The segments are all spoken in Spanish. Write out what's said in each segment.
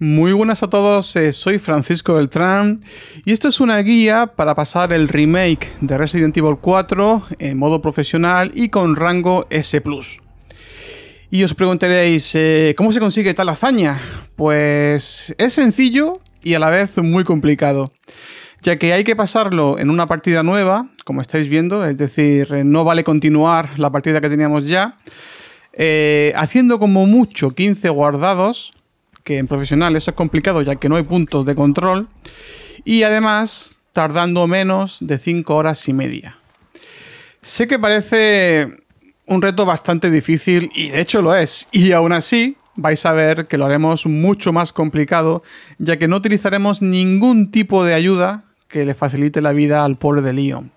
Muy buenas a todos, eh, soy Francisco Beltrán y esto es una guía para pasar el remake de Resident Evil 4 en modo profesional y con rango S ⁇ Y os preguntaréis, eh, ¿cómo se consigue tal hazaña? Pues es sencillo y a la vez muy complicado, ya que hay que pasarlo en una partida nueva, como estáis viendo, es decir, no vale continuar la partida que teníamos ya, eh, haciendo como mucho 15 guardados, que en profesional eso es complicado ya que no hay puntos de control y además tardando menos de 5 horas y media. Sé que parece un reto bastante difícil y de hecho lo es y aún así vais a ver que lo haremos mucho más complicado ya que no utilizaremos ningún tipo de ayuda que le facilite la vida al pobre de Leon.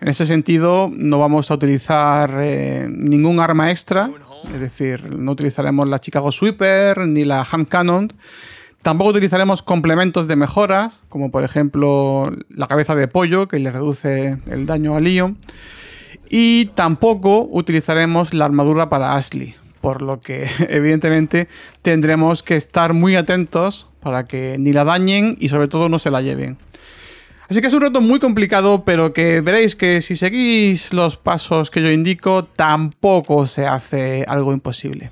En ese sentido, no vamos a utilizar eh, ningún arma extra es decir, no utilizaremos la Chicago Sweeper ni la Hand Cannon. Tampoco utilizaremos complementos de mejoras, como por ejemplo la cabeza de pollo, que le reduce el daño al Leon. Y tampoco utilizaremos la armadura para Ashley, por lo que evidentemente tendremos que estar muy atentos para que ni la dañen y sobre todo no se la lleven. Así que es un reto muy complicado, pero que veréis que si seguís los pasos que yo indico, tampoco se hace algo imposible.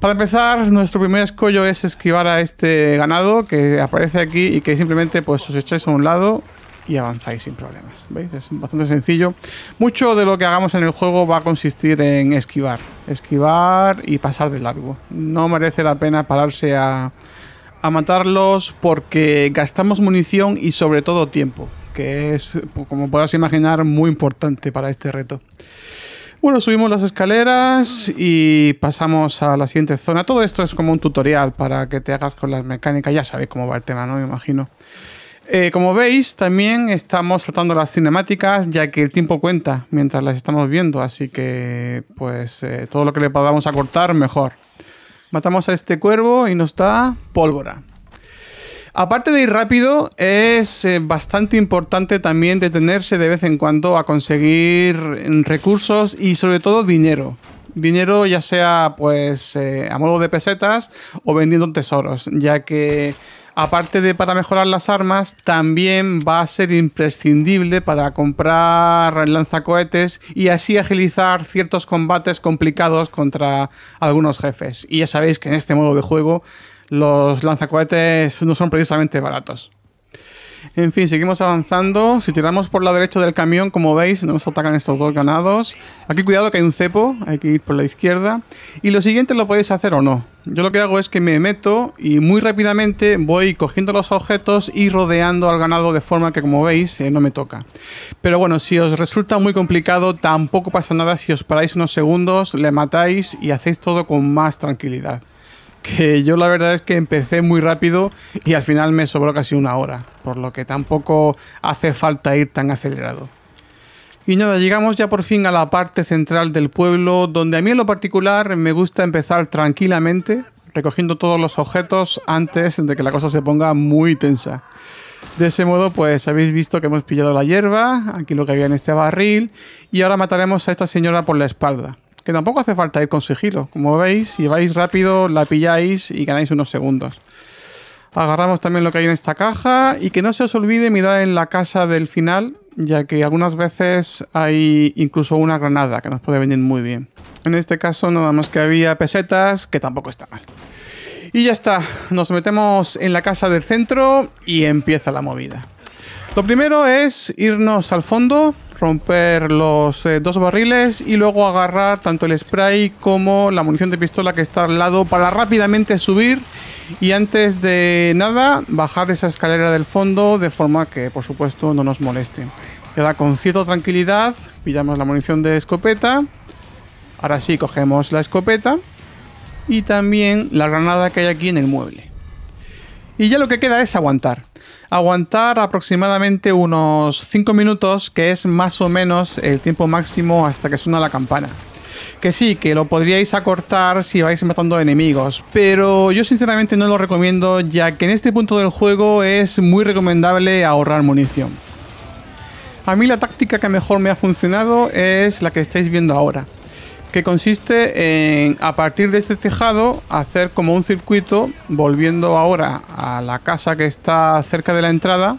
Para empezar, nuestro primer escollo es esquivar a este ganado que aparece aquí y que simplemente pues os echáis a un lado y avanzáis sin problemas. ¿Veis? Es bastante sencillo. Mucho de lo que hagamos en el juego va a consistir en esquivar. Esquivar y pasar de largo. No merece la pena pararse a a matarlos porque gastamos munición y sobre todo tiempo, que es, como podrás imaginar, muy importante para este reto. Bueno, subimos las escaleras y pasamos a la siguiente zona. Todo esto es como un tutorial para que te hagas con las mecánicas. Ya sabes cómo va el tema, ¿no? Me imagino. Eh, como veis, también estamos tratando las cinemáticas, ya que el tiempo cuenta mientras las estamos viendo, así que pues eh, todo lo que le podamos acortar, mejor. Matamos a este cuervo y nos da pólvora. Aparte de ir rápido, es eh, bastante importante también detenerse de vez en cuando a conseguir mm, recursos y sobre todo dinero. Dinero ya sea pues eh, a modo de pesetas o vendiendo tesoros, ya que aparte de para mejorar las armas, también va a ser imprescindible para comprar lanzacohetes y así agilizar ciertos combates complicados contra algunos jefes. Y ya sabéis que en este modo de juego los lanzacohetes no son precisamente baratos. En fin, seguimos avanzando. Si tiramos por la derecha del camión, como veis, nos atacan estos dos ganados. Aquí cuidado que hay un cepo, hay que ir por la izquierda. Y lo siguiente lo podéis hacer o no. Yo lo que hago es que me meto y muy rápidamente voy cogiendo los objetos y rodeando al ganado de forma que como veis eh, no me toca. Pero bueno, si os resulta muy complicado tampoco pasa nada si os paráis unos segundos, le matáis y hacéis todo con más tranquilidad que yo la verdad es que empecé muy rápido y al final me sobró casi una hora, por lo que tampoco hace falta ir tan acelerado. Y nada, llegamos ya por fin a la parte central del pueblo, donde a mí en lo particular me gusta empezar tranquilamente, recogiendo todos los objetos antes de que la cosa se ponga muy tensa. De ese modo, pues habéis visto que hemos pillado la hierba, aquí lo que había en este barril, y ahora mataremos a esta señora por la espalda que tampoco hace falta ir con sigilo. Como veis, si vais rápido, la pilláis y ganáis unos segundos. Agarramos también lo que hay en esta caja y que no se os olvide mirar en la casa del final, ya que algunas veces hay incluso una granada que nos puede venir muy bien. En este caso nada más que había pesetas, que tampoco está mal. Y ya está, nos metemos en la casa del centro y empieza la movida. Lo primero es irnos al fondo, romper los eh, dos barriles y luego agarrar tanto el spray como la munición de pistola que está al lado para rápidamente subir y antes de nada bajar esa escalera del fondo de forma que por supuesto no nos moleste. Y ahora con cierta tranquilidad pillamos la munición de escopeta. Ahora sí cogemos la escopeta y también la granada que hay aquí en el mueble. Y ya lo que queda es aguantar aguantar aproximadamente unos 5 minutos, que es más o menos el tiempo máximo hasta que suena la campana. Que sí, que lo podríais acortar si vais matando enemigos, pero yo sinceramente no lo recomiendo ya que en este punto del juego es muy recomendable ahorrar munición. A mí la táctica que mejor me ha funcionado es la que estáis viendo ahora que consiste en a partir de este tejado hacer como un circuito volviendo ahora a la casa que está cerca de la entrada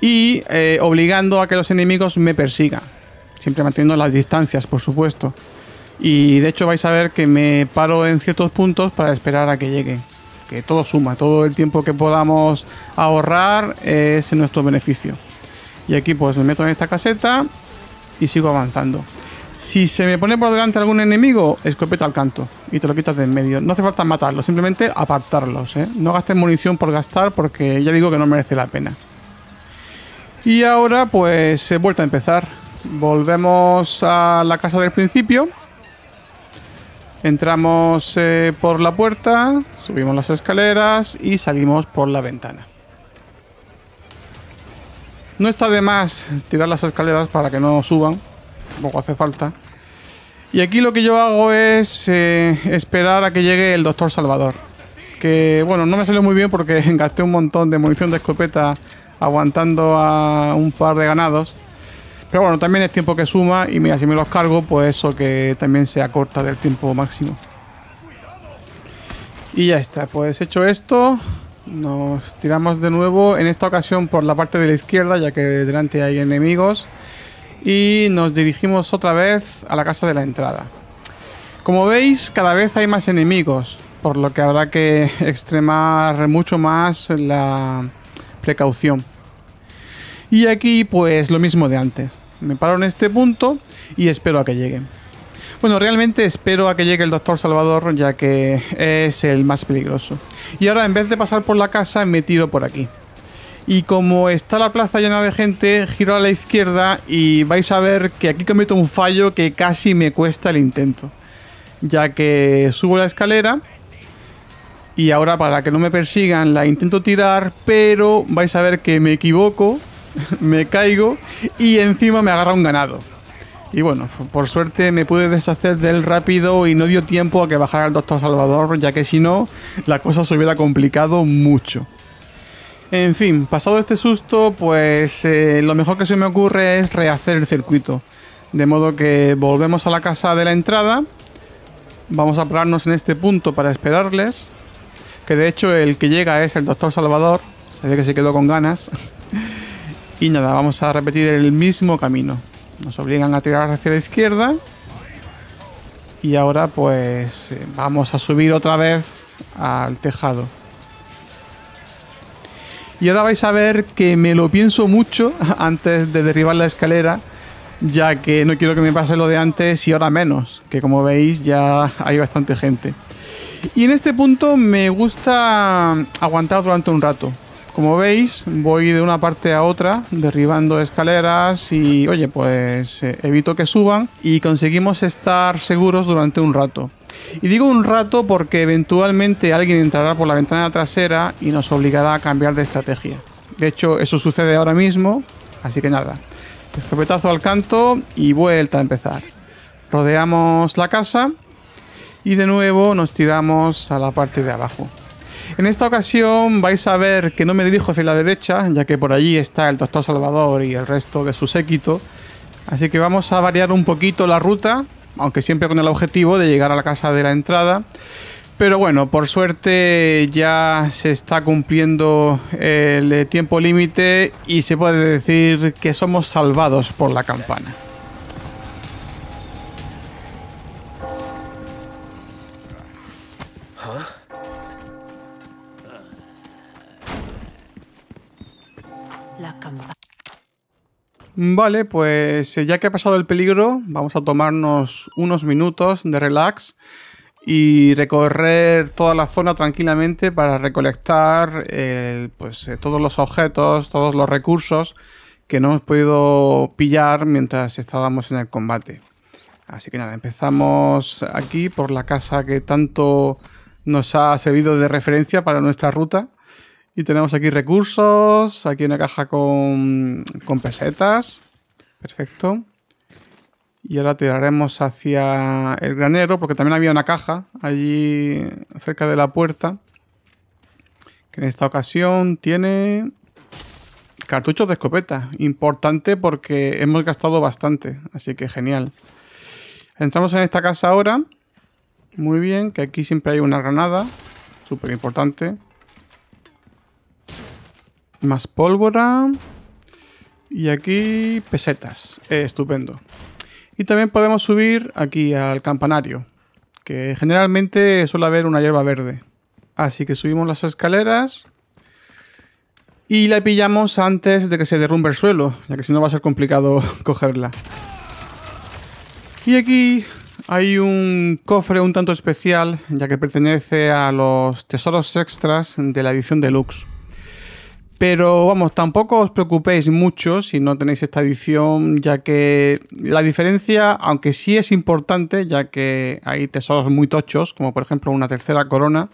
y eh, obligando a que los enemigos me persigan. Siempre manteniendo las distancias, por supuesto. Y de hecho vais a ver que me paro en ciertos puntos para esperar a que llegue Que todo suma, todo el tiempo que podamos ahorrar eh, es en nuestro beneficio. Y aquí pues me meto en esta caseta y sigo avanzando. Si se me pone por delante algún enemigo, escopeta al canto y te lo quitas de en medio. No hace falta matarlos, simplemente apartarlos. ¿eh? No gastes munición por gastar porque ya digo que no merece la pena. Y ahora pues he vuelta a empezar. Volvemos a la casa del principio. Entramos eh, por la puerta, subimos las escaleras y salimos por la ventana. No está de más tirar las escaleras para que no suban, poco hace falta. Y aquí lo que yo hago es eh, esperar a que llegue el Doctor Salvador. Que, bueno, no me salió muy bien porque gasté un montón de munición de escopeta aguantando a un par de ganados. Pero bueno, también es tiempo que suma y mira, si me los cargo, pues eso que también se acorta del tiempo máximo. Y ya está, pues hecho esto, nos tiramos de nuevo, en esta ocasión por la parte de la izquierda, ya que delante hay enemigos y nos dirigimos otra vez a la casa de la entrada. Como veis, cada vez hay más enemigos, por lo que habrá que extremar mucho más la precaución. Y aquí pues lo mismo de antes. Me paro en este punto y espero a que lleguen. Bueno, realmente espero a que llegue el Doctor Salvador, ya que es el más peligroso. Y ahora en vez de pasar por la casa, me tiro por aquí. Y como está la plaza llena de gente, giro a la izquierda y vais a ver que aquí cometo un fallo que casi me cuesta el intento. Ya que subo la escalera y ahora para que no me persigan la intento tirar, pero vais a ver que me equivoco, me caigo y encima me agarra un ganado. Y bueno, por suerte me pude deshacer del rápido y no dio tiempo a que bajara el doctor Salvador, ya que si no, la cosa se hubiera complicado mucho. En fin, pasado este susto, pues eh, lo mejor que se me ocurre es rehacer el circuito. De modo que volvemos a la casa de la entrada. Vamos a pararnos en este punto para esperarles. Que de hecho el que llega es el doctor Salvador. Se ve que se quedó con ganas. y nada, vamos a repetir el mismo camino. Nos obligan a tirar hacia la izquierda. Y ahora pues eh, vamos a subir otra vez al tejado. Y ahora vais a ver que me lo pienso mucho antes de derribar la escalera, ya que no quiero que me pase lo de antes y ahora menos, que como veis ya hay bastante gente. Y en este punto me gusta aguantar durante un rato, como veis, voy de una parte a otra, derribando escaleras y, oye, pues eh, evito que suban y conseguimos estar seguros durante un rato. Y digo un rato porque eventualmente alguien entrará por la ventana trasera y nos obligará a cambiar de estrategia. De hecho, eso sucede ahora mismo, así que nada. Escopetazo al canto y vuelta a empezar. Rodeamos la casa y de nuevo nos tiramos a la parte de abajo. En esta ocasión vais a ver que no me dirijo hacia la derecha, ya que por allí está el doctor Salvador y el resto de su séquito. Así que vamos a variar un poquito la ruta, aunque siempre con el objetivo de llegar a la casa de la entrada. Pero bueno, por suerte ya se está cumpliendo el tiempo límite y se puede decir que somos salvados por la campana. Vale, pues eh, ya que ha pasado el peligro, vamos a tomarnos unos minutos de relax y recorrer toda la zona tranquilamente para recolectar eh, pues, eh, todos los objetos, todos los recursos que no hemos podido pillar mientras estábamos en el combate. Así que nada, empezamos aquí por la casa que tanto nos ha servido de referencia para nuestra ruta. Y tenemos aquí recursos, aquí una caja con, pesetas. Perfecto. Y ahora tiraremos hacia el granero, porque también había una caja allí cerca de la puerta. Que en esta ocasión tiene cartuchos de escopeta. Importante porque hemos gastado bastante, así que genial. Entramos en esta casa ahora. Muy bien, que aquí siempre hay una granada. Súper importante. Más pólvora. Y aquí pesetas. Eh, estupendo. Y también podemos subir aquí al campanario, que generalmente suele haber una hierba verde. Así que subimos las escaleras y la pillamos antes de que se derrumbe el suelo, ya que si no va a ser complicado cogerla. Y aquí hay un cofre un tanto especial, ya que pertenece a los tesoros extras de la edición deluxe. Pero vamos, tampoco os preocupéis mucho si no tenéis esta edición, ya que la diferencia, aunque sí es importante, ya que hay tesoros muy tochos, como por ejemplo una tercera corona,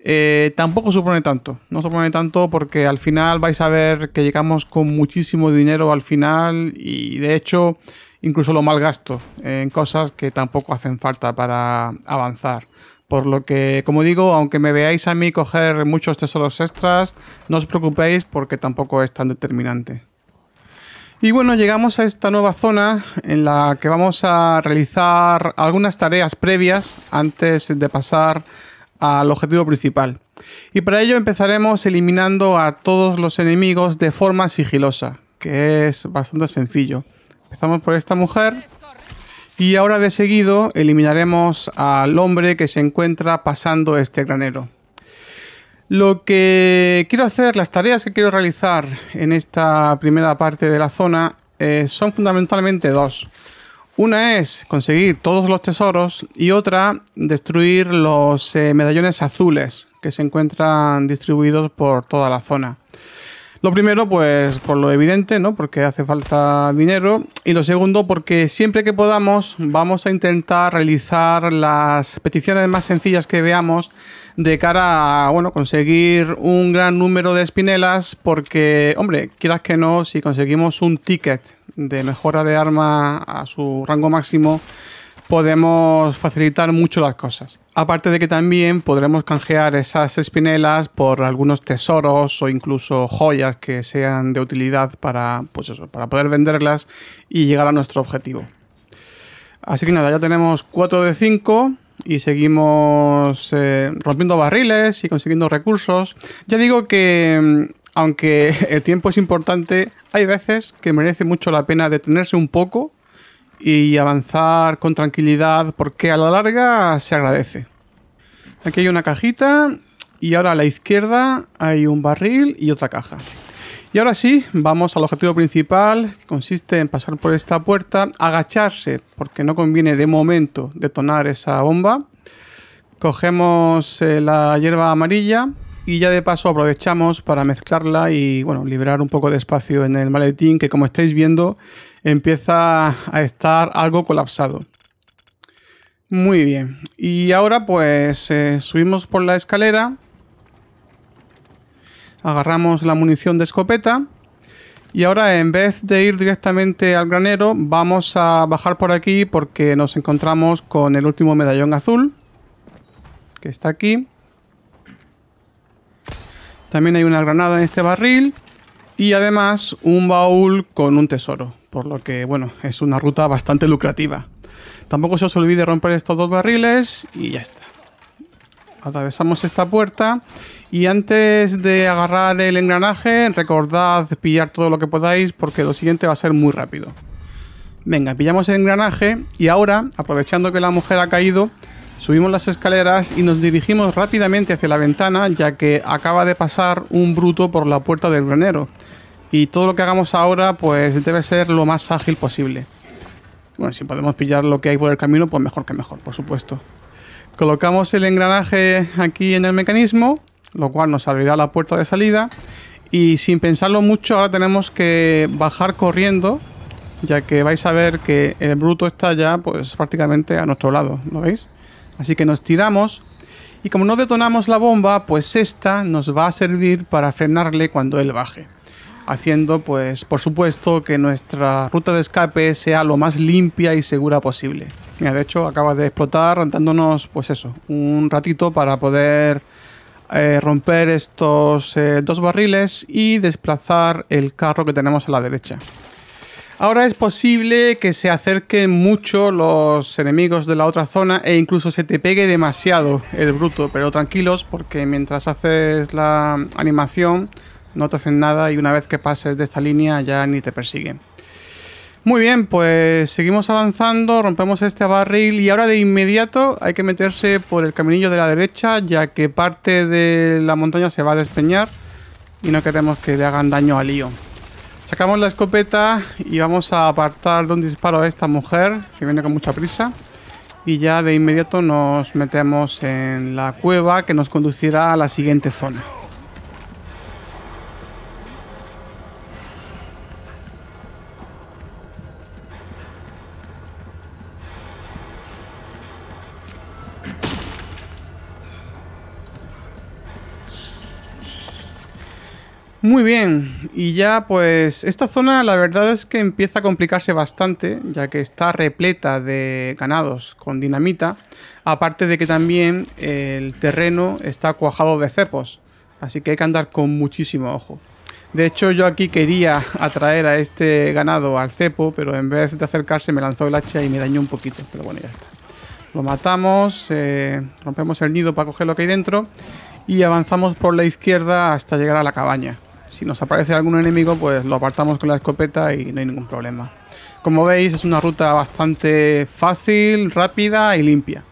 eh, tampoco supone tanto. No supone tanto porque al final vais a ver que llegamos con muchísimo dinero al final y de hecho incluso lo gasto en cosas que tampoco hacen falta para avanzar. Por lo que, como digo, aunque me veáis a mí coger muchos tesoros extras, no os preocupéis porque tampoco es tan determinante. Y bueno, llegamos a esta nueva zona en la que vamos a realizar algunas tareas previas antes de pasar al objetivo principal. Y para ello empezaremos eliminando a todos los enemigos de forma sigilosa, que es bastante sencillo. Empezamos por esta mujer y ahora de seguido eliminaremos al hombre que se encuentra pasando este granero. Lo que quiero hacer, las tareas que quiero realizar en esta primera parte de la zona eh, son fundamentalmente dos. Una es conseguir todos los tesoros y otra destruir los eh, medallones azules que se encuentran distribuidos por toda la zona. Lo primero, pues por lo evidente, ¿no? Porque hace falta dinero. Y lo segundo, porque siempre que podamos vamos a intentar realizar las peticiones más sencillas que veamos de cara a, bueno, conseguir un gran número de espinelas. Porque, hombre, quieras que no, si conseguimos un ticket de mejora de arma a su rango máximo podemos facilitar mucho las cosas. Aparte de que también podremos canjear esas espinelas por algunos tesoros o incluso joyas que sean de utilidad para, pues para poder venderlas y llegar a nuestro objetivo. Así que nada, ya tenemos 4 de 5 y seguimos eh, rompiendo barriles y consiguiendo recursos. Ya digo que mm, aunque el tiempo es importante, hay veces que merece mucho la pena detenerse un poco y avanzar con tranquilidad porque a la larga se agradece. Aquí hay una cajita y ahora a la izquierda hay un barril y otra caja. Y ahora sí, vamos al objetivo principal, que consiste en pasar por esta puerta, agacharse, porque no conviene de momento detonar esa bomba. Cogemos eh, la hierba amarilla, y ya de paso aprovechamos para mezclarla y bueno, liberar un poco de espacio en el maletín que como estáis viendo empieza a estar algo colapsado. Muy bien. Y ahora pues eh, subimos por la escalera. Agarramos la munición de escopeta. Y ahora en vez de ir directamente al granero, vamos a bajar por aquí porque nos encontramos con el último medallón azul. Que está aquí. También hay una granada en este barril y además un baúl con un tesoro, por lo que, bueno, es una ruta bastante lucrativa. Tampoco se os olvide romper estos dos barriles y ya está. Atravesamos esta puerta y antes de agarrar el engranaje, recordad pillar todo lo que podáis porque lo siguiente va a ser muy rápido. Venga, pillamos el engranaje y ahora, aprovechando que la mujer ha caído, Subimos las escaleras y nos dirigimos rápidamente hacia la ventana ya que acaba de pasar un bruto por la puerta del granero. Y todo lo que hagamos ahora pues debe ser lo más ágil posible. Bueno, si podemos pillar lo que hay por el camino pues mejor que mejor, por supuesto. Colocamos el engranaje aquí en el mecanismo, lo cual nos abrirá la puerta de salida. Y sin pensarlo mucho ahora tenemos que bajar corriendo ya que vais a ver que el bruto está ya pues prácticamente a nuestro lado, ¿lo veis? Así que nos tiramos y como no detonamos la bomba, pues esta nos va a servir para frenarle cuando él baje. Haciendo, pues, por supuesto, que nuestra ruta de escape sea lo más limpia y segura posible. de hecho, acaba de explotar dándonos, pues eso, un ratito para poder eh, romper estos eh, dos barriles y desplazar el carro que tenemos a la derecha. Ahora es posible que se acerquen mucho los enemigos de la otra zona e incluso se te pegue demasiado el bruto, pero tranquilos porque mientras haces la animación no te hacen nada y una vez que pases de esta línea ya ni te persiguen. Muy bien, pues seguimos avanzando, rompemos este barril y ahora de inmediato hay que meterse por el caminillo de la derecha ya que parte de la montaña se va a despeñar y no queremos que le hagan daño a Lío. Sacamos la escopeta y vamos a apartar de un disparo a esta mujer, que viene con mucha prisa. Y ya de inmediato nos metemos en la cueva que nos conducirá a la siguiente zona. Muy bien, y ya pues esta zona la verdad es que empieza a complicarse bastante, ya que está repleta de ganados con dinamita, aparte de que también el terreno está cuajado de cepos, así que hay que andar con muchísimo ojo. De hecho yo aquí quería atraer a este ganado al cepo, pero en vez de acercarse me lanzó el hacha y me dañó un poquito, pero bueno ya está. Lo matamos, eh, rompemos el nido para coger lo que hay dentro y avanzamos por la izquierda hasta llegar a la cabaña. Si nos aparece algún enemigo, pues lo apartamos con la escopeta y no hay ningún problema. Como veis, es una ruta bastante fácil, rápida y limpia.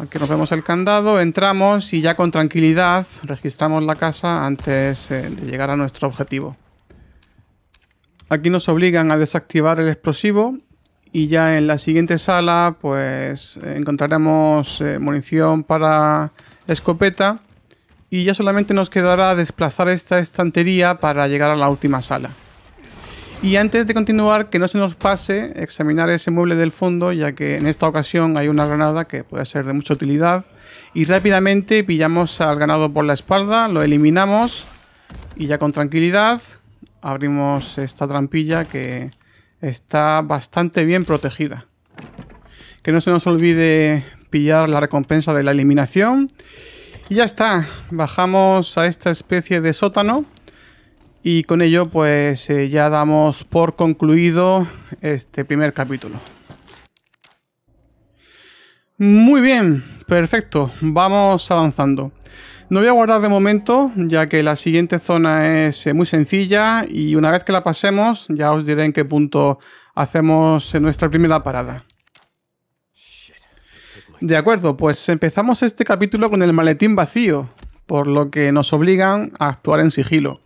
Aquí nos vemos el candado, entramos y ya con tranquilidad registramos la casa antes eh, de llegar a nuestro objetivo. Aquí nos obligan a desactivar el explosivo y ya en la siguiente sala pues encontraremos eh, munición para escopeta y ya solamente nos quedará desplazar esta estantería para llegar a la última sala. Y antes de continuar, que no se nos pase examinar ese mueble del fondo, ya que en esta ocasión hay una granada que puede ser de mucha utilidad. Y rápidamente pillamos al ganado por la espalda, lo eliminamos y ya con tranquilidad abrimos esta trampilla que está bastante bien protegida. Que no se nos olvide pillar la recompensa de la eliminación y ya está, bajamos a esta especie de sótano y con ello pues eh, ya damos por concluido este primer capítulo. Muy bien, perfecto, vamos avanzando. No voy a guardar de momento, ya que la siguiente zona es eh, muy sencilla y una vez que la pasemos ya os diré en qué punto hacemos eh, nuestra primera parada. De acuerdo, pues empezamos este capítulo con el maletín vacío, por lo que nos obligan a actuar en sigilo.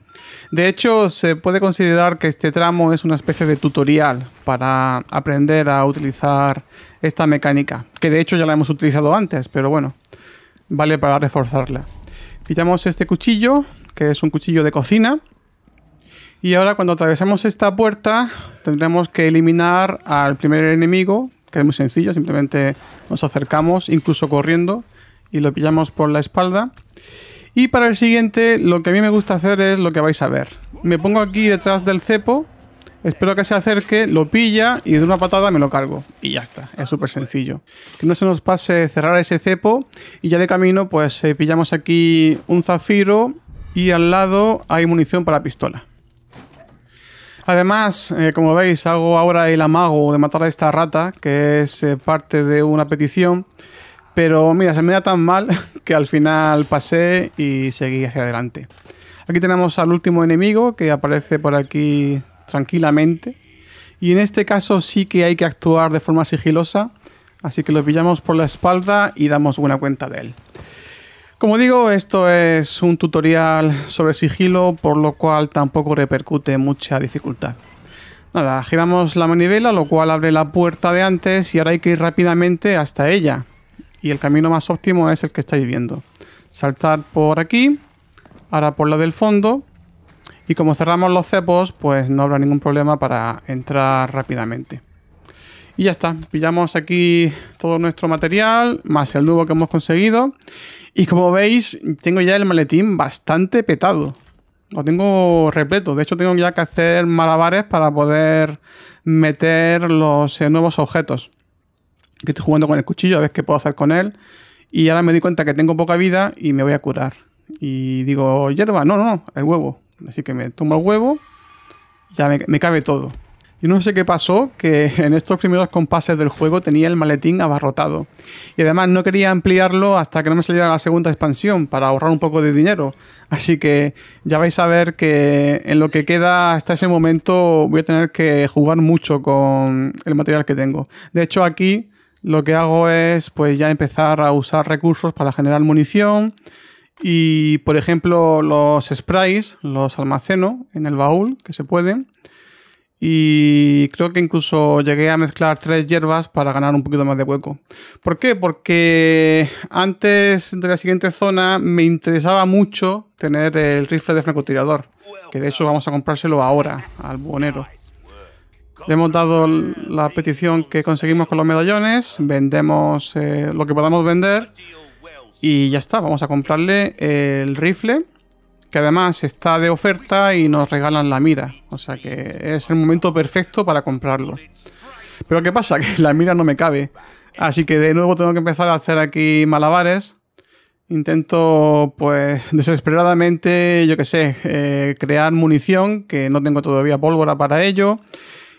De hecho, se puede considerar que este tramo es una especie de tutorial para aprender a utilizar esta mecánica, que de hecho ya la hemos utilizado antes, pero bueno, vale para reforzarla. Quitamos este cuchillo, que es un cuchillo de cocina, y ahora cuando atravesemos esta puerta tendremos que eliminar al primer enemigo que es muy sencillo, simplemente nos acercamos, incluso corriendo, y lo pillamos por la espalda. Y para el siguiente, lo que a mí me gusta hacer es lo que vais a ver. Me pongo aquí detrás del cepo, espero que se acerque, lo pilla y de una patada me lo cargo. Y ya está, es súper sencillo. Que no se nos pase cerrar ese cepo y ya de camino pues eh, pillamos aquí un zafiro y al lado hay munición para pistola. Además, eh, como veis, hago ahora el amago de matar a esta rata, que es eh, parte de una petición. Pero mira, se me da tan mal que al final pasé y seguí hacia adelante. Aquí tenemos al último enemigo que aparece por aquí tranquilamente. Y en este caso sí que hay que actuar de forma sigilosa, así que lo pillamos por la espalda y damos buena cuenta de él. Como digo, esto es un tutorial sobre sigilo, por lo cual tampoco repercute mucha dificultad. Nada, giramos la manivela, lo cual abre la puerta de antes y ahora hay que ir rápidamente hasta ella. Y el camino más óptimo es el que estáis viendo. Saltar por aquí, ahora por la del fondo. Y como cerramos los cepos, pues no habrá ningún problema para entrar rápidamente. Y ya está, pillamos aquí todo nuestro material, más el nuevo que hemos conseguido. Y como veis, tengo ya el maletín bastante petado. Lo tengo repleto. De hecho, tengo ya que hacer malabares para poder meter los eh, nuevos objetos. Que estoy jugando con el cuchillo, a ver qué puedo hacer con él. Y ahora me di cuenta que tengo poca vida y me voy a curar. Y digo, hierba, no, no, el huevo. Así que me tomo el huevo, y ya me cabe todo. Y no sé qué pasó, que en estos primeros compases del juego tenía el maletín abarrotado. Y además no quería ampliarlo hasta que no me saliera la segunda expansión, para ahorrar un poco de dinero. Así que ya vais a ver que en lo que queda hasta ese momento voy a tener que jugar mucho con el material que tengo. De hecho aquí lo que hago es pues ya empezar a usar recursos para generar munición. Y por ejemplo los sprays los almaceno en el baúl, que se pueden y creo que incluso llegué a mezclar tres hierbas para ganar un poquito más de hueco. ¿Por qué? Porque antes de la siguiente zona me interesaba mucho tener el rifle de francotirador, que de hecho vamos a comprárselo ahora al buhonero. Le hemos dado la petición que conseguimos con los medallones, vendemos eh, lo que podamos vender y ya está, vamos a comprarle el rifle que además está de oferta y nos regalan la mira. O sea que es el momento perfecto para comprarlo. Pero ¿qué pasa? Que la mira no me cabe. Así que de nuevo tengo que empezar a hacer aquí malabares. Intento, pues, desesperadamente, yo qué sé, eh, crear munición, que no tengo todavía pólvora para ello.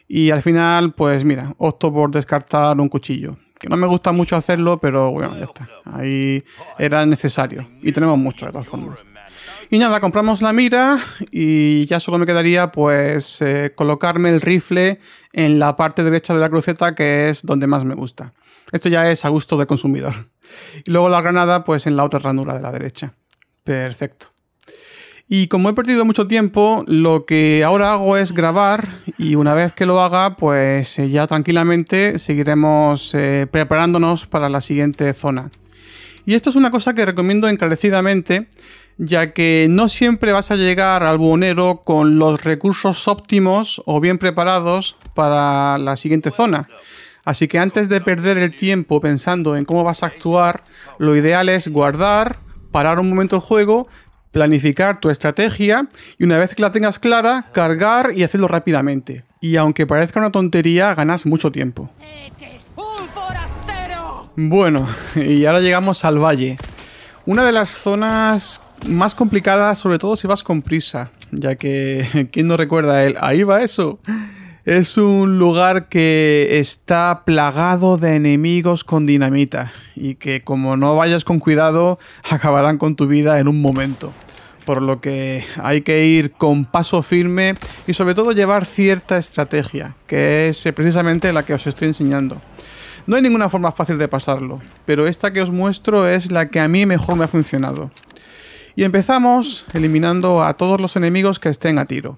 Y al final, pues mira, opto por descartar un cuchillo. Que no me gusta mucho hacerlo, pero bueno, ya está. Ahí era necesario. Y tenemos mucho, de todas formas. Y nada, compramos la mira y ya solo me quedaría pues eh, colocarme el rifle en la parte derecha de la cruceta que es donde más me gusta. Esto ya es a gusto del consumidor. Y luego la granada pues en la otra ranura de la derecha. Perfecto. Y como he perdido mucho tiempo, lo que ahora hago es grabar y una vez que lo haga, pues eh, ya tranquilamente seguiremos eh, preparándonos para la siguiente zona. Y esto es una cosa que recomiendo encarecidamente ya que no siempre vas a llegar al buhonero con los recursos óptimos o bien preparados para la siguiente zona. Así que antes de perder el tiempo pensando en cómo vas a actuar, lo ideal es guardar, parar un momento el juego, planificar tu estrategia y una vez que la tengas clara, cargar y hacerlo rápidamente. Y aunque parezca una tontería, ganas mucho tiempo. Bueno, y ahora llegamos al valle. Una de las zonas más complicada, sobre todo si vas con prisa, ya que ¿quién no recuerda él? Ahí va eso. Es un lugar que está plagado de enemigos con dinamita y que como no vayas con cuidado acabarán con tu vida en un momento. Por lo que hay que ir con paso firme y sobre todo llevar cierta estrategia, que es precisamente la que os estoy enseñando. No hay ninguna forma fácil de pasarlo, pero esta que os muestro es la que a mí mejor me ha funcionado. Y empezamos eliminando a todos los enemigos que estén a tiro.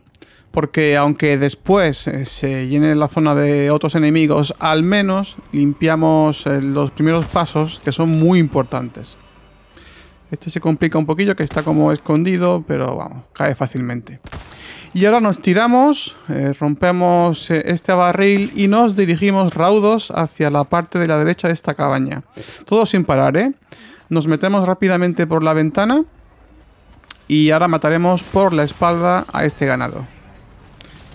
Porque aunque después eh, se llene la zona de otros enemigos, al menos limpiamos eh, los primeros pasos que son muy importantes. Este se complica un poquillo, que está como escondido, pero vamos, cae fácilmente. Y ahora nos tiramos, eh, rompemos este barril y nos dirigimos raudos hacia la parte de la derecha de esta cabaña. Todo sin parar, ¿eh? Nos metemos rápidamente por la ventana y ahora mataremos por la espalda a este ganado.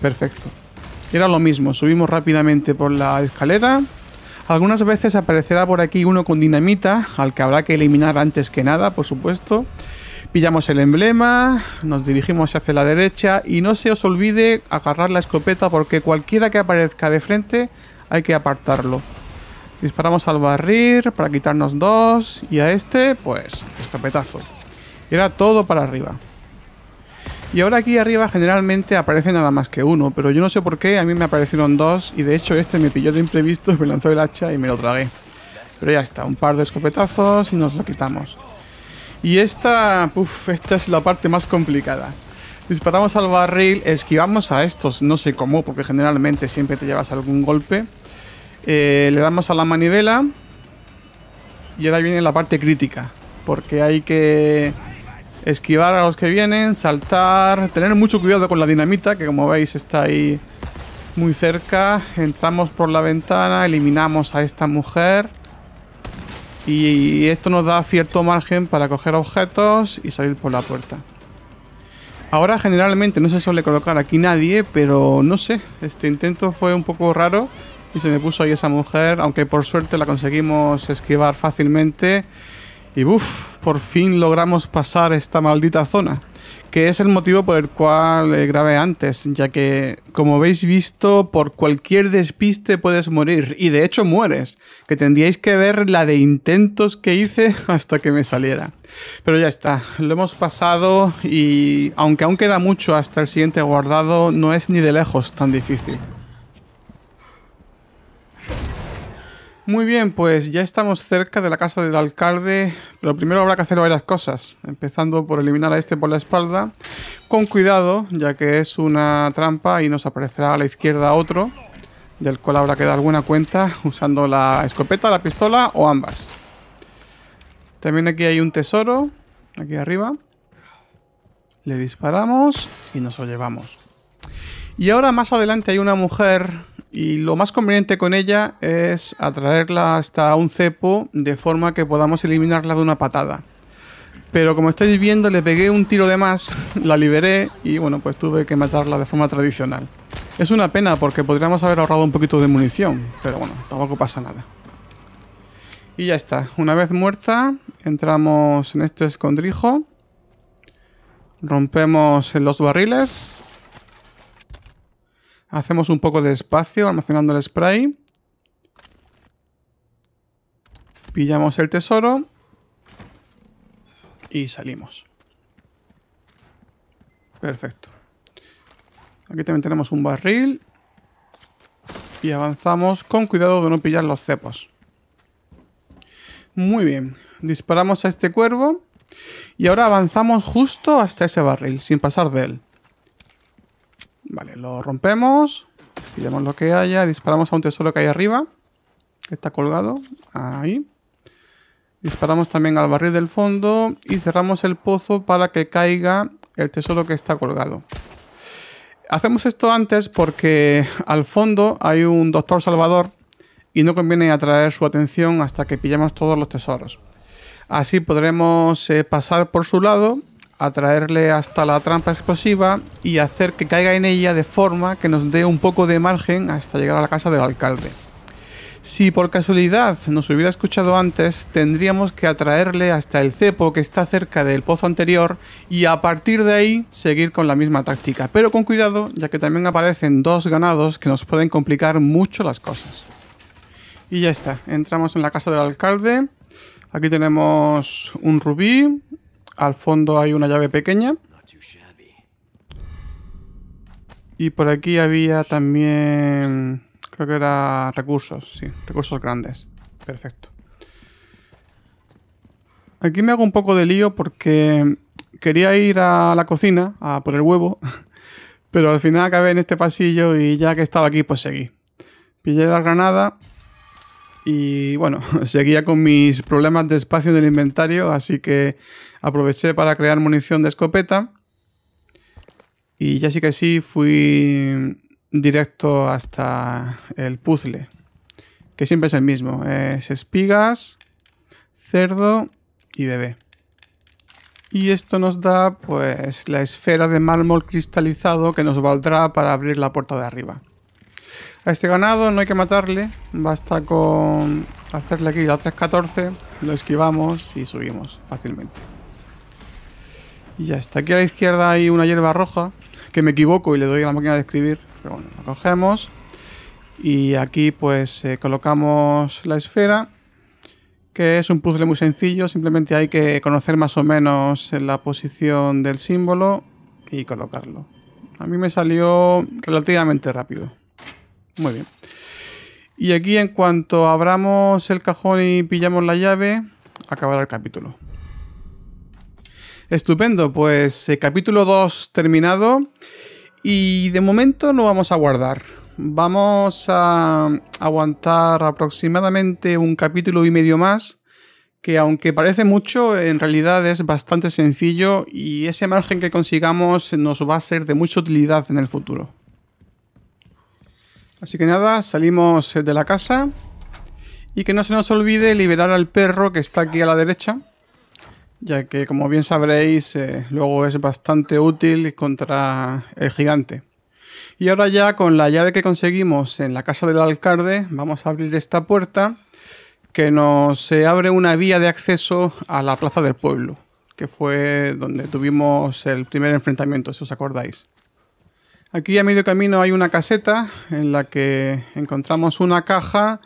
Perfecto. Era lo mismo, subimos rápidamente por la escalera. Algunas veces aparecerá por aquí uno con dinamita, al que habrá que eliminar antes que nada, por supuesto. Pillamos el emblema, nos dirigimos hacia la derecha y no se os olvide agarrar la escopeta porque cualquiera que aparezca de frente hay que apartarlo. Disparamos al barril para quitarnos dos y a este, pues, escopetazo. Era todo para arriba. Y ahora aquí arriba generalmente aparece nada más que uno, pero yo no sé por qué, a mí me aparecieron dos y de hecho este me pilló de imprevisto, me lanzó el hacha y me lo tragué. Pero ya está, un par de escopetazos y nos lo quitamos. Y esta, esta es la parte más complicada. Disparamos al barril, esquivamos a estos, no sé cómo, porque generalmente siempre te llevas algún golpe. Eh, le damos a la manivela y ahora viene la parte crítica, porque hay que esquivar a los que vienen, saltar, tener mucho cuidado con la dinamita, que como veis está ahí muy cerca. Entramos por la ventana, eliminamos a esta mujer. Y esto nos da cierto margen para coger objetos y salir por la puerta. Ahora generalmente no se suele colocar aquí nadie, pero no sé, este intento fue un poco raro y se me puso ahí esa mujer, aunque por suerte la conseguimos esquivar fácilmente. Y por fin logramos pasar esta maldita zona. Que es el motivo por el cual eh, grabé antes, ya que, como habéis visto, por cualquier despiste puedes morir. Y de hecho mueres. Que tendríais que ver la de intentos que hice hasta que me saliera. Pero ya está, lo hemos pasado y aunque aún queda mucho hasta el siguiente guardado, no es ni de lejos tan difícil. Muy bien, pues ya estamos cerca de la casa del alcalde, pero primero habrá que hacer varias cosas, empezando por eliminar a este por la espalda, con cuidado, ya que es una trampa y nos aparecerá a la izquierda otro, del cual habrá que dar alguna cuenta usando la escopeta, la pistola o ambas. También aquí hay un tesoro, aquí arriba. Le disparamos y nos lo llevamos. Y ahora más adelante hay una mujer y lo más conveniente con ella es atraerla hasta un cepo de forma que podamos eliminarla de una patada. Pero como estáis viendo, le pegué un tiro de más, la liberé y bueno, pues tuve que matarla de forma tradicional. Es una pena porque podríamos haber ahorrado un poquito de munición, pero bueno, tampoco pasa nada. Y ya está, una vez muerta, entramos en este escondrijo, rompemos los barriles Hacemos un poco de espacio almacenando el spray. Pillamos el tesoro. Y salimos. Perfecto. Aquí también tenemos un barril. Y avanzamos con cuidado de no pillar los cepos. Muy bien. Disparamos a este cuervo. Y ahora avanzamos justo hasta ese barril, sin pasar de él. Vale, lo rompemos. Pillamos lo que haya. Disparamos a un tesoro que hay arriba. Que está colgado. Ahí. Disparamos también al barril del fondo. Y cerramos el pozo para que caiga el tesoro que está colgado. Hacemos esto antes porque al fondo hay un doctor salvador. Y no conviene atraer su atención hasta que pillamos todos los tesoros. Así podremos eh, pasar por su lado atraerle hasta la trampa explosiva y hacer que caiga en ella de forma que nos dé un poco de margen hasta llegar a la casa del alcalde. Si por casualidad nos hubiera escuchado antes, tendríamos que atraerle hasta el cepo que está cerca del pozo anterior y a partir de ahí seguir con la misma táctica, pero con cuidado ya que también aparecen dos ganados que nos pueden complicar mucho las cosas. Y ya está, entramos en la casa del alcalde, aquí tenemos un rubí, al fondo hay una llave pequeña. Y por aquí había también... Creo que era recursos, sí, recursos grandes. Perfecto. Aquí me hago un poco de lío porque quería ir a la cocina a por el huevo, pero al final acabé en este pasillo y ya que estaba aquí, pues seguí. Pillé la granada y bueno, seguía con mis problemas de espacio en el inventario, así que Aproveché para crear munición de escopeta. Y ya sí que sí fui directo hasta el puzzle. Que siempre es el mismo. Es espigas, cerdo y bebé. Y esto nos da pues la esfera de mármol cristalizado que nos valdrá para abrir la puerta de arriba. A este ganado no hay que matarle, basta con hacerle aquí la 314, lo esquivamos y subimos fácilmente. Y ya está. Aquí a la izquierda hay una hierba roja. Que me equivoco y le doy a la máquina de escribir. Pero bueno, la cogemos. Y aquí pues eh, colocamos la esfera. Que es un puzzle muy sencillo. Simplemente hay que conocer más o menos eh, la posición del símbolo. Y colocarlo. A mí me salió relativamente rápido. Muy bien. Y aquí en cuanto abramos el cajón y pillamos la llave, acabará el capítulo. Estupendo, pues eh, capítulo 2 terminado y de momento no vamos a guardar. Vamos a aguantar aproximadamente un capítulo y medio más, que aunque parece mucho, en realidad es bastante sencillo y ese margen que consigamos nos va a ser de mucha utilidad en el futuro. Así que nada, salimos de la casa y que no se nos olvide liberar al perro que está aquí a la derecha ya que como bien sabréis eh, luego es bastante útil contra el gigante. Y ahora ya con la llave que conseguimos en la casa del alcalde vamos a abrir esta puerta que nos eh, abre una vía de acceso a la plaza del pueblo, que fue donde tuvimos el primer enfrentamiento, si os acordáis. Aquí a medio camino hay una caseta en la que encontramos una caja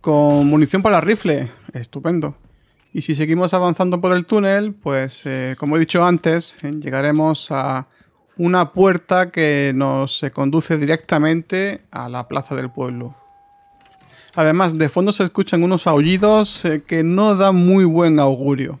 con munición para rifle. Estupendo. Y si seguimos avanzando por el túnel, pues eh, como he dicho antes, eh, llegaremos a una puerta que nos eh, conduce directamente a la plaza del pueblo. Además, de fondo se escuchan unos aullidos que no dan muy buen augurio.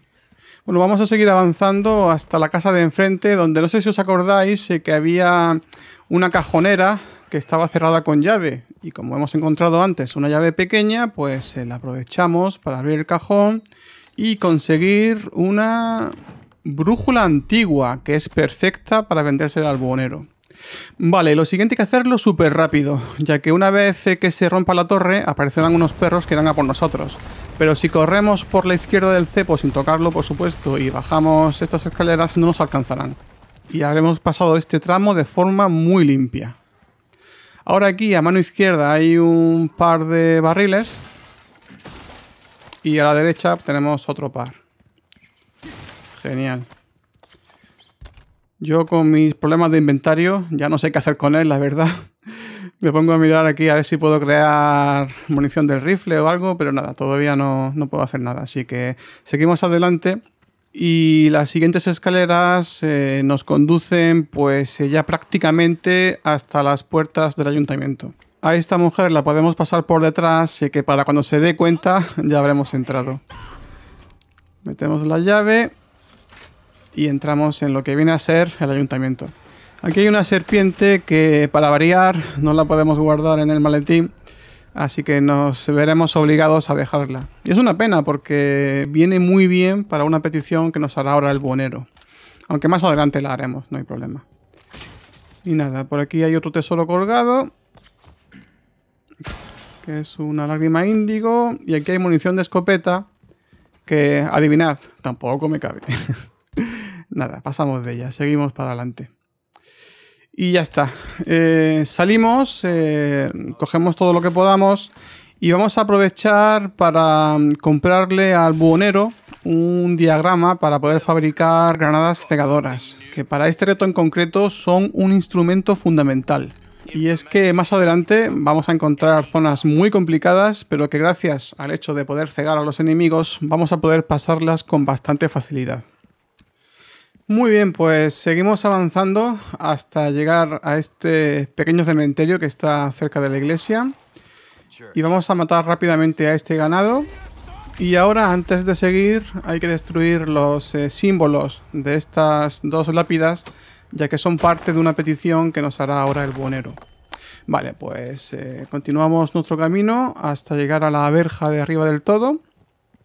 Bueno, vamos a seguir avanzando hasta la casa de enfrente, donde no sé si os acordáis que había una cajonera que estaba cerrada con llave. Y como hemos encontrado antes una llave pequeña, pues la aprovechamos para abrir el cajón y conseguir una brújula antigua que es perfecta para venderse al albonero. Vale, lo siguiente hay que hacerlo súper rápido, ya que una vez que se rompa la torre aparecerán unos perros que irán a por nosotros. Pero si corremos por la izquierda del cepo sin tocarlo, por supuesto, y bajamos estas escaleras no nos alcanzarán. Y habremos pasado este tramo de forma muy limpia. Ahora aquí a mano izquierda hay un par de barriles y a la derecha tenemos otro par. Genial. Yo con mis problemas de inventario, ya no sé qué hacer con él, la verdad. Me pongo a mirar aquí a ver si puedo crear munición del rifle o algo, pero nada, todavía no, puedo hacer nada. Así que seguimos adelante. Y las siguientes escaleras eh, nos conducen pues eh, ya prácticamente hasta las puertas del ayuntamiento. A esta mujer la podemos pasar por detrás, así que para cuando se dé cuenta ya habremos entrado. Metemos la llave y entramos en lo que viene a ser el ayuntamiento. Aquí hay una serpiente que para variar no la podemos guardar en el maletín, así que nos veremos obligados a dejarla. Y es una pena porque viene muy bien para una petición que nos hará ahora el buonero. Aunque más adelante la haremos, no hay problema. Y nada, por aquí hay otro tesoro colgado es una lágrima índigo. Y aquí hay munición de escopeta, que adivinad, tampoco me cabe. Nada, pasamos de ella, seguimos para adelante. Y ya está. Eh, salimos, eh, cogemos todo lo que podamos y vamos a aprovechar para mm, comprarle al buhonero un diagrama para poder fabricar granadas cegadoras, que para este reto en concreto son un instrumento fundamental y es que más adelante vamos a encontrar zonas muy complicadas, pero que gracias al hecho de poder cegar a los enemigos vamos a poder pasarlas con bastante facilidad. Muy bien, pues seguimos avanzando hasta llegar a este pequeño cementerio que está cerca de la iglesia. Y vamos a matar rápidamente a este ganado. Y ahora, antes de seguir, hay que destruir los eh, símbolos de estas dos lápidas ya que son parte de una petición que nos hará ahora el buonero. Vale, pues eh, continuamos nuestro camino hasta llegar a la verja de arriba del todo.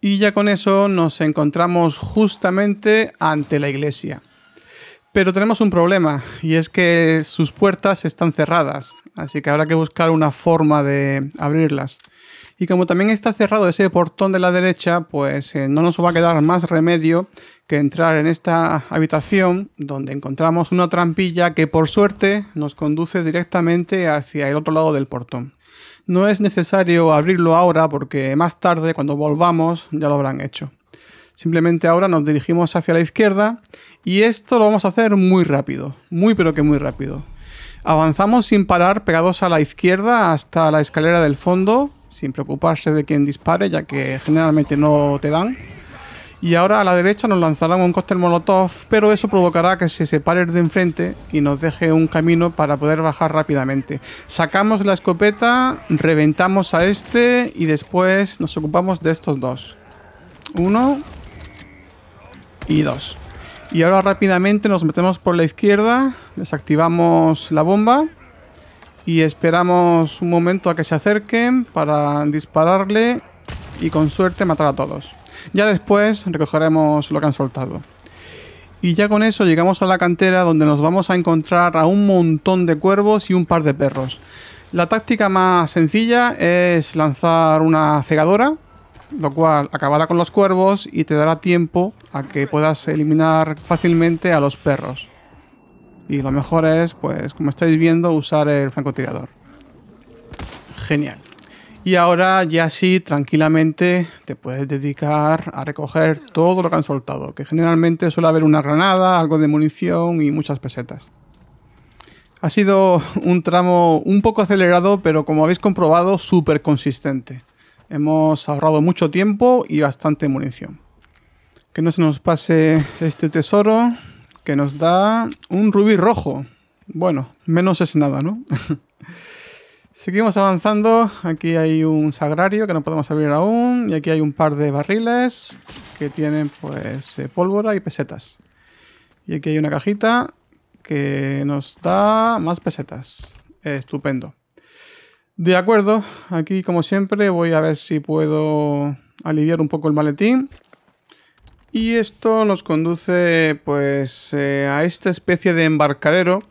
Y ya con eso nos encontramos justamente ante la iglesia. Pero tenemos un problema, y es que sus puertas están cerradas, así que habrá que buscar una forma de abrirlas. Y como también está cerrado ese portón de la derecha, pues eh, no nos va a quedar más remedio que entrar en esta habitación donde encontramos una trampilla que por suerte nos conduce directamente hacia el otro lado del portón. No es necesario abrirlo ahora porque más tarde, cuando volvamos, ya lo habrán hecho. Simplemente ahora nos dirigimos hacia la izquierda y esto lo vamos a hacer muy rápido, muy pero que muy rápido. Avanzamos sin parar pegados a la izquierda hasta la escalera del fondo, sin preocuparse de quien dispare, ya que generalmente no te dan. Y ahora a la derecha nos lanzarán un cóctel molotov, pero eso provocará que se separe de enfrente y nos deje un camino para poder bajar rápidamente. Sacamos la escopeta, reventamos a este y después nos ocupamos de estos dos. Uno y dos. Y ahora rápidamente nos metemos por la izquierda, desactivamos la bomba y esperamos un momento a que se acerquen para dispararle y con suerte matar a todos. Ya después recogeremos lo que han soltado. Y ya con eso llegamos a la cantera donde nos vamos a encontrar a un montón de cuervos y un par de perros. La táctica más sencilla es lanzar una cegadora, lo cual acabará con los cuervos y te dará tiempo a que puedas eliminar fácilmente a los perros. Y lo mejor es, pues, como estáis viendo, usar el francotirador. Genial. Y ahora ya sí, tranquilamente, te puedes dedicar a recoger todo lo que han soltado, que generalmente suele haber una granada, algo de munición y muchas pesetas. Ha sido un tramo un poco acelerado, pero como habéis comprobado, súper consistente. Hemos ahorrado mucho tiempo y bastante munición. Que no se nos pase este tesoro que nos da un rubí rojo. Bueno, menos es nada, ¿no? Seguimos avanzando. Aquí hay un sagrario que no podemos abrir aún. Y aquí hay un par de barriles que tienen pues eh, pólvora y pesetas. Y aquí hay una cajita que nos da más pesetas. Estupendo. De acuerdo, aquí como siempre voy a ver si puedo aliviar un poco el maletín. Y esto nos conduce pues eh, a esta especie de embarcadero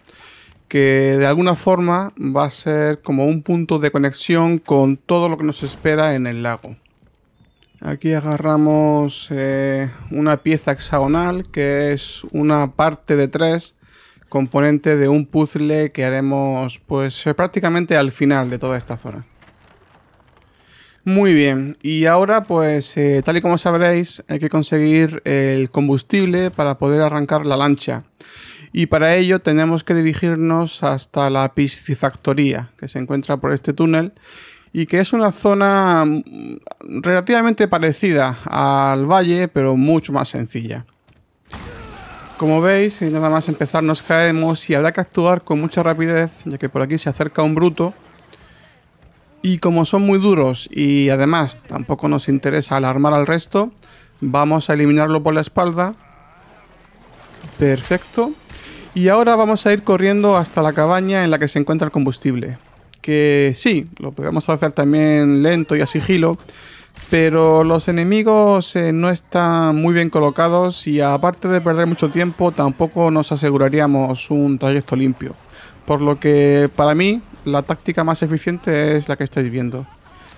que de alguna forma va a ser como un punto de conexión con todo lo que nos espera en el lago. Aquí agarramos eh, una pieza hexagonal que es una parte de tres componente de un puzzle que haremos pues eh, prácticamente al final de toda esta zona. Muy bien, y ahora pues eh, tal y como sabréis hay que conseguir el combustible para poder arrancar la lancha. Y para ello tenemos que dirigirnos hasta la piscifactoría que se encuentra por este túnel y que es una zona mm, relativamente parecida al valle pero mucho más sencilla. Como veis, nada más empezar nos caemos y habrá que actuar con mucha rapidez ya que por aquí se acerca un bruto y como son muy duros y además tampoco nos interesa alarmar al resto, vamos a eliminarlo por la espalda. Perfecto. Y ahora vamos a ir corriendo hasta la cabaña en la que se encuentra el combustible. Que sí, lo podemos hacer también lento y a sigilo, pero los enemigos eh, no están muy bien colocados y aparte de perder mucho tiempo, tampoco nos aseguraríamos un trayecto limpio. Por lo que para mí la táctica más eficiente es la que estáis viendo.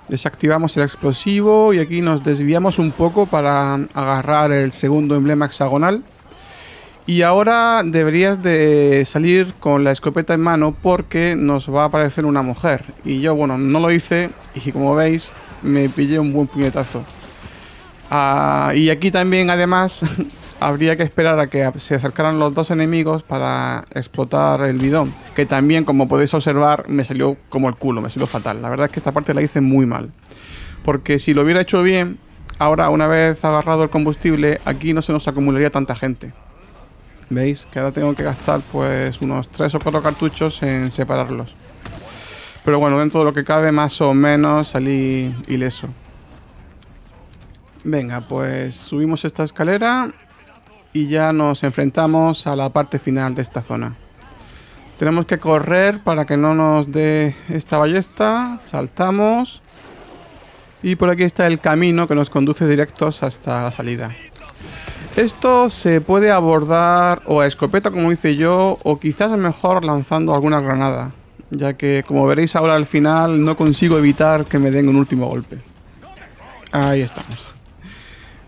Desactivamos el explosivo y aquí nos desviamos un poco para agarrar el segundo emblema hexagonal. Y ahora deberías de salir con la escopeta en mano porque nos va a aparecer una mujer. Y yo, bueno, no lo hice y como veis me pillé un buen puñetazo. Ah, y aquí también además habría que esperar a que se acercaran los dos enemigos para explotar el bidón. Que también, como podéis observar, me salió como el culo, me salió fatal. La verdad es que esta parte la hice muy mal. Porque si lo hubiera hecho bien, ahora una vez agarrado el combustible, aquí no se nos acumularía tanta gente. ¿Veis? Que ahora tengo que gastar pues unos 3 o 4 cartuchos en separarlos. Pero bueno, dentro de lo que cabe, más o menos salí ileso. Venga, pues subimos esta escalera y ya nos enfrentamos a la parte final de esta zona. Tenemos que correr para que no nos dé esta ballesta. Saltamos. Y por aquí está el camino que nos conduce directos hasta la salida. Esto se puede abordar o a escopeta, como hice yo, o quizás mejor lanzando alguna granada. Ya que, como veréis ahora al final, no consigo evitar que me den un último golpe. Ahí estamos.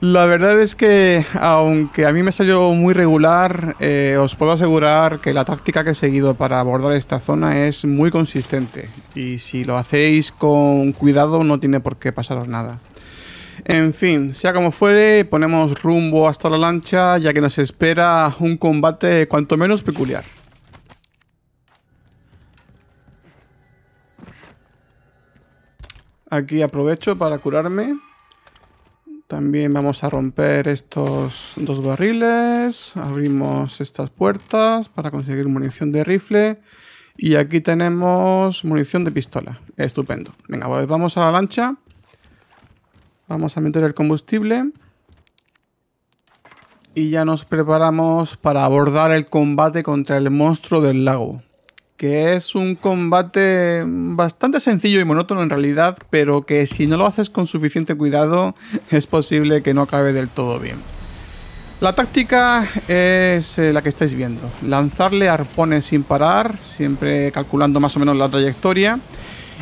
La verdad es que, aunque a mí me salió muy regular, eh, os puedo asegurar que la táctica que he seguido para abordar esta zona es muy consistente. Y si lo hacéis con cuidado, no tiene por qué pasaros nada. En fin, sea como fuere, ponemos rumbo hasta la lancha, ya que nos espera un combate cuanto menos peculiar. Aquí aprovecho para curarme. También vamos a romper estos dos barriles. Abrimos estas puertas para conseguir munición de rifle. Y aquí tenemos munición de pistola. Estupendo. Venga, pues vamos a la lancha. Vamos a meter el combustible. Y ya nos preparamos para abordar el combate contra el monstruo del lago que es un combate bastante sencillo y monótono en realidad, pero que si no lo haces con suficiente cuidado es posible que no acabe del todo bien. La táctica es eh, la que estáis viendo, lanzarle arpones sin parar, siempre calculando más o menos la trayectoria,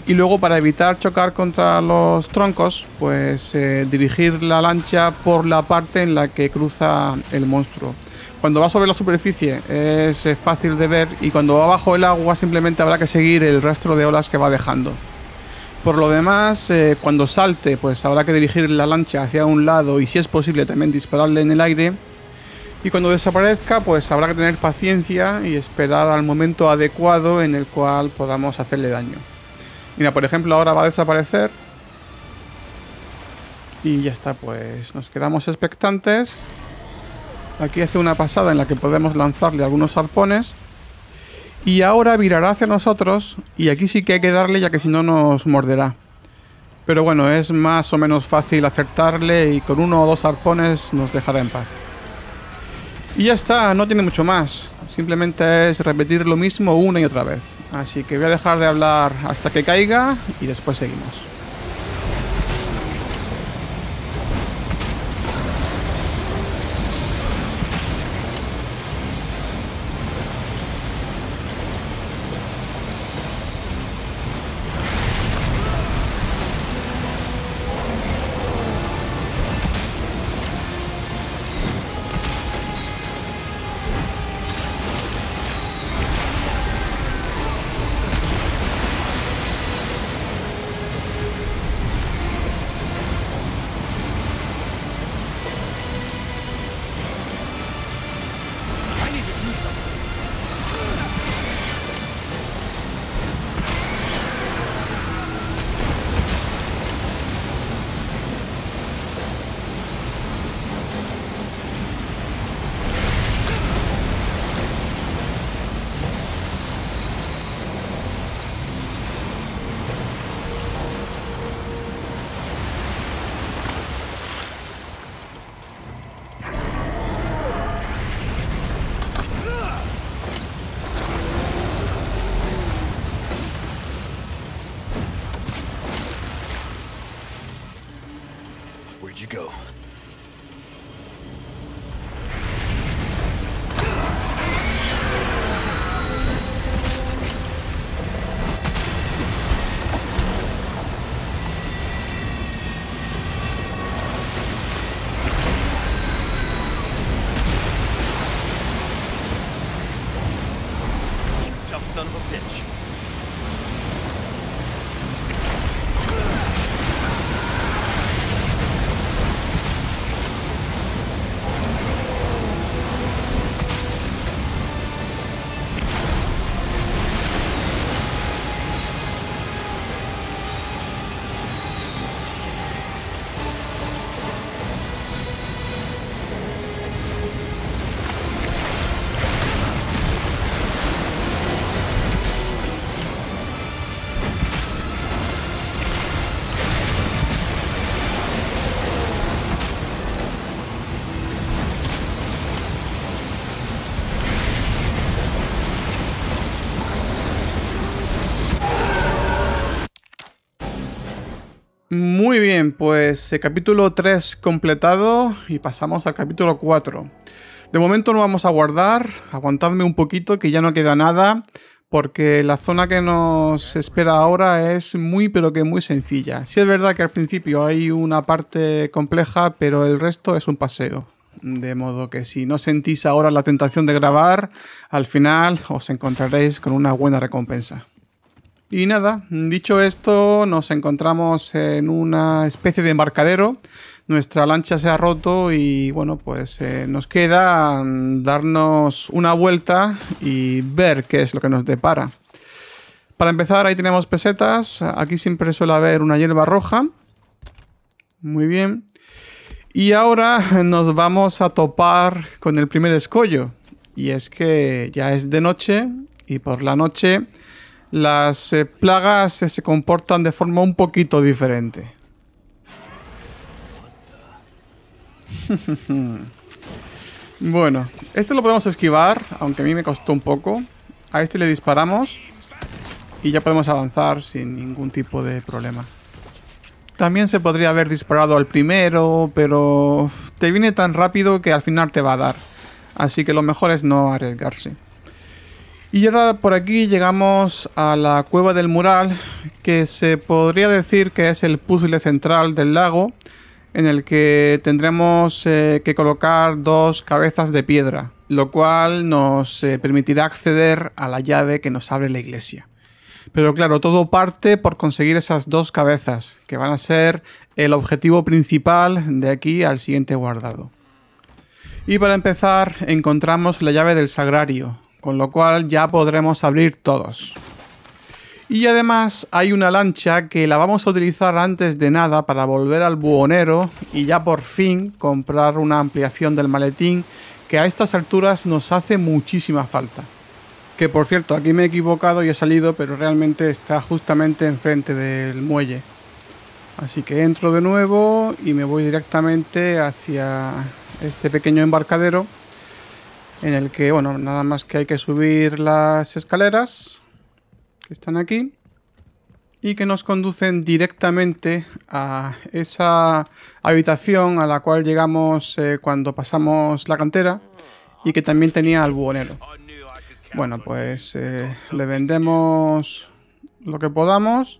y luego para evitar chocar contra los troncos, pues eh, dirigir la lancha por la parte en la que cruza el monstruo cuando va sobre la superficie es eh, fácil de ver y cuando va bajo el agua simplemente habrá que seguir el rastro de olas que va dejando. Por lo demás, eh, cuando salte, pues habrá que dirigir la lancha hacia un lado y si es posible también dispararle en el aire. Y cuando desaparezca, pues habrá que tener paciencia y esperar al momento adecuado en el cual podamos hacerle daño. Mira, por ejemplo, ahora va a desaparecer. Y ya está, pues nos quedamos expectantes. Aquí hace una pasada en la que podemos lanzarle algunos arpones. Y ahora virará hacia nosotros. Y aquí sí que hay que darle ya que si no nos morderá. Pero bueno, es más o menos fácil acertarle y con uno o dos arpones nos dejará en paz. Y ya está, no tiene mucho más. Simplemente es repetir lo mismo una y otra vez. Así que voy a dejar de hablar hasta que caiga y después seguimos. Muy bien, pues el eh, capítulo 3 completado y pasamos al capítulo 4. De momento no vamos a guardar, aguantadme un poquito que ya no queda nada, porque la zona que nos espera ahora es muy pero que muy sencilla. Sí es verdad que al principio hay una parte compleja, pero el resto es un paseo. De modo que si no sentís ahora la tentación de grabar, al final os encontraréis con una buena recompensa. Y nada, dicho esto, nos encontramos en una especie de embarcadero. Nuestra lancha se ha roto y bueno, pues eh, nos queda mm, darnos una vuelta y ver qué es lo que nos depara. Para empezar, ahí tenemos pesetas. Aquí siempre suele haber una hierba roja. Muy bien. Y ahora nos vamos a topar con el primer escollo. Y es que ya es de noche y por la noche las eh, plagas eh, se comportan de forma un poquito diferente. bueno, este lo podemos esquivar, aunque a mí me costó un poco. A este le disparamos y ya podemos avanzar sin ningún tipo de problema. También se podría haber disparado al primero, pero te viene tan rápido que al final te va a dar. Así que lo mejor es no arriesgarse. Y ahora por aquí llegamos a la cueva del mural, que se podría decir que es el puzzle central del lago, en el que tendremos eh, que colocar dos cabezas de piedra, lo cual nos eh, permitirá acceder a la llave que nos abre la iglesia. Pero claro, todo parte por conseguir esas dos cabezas, que van a ser el objetivo principal de aquí al siguiente guardado. Y para empezar, encontramos la llave del sagrario, con lo cual ya podremos abrir todos. Y además hay una lancha que la vamos a utilizar antes de nada para volver al buhonero y ya por fin comprar una ampliación del maletín que a estas alturas nos hace muchísima falta. Que por cierto, aquí me he equivocado y he salido, pero realmente está justamente enfrente del muelle. Así que entro de nuevo y me voy directamente hacia este pequeño embarcadero en el que, bueno, nada más que hay que subir las escaleras que están aquí y que nos conducen directamente a esa habitación a la cual llegamos eh, cuando pasamos la cantera y que también tenía al buhonero. Bueno, pues eh, le vendemos lo que podamos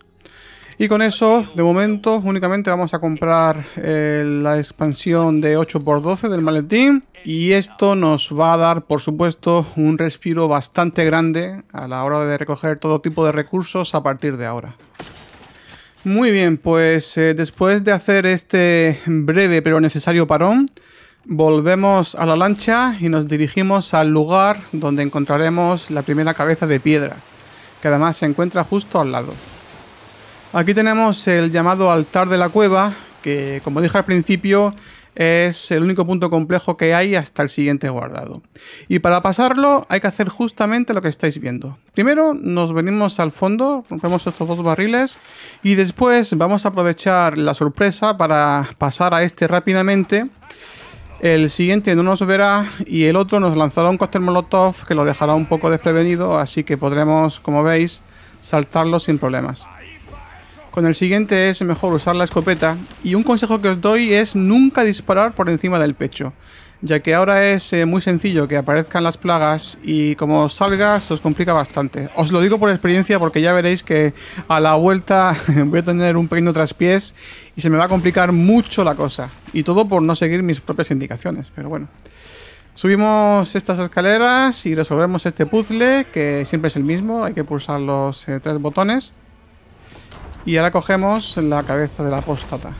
y con eso, de momento, únicamente vamos a comprar eh, la expansión de 8x12 del maletín. Y esto nos va a dar, por supuesto, un respiro bastante grande a la hora de recoger todo tipo de recursos a partir de ahora. Muy bien, pues eh, después de hacer este breve pero necesario parón, volvemos a la lancha y nos dirigimos al lugar donde encontraremos la primera cabeza de piedra, que además se encuentra justo al lado. Aquí tenemos el llamado altar de la cueva, que como dije al principio es el único punto complejo que hay hasta el siguiente guardado. Y para pasarlo hay que hacer justamente lo que estáis viendo. Primero nos venimos al fondo, rompemos estos dos barriles y después vamos a aprovechar la sorpresa para pasar a este rápidamente. El siguiente no nos verá y el otro nos lanzará un cóctel molotov que lo dejará un poco desprevenido, así que podremos, como veis, saltarlo sin problemas. Con el siguiente es mejor usar la escopeta y un consejo que os doy es nunca disparar por encima del pecho, ya que ahora es eh, muy sencillo que aparezcan las plagas y como salgas os complica bastante. Os lo digo por experiencia porque ya veréis que a la vuelta voy a tener un pequeño traspiés y se me va a complicar mucho la cosa. Y todo por no seguir mis propias indicaciones, pero bueno. Subimos estas escaleras y resolvemos este puzzle, que siempre es el mismo, hay que pulsar los eh, tres botones. Y ahora cogemos la cabeza de la apóstata.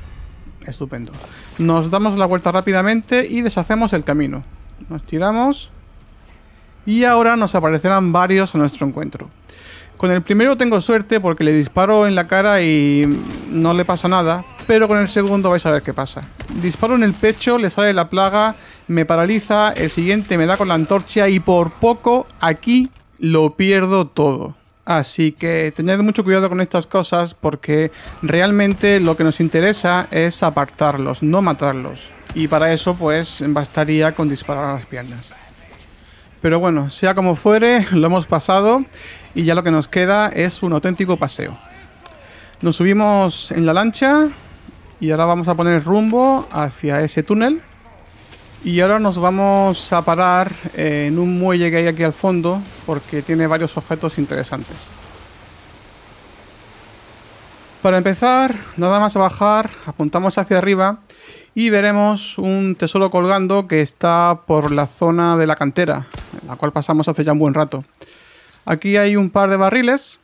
Estupendo. Nos damos la vuelta rápidamente y deshacemos el camino. Nos tiramos. Y ahora nos aparecerán varios a nuestro encuentro. Con el primero tengo suerte porque le disparo en la cara y no le pasa nada. Pero con el segundo vais a ver qué pasa. Disparo en el pecho, le sale la plaga, me paraliza. El siguiente me da con la antorcha y por poco aquí lo pierdo todo. Así que tened mucho cuidado con estas cosas porque realmente lo que nos interesa es apartarlos, no matarlos. Y para eso pues bastaría con disparar a las piernas. Pero bueno, sea como fuere, lo hemos pasado y ya lo que nos queda es un auténtico paseo. Nos subimos en la lancha y ahora vamos a poner rumbo hacia ese túnel y ahora nos vamos a parar en un muelle que hay aquí al fondo porque tiene varios objetos interesantes. Para empezar, nada más a bajar, apuntamos hacia arriba y veremos un tesoro colgando que está por la zona de la cantera, en la cual pasamos hace ya un buen rato. Aquí hay un par de barriles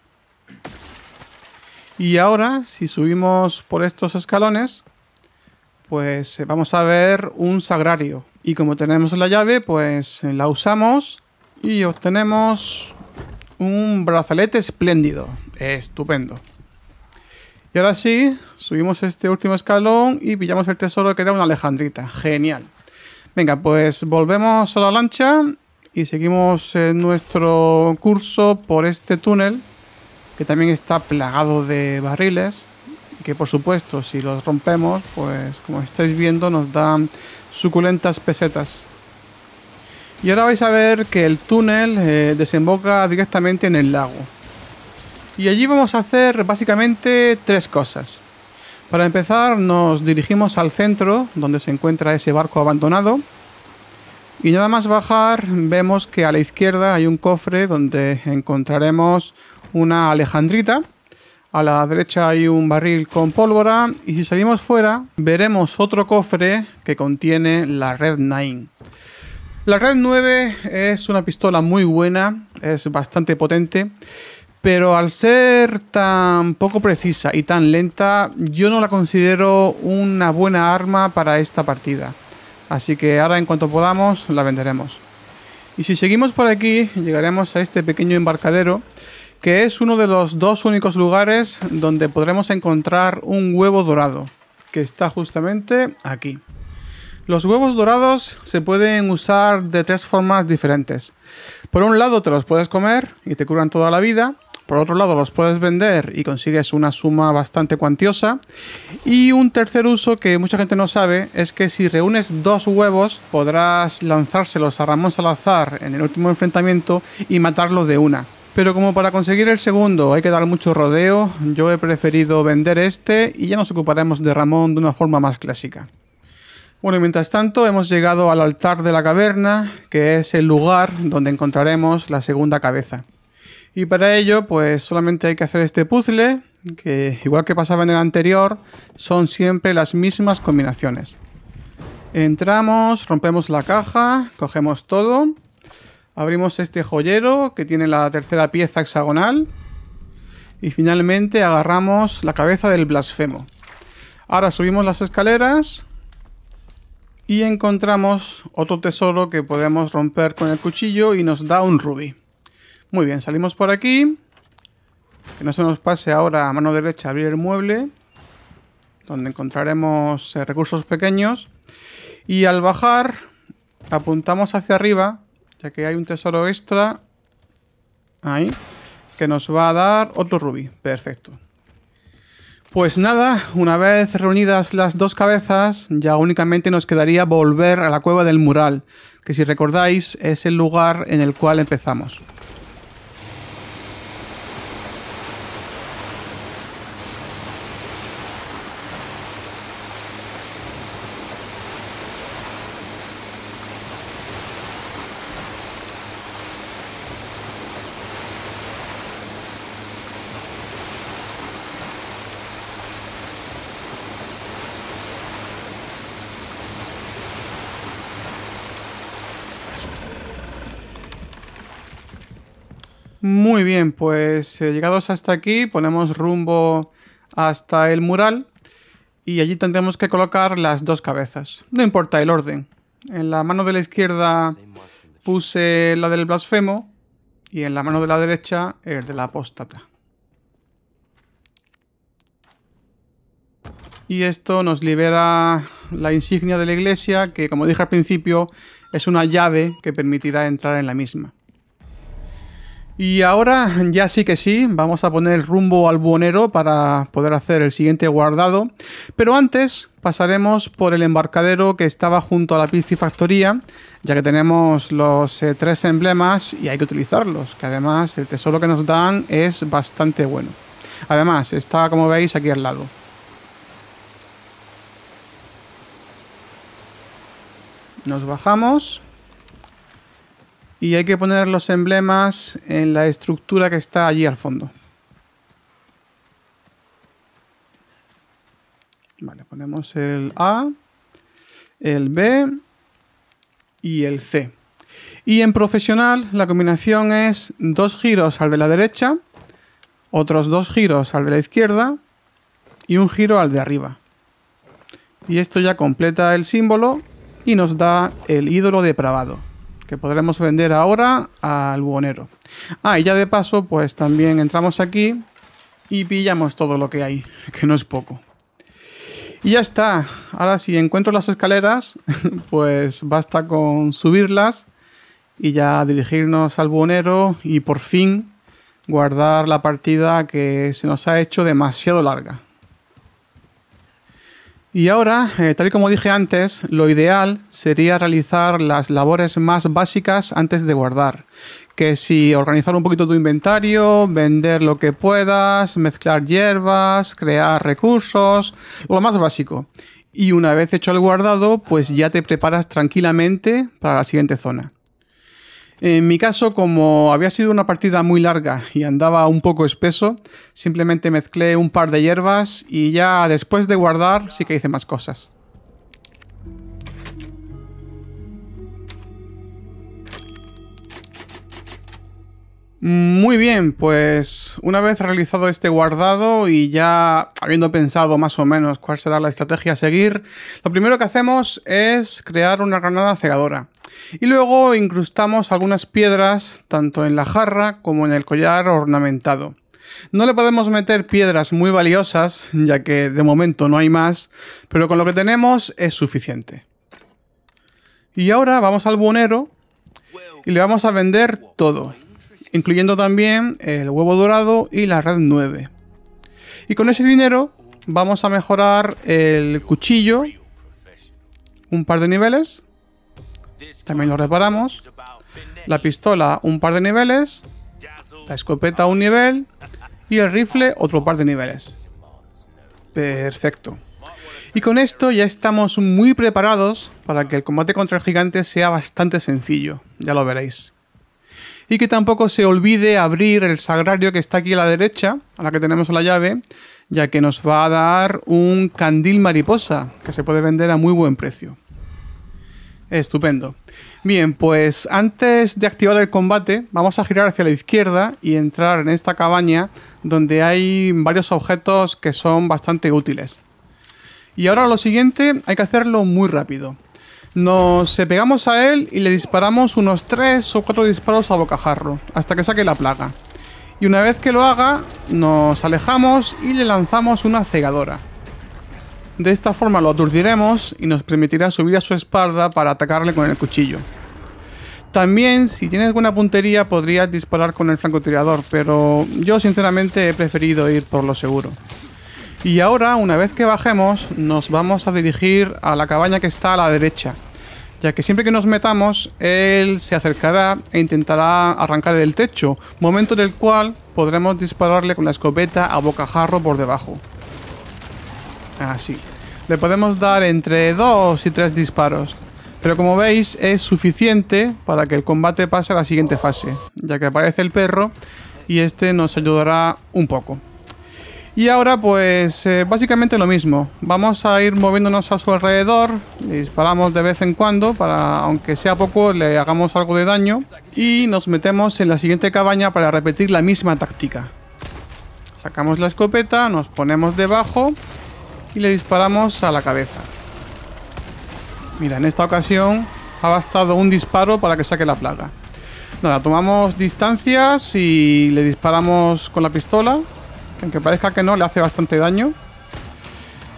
y ahora, si subimos por estos escalones, pues eh, vamos a ver un sagrario. Y como tenemos la llave, pues eh, la usamos y obtenemos un brazalete espléndido. Estupendo. Y ahora sí, subimos este último escalón y pillamos el tesoro que era una alejandrita. Genial. Venga, pues volvemos a la lancha y seguimos en eh, nuestro curso por este túnel que también está plagado de barriles que por supuesto si los rompemos, pues como estáis viendo nos dan suculentas pesetas. Y ahora vais a ver que el túnel eh, desemboca directamente en el lago. Y allí vamos a hacer básicamente tres cosas. Para empezar nos dirigimos al centro donde se encuentra ese barco abandonado. Y nada más bajar vemos que a la izquierda hay un cofre donde encontraremos una alejandrita a la derecha hay un barril con pólvora y si salimos fuera veremos otro cofre que contiene la Red 9. La Red 9 es una pistola muy buena, es bastante potente, pero al ser tan poco precisa y tan lenta, yo no la considero una buena arma para esta partida. Así que ahora en cuanto podamos la venderemos. Y si seguimos por aquí, llegaremos a este pequeño embarcadero que es uno de los dos únicos lugares donde podremos encontrar un huevo dorado, que está justamente aquí. Los huevos dorados se pueden usar de tres formas diferentes. Por un lado te los puedes comer y te curan toda la vida, por otro lado, los puedes vender y consigues una suma bastante cuantiosa. Y un tercer uso que mucha gente no sabe es que si reúnes dos huevos podrás lanzárselos a Ramón Salazar en el último enfrentamiento y matarlo de una. Pero como para conseguir el segundo hay que dar mucho rodeo, yo he preferido vender este y ya nos ocuparemos de Ramón de una forma más clásica. Bueno, y mientras tanto hemos llegado al altar de la caverna, que es el lugar donde encontraremos la segunda cabeza. Y para ello, pues solamente hay que hacer este puzzle, que igual que pasaba en el anterior, son siempre las mismas combinaciones. Entramos, rompemos la caja, cogemos todo Abrimos este joyero que tiene la tercera pieza hexagonal. Y finalmente agarramos la cabeza del blasfemo. Ahora subimos las escaleras. Y encontramos otro tesoro que podemos romper con el cuchillo y nos da un rubí. Muy bien, salimos por aquí. Que no se nos pase ahora a mano derecha abrir el mueble. Donde encontraremos eh, recursos pequeños. Y al bajar apuntamos hacia arriba ya que hay un tesoro extra. Ahí. Que nos va a dar otro rubí. Perfecto. Pues nada, una vez reunidas las dos cabezas, ya únicamente nos quedaría volver a la cueva del mural, que si recordáis es el lugar en el cual empezamos. Muy bien, pues eh, llegados hasta aquí, ponemos rumbo hasta el mural y allí tendremos que colocar las dos cabezas. No importa el orden. En la mano de la izquierda puse la del blasfemo y en la mano de la derecha el de la apóstata. Y esto nos libera la insignia de la iglesia que, como dije al principio, es una llave que permitirá entrar en la misma. Y ahora, ya sí que sí, vamos a poner el rumbo al buonero para poder hacer el siguiente guardado. Pero antes pasaremos por el embarcadero que estaba junto a la piscifactoría, ya que tenemos los eh, tres emblemas y hay que utilizarlos, que además el tesoro que nos dan es bastante bueno. Además, está como veis aquí al lado. Nos bajamos y hay que poner los emblemas en la estructura que está allí al fondo. Vale, ponemos el A, el B y el C. Y en profesional la combinación es dos giros al de la derecha, otros dos giros al de la izquierda y un giro al de arriba. Y esto ya completa el símbolo y nos da el ídolo depravado que podremos vender ahora al buhonero. Ah, y ya de paso, pues también entramos aquí y pillamos todo lo que hay, que no es poco. Y ya está. Ahora si encuentro las escaleras, pues basta con subirlas y ya dirigirnos al buhonero y por fin guardar la partida que se nos ha hecho demasiado larga. Y ahora, eh, tal y como dije antes, lo ideal sería realizar las labores más básicas antes de guardar. Que si organizar un poquito tu inventario, vender lo que puedas, mezclar hierbas, crear recursos, lo más básico. Y una vez hecho el guardado, pues ya te preparas tranquilamente para la siguiente zona. En mi caso, como había sido una partida muy larga y andaba un poco espeso, simplemente mezclé un par de hierbas y ya después de guardar sí que hice más cosas. Muy bien, pues una vez realizado este guardado y ya habiendo pensado más o menos cuál será la estrategia a seguir, lo primero que hacemos es crear una granada cegadora. Y luego incrustamos algunas piedras tanto en la jarra como en el collar ornamentado. No le podemos meter piedras muy valiosas, ya que de momento no hay más, pero con lo que tenemos es suficiente. Y ahora vamos al buonero y le vamos a vender todo, incluyendo también el huevo dorado y la red 9. Y con ese dinero vamos a mejorar el cuchillo un par de niveles también lo reparamos. La pistola un par de niveles. La escopeta un nivel. Y el rifle otro par de niveles. Perfecto. Y con esto ya estamos muy preparados para que el combate contra el gigante sea bastante sencillo, ya lo veréis. Y que tampoco se olvide abrir el sagrario que está aquí a la derecha, a la que tenemos la llave, ya que nos va a dar un candil mariposa, que se puede vender a muy buen precio. Estupendo. Bien, pues antes de activar el combate, vamos a girar hacia la izquierda y entrar en esta cabaña donde hay varios objetos que son bastante útiles. Y ahora lo siguiente, hay que hacerlo muy rápido. Nos pegamos a él y le disparamos unos 3 o 4 disparos a bocajarro, hasta que saque la plaga. Y una vez que lo haga, nos alejamos y le lanzamos una cegadora. De esta forma lo aturdiremos y nos permitirá subir a su espalda para atacarle con el cuchillo. También, si tienes buena puntería, podrías disparar con el francotirador, pero yo sinceramente he preferido ir por lo seguro. Y ahora, una vez que bajemos, nos vamos a dirigir a la cabaña que está a la derecha, ya que siempre que nos metamos, él se acercará e intentará arrancar el techo, momento en el cual podremos dispararle con la escopeta a bocajarro por debajo. Así. Ah, le podemos dar entre dos y tres disparos. Pero como veis, es suficiente para que el combate pase a la siguiente fase, ya que aparece el perro y este nos ayudará un poco. Y ahora pues eh, básicamente lo mismo, vamos a ir moviéndonos a su alrededor, disparamos de vez en cuando para aunque sea poco le hagamos algo de daño y nos metemos en la siguiente cabaña para repetir la misma táctica. Sacamos la escopeta, nos ponemos debajo y le disparamos a la cabeza. Mira, en esta ocasión ha bastado un disparo para que saque la plaga. Nada, tomamos distancias y le disparamos con la pistola, aunque parezca que no, le hace bastante daño.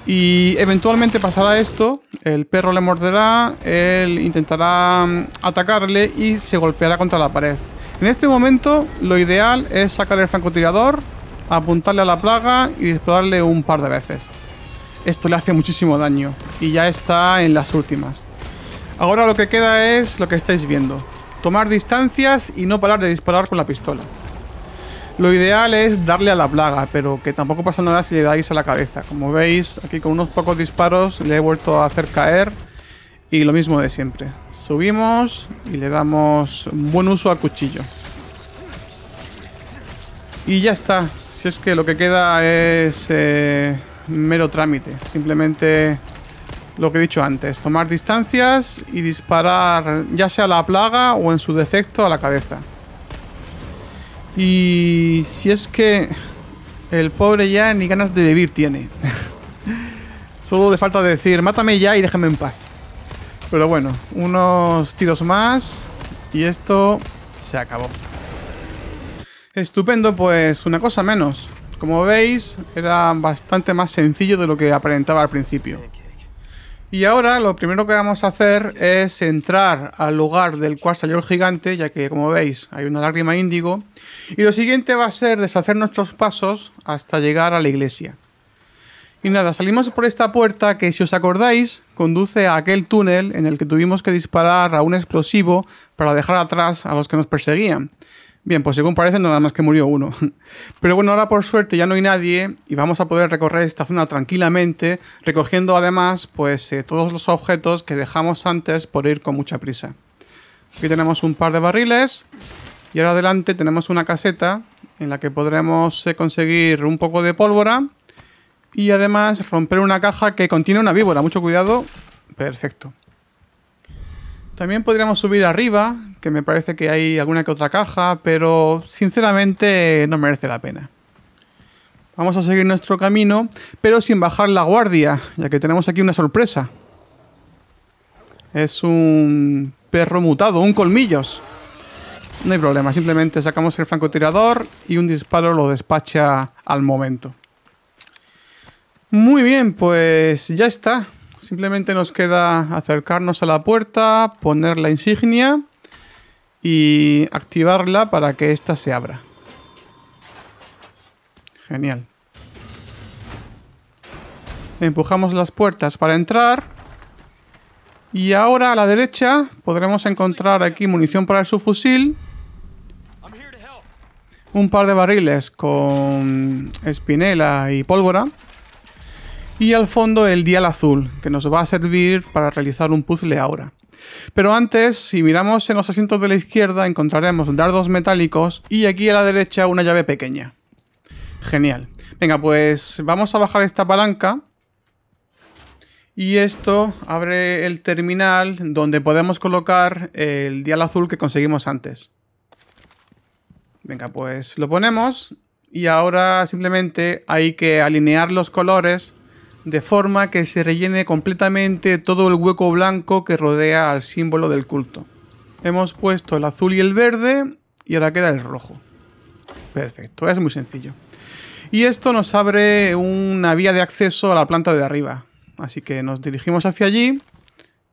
Y eventualmente pasará esto, el perro le morderá, él intentará mm, atacarle y se golpeará contra la pared. En este momento lo ideal es sacar el francotirador, apuntarle a la plaga y dispararle un par de veces. Esto le hace muchísimo daño. Y ya está en las últimas. Ahora lo que queda es lo que estáis viendo. Tomar distancias y no parar de disparar con la pistola. Lo ideal es darle a la plaga, pero que tampoco pasa nada si le dais a la cabeza. Como veis, aquí con unos pocos disparos le he vuelto a hacer caer. Y lo mismo de siempre. Subimos y le damos buen uso al cuchillo. Y ya está. Si es que lo que queda es... Eh, mero trámite. Simplemente lo que he dicho antes, tomar distancias y disparar ya sea a la plaga o en su defecto a la cabeza. Y si es que el pobre ya ni ganas de vivir tiene. Solo le falta decir, mátame ya y déjame en paz. Pero bueno, unos tiros más y esto se acabó. Estupendo, pues una cosa menos. Como veis, era bastante más sencillo de lo que aparentaba al principio. Y ahora lo primero que vamos a hacer es entrar al lugar del cual salió el gigante, ya que como veis hay una lágrima índigo. Y lo siguiente va a ser deshacer nuestros pasos hasta llegar a la iglesia. Y nada, salimos por esta puerta que si os acordáis conduce a aquel túnel en el que tuvimos que disparar a un explosivo para dejar atrás a los que nos perseguían. Bien, pues según parece nada más que murió uno. Pero bueno, ahora por suerte ya no hay nadie y vamos a poder recorrer esta zona tranquilamente, recogiendo además pues eh, todos los objetos que dejamos antes por ir con mucha prisa. Aquí tenemos un par de barriles y ahora adelante tenemos una caseta en la que podremos eh, conseguir un poco de pólvora y además romper una caja que contiene una víbora. Mucho cuidado. Perfecto. También podríamos subir arriba, que me parece que hay alguna que otra caja, pero sinceramente no merece la pena. Vamos a seguir nuestro camino, pero sin bajar la guardia, ya que tenemos aquí una sorpresa. Es un perro mutado, un colmillos. No hay problema, simplemente sacamos el francotirador y un disparo lo despacha al momento. Muy bien, pues ya está. Simplemente nos queda acercarnos a la puerta, poner la insignia y activarla para que ésta se abra. Genial. Empujamos las puertas para entrar. Y ahora a la derecha podremos encontrar aquí munición para el subfusil. Un par de barriles con espinela y pólvora y al fondo el dial azul, que nos va a servir para realizar un puzzle ahora. Pero antes, si miramos en los asientos de la izquierda, encontraremos dardos metálicos y aquí a la derecha una llave pequeña. Genial. Venga, pues vamos a bajar esta palanca. Y esto abre el terminal donde podemos colocar el dial azul que conseguimos antes. Venga, pues lo ponemos y ahora simplemente hay que alinear los colores de forma que se rellene completamente todo el hueco blanco que rodea al símbolo del culto. Hemos puesto el azul y el verde y ahora queda el rojo. Perfecto, es muy sencillo. Y esto nos abre una vía de acceso a la planta de arriba. Así que nos dirigimos hacia allí,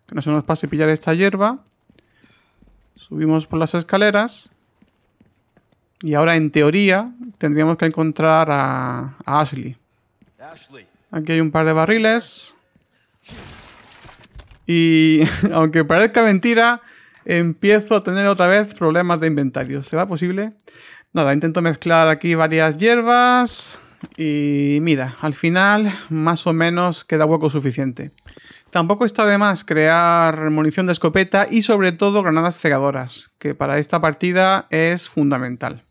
que no se nos pase pillar esta hierba. Subimos por las escaleras. Y ahora, en teoría, tendríamos que encontrar a, Ashley. Ashley. Aquí hay un par de barriles. Y aunque parezca mentira, empiezo a tener otra vez problemas de inventario. ¿Será posible? Nada, intento mezclar aquí varias hierbas. Y mira, al final más o menos queda hueco suficiente. Tampoco está de más crear munición de escopeta y sobre todo granadas cegadoras, que para esta partida es fundamental.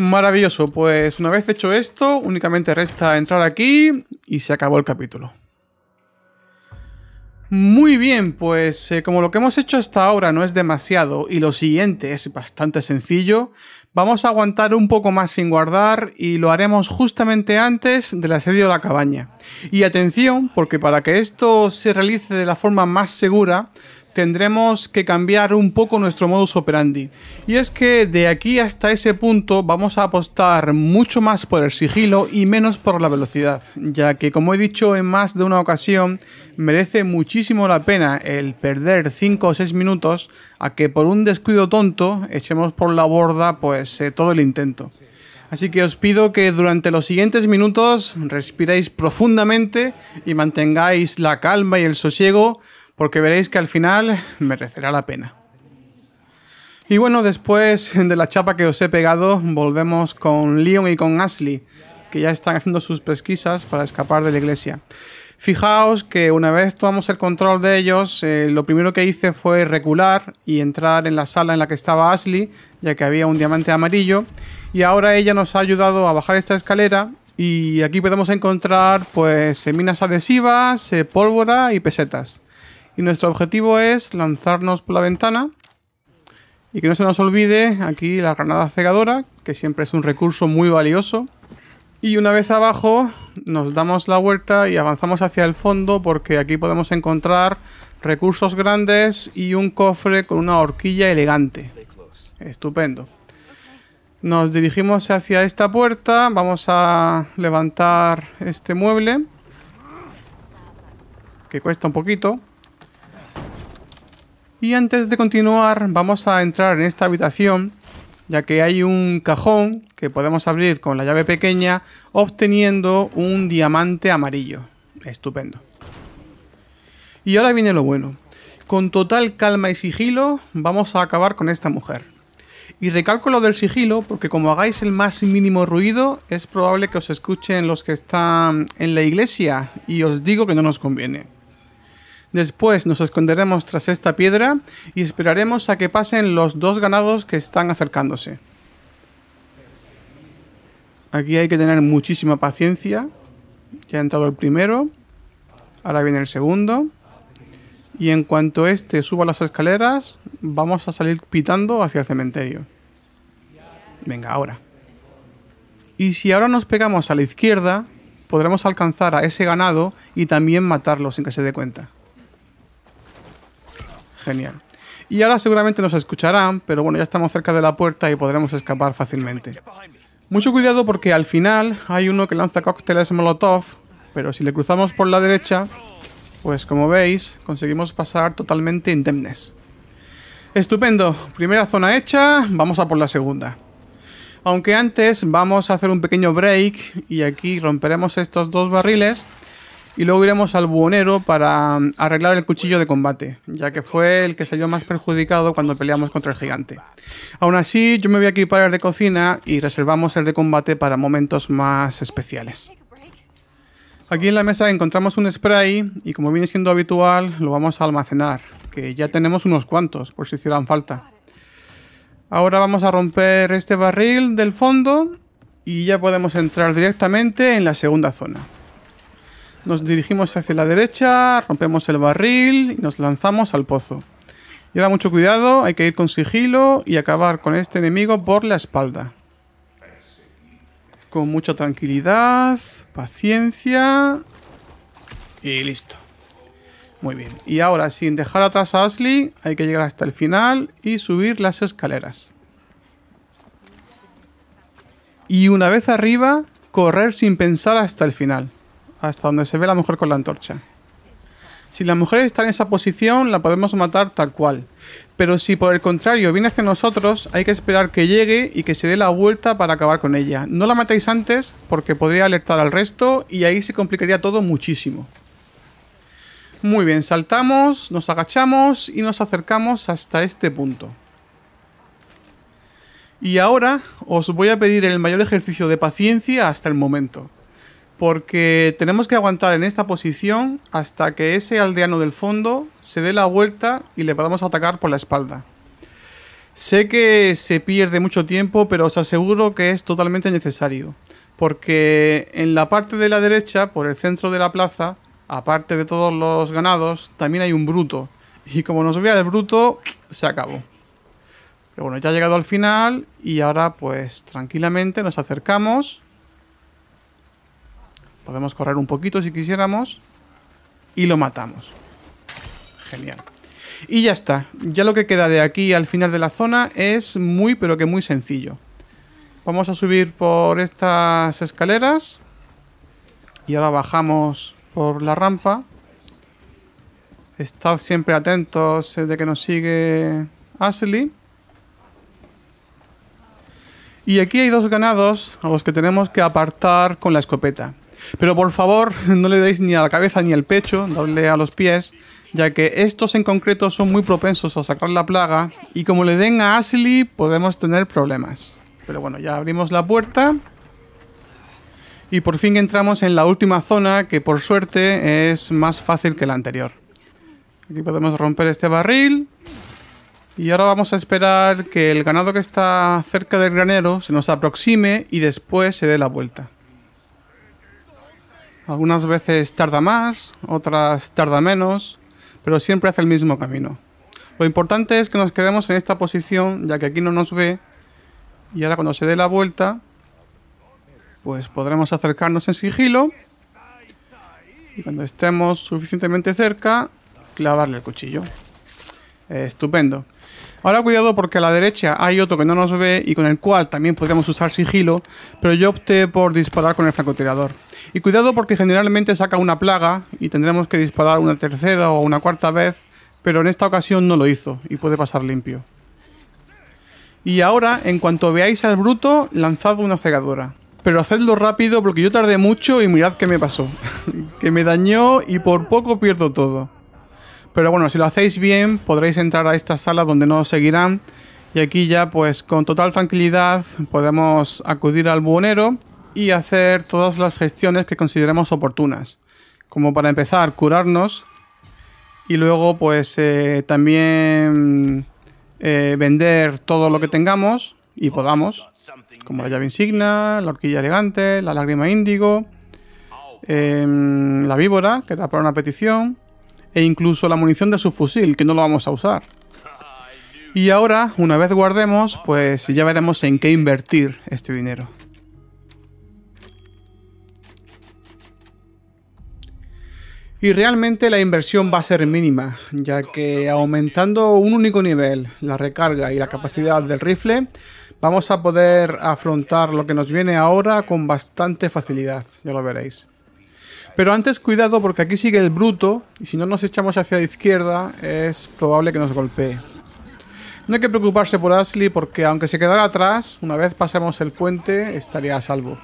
Maravilloso, pues una vez hecho esto, únicamente resta entrar aquí y se acabó el capítulo. Muy bien, pues eh, como lo que hemos hecho hasta ahora no es demasiado y lo siguiente es bastante sencillo, vamos a aguantar un poco más sin guardar y lo haremos justamente antes del asedio de la cabaña. Y atención, porque para que esto se realice de la forma más segura, tendremos que cambiar un poco nuestro modus operandi. Y es que de aquí hasta ese punto vamos a apostar mucho más por el sigilo y menos por la velocidad, ya que como he dicho en más de una ocasión, merece muchísimo la pena el perder 5 o 6 minutos a que por un descuido tonto echemos por la borda pues eh, todo el intento. Así que os pido que durante los siguientes minutos respiréis profundamente y mantengáis la calma y el sosiego porque veréis que al final merecerá la pena. Y bueno, después de la chapa que os he pegado, volvemos con Leon y con Ashley, que ya están haciendo sus pesquisas para escapar de la iglesia. Fijaos que una vez tomamos el control de ellos, eh, lo primero que hice fue recular y entrar en la sala en la que estaba Ashley, ya que había un diamante amarillo, y ahora ella nos ha ayudado a bajar esta escalera y aquí podemos encontrar pues minas adhesivas, eh, pólvora y pesetas. Y nuestro objetivo es lanzarnos por la ventana y que no se nos olvide aquí la granada cegadora, que siempre es un recurso muy valioso. Y una vez abajo nos damos la vuelta y avanzamos hacia el fondo porque aquí podemos encontrar recursos grandes y un cofre con una horquilla elegante. Estupendo. Nos dirigimos hacia esta puerta, vamos a levantar este mueble, que cuesta un poquito. Y antes de continuar vamos a entrar en esta habitación ya que hay un cajón que podemos abrir con la llave pequeña obteniendo un diamante amarillo. Estupendo. Y ahora viene lo bueno. Con total calma y sigilo vamos a acabar con esta mujer. Y recalco lo del sigilo porque como hagáis el más mínimo ruido es probable que os escuchen los que están en la iglesia y os digo que no nos conviene. Después nos esconderemos tras esta piedra y esperaremos a que pasen los dos ganados que están acercándose. Aquí hay que tener muchísima paciencia. Ya ha entrado el primero. Ahora viene el segundo. Y en cuanto este suba las escaleras, vamos a salir pitando hacia el cementerio. Venga, ahora. Y si ahora nos pegamos a la izquierda, podremos alcanzar a ese ganado y también matarlo sin que se dé cuenta. Y ahora seguramente nos escucharán, pero bueno, ya estamos cerca de la puerta y podremos escapar fácilmente. Mucho cuidado porque al final hay uno que lanza cócteles molotov, pero si le cruzamos por la derecha, pues como veis, conseguimos pasar totalmente indemnes. Estupendo, primera zona hecha, vamos a por la segunda. Aunque antes vamos a hacer un pequeño break y aquí romperemos estos dos barriles y luego iremos al buhonero para mm, arreglar el cuchillo de combate, ya que fue el que salió más perjudicado cuando peleamos contra el gigante. Aún así, yo me voy a equipar el de cocina y reservamos el de combate para momentos más especiales. Aquí en la mesa encontramos un spray y como viene siendo habitual lo vamos a almacenar, que ya tenemos unos cuantos por si hicieran falta. Ahora vamos a romper este barril del fondo y ya podemos entrar directamente en la segunda zona nos dirigimos hacia la derecha, rompemos el barril y nos lanzamos al pozo. Y ahora mucho cuidado, hay que ir con sigilo y acabar con este enemigo por la espalda. Con mucha tranquilidad, paciencia y listo. Muy bien. Y ahora, sin dejar atrás a Ashley, hay que llegar hasta el final y subir las escaleras. Y una vez arriba, correr sin pensar hasta el final hasta donde se ve la mujer con la antorcha. Si la mujer está en esa posición, la podemos matar tal cual. Pero si por el contrario viene hacia nosotros, hay que esperar que llegue y que se dé la vuelta para acabar con ella. No la matéis antes porque podría alertar al resto y ahí se complicaría todo muchísimo. Muy bien, saltamos, nos agachamos y nos acercamos hasta este punto. Y ahora os voy a pedir el mayor ejercicio de paciencia hasta el momento porque tenemos que aguantar en esta posición hasta que ese aldeano del fondo se dé la vuelta y le podamos atacar por la espalda. Sé que se pierde mucho tiempo, pero os aseguro que es totalmente necesario, porque en la parte de la derecha, por el centro de la plaza, aparte de todos los ganados, también hay un bruto, y como nos vea el bruto, se acabó. Pero bueno, ya ha llegado al final y ahora pues tranquilamente nos acercamos Podemos correr un poquito si quisiéramos. Y lo matamos. Genial. Y ya está. Ya lo que queda de aquí al final de la zona es muy, pero que muy sencillo. Vamos a subir por estas escaleras. Y ahora bajamos por la rampa. Estad siempre atentos eh, de que nos sigue Ashley. Y aquí hay dos ganados a los que tenemos que apartar con la escopeta. Pero por favor, no le deis ni a la cabeza ni al pecho, dadle a los pies, ya que estos en concreto son muy propensos a sacar la plaga, y como le den a Ashley podemos tener problemas. Pero bueno, ya abrimos la puerta. Y por fin entramos en la última zona, que por suerte es más fácil que la anterior. Aquí podemos romper este barril. Y ahora vamos a esperar que el ganado que está cerca del granero se nos aproxime y después se dé la vuelta. Algunas veces tarda más, otras tarda menos, pero siempre hace el mismo camino. Lo importante es que nos quedemos en esta posición, ya que aquí no nos ve, y ahora cuando se dé la vuelta, pues podremos acercarnos en sigilo, y cuando estemos suficientemente cerca, clavarle el cuchillo. Estupendo. Ahora cuidado porque a la derecha hay otro que no nos ve y con el cual también podríamos usar sigilo, pero yo opté por disparar con el francotirador. Y cuidado porque generalmente saca una plaga y tendremos que disparar una tercera o una cuarta vez, pero en esta ocasión no lo hizo y puede pasar limpio. Y ahora, en cuanto veáis al bruto, lanzad una cegadora. Pero hacedlo rápido porque yo tardé mucho y mirad qué me pasó. que me dañó y por poco pierdo todo. Pero bueno, si lo hacéis bien, podréis entrar a esta sala donde no os seguirán. Y aquí ya, pues con total tranquilidad, podemos acudir al buonero y hacer todas las gestiones que consideremos oportunas. Como para empezar, curarnos. Y luego, pues eh, también eh, vender todo lo que tengamos y podamos. Como la llave insignia, la horquilla elegante, la lágrima índigo, em, la víbora, que era para una petición e incluso la munición de su fusil, que no lo vamos a usar. Y ahora, una vez guardemos, pues ya veremos en qué invertir este dinero. Y realmente la inversión va a ser mínima, ya que aumentando un único nivel, la recarga y la capacidad del rifle, vamos a poder afrontar lo que nos viene ahora con bastante facilidad, ya lo veréis. Pero antes cuidado porque aquí sigue el bruto y si no nos echamos hacia la izquierda es probable que nos golpee. No hay que preocuparse por Ashley porque aunque se quedara atrás, una vez pasemos el puente estaría a salvo.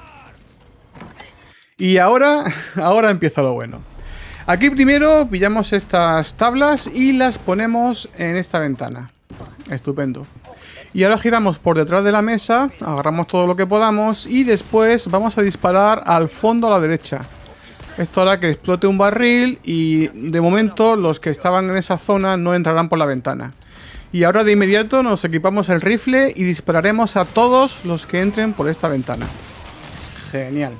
Y ahora, ahora empieza lo bueno. Aquí primero pillamos estas tablas y las ponemos en esta ventana. Estupendo. Y ahora giramos por detrás de la mesa, agarramos todo lo que podamos y después vamos a disparar al fondo a la derecha. Esto hará que explote un barril y de momento los que estaban en esa zona no entrarán por la ventana. Y ahora de inmediato nos equipamos el rifle y dispararemos a todos los que entren por esta ventana. Genial.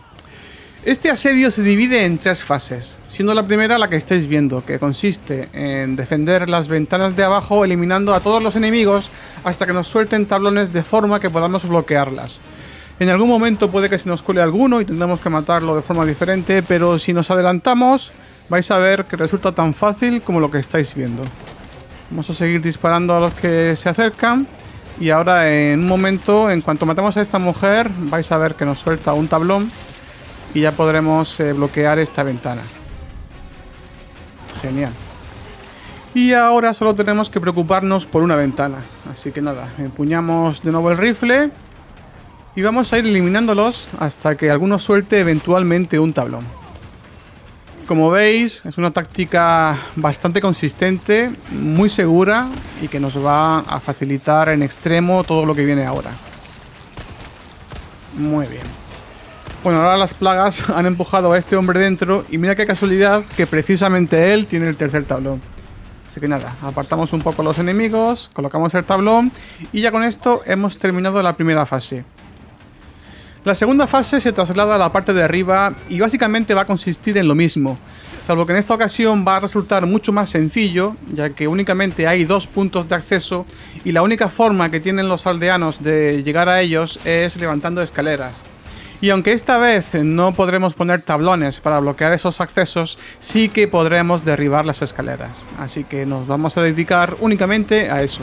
Este asedio se divide en tres fases, siendo la primera la que estáis viendo, que consiste en defender las ventanas de abajo eliminando a todos los enemigos hasta que nos suelten tablones de forma que podamos bloquearlas. En algún momento puede que se nos cuele alguno y tendremos que matarlo de forma diferente, pero si nos adelantamos vais a ver que resulta tan fácil como lo que estáis viendo. Vamos a seguir disparando a los que se acercan y ahora en un momento, en cuanto matemos a esta mujer, vais a ver que nos suelta un tablón y ya podremos eh, bloquear esta ventana. Genial. Y ahora solo tenemos que preocuparnos por una ventana. Así que nada, empuñamos de nuevo el rifle y vamos a ir eliminándolos hasta que alguno suelte eventualmente un tablón. Como veis, es una táctica bastante consistente, muy segura y que nos va a facilitar en extremo todo lo que viene ahora. Muy bien. Bueno, ahora las plagas han empujado a este hombre dentro y mira qué casualidad que precisamente él tiene el tercer tablón. Así que nada, apartamos un poco los enemigos, colocamos el tablón y ya con esto hemos terminado la primera fase. La segunda fase se traslada a la parte de arriba y básicamente va a consistir en lo mismo, salvo que en esta ocasión va a resultar mucho más sencillo, ya que únicamente hay dos puntos de acceso y la única forma que tienen los aldeanos de llegar a ellos es levantando escaleras. Y aunque esta vez no podremos poner tablones para bloquear esos accesos, sí que podremos derribar las escaleras, así que nos vamos a dedicar únicamente a eso.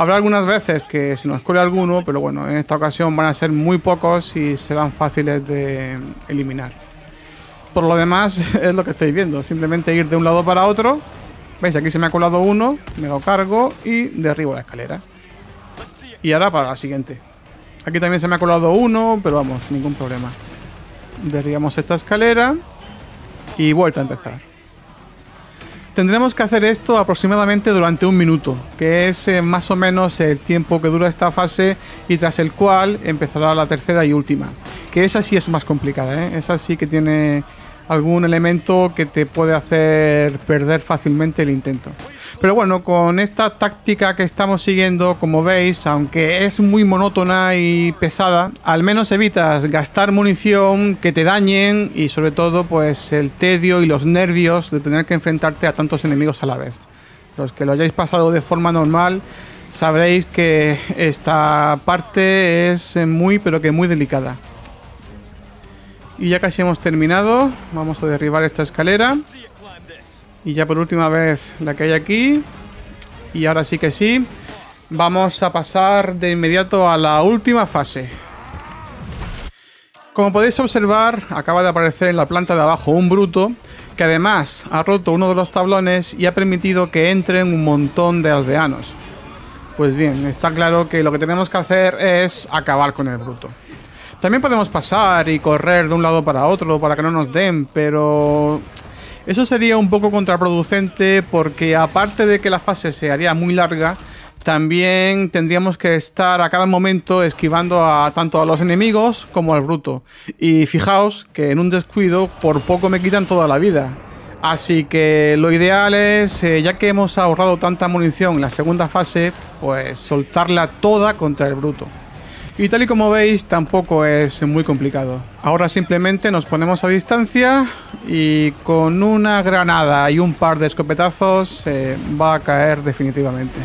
Habrá algunas veces que se nos cuele alguno, pero bueno, en esta ocasión van a ser muy pocos y serán fáciles de eliminar. Por lo demás, es lo que estáis viendo, simplemente ir de un lado para otro. ¿Veis? Aquí se me ha colado uno, me lo cargo y derribo la escalera. Y ahora para la siguiente. Aquí también se me ha colado uno, pero vamos, ningún problema. Derribamos esta escalera y vuelta a empezar. Tendremos que hacer esto aproximadamente durante un minuto, que es eh, más o menos el tiempo que dura esta fase y tras el cual empezará la tercera y última. Que esa sí es más complicada, es ¿eh? esa sí que tiene algún elemento que te puede hacer perder fácilmente el intento. Pero bueno, con esta táctica que estamos siguiendo, como veis, aunque es muy monótona y pesada, al menos evitas gastar munición, que te dañen y sobre todo pues el tedio y los nervios de tener que enfrentarte a tantos enemigos a la vez. Los que lo hayáis pasado de forma normal sabréis que esta parte es muy pero que muy delicada. Y ya casi hemos terminado, vamos a derribar esta escalera. Y ya por última vez la que hay aquí. Y ahora sí que sí. Vamos a pasar de inmediato a la última fase. Como podéis observar, acaba de aparecer en la planta de abajo un bruto que además ha roto uno de los tablones y ha permitido que entren un montón de aldeanos. Pues bien, está claro que lo que tenemos que hacer es acabar con el bruto. También podemos pasar y correr de un lado para otro para que no nos den, pero eso sería un poco contraproducente porque aparte de que la fase se haría muy larga, también tendríamos que estar a cada momento esquivando a tanto a los enemigos como al bruto. Y fijaos que en un descuido por poco me quitan toda la vida. Así que lo ideal es, eh, ya que hemos ahorrado tanta munición en la segunda fase, pues soltarla toda contra el bruto. Y tal y como veis, tampoco es muy complicado. Ahora simplemente nos ponemos a distancia y con una granada y un par de escopetazos eh, va a caer definitivamente.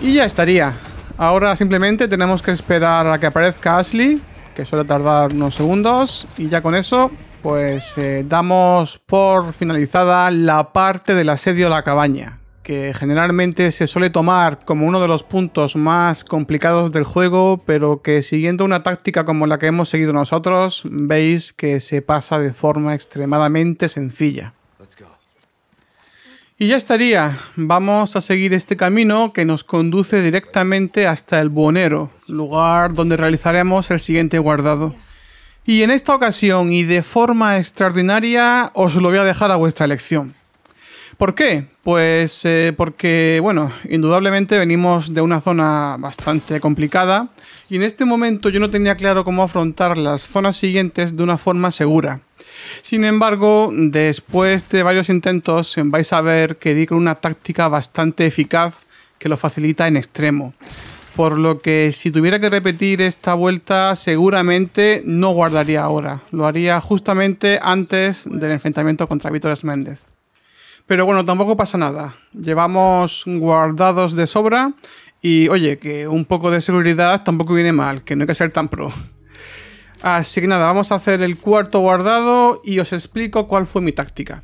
Y ya estaría. Ahora simplemente tenemos que esperar a que aparezca Ashley, que suele tardar unos segundos, y ya con eso pues eh, damos por finalizada la parte del asedio a la cabaña, que generalmente se suele tomar como uno de los puntos más complicados del juego, pero que siguiendo una táctica como la que hemos seguido nosotros, veis que se pasa de forma extremadamente sencilla. Y ya estaría, vamos a seguir este camino que nos conduce directamente hasta el buonero, lugar donde realizaremos el siguiente guardado. Y en esta ocasión y de forma extraordinaria os lo voy a dejar a vuestra elección. ¿Por qué? Pues eh, porque, bueno, indudablemente venimos de una zona bastante complicada y en este momento yo no tenía claro cómo afrontar las zonas siguientes de una forma segura. Sin embargo, después de varios intentos vais a ver que di con una táctica bastante eficaz que lo facilita en extremo. Por lo que si tuviera que repetir esta vuelta, seguramente no guardaría ahora. Lo haría justamente antes del enfrentamiento contra Víctor Méndez. Pero bueno, tampoco pasa nada. Llevamos guardados de sobra y oye, que un poco de seguridad tampoco viene mal, que no hay que ser tan pro. Así que nada, vamos a hacer el cuarto guardado y os explico cuál fue mi táctica.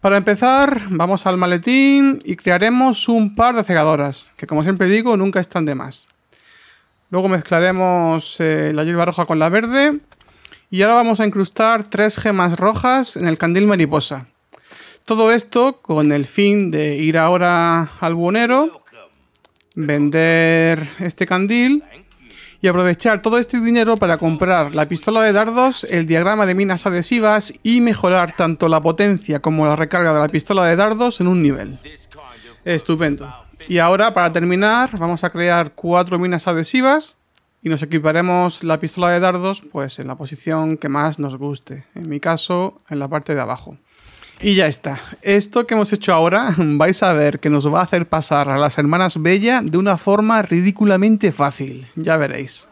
Para empezar, vamos al maletín y crearemos un par de cegadoras, que como siempre digo, nunca están de más. Luego mezclaremos eh, la hierba roja con la verde. Y ahora vamos a incrustar tres gemas rojas en el candil mariposa. Todo esto con el fin de ir ahora al buonero, vender este candil y aprovechar todo este dinero para comprar la pistola de dardos, el diagrama de minas adhesivas y mejorar tanto la potencia como la recarga de la pistola de dardos en un nivel. Estupendo. Y ahora para terminar vamos a crear cuatro minas adhesivas y nos equiparemos la pistola de dardos pues en la posición que más nos guste, en mi caso en la parte de abajo. Y ya está. Esto que hemos hecho ahora vais a ver que nos va a hacer pasar a las hermanas Bella de una forma ridículamente fácil. Ya veréis.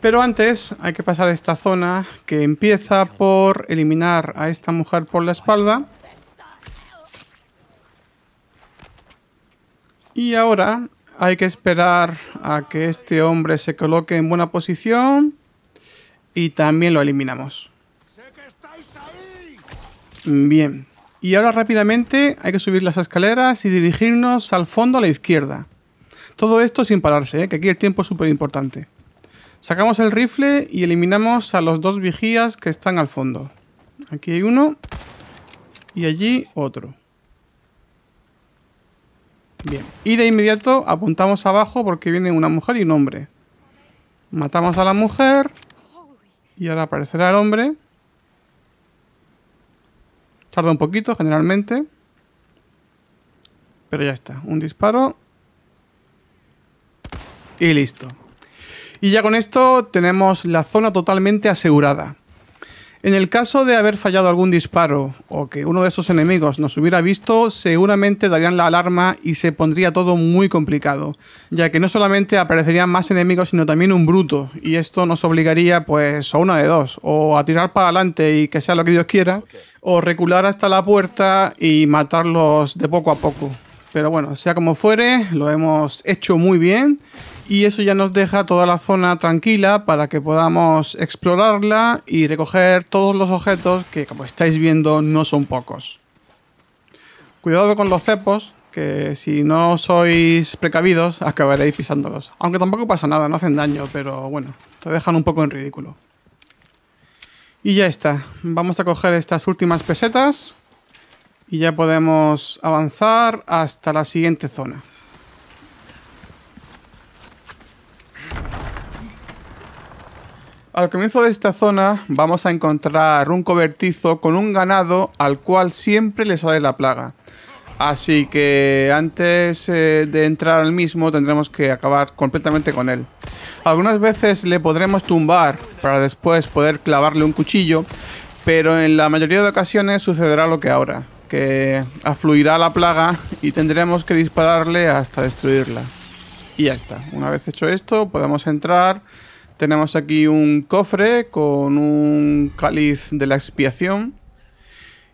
Pero antes hay que pasar a esta zona que empieza por eliminar a esta mujer por la espalda. Y ahora hay que esperar a que este hombre se coloque en buena posición y también lo eliminamos. Bien. Y ahora rápidamente hay que subir las escaleras y dirigirnos al fondo a la izquierda. Todo esto sin pararse, ¿eh? que aquí el tiempo es súper importante. Sacamos el rifle y eliminamos a los dos vigías que están al fondo. Aquí hay uno y allí otro. Bien. Y de inmediato apuntamos abajo porque viene una mujer y un hombre. Matamos a la mujer y ahora aparecerá el hombre. Tarda un poquito generalmente. Pero ya está. Un disparo. Y listo. Y ya con esto tenemos la zona totalmente asegurada. En el caso de haber fallado algún disparo o que uno de esos enemigos nos hubiera visto, seguramente darían la alarma y se pondría todo muy complicado, ya que no solamente aparecerían más enemigos, sino también un bruto, y esto nos obligaría pues a una de dos, o a tirar para adelante y que sea lo que Dios quiera, o recular hasta la puerta y matarlos de poco a poco. Pero bueno, sea como fuere, lo hemos hecho muy bien y eso ya nos deja toda la zona tranquila para que podamos explorarla y recoger todos los objetos que como estáis viendo no son pocos. Cuidado con los cepos, que si no sois precavidos acabaréis pisándolos. Aunque tampoco pasa nada, no hacen daño, pero bueno, te dejan un poco en ridículo. Y ya está, vamos a coger estas últimas pesetas y ya podemos avanzar hasta la siguiente zona. Al comienzo de esta zona vamos a encontrar un cobertizo con un ganado al cual siempre le sale la plaga. Así que antes eh, de entrar al mismo tendremos que acabar completamente con él. Algunas veces le podremos tumbar para después poder clavarle un cuchillo, pero en la mayoría de ocasiones sucederá lo que ahora que afluirá la plaga y tendremos que dispararle hasta destruirla. Y ya está. Una vez hecho esto, podemos entrar. Tenemos aquí un cofre con un cáliz de la expiación.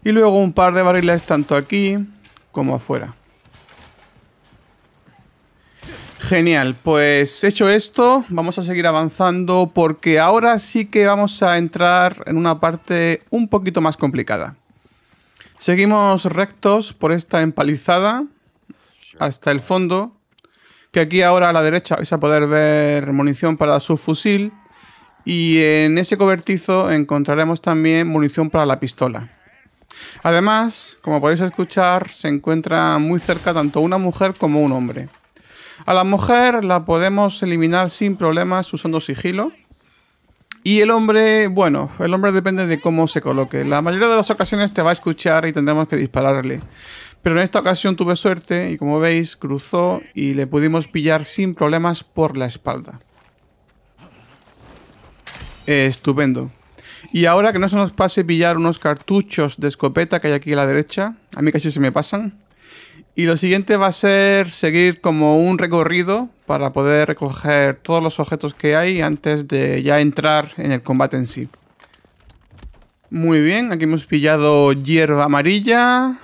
Y luego un par de barriles tanto aquí como afuera. Genial, pues hecho esto, vamos a seguir avanzando porque ahora sí que vamos a entrar en una parte un poquito más complicada. Seguimos rectos por esta empalizada hasta el fondo, que aquí ahora a la derecha vais a poder ver munición para su fusil y en ese cobertizo encontraremos también munición para la pistola. Además, como podéis escuchar, se encuentra muy cerca tanto una mujer como un hombre. A la mujer la podemos eliminar sin problemas usando sigilo y el hombre, bueno, el hombre depende de cómo se coloque. La mayoría de las ocasiones te va a escuchar y tendremos que dispararle. Pero en esta ocasión tuve suerte y como veis cruzó y le pudimos pillar sin problemas por la espalda. estupendo. Y ahora que no se nos pase pillar unos cartuchos de escopeta que hay aquí a la derecha, a mí casi se me pasan, y lo siguiente va a ser seguir como un recorrido para poder recoger todos los objetos que hay antes de ya entrar en el combate en sí. Muy bien, aquí hemos pillado hierba amarilla.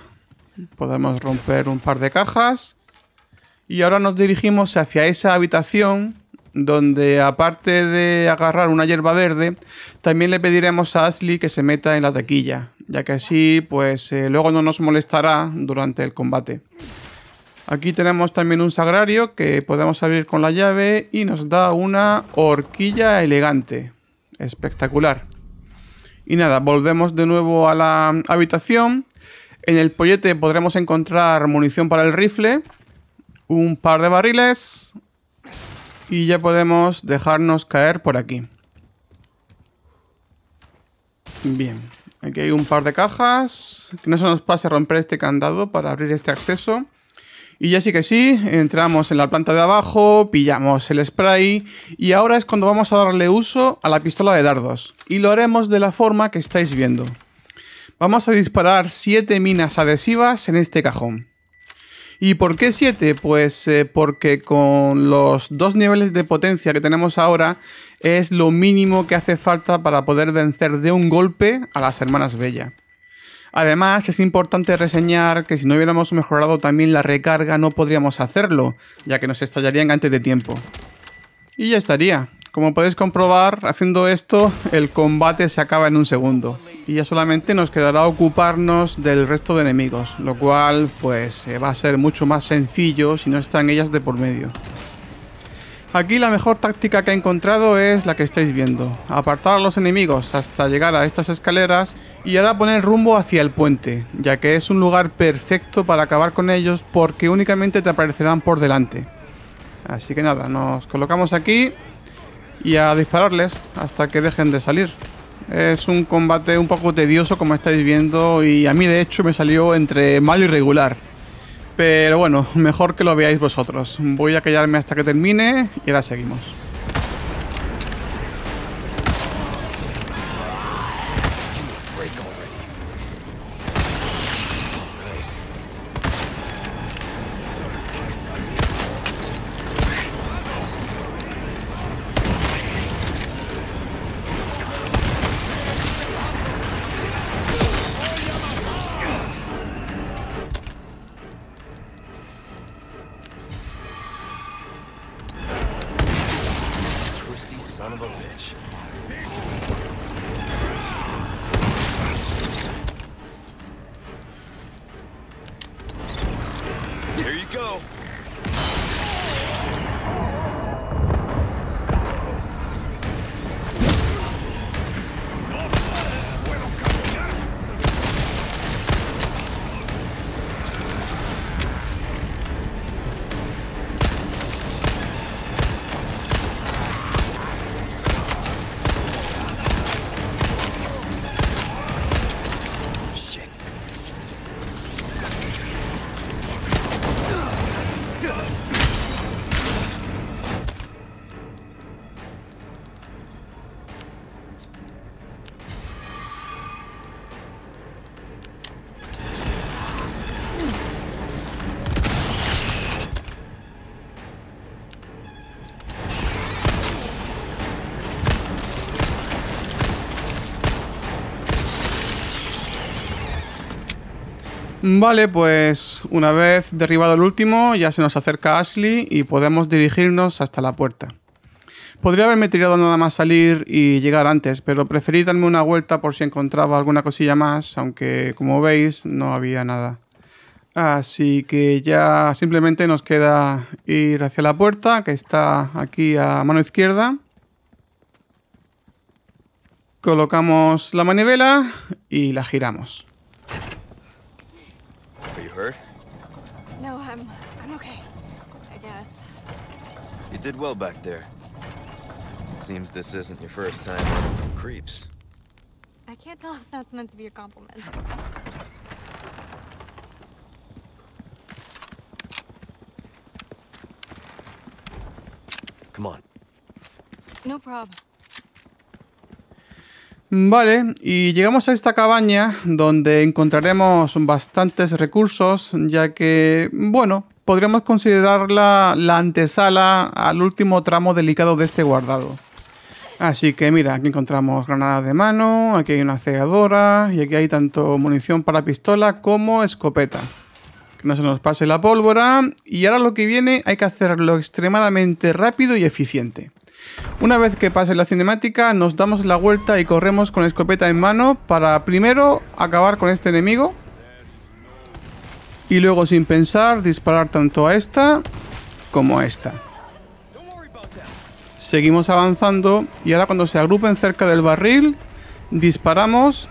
Podemos romper un par de cajas. Y ahora nos dirigimos hacia esa habitación donde aparte de agarrar una hierba verde, también le pediremos a Ashley que se meta en la taquilla ya que así pues eh, luego no nos molestará durante el combate. Aquí tenemos también un sagrario que podemos abrir con la llave y nos da una horquilla elegante. Espectacular. Y nada, volvemos de nuevo a la habitación. En el pollete podremos encontrar munición para el rifle, un par de barriles y ya podemos dejarnos caer por aquí. Bien. Aquí hay un par de cajas. Que no se nos pase romper este candado para abrir este acceso. Y ya sí que sí, entramos en la planta de abajo, pillamos el spray y ahora es cuando vamos a darle uso a la pistola de dardos. Y lo haremos de la forma que estáis viendo. Vamos a disparar 7 minas adhesivas en este cajón. ¿Y por qué 7? Pues eh, porque con los dos niveles de potencia que tenemos ahora es lo mínimo que hace falta para poder vencer de un golpe a las hermanas Bella. Además, es importante reseñar que si no hubiéramos mejorado también la recarga no podríamos hacerlo, ya que nos estallarían antes de tiempo. Y ya estaría. Como podéis comprobar, haciendo esto, el combate se acaba en un segundo. Y ya solamente nos quedará ocuparnos del resto de enemigos, lo cual pues eh, va a ser mucho más sencillo si no están ellas de por medio. Aquí la mejor táctica que he encontrado es la que estáis viendo, apartar a los enemigos hasta llegar a estas escaleras y ahora poner rumbo hacia el puente, ya que es un lugar perfecto para acabar con ellos porque únicamente te aparecerán por delante. Así que nada, nos colocamos aquí y a dispararles hasta que dejen de salir. Es un combate un poco tedioso como estáis viendo y a mí de hecho me salió entre malo y regular. Pero bueno, mejor que lo veáis vosotros. Voy a callarme hasta que termine y ahora seguimos. Vale, pues una vez derribado el último, ya se nos acerca Ashley y podemos dirigirnos hasta la puerta. Podría haberme tirado nada más salir y llegar antes, pero preferí darme una vuelta por si encontraba alguna cosilla más, aunque como veis no había nada. Así que ya simplemente nos queda ir hacia la puerta, que está aquí a mano izquierda. Colocamos la manivela y la giramos. Are you hurt? No, I'm... I'm okay. I guess. You did well back there. Seems this isn't your first time from creeps. I can't tell if that's meant to be a compliment. Come on. No problem. Vale, y llegamos a esta cabaña donde encontraremos bastantes recursos, ya que, bueno, podríamos considerarla la antesala al último tramo delicado de este guardado. Así que mira, aquí encontramos granadas de mano, aquí hay una cegadora y aquí hay tanto munición para pistola como escopeta. Que no se nos pase la pólvora. Y ahora lo que viene hay que hacerlo extremadamente rápido y eficiente. Una vez que pase la cinemática, nos damos la vuelta y corremos con la escopeta en mano para primero acabar con este enemigo. Y luego sin pensar disparar tanto a esta como a esta. Seguimos avanzando y ahora cuando se agrupen cerca del barril, disparamos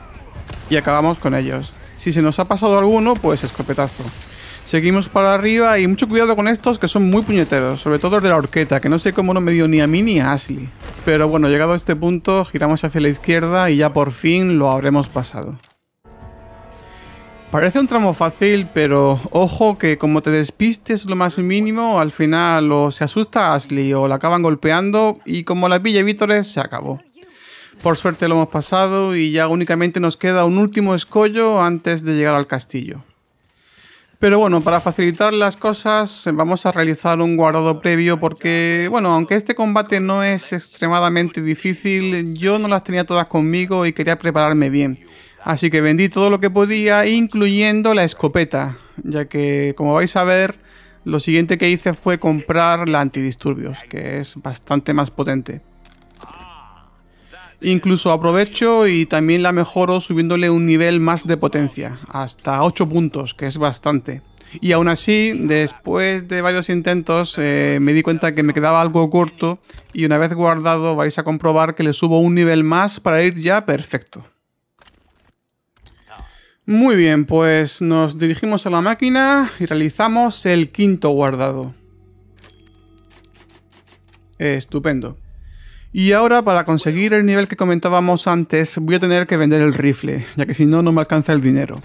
y acabamos con ellos. Si se nos ha pasado alguno, pues escopetazo. Seguimos para arriba y mucho cuidado con estos que son muy puñeteros, sobre todo los de la horqueta, que no sé cómo no me dio ni a mí ni a Ashley. Pero bueno, llegado a este punto, giramos hacia la izquierda y ya por fin lo habremos pasado. Parece un tramo fácil, pero ojo que como te despistes lo más mínimo, al final o se asusta Ashley o la acaban golpeando y como la pilla Vítores se acabó. Por suerte lo hemos pasado y ya únicamente nos queda un último escollo antes de llegar al castillo. Pero bueno, para facilitar las cosas eh, vamos a realizar un guardado previo porque, bueno, aunque este combate no es extremadamente difícil, yo no las tenía todas conmigo y quería prepararme bien. Así que vendí todo lo que podía, incluyendo la escopeta, ya que, como vais a ver, lo siguiente que hice fue comprar la antidisturbios, que es bastante más potente. Incluso aprovecho y también la mejoro subiéndole un nivel más de potencia, hasta 8 puntos, que es bastante. Y aún así, después de varios intentos, eh, me di cuenta que me quedaba algo corto y una vez guardado vais a comprobar que le subo un nivel más para ir ya perfecto. Muy bien, pues nos dirigimos a la máquina y realizamos el quinto guardado. Estupendo. Y ahora para conseguir el nivel que comentábamos antes voy a tener que vender el rifle, ya que si no no me alcanza el dinero.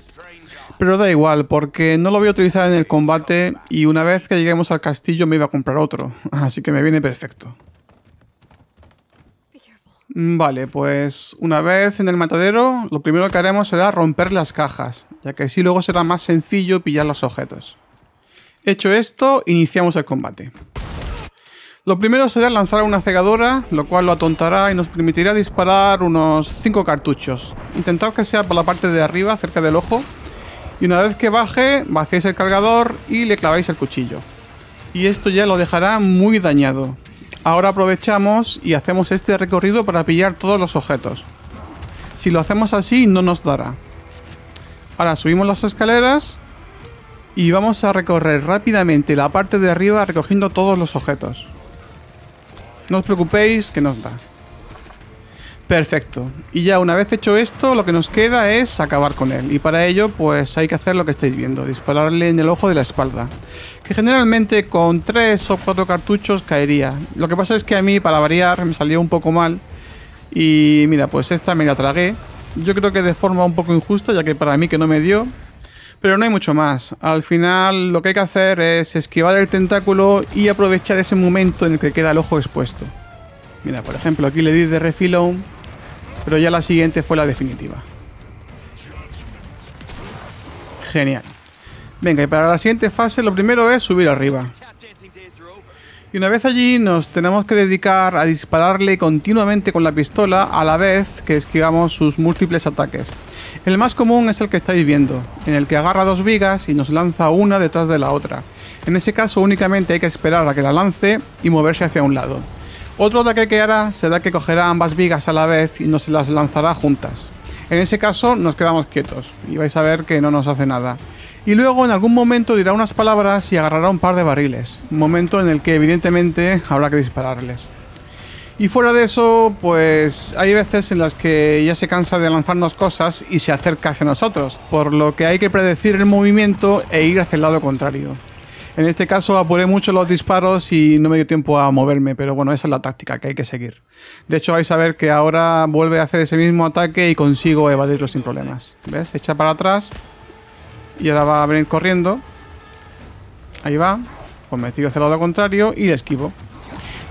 Pero da igual, porque no lo voy a utilizar en el combate y una vez que lleguemos al castillo me iba a comprar otro, así que me viene perfecto. Mm, vale, pues una vez en el matadero, lo primero que haremos será romper las cajas, ya que así luego será más sencillo pillar los objetos. Hecho esto, iniciamos el combate. Lo primero será lanzar una cegadora, lo cual lo atontará y nos permitirá disparar unos 5 cartuchos. Intentad que sea por la parte de arriba, cerca del ojo. Y una vez que baje, vaciáis el cargador y le claváis el cuchillo. Y esto ya lo dejará muy dañado. Ahora aprovechamos y hacemos este recorrido para pillar todos los objetos. Si lo hacemos así no nos dará. Ahora subimos las escaleras y vamos a recorrer rápidamente la parte de arriba recogiendo todos los objetos. No os preocupéis, que nos da. Perfecto. Y ya una vez hecho esto, lo que nos queda es acabar con él. Y para ello, pues hay que hacer lo que estáis viendo. Dispararle en el ojo de la espalda. Que generalmente con tres o cuatro cartuchos caería. Lo que pasa es que a mí, para variar, me salió un poco mal. Y mira, pues esta me la tragué. Yo creo que de forma un poco injusta, ya que para mí que no me dio, pero no hay mucho más. Al final lo que hay que hacer es esquivar el tentáculo y aprovechar ese momento en el que queda el ojo expuesto. Mira, por ejemplo, aquí le di de refilón, pero ya la siguiente fue la definitiva. Genial. Venga, y para la siguiente fase lo primero es subir arriba. Y una vez allí nos tenemos que dedicar a dispararle continuamente con la pistola a la vez que esquivamos sus múltiples ataques. El más común es el que estáis viendo, en el que agarra dos vigas y nos lanza una detrás de la otra. En ese caso únicamente hay que esperar a que la lance y moverse hacia un lado. Otro ataque que hará será que cogerá ambas vigas a la vez y nos las lanzará juntas. En ese caso nos quedamos quietos y vais a ver que no nos hace nada y luego en algún momento dirá unas palabras y agarrará un par de barriles, Un momento en el que evidentemente habrá que dispararles. Y fuera de eso, pues hay veces en las que ya se cansa de lanzarnos cosas y se acerca hacia nosotros, por lo que hay que predecir el movimiento e ir hacia el lado contrario. En este caso apuré mucho los disparos y no me dio tiempo a moverme, pero bueno, esa es la táctica que hay que seguir. De hecho, vais a ver que ahora vuelve a hacer ese mismo ataque y consigo evadirlo sin problemas. ¿Ves? Echa para atrás y ahora va a venir corriendo. Ahí va. Pues me tiro hacia el lado contrario y le esquivo.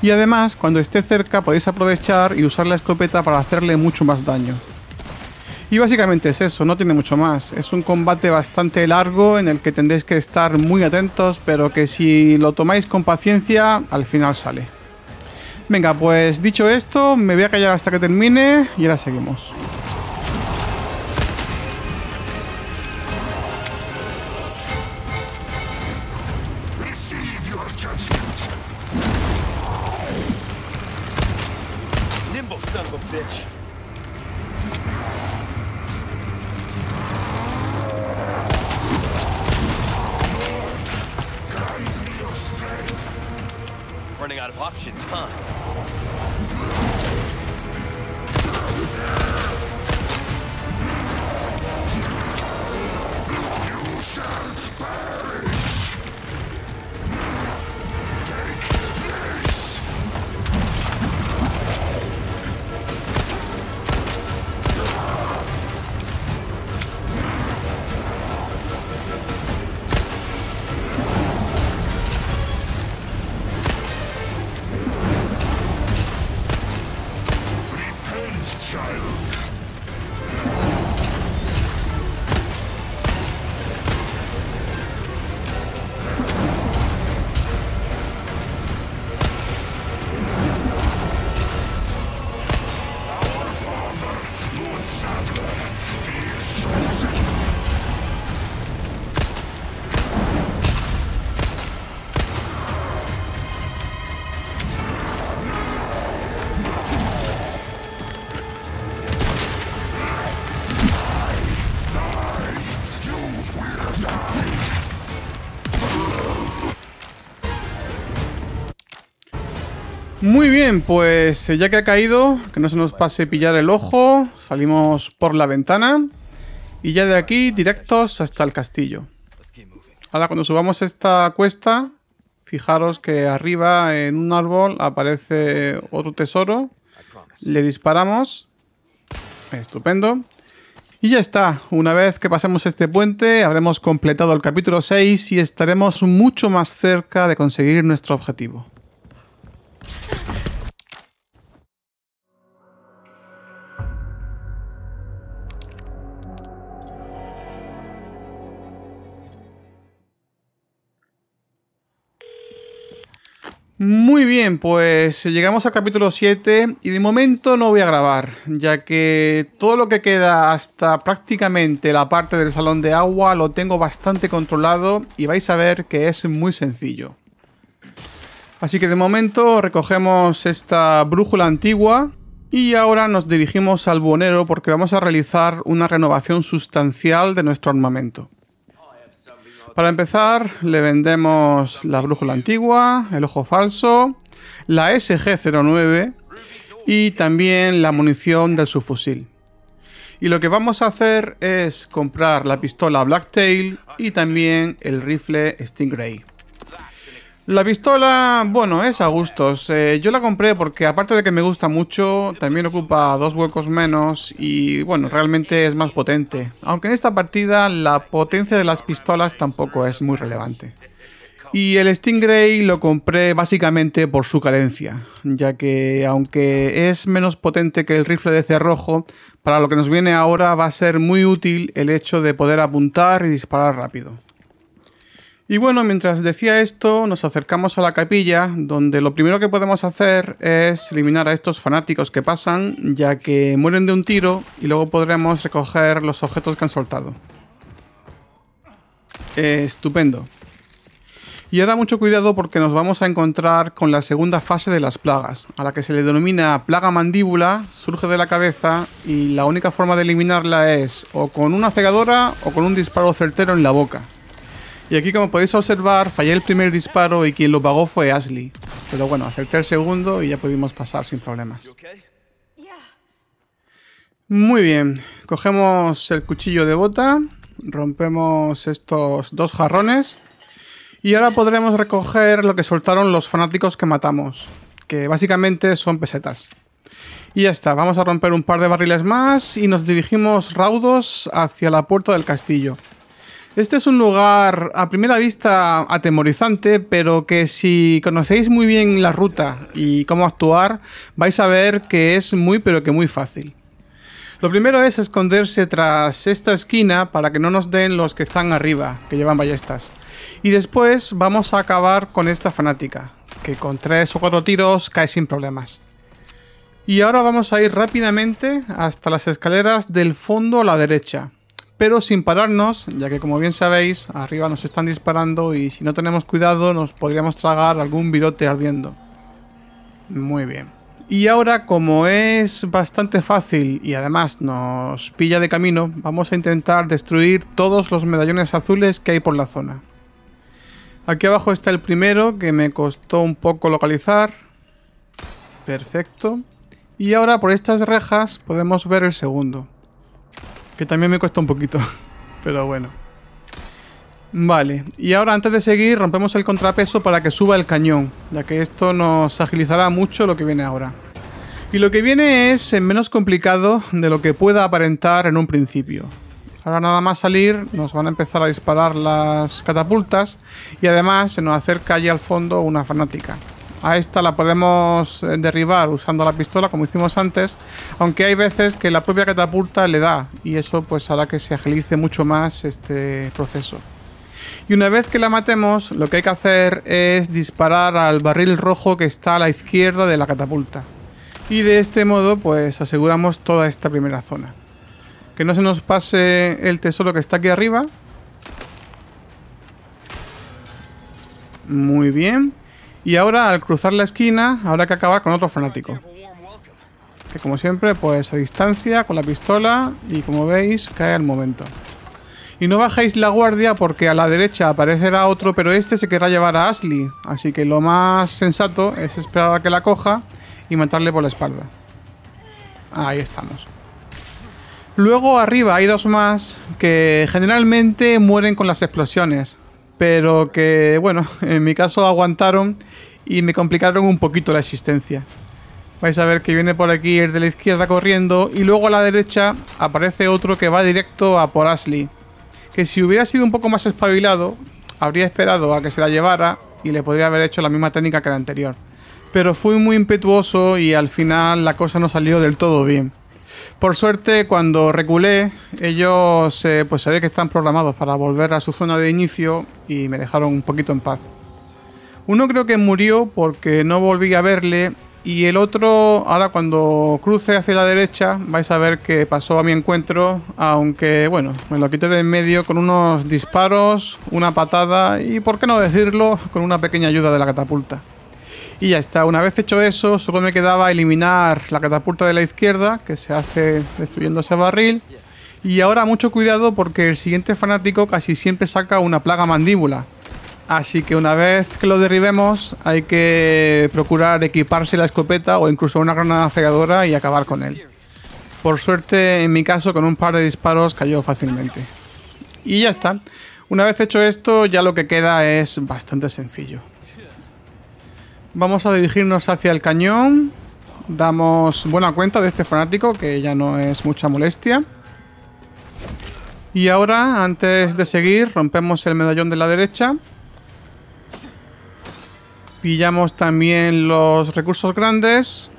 Y además, cuando esté cerca podéis aprovechar y usar la escopeta para hacerle mucho más daño. Y básicamente es eso, no tiene mucho más. Es un combate bastante largo en el que tendréis que estar muy atentos, pero que si lo tomáis con paciencia, al final sale. Venga, pues dicho esto, me voy a callar hasta que termine y ahora seguimos. Muy bien, pues eh, ya que ha caído, que no se nos pase pillar el ojo, salimos por la ventana y ya de aquí directos hasta el castillo. Ahora cuando subamos esta cuesta, fijaros que arriba en un árbol aparece otro tesoro, le disparamos, estupendo. Y ya está, una vez que pasemos este puente habremos completado el capítulo 6 y estaremos mucho más cerca de conseguir nuestro objetivo. Muy bien, pues llegamos al capítulo 7 y de momento no voy a grabar, ya que todo lo que queda hasta prácticamente la parte del salón de agua lo tengo bastante controlado y vais a ver que es muy sencillo. Así que de momento recogemos esta brújula antigua y ahora nos dirigimos al buonero porque vamos a realizar una renovación sustancial de nuestro armamento. Para empezar, le vendemos la brújula antigua, el ojo falso, la SG-09 y también la munición del subfusil. Y lo que vamos a hacer es comprar la pistola Blacktail y también el rifle Stingray. La pistola, bueno, es a gustos. Eh, yo la compré porque aparte de que me gusta mucho, también ocupa dos huecos menos y bueno, realmente es más potente. Aunque en esta partida la potencia de las pistolas tampoco es muy relevante. Y el Stingray lo compré básicamente por su cadencia, ya que aunque es menos potente que el rifle de cerrojo, para lo que nos viene ahora va a ser muy útil el hecho de poder apuntar y disparar rápido. Y bueno, mientras decía esto, nos acercamos a la capilla, donde lo primero que podemos hacer es eliminar a estos fanáticos que pasan, ya que mueren de un tiro y luego podremos recoger los objetos que han soltado. Eh, estupendo. Y ahora mucho cuidado porque nos vamos a encontrar con la segunda fase de las plagas, a la que se le denomina plaga mandíbula, surge de la cabeza y la única forma de eliminarla es o con una cegadora o con un disparo certero en la boca. Y aquí como podéis observar, fallé el primer disparo y quien lo pagó fue Ashley. Pero bueno, acerté el segundo y ya pudimos pasar sin problemas. Muy bien, cogemos el cuchillo de bota, rompemos estos dos jarrones y ahora podremos recoger lo que soltaron los fanáticos que matamos, que básicamente son pesetas. Y ya está, vamos a romper un par de barriles más y nos dirigimos raudos hacia la puerta del castillo. Este es un lugar a primera vista atemorizante, pero que si conocéis muy bien la ruta y cómo actuar, vais a ver que es muy pero que muy fácil. Lo primero es esconderse tras esta esquina para que no nos den los que están arriba, que llevan ballestas. Y después vamos a acabar con esta fanática, que con tres o cuatro tiros cae sin problemas. Y ahora vamos a ir rápidamente hasta las escaleras del fondo a la derecha pero sin pararnos, ya que como bien sabéis, arriba nos están disparando y si no tenemos cuidado nos podríamos tragar algún virote ardiendo. Muy bien. Y ahora, como es bastante fácil y además nos pilla de camino, vamos a intentar destruir todos los medallones azules que hay por la zona. Aquí abajo está el primero, que me costó un poco localizar. Perfecto. Y ahora por estas rejas podemos ver el segundo. Que también me cuesta un poquito. Pero bueno. Vale, y ahora antes de seguir rompemos el contrapeso para que suba el cañón, ya que esto nos agilizará mucho lo que viene ahora. Y lo que viene es menos complicado de lo que pueda aparentar en un principio. Ahora nada más salir nos van a empezar a disparar las catapultas y además se nos acerca allí al fondo una fanática. A esta la podemos eh, derribar usando la pistola como hicimos antes, aunque hay veces que la propia catapulta le da y eso pues hará que se agilice mucho más este proceso. Y una vez que la matemos, lo que hay que hacer es disparar al barril rojo que está a la izquierda de la catapulta. Y de este modo pues aseguramos toda esta primera zona. Que no se nos pase el tesoro que está aquí arriba. Muy bien. Y ahora, al cruzar la esquina, habrá que acabar con otro fanático. Que como siempre, pues a distancia, con la pistola, y como veis, cae al momento. Y no bajéis la guardia porque a la derecha aparecerá otro, pero este se querrá llevar a Ashley. Así que lo más sensato es esperar a que la coja y matarle por la espalda. Ahí estamos. Luego arriba hay dos más que generalmente mueren con las explosiones pero que, bueno, en mi caso aguantaron y me complicaron un poquito la existencia. Vais a ver que viene por aquí el de la izquierda corriendo y luego a la derecha aparece otro que va directo a por Ashley. Que si hubiera sido un poco más espabilado, habría esperado a que se la llevara y le podría haber hecho la misma técnica que la anterior. Pero fui muy impetuoso y al final la cosa no salió del todo bien. Por suerte, cuando reculé, ellos eh, pues que están programados para volver a su zona de inicio y me dejaron un poquito en paz. Uno creo que murió porque no volví a verle y el otro, ahora cuando cruce hacia la derecha, vais a ver que pasó a mi encuentro, aunque bueno, me lo quité de en medio con unos disparos, una patada y, por qué no decirlo, con una pequeña ayuda de la catapulta. Y ya está, una vez hecho eso, solo me quedaba eliminar la catapulta de la izquierda, que se hace destruyendo ese barril. Y ahora mucho cuidado porque el siguiente fanático casi siempre saca una plaga mandíbula. Así que una vez que lo derribemos hay que procurar equiparse la escopeta o incluso una granada cegadora y acabar con él. Por suerte, en mi caso, con un par de disparos cayó fácilmente. Y ya está. Una vez hecho esto, ya lo que queda es bastante sencillo. Vamos a dirigirnos hacia el cañón. Damos buena cuenta de este fanático, que ya no es mucha molestia. Y ahora, antes de seguir, rompemos el medallón de la derecha. Pillamos también los recursos grandes.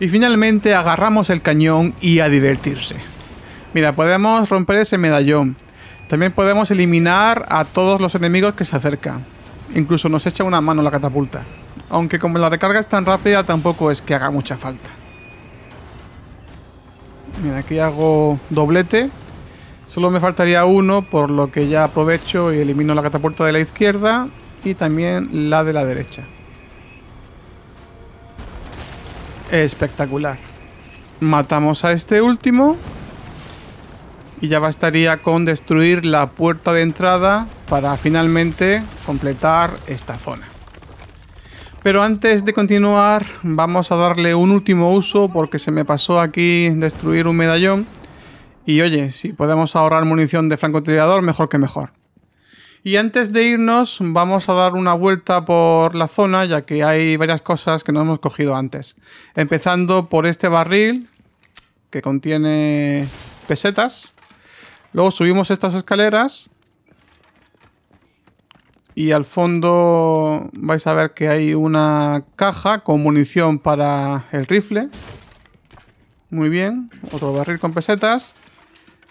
Y finalmente agarramos el cañón y a divertirse. Mira, podemos romper ese medallón. También podemos eliminar a todos los enemigos que se acercan. Incluso nos echa una mano la catapulta. Aunque como la recarga es tan rápida, tampoco es que haga mucha falta. Mira, aquí hago doblete. Solo me faltaría uno, por lo que ya aprovecho y elimino la catapulta de la izquierda y también la de la derecha. Espectacular. Matamos a este último y ya bastaría con destruir la puerta de entrada para finalmente completar esta zona. Pero antes de continuar vamos a darle un último uso porque se me pasó aquí destruir un medallón y oye, si podemos ahorrar munición de francotirador mejor que mejor. Y antes de irnos vamos a dar una vuelta por la zona ya que hay varias cosas que no hemos cogido antes. Empezando por este barril que contiene pesetas Luego subimos estas escaleras. Y al fondo vais a ver que hay una caja con munición para el rifle. Muy bien. Otro barril con pesetas.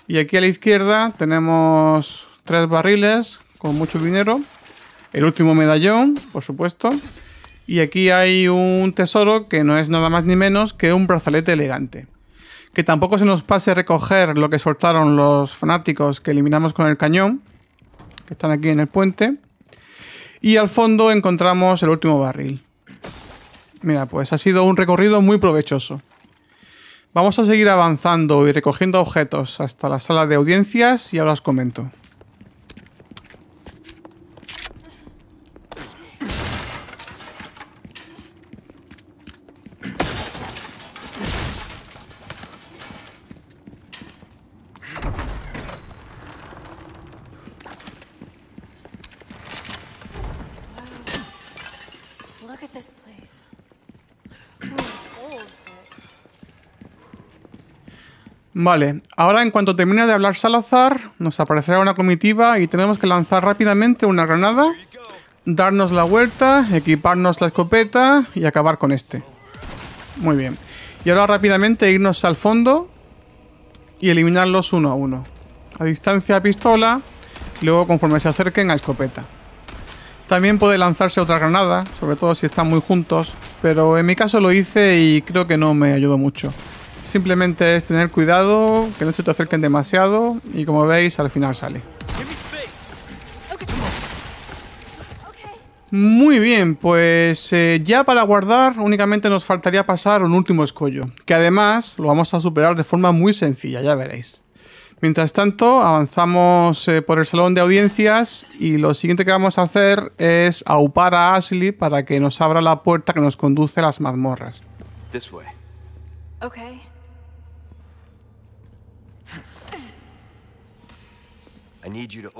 Y aquí a la izquierda tenemos tres barriles con mucho dinero. El último medallón, por supuesto. Y aquí hay un tesoro que no es nada más ni menos que un brazalete elegante que tampoco se nos pase recoger lo que soltaron los fanáticos que eliminamos con el cañón, que están aquí en el puente. Y al fondo encontramos el último barril. Mira, pues ha sido un recorrido muy provechoso. Vamos a seguir avanzando y recogiendo objetos hasta la sala de audiencias y ahora os comento. Vale, ahora en cuanto termine de hablar Salazar, nos aparecerá una comitiva y tenemos que lanzar rápidamente una granada, darnos la vuelta, equiparnos la escopeta y acabar con este. Muy bien. Y ahora rápidamente irnos al fondo y eliminarlos uno a uno. A distancia a pistola, y luego conforme se acerquen a escopeta. También puede lanzarse otra granada, sobre todo si están muy juntos, pero en mi caso lo hice y creo que no me ayudó mucho. Simplemente es tener cuidado, que no se te acerquen demasiado y como veis al final sale. Muy bien, pues eh, ya para guardar únicamente nos faltaría pasar un último escollo, que además lo vamos a superar de forma muy sencilla, ya veréis. Mientras tanto, avanzamos eh, por el salón de audiencias y lo siguiente que vamos a hacer es aupar a Ashley para que nos abra la puerta que nos conduce a las mazmorras.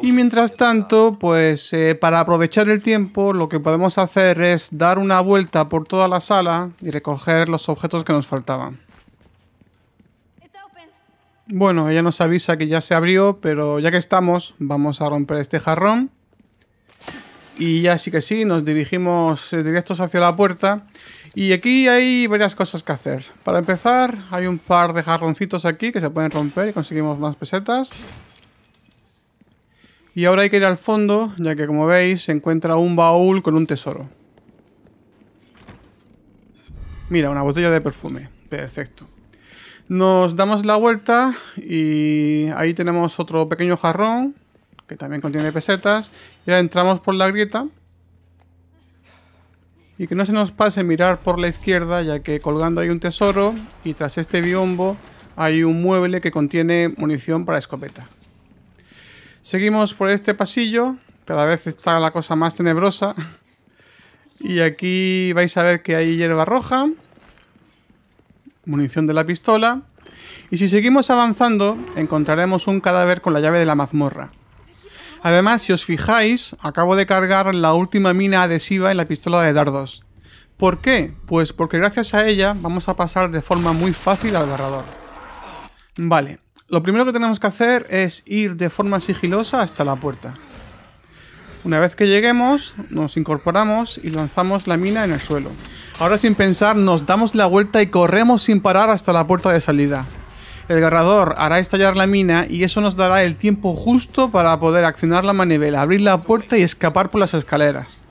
Y mientras tanto, pues eh, para aprovechar el tiempo, lo que podemos hacer es dar una vuelta por toda la sala y recoger los objetos que nos faltaban. Bueno, ella nos avisa que ya se abrió, pero ya que estamos, vamos a romper este jarrón. Y ya sí que sí, nos dirigimos eh, directos hacia la puerta. Y aquí hay varias cosas que hacer. Para empezar, hay un par de jarroncitos aquí que se pueden romper y conseguimos más pesetas. Y ahora hay que ir al fondo, ya que como veis se encuentra un baúl con un tesoro. Mira, una botella de perfume. Perfecto. Nos damos la vuelta y ahí tenemos otro pequeño jarrón que también contiene pesetas. Ya entramos por la grieta. Y que no se nos pase mirar por la izquierda, ya que colgando hay un tesoro y tras este biombo hay un mueble que contiene munición para escopeta. Seguimos por este pasillo, cada vez está la cosa más tenebrosa. Y aquí vais a ver que hay hierba roja, munición de la pistola. Y si seguimos avanzando, encontraremos un cadáver con la llave de la mazmorra. Además, si os fijáis, acabo de cargar la última mina adhesiva en la pistola de dardos. ¿Por qué? Pues porque gracias a ella vamos a pasar de forma muy fácil al agarrador. Vale, lo primero que tenemos que hacer es ir de forma sigilosa hasta la puerta. Una vez que lleguemos, nos incorporamos y lanzamos la mina en el suelo. Ahora sin pensar, nos damos la vuelta y corremos sin parar hasta la puerta de salida. El agarrador hará estallar la mina y eso nos dará el tiempo justo para poder accionar la manivela, abrir la puerta y escapar por las escaleras.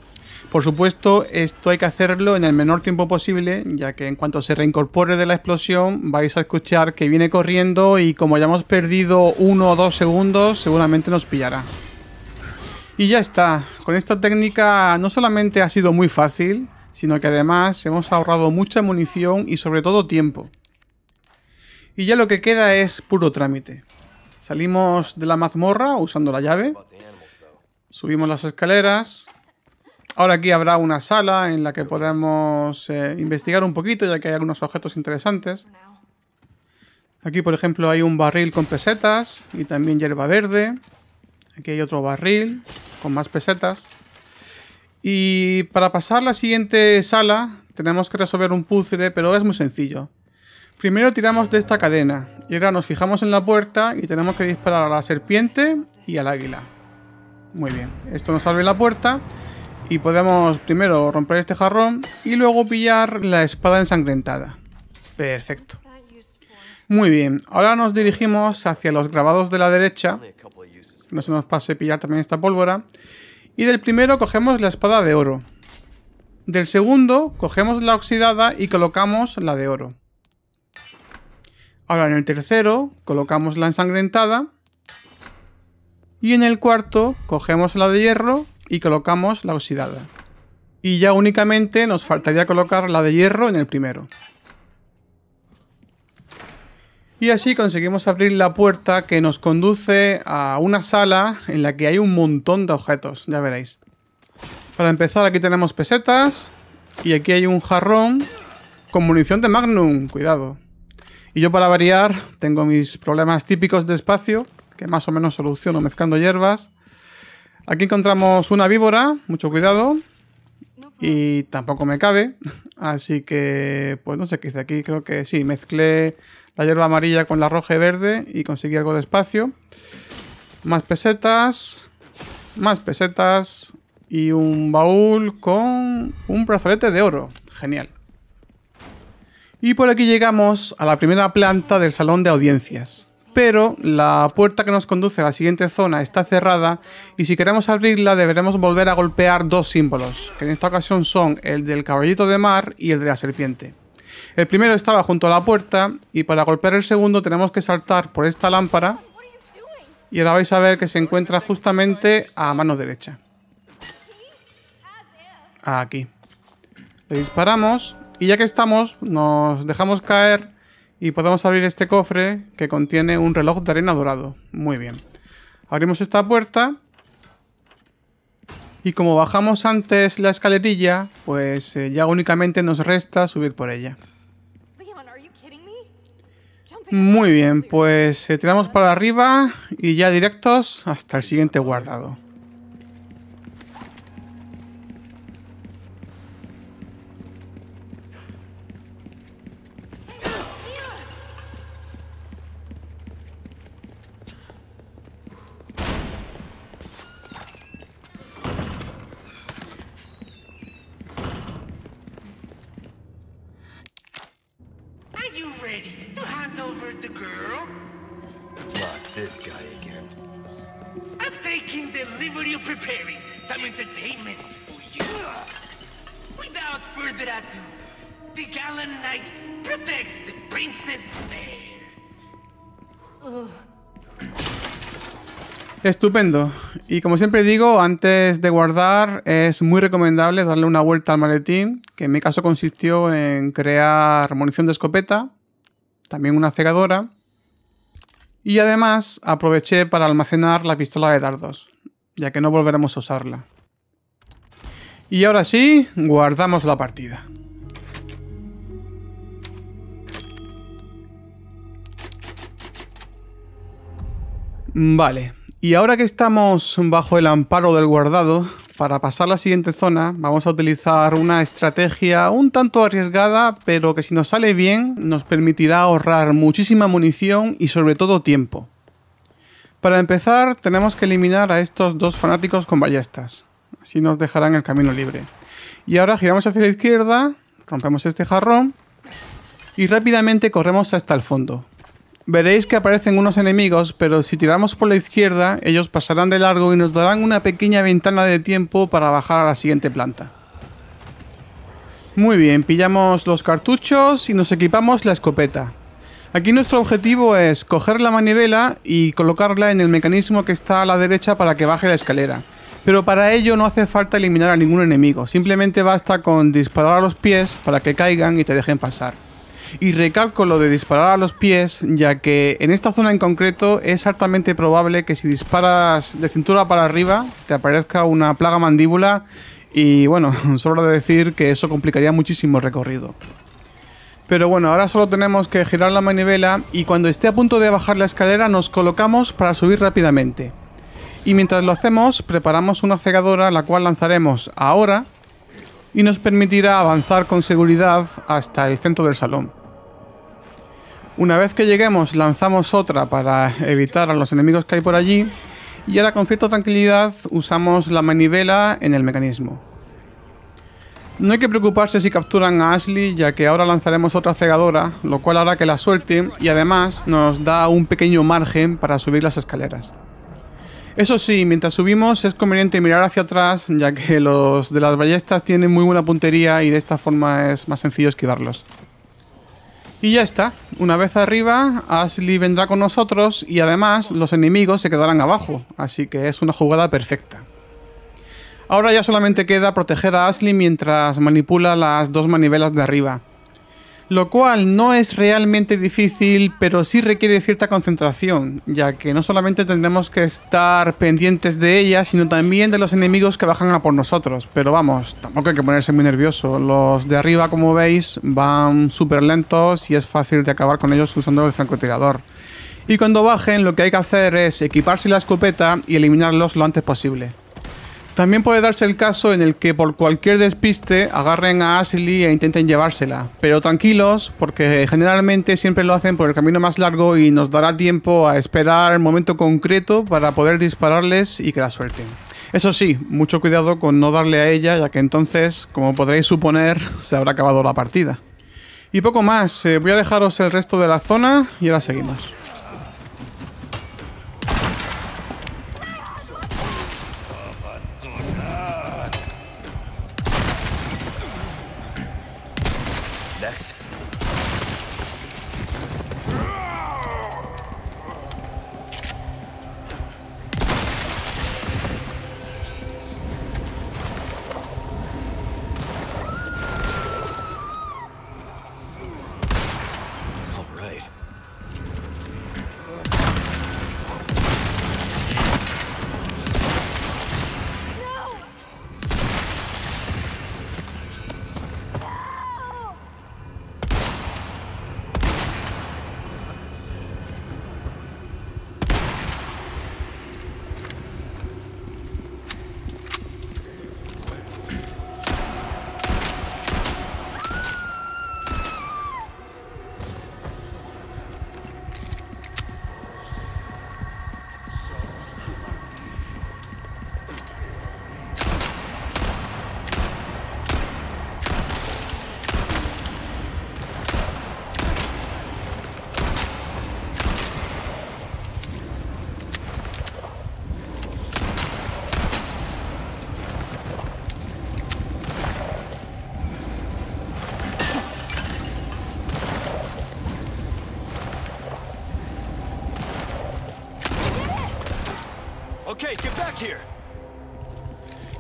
Por supuesto, esto hay que hacerlo en el menor tiempo posible, ya que en cuanto se reincorpore de la explosión, vais a escuchar que viene corriendo y como hayamos perdido uno o dos segundos, seguramente nos pillará. Y ya está, con esta técnica no solamente ha sido muy fácil, sino que además hemos ahorrado mucha munición y sobre todo tiempo. Y ya lo que queda es puro trámite. Salimos de la mazmorra usando la llave, subimos las escaleras, Ahora aquí habrá una sala en la que podemos eh, investigar un poquito, ya que hay algunos objetos interesantes. Aquí, por ejemplo, hay un barril con pesetas y también hierba verde. Aquí hay otro barril con más pesetas. Y para pasar a la siguiente sala tenemos que resolver un puzzle, pero es muy sencillo. Primero tiramos de esta cadena y ahora nos fijamos en la puerta y tenemos que disparar a la serpiente y al águila. Muy bien, esto nos abre la puerta y podemos primero romper este jarrón y luego pillar la espada ensangrentada. Perfecto. Muy bien, ahora nos dirigimos hacia los grabados de la derecha. No se nos pase pillar también esta pólvora. Y del primero cogemos la espada de oro. Del segundo cogemos la oxidada y colocamos la de oro. Ahora en el tercero colocamos la ensangrentada. Y en el cuarto cogemos la de hierro y colocamos la oxidada. Y ya únicamente nos faltaría colocar la de hierro en el primero. Y así conseguimos abrir la puerta que nos conduce a una sala en la que hay un montón de objetos, ya veréis. Para empezar aquí tenemos pesetas y aquí hay un jarrón con munición de magnum, cuidado. Y yo para variar tengo mis problemas típicos de espacio que más o menos soluciono mezclando hierbas. Aquí encontramos una víbora, mucho cuidado. Y tampoco me cabe. Así que, pues no sé qué hice aquí. Creo que sí, mezclé la hierba amarilla con la roja y verde y conseguí algo de espacio. Más pesetas. Más pesetas. Y un baúl con un brazalete de oro. Genial. Y por aquí llegamos a la primera planta del salón de audiencias pero la puerta que nos conduce a la siguiente zona está cerrada y si queremos abrirla deberemos volver a golpear dos símbolos, que en esta ocasión son el del caballito de mar y el de la serpiente. El primero estaba junto a la puerta y para golpear el segundo tenemos que saltar por esta lámpara y ahora vais a ver que se encuentra justamente a mano derecha. Aquí. Le disparamos y ya que estamos nos dejamos caer y podemos abrir este cofre que contiene un reloj de arena dorado. Muy bien. Abrimos esta puerta. Y como bajamos antes la escalerilla, pues eh, ya únicamente nos resta subir por ella. Muy bien, pues eh, tiramos para arriba y ya directos hasta el siguiente guardado. Estupendo. Y como siempre digo, antes de guardar es muy recomendable darle una vuelta al maletín, que en mi caso consistió en crear munición de escopeta, también una cegadora, y además aproveché para almacenar la pistola de dardos, ya que no volveremos a usarla. Y ahora sí, guardamos la partida. Vale, y ahora que estamos bajo el amparo del guardado, para pasar a la siguiente zona vamos a utilizar una estrategia un tanto arriesgada, pero que si nos sale bien nos permitirá ahorrar muchísima munición y sobre todo tiempo. Para empezar tenemos que eliminar a estos dos fanáticos con ballestas, así nos dejarán el camino libre. Y ahora giramos hacia la izquierda, rompemos este jarrón y rápidamente corremos hasta el fondo. Veréis que aparecen unos enemigos, pero si tiramos por la izquierda, ellos pasarán de largo y nos darán una pequeña ventana de tiempo para bajar a la siguiente planta. Muy bien, pillamos los cartuchos y nos equipamos la escopeta. Aquí nuestro objetivo es coger la manivela y colocarla en el mecanismo que está a la derecha para que baje la escalera. Pero para ello no hace falta eliminar a ningún enemigo, simplemente basta con disparar a los pies para que caigan y te dejen pasar. Y recalco lo de disparar a los pies, ya que en esta zona en concreto es altamente probable que si disparas de cintura para arriba te aparezca una plaga mandíbula y bueno, solo de decir que eso complicaría muchísimo el recorrido. Pero bueno, ahora solo tenemos que girar la manivela y cuando esté a punto de bajar la escalera nos colocamos para subir rápidamente. Y mientras lo hacemos, preparamos una cegadora la cual lanzaremos ahora y nos permitirá avanzar con seguridad hasta el centro del salón. Una vez que lleguemos lanzamos otra para evitar a los enemigos que hay por allí y ahora con cierta tranquilidad usamos la manivela en el mecanismo. No hay que preocuparse si capturan a Ashley, ya que ahora lanzaremos otra cegadora, lo cual hará que la suelte y además nos da un pequeño margen para subir las escaleras. Eso sí, mientras subimos es conveniente mirar hacia atrás, ya que los de las ballestas tienen muy buena puntería y de esta forma es más sencillo esquivarlos. Y ya está, una vez arriba, Ashley vendrá con nosotros y además los enemigos se quedarán abajo, así que es una jugada perfecta. Ahora ya solamente queda proteger a Ashley mientras manipula las dos manivelas de arriba lo cual no es realmente difícil, pero sí requiere cierta concentración, ya que no solamente tendremos que estar pendientes de ella, sino también de los enemigos que bajan a por nosotros. Pero vamos, tampoco hay que ponerse muy nervioso. Los de arriba, como veis, van súper lentos y es fácil de acabar con ellos usando el francotirador. Y cuando bajen, lo que hay que hacer es equiparse la escopeta y eliminarlos lo antes posible. También puede darse el caso en el que por cualquier despiste agarren a Ashley e intenten llevársela, pero tranquilos porque generalmente siempre lo hacen por el camino más largo y nos dará tiempo a esperar el momento concreto para poder dispararles y que la suelten. Eso sí, mucho cuidado con no darle a ella, ya que entonces, como podréis suponer, se habrá acabado la partida. Y poco más, eh, voy a dejaros el resto de la zona y ahora seguimos.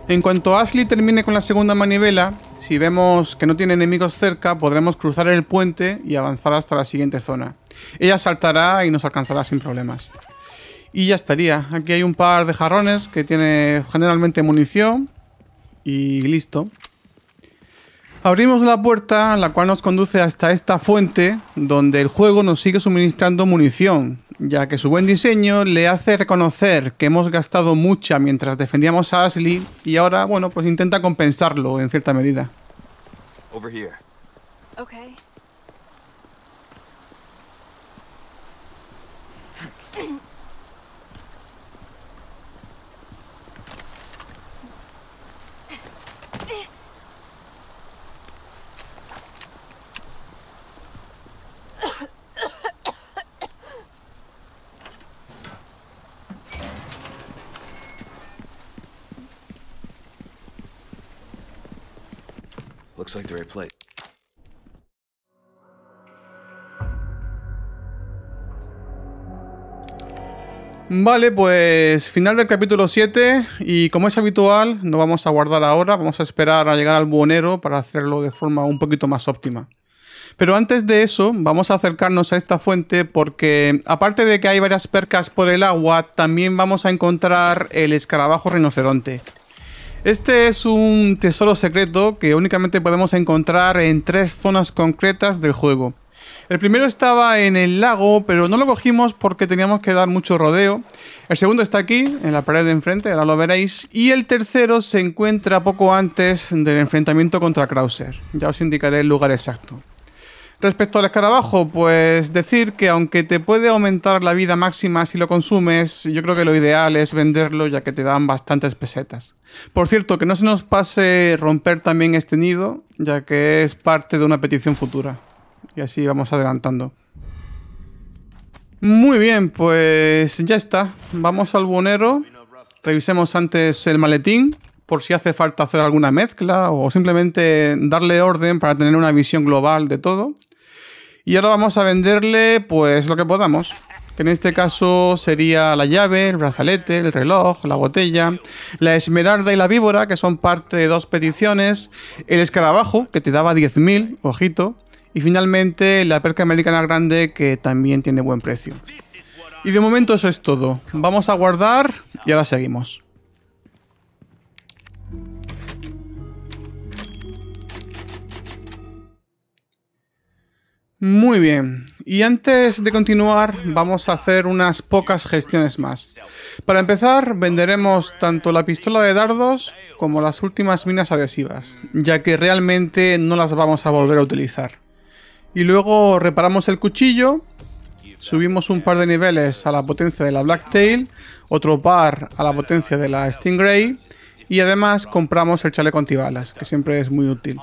En cuanto Ashley termine con la segunda manivela, si vemos que no tiene enemigos cerca, podremos cruzar el puente y avanzar hasta la siguiente zona. Ella saltará y nos alcanzará sin problemas. Y ya estaría. Aquí hay un par de jarrones que tiene generalmente munición. Y listo. Abrimos la puerta, la cual nos conduce hasta esta fuente, donde el juego nos sigue suministrando munición, ya que su buen diseño le hace reconocer que hemos gastado mucha mientras defendíamos a Ashley y ahora, bueno, pues intenta compensarlo en cierta medida. Vale, pues final del capítulo 7 y como es habitual, no vamos a guardar ahora, vamos a esperar a llegar al buonero para hacerlo de forma un poquito más óptima. Pero antes de eso, vamos a acercarnos a esta fuente porque aparte de que hay varias percas por el agua, también vamos a encontrar el escarabajo rinoceronte. Este es un tesoro secreto que únicamente podemos encontrar en tres zonas concretas del juego. El primero estaba en el lago, pero no lo cogimos porque teníamos que dar mucho rodeo. El segundo está aquí, en la pared de enfrente, ahora lo veréis. Y el tercero se encuentra poco antes del enfrentamiento contra Krauser. Ya os indicaré el lugar exacto. Respecto al escarabajo, pues decir que aunque te puede aumentar la vida máxima si lo consumes, yo creo que lo ideal es venderlo ya que te dan bastantes pesetas. Por cierto, que no se nos pase romper también este nido, ya que es parte de una petición futura. Y así vamos adelantando. Muy bien, pues ya está. Vamos al bonero. Revisemos antes el maletín por si hace falta hacer alguna mezcla o simplemente darle orden para tener una visión global de todo. Y ahora vamos a venderle, pues, lo que podamos. Que en este caso sería la llave, el brazalete, el reloj, la botella, la esmeralda y la víbora, que son parte de dos peticiones, el escarabajo, que te daba 10.000, ojito, y finalmente la perca americana grande, que también tiene buen precio. Y de momento eso es todo. Vamos a guardar y ahora seguimos. Muy bien, y antes de continuar vamos a hacer unas pocas gestiones más. Para empezar, venderemos tanto la pistola de dardos como las últimas minas adhesivas, ya que realmente no las vamos a volver a utilizar. Y luego reparamos el cuchillo, subimos un par de niveles a la potencia de la Blacktail, otro par a la potencia de la Stingray, y además compramos el chaleco antibalas, que siempre es muy útil.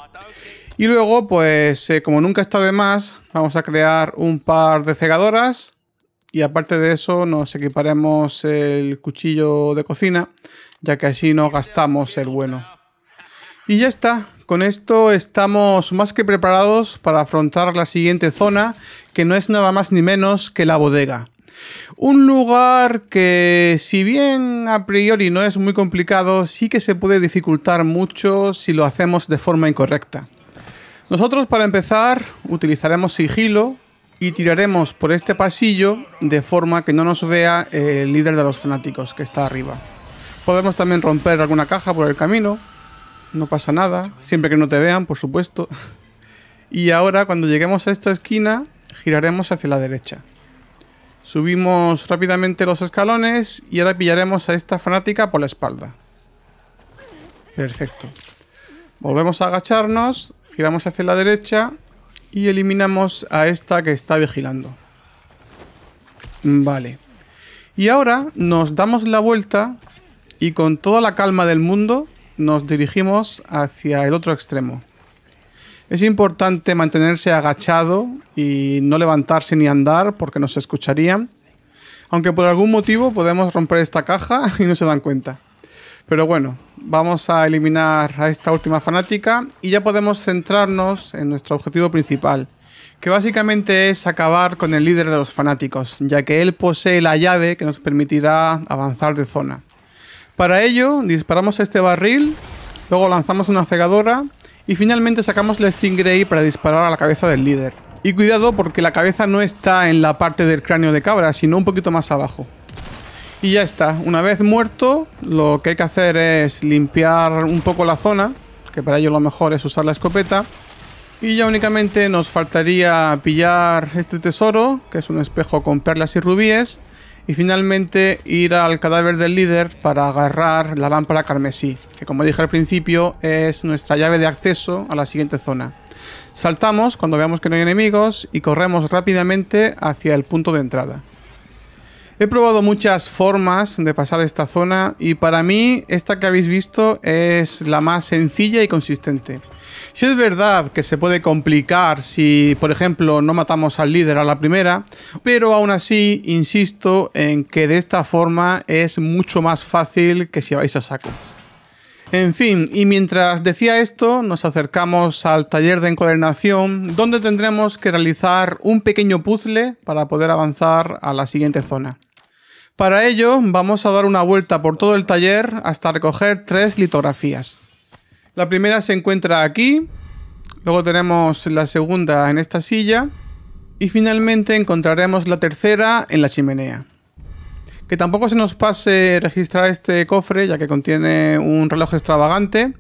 Y luego, pues eh, como nunca está de más, vamos a crear un par de cegadoras. Y aparte de eso, nos equiparemos el cuchillo de cocina, ya que así no gastamos el bueno. Y ya está, con esto estamos más que preparados para afrontar la siguiente zona, que no es nada más ni menos que la bodega. Un lugar que si bien a priori no es muy complicado, sí que se puede dificultar mucho si lo hacemos de forma incorrecta. Nosotros para empezar utilizaremos sigilo y tiraremos por este pasillo de forma que no nos vea el líder de los fanáticos que está arriba. Podemos también romper alguna caja por el camino, no pasa nada, siempre que no te vean, por supuesto. Y ahora cuando lleguemos a esta esquina, giraremos hacia la derecha. Subimos rápidamente los escalones y ahora pillaremos a esta fanática por la espalda. Perfecto. Volvemos a agacharnos Giramos hacia la derecha y eliminamos a esta que está vigilando. Vale. Y ahora nos damos la vuelta y con toda la calma del mundo nos dirigimos hacia el otro extremo. Es importante mantenerse agachado y no levantarse ni andar porque nos escucharían. Aunque por algún motivo podemos romper esta caja y no se dan cuenta. Pero bueno, vamos a eliminar a esta última fanática y ya podemos centrarnos en nuestro objetivo principal, que básicamente es acabar con el líder de los fanáticos, ya que él posee la llave que nos permitirá avanzar de zona. Para ello, disparamos este barril, luego lanzamos una cegadora y finalmente sacamos la Stingray para disparar a la cabeza del líder. Y cuidado porque la cabeza no está en la parte del cráneo de cabra, sino un poquito más abajo. Y ya está. Una vez muerto, lo que hay que hacer es limpiar un poco la zona, que para ello lo mejor es usar la escopeta. Y ya únicamente nos faltaría pillar este tesoro, que es un espejo con perlas y rubíes. Y finalmente ir al cadáver del líder para agarrar la lámpara carmesí, que como dije al principio es nuestra llave de acceso a la siguiente zona. Saltamos cuando veamos que no hay enemigos y corremos rápidamente hacia el punto de entrada. He probado muchas formas de pasar esta zona y para mí esta que habéis visto es la más sencilla y consistente. Si es verdad que se puede complicar si, por ejemplo, no matamos al líder a la primera, pero aún así insisto en que de esta forma es mucho más fácil que si vais a saco. En fin, y mientras decía esto, nos acercamos al taller de encuadernación, donde tendremos que realizar un pequeño puzzle para poder avanzar a la siguiente zona. Para ello, vamos a dar una vuelta por todo el taller hasta recoger tres litografías. La primera se encuentra aquí, luego tenemos la segunda en esta silla, y finalmente encontraremos la tercera en la chimenea tampoco se nos pase registrar este cofre, ya que contiene un reloj extravagante.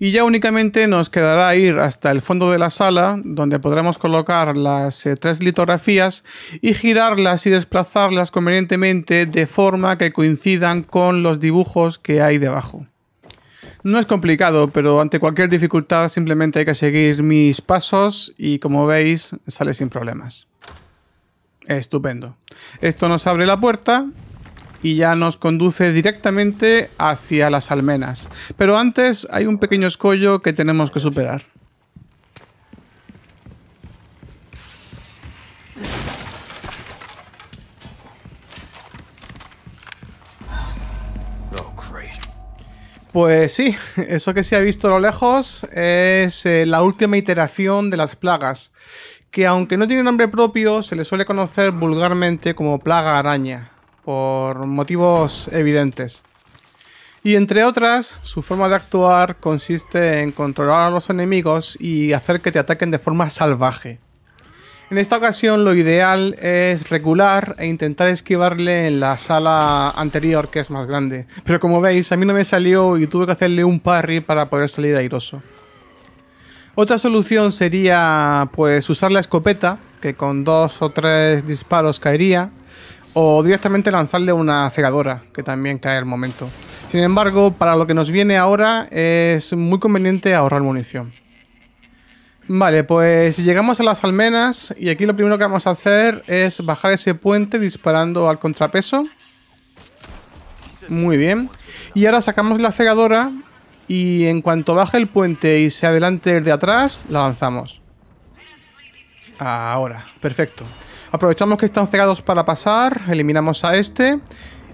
Y ya únicamente nos quedará ir hasta el fondo de la sala, donde podremos colocar las eh, tres litografías y girarlas y desplazarlas convenientemente de forma que coincidan con los dibujos que hay debajo. No es complicado, pero ante cualquier dificultad simplemente hay que seguir mis pasos y como veis sale sin problemas. Estupendo. Esto nos abre la puerta y ya nos conduce directamente hacia las almenas. Pero antes hay un pequeño escollo que tenemos que superar. Pues sí, eso que se ha visto a lo lejos es eh, la última iteración de las plagas, que aunque no tiene nombre propio, se le suele conocer vulgarmente como plaga araña por motivos evidentes. Y entre otras, su forma de actuar consiste en controlar a los enemigos y hacer que te ataquen de forma salvaje. En esta ocasión lo ideal es regular e intentar esquivarle en la sala anterior que es más grande. Pero como veis, a mí no me salió y tuve que hacerle un parry para poder salir airoso. Otra solución sería pues usar la escopeta, que con dos o tres disparos caería, o directamente lanzarle una cegadora, que también cae al momento. Sin embargo, para lo que nos viene ahora es muy conveniente ahorrar munición. Vale, pues llegamos a las almenas y aquí lo primero que vamos a hacer es bajar ese puente disparando al contrapeso. Muy bien. Y ahora sacamos la cegadora y en cuanto baje el puente y se adelante el de atrás, la lanzamos. Ahora, perfecto. Aprovechamos que están cegados para pasar, eliminamos a este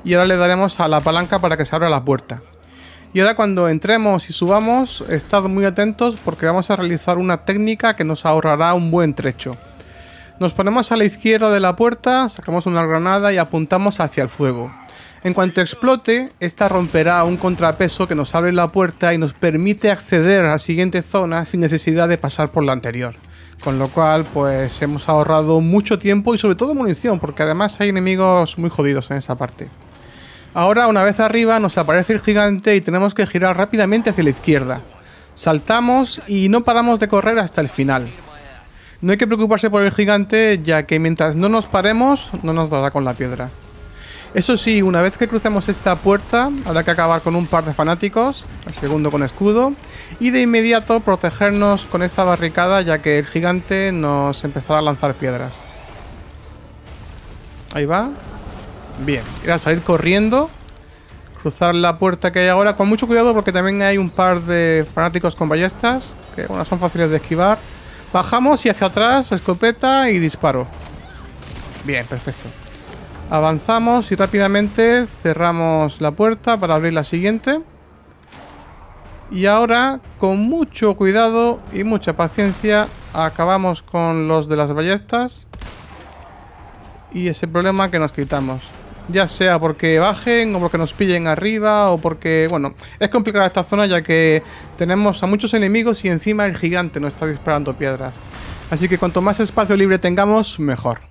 y ahora le daremos a la palanca para que se abra la puerta. Y ahora cuando entremos y subamos, estad muy atentos porque vamos a realizar una técnica que nos ahorrará un buen trecho. Nos ponemos a la izquierda de la puerta, sacamos una granada y apuntamos hacia el fuego. En cuanto explote, esta romperá un contrapeso que nos abre la puerta y nos permite acceder a la siguiente zona sin necesidad de pasar por la anterior. Con lo cual, pues hemos ahorrado mucho tiempo y sobre todo munición, porque además hay enemigos muy jodidos en esa parte. Ahora, una vez arriba, nos aparece el gigante y tenemos que girar rápidamente hacia la izquierda. Saltamos y no paramos de correr hasta el final. No hay que preocuparse por el gigante, ya que mientras no nos paremos, no nos dará con la piedra. Eso sí, una vez que crucemos esta puerta, habrá que acabar con un par de fanáticos, el segundo con escudo, y de inmediato protegernos con esta barricada ya que el gigante nos empezará a lanzar piedras. Ahí va. Bien, ir a salir corriendo, cruzar la puerta que hay ahora, con mucho cuidado porque también hay un par de fanáticos con ballestas, que bueno, son fáciles de esquivar. Bajamos y hacia atrás, escopeta y disparo. Bien, perfecto. Avanzamos y rápidamente cerramos la puerta para abrir la siguiente. Y ahora, con mucho cuidado y mucha paciencia, acabamos con los de las ballestas. Y ese problema que nos quitamos. Ya sea porque bajen o porque nos pillen arriba o porque... Bueno, es complicada esta zona ya que tenemos a muchos enemigos y encima el gigante nos está disparando piedras. Así que cuanto más espacio libre tengamos, mejor.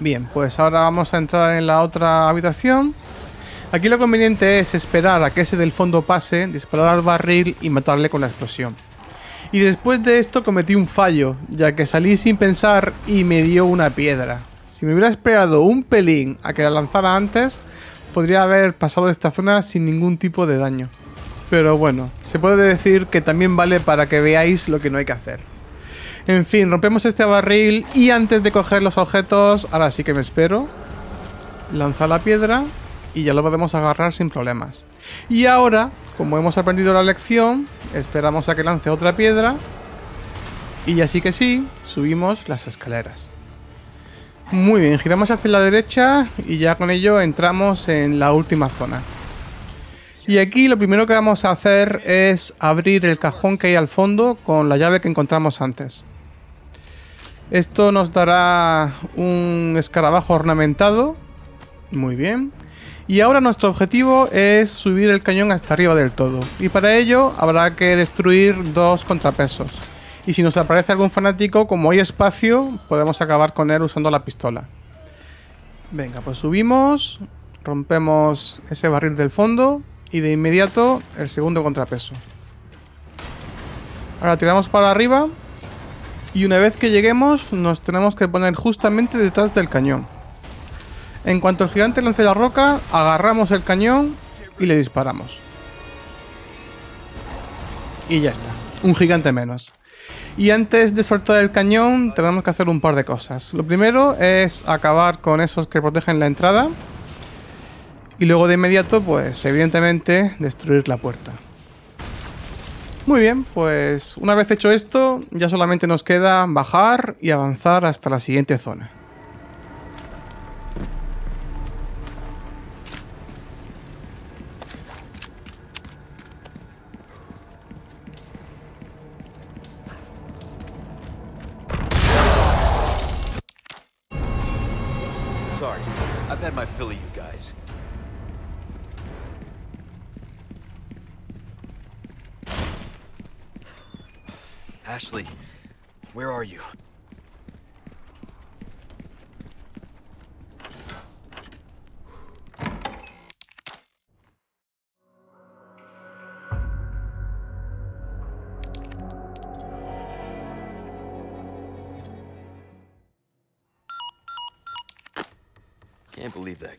Bien, pues ahora vamos a entrar en la otra habitación. Aquí lo conveniente es esperar a que ese del fondo pase, disparar al barril y matarle con la explosión. Y después de esto cometí un fallo, ya que salí sin pensar y me dio una piedra. Si me hubiera esperado un pelín a que la lanzara antes, podría haber pasado esta zona sin ningún tipo de daño. Pero bueno, se puede decir que también vale para que veáis lo que no hay que hacer. En fin, rompemos este barril y antes de coger los objetos, ahora sí que me espero. Lanza la piedra y ya lo podemos agarrar sin problemas. Y ahora, como hemos aprendido la lección, esperamos a que lance otra piedra. Y así que sí, subimos las escaleras. Muy bien, giramos hacia la derecha y ya con ello entramos en la última zona. Y aquí lo primero que vamos a hacer es abrir el cajón que hay al fondo con la llave que encontramos antes. Esto nos dará un escarabajo ornamentado. Muy bien. Y ahora nuestro objetivo es subir el cañón hasta arriba del todo. Y para ello habrá que destruir dos contrapesos. Y si nos aparece algún fanático, como hay espacio, podemos acabar con él usando la pistola. Venga, pues subimos, rompemos ese barril del fondo y de inmediato el segundo contrapeso. Ahora tiramos para arriba y una vez que lleguemos, nos tenemos que poner justamente detrás del cañón. En cuanto el gigante lance la roca, agarramos el cañón y le disparamos. Y ya está, un gigante menos. Y antes de soltar el cañón, tenemos que hacer un par de cosas. Lo primero es acabar con esos que protegen la entrada. Y luego de inmediato, pues evidentemente, destruir la puerta. Muy bien, pues una vez hecho esto, ya solamente nos queda bajar y avanzar hasta la siguiente zona. Ashley, where are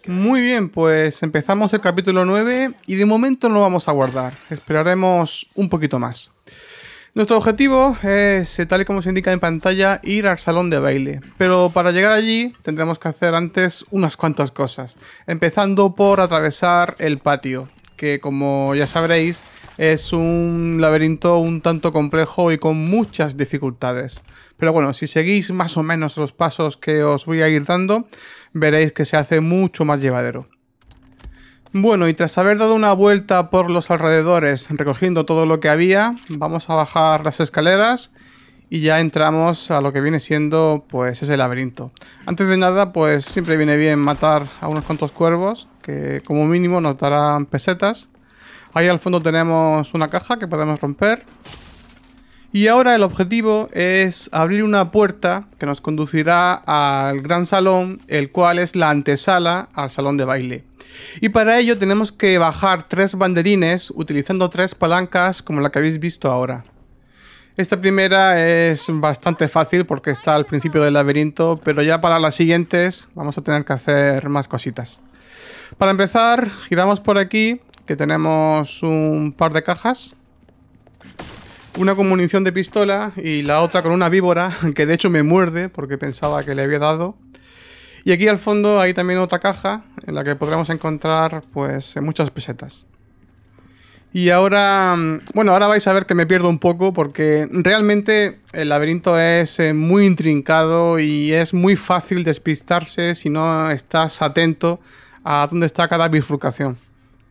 Muy bien, pues empezamos el capítulo 9 y de momento no vamos a guardar, esperaremos un poquito más. Nuestro objetivo es, eh, tal y como se indica en pantalla, ir al salón de baile. Pero para llegar allí tendremos que hacer antes unas cuantas cosas. Empezando por atravesar el patio, que como ya sabréis es un laberinto un tanto complejo y con muchas dificultades. Pero bueno, si seguís más o menos los pasos que os voy a ir dando, veréis que se hace mucho más llevadero. Bueno, y tras haber dado una vuelta por los alrededores, recogiendo todo lo que había, vamos a bajar las escaleras y ya entramos a lo que viene siendo pues ese laberinto. Antes de nada, pues siempre viene bien matar a unos cuantos cuervos, que como mínimo nos darán pesetas. Ahí al fondo tenemos una caja que podemos romper. Y ahora el objetivo es abrir una puerta que nos conducirá al gran salón, el cual es la antesala al salón de baile. Y para ello tenemos que bajar tres banderines utilizando tres palancas como la que habéis visto ahora. Esta primera es bastante fácil porque está al principio del laberinto, pero ya para las siguientes vamos a tener que hacer más cositas. Para empezar, giramos por aquí, que tenemos un par de cajas una con munición de pistola y la otra con una víbora, que de hecho me muerde porque pensaba que le había dado. Y aquí al fondo hay también otra caja en la que podremos encontrar pues muchas pesetas. Y ahora, mm, bueno, ahora vais a ver que me pierdo un poco porque realmente el laberinto es eh, muy intrincado y es muy fácil despistarse si no estás atento a dónde está cada bifurcación.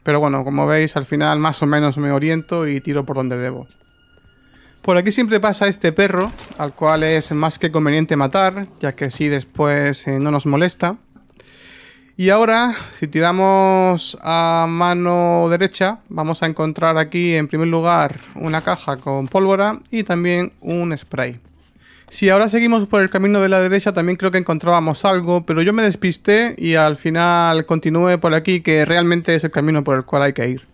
Pero bueno, como veis, al final más o menos me oriento y tiro por donde debo. Por aquí siempre pasa este perro, al cual es más que conveniente matar, ya que si después eh, no nos molesta. Y ahora, si tiramos a mano derecha, vamos a encontrar aquí en primer lugar una caja con pólvora y también un spray. Si ahora seguimos por el camino de la derecha también creo que encontrábamos algo, pero yo me despisté y al final continué por aquí que realmente es el camino por el cual hay que ir.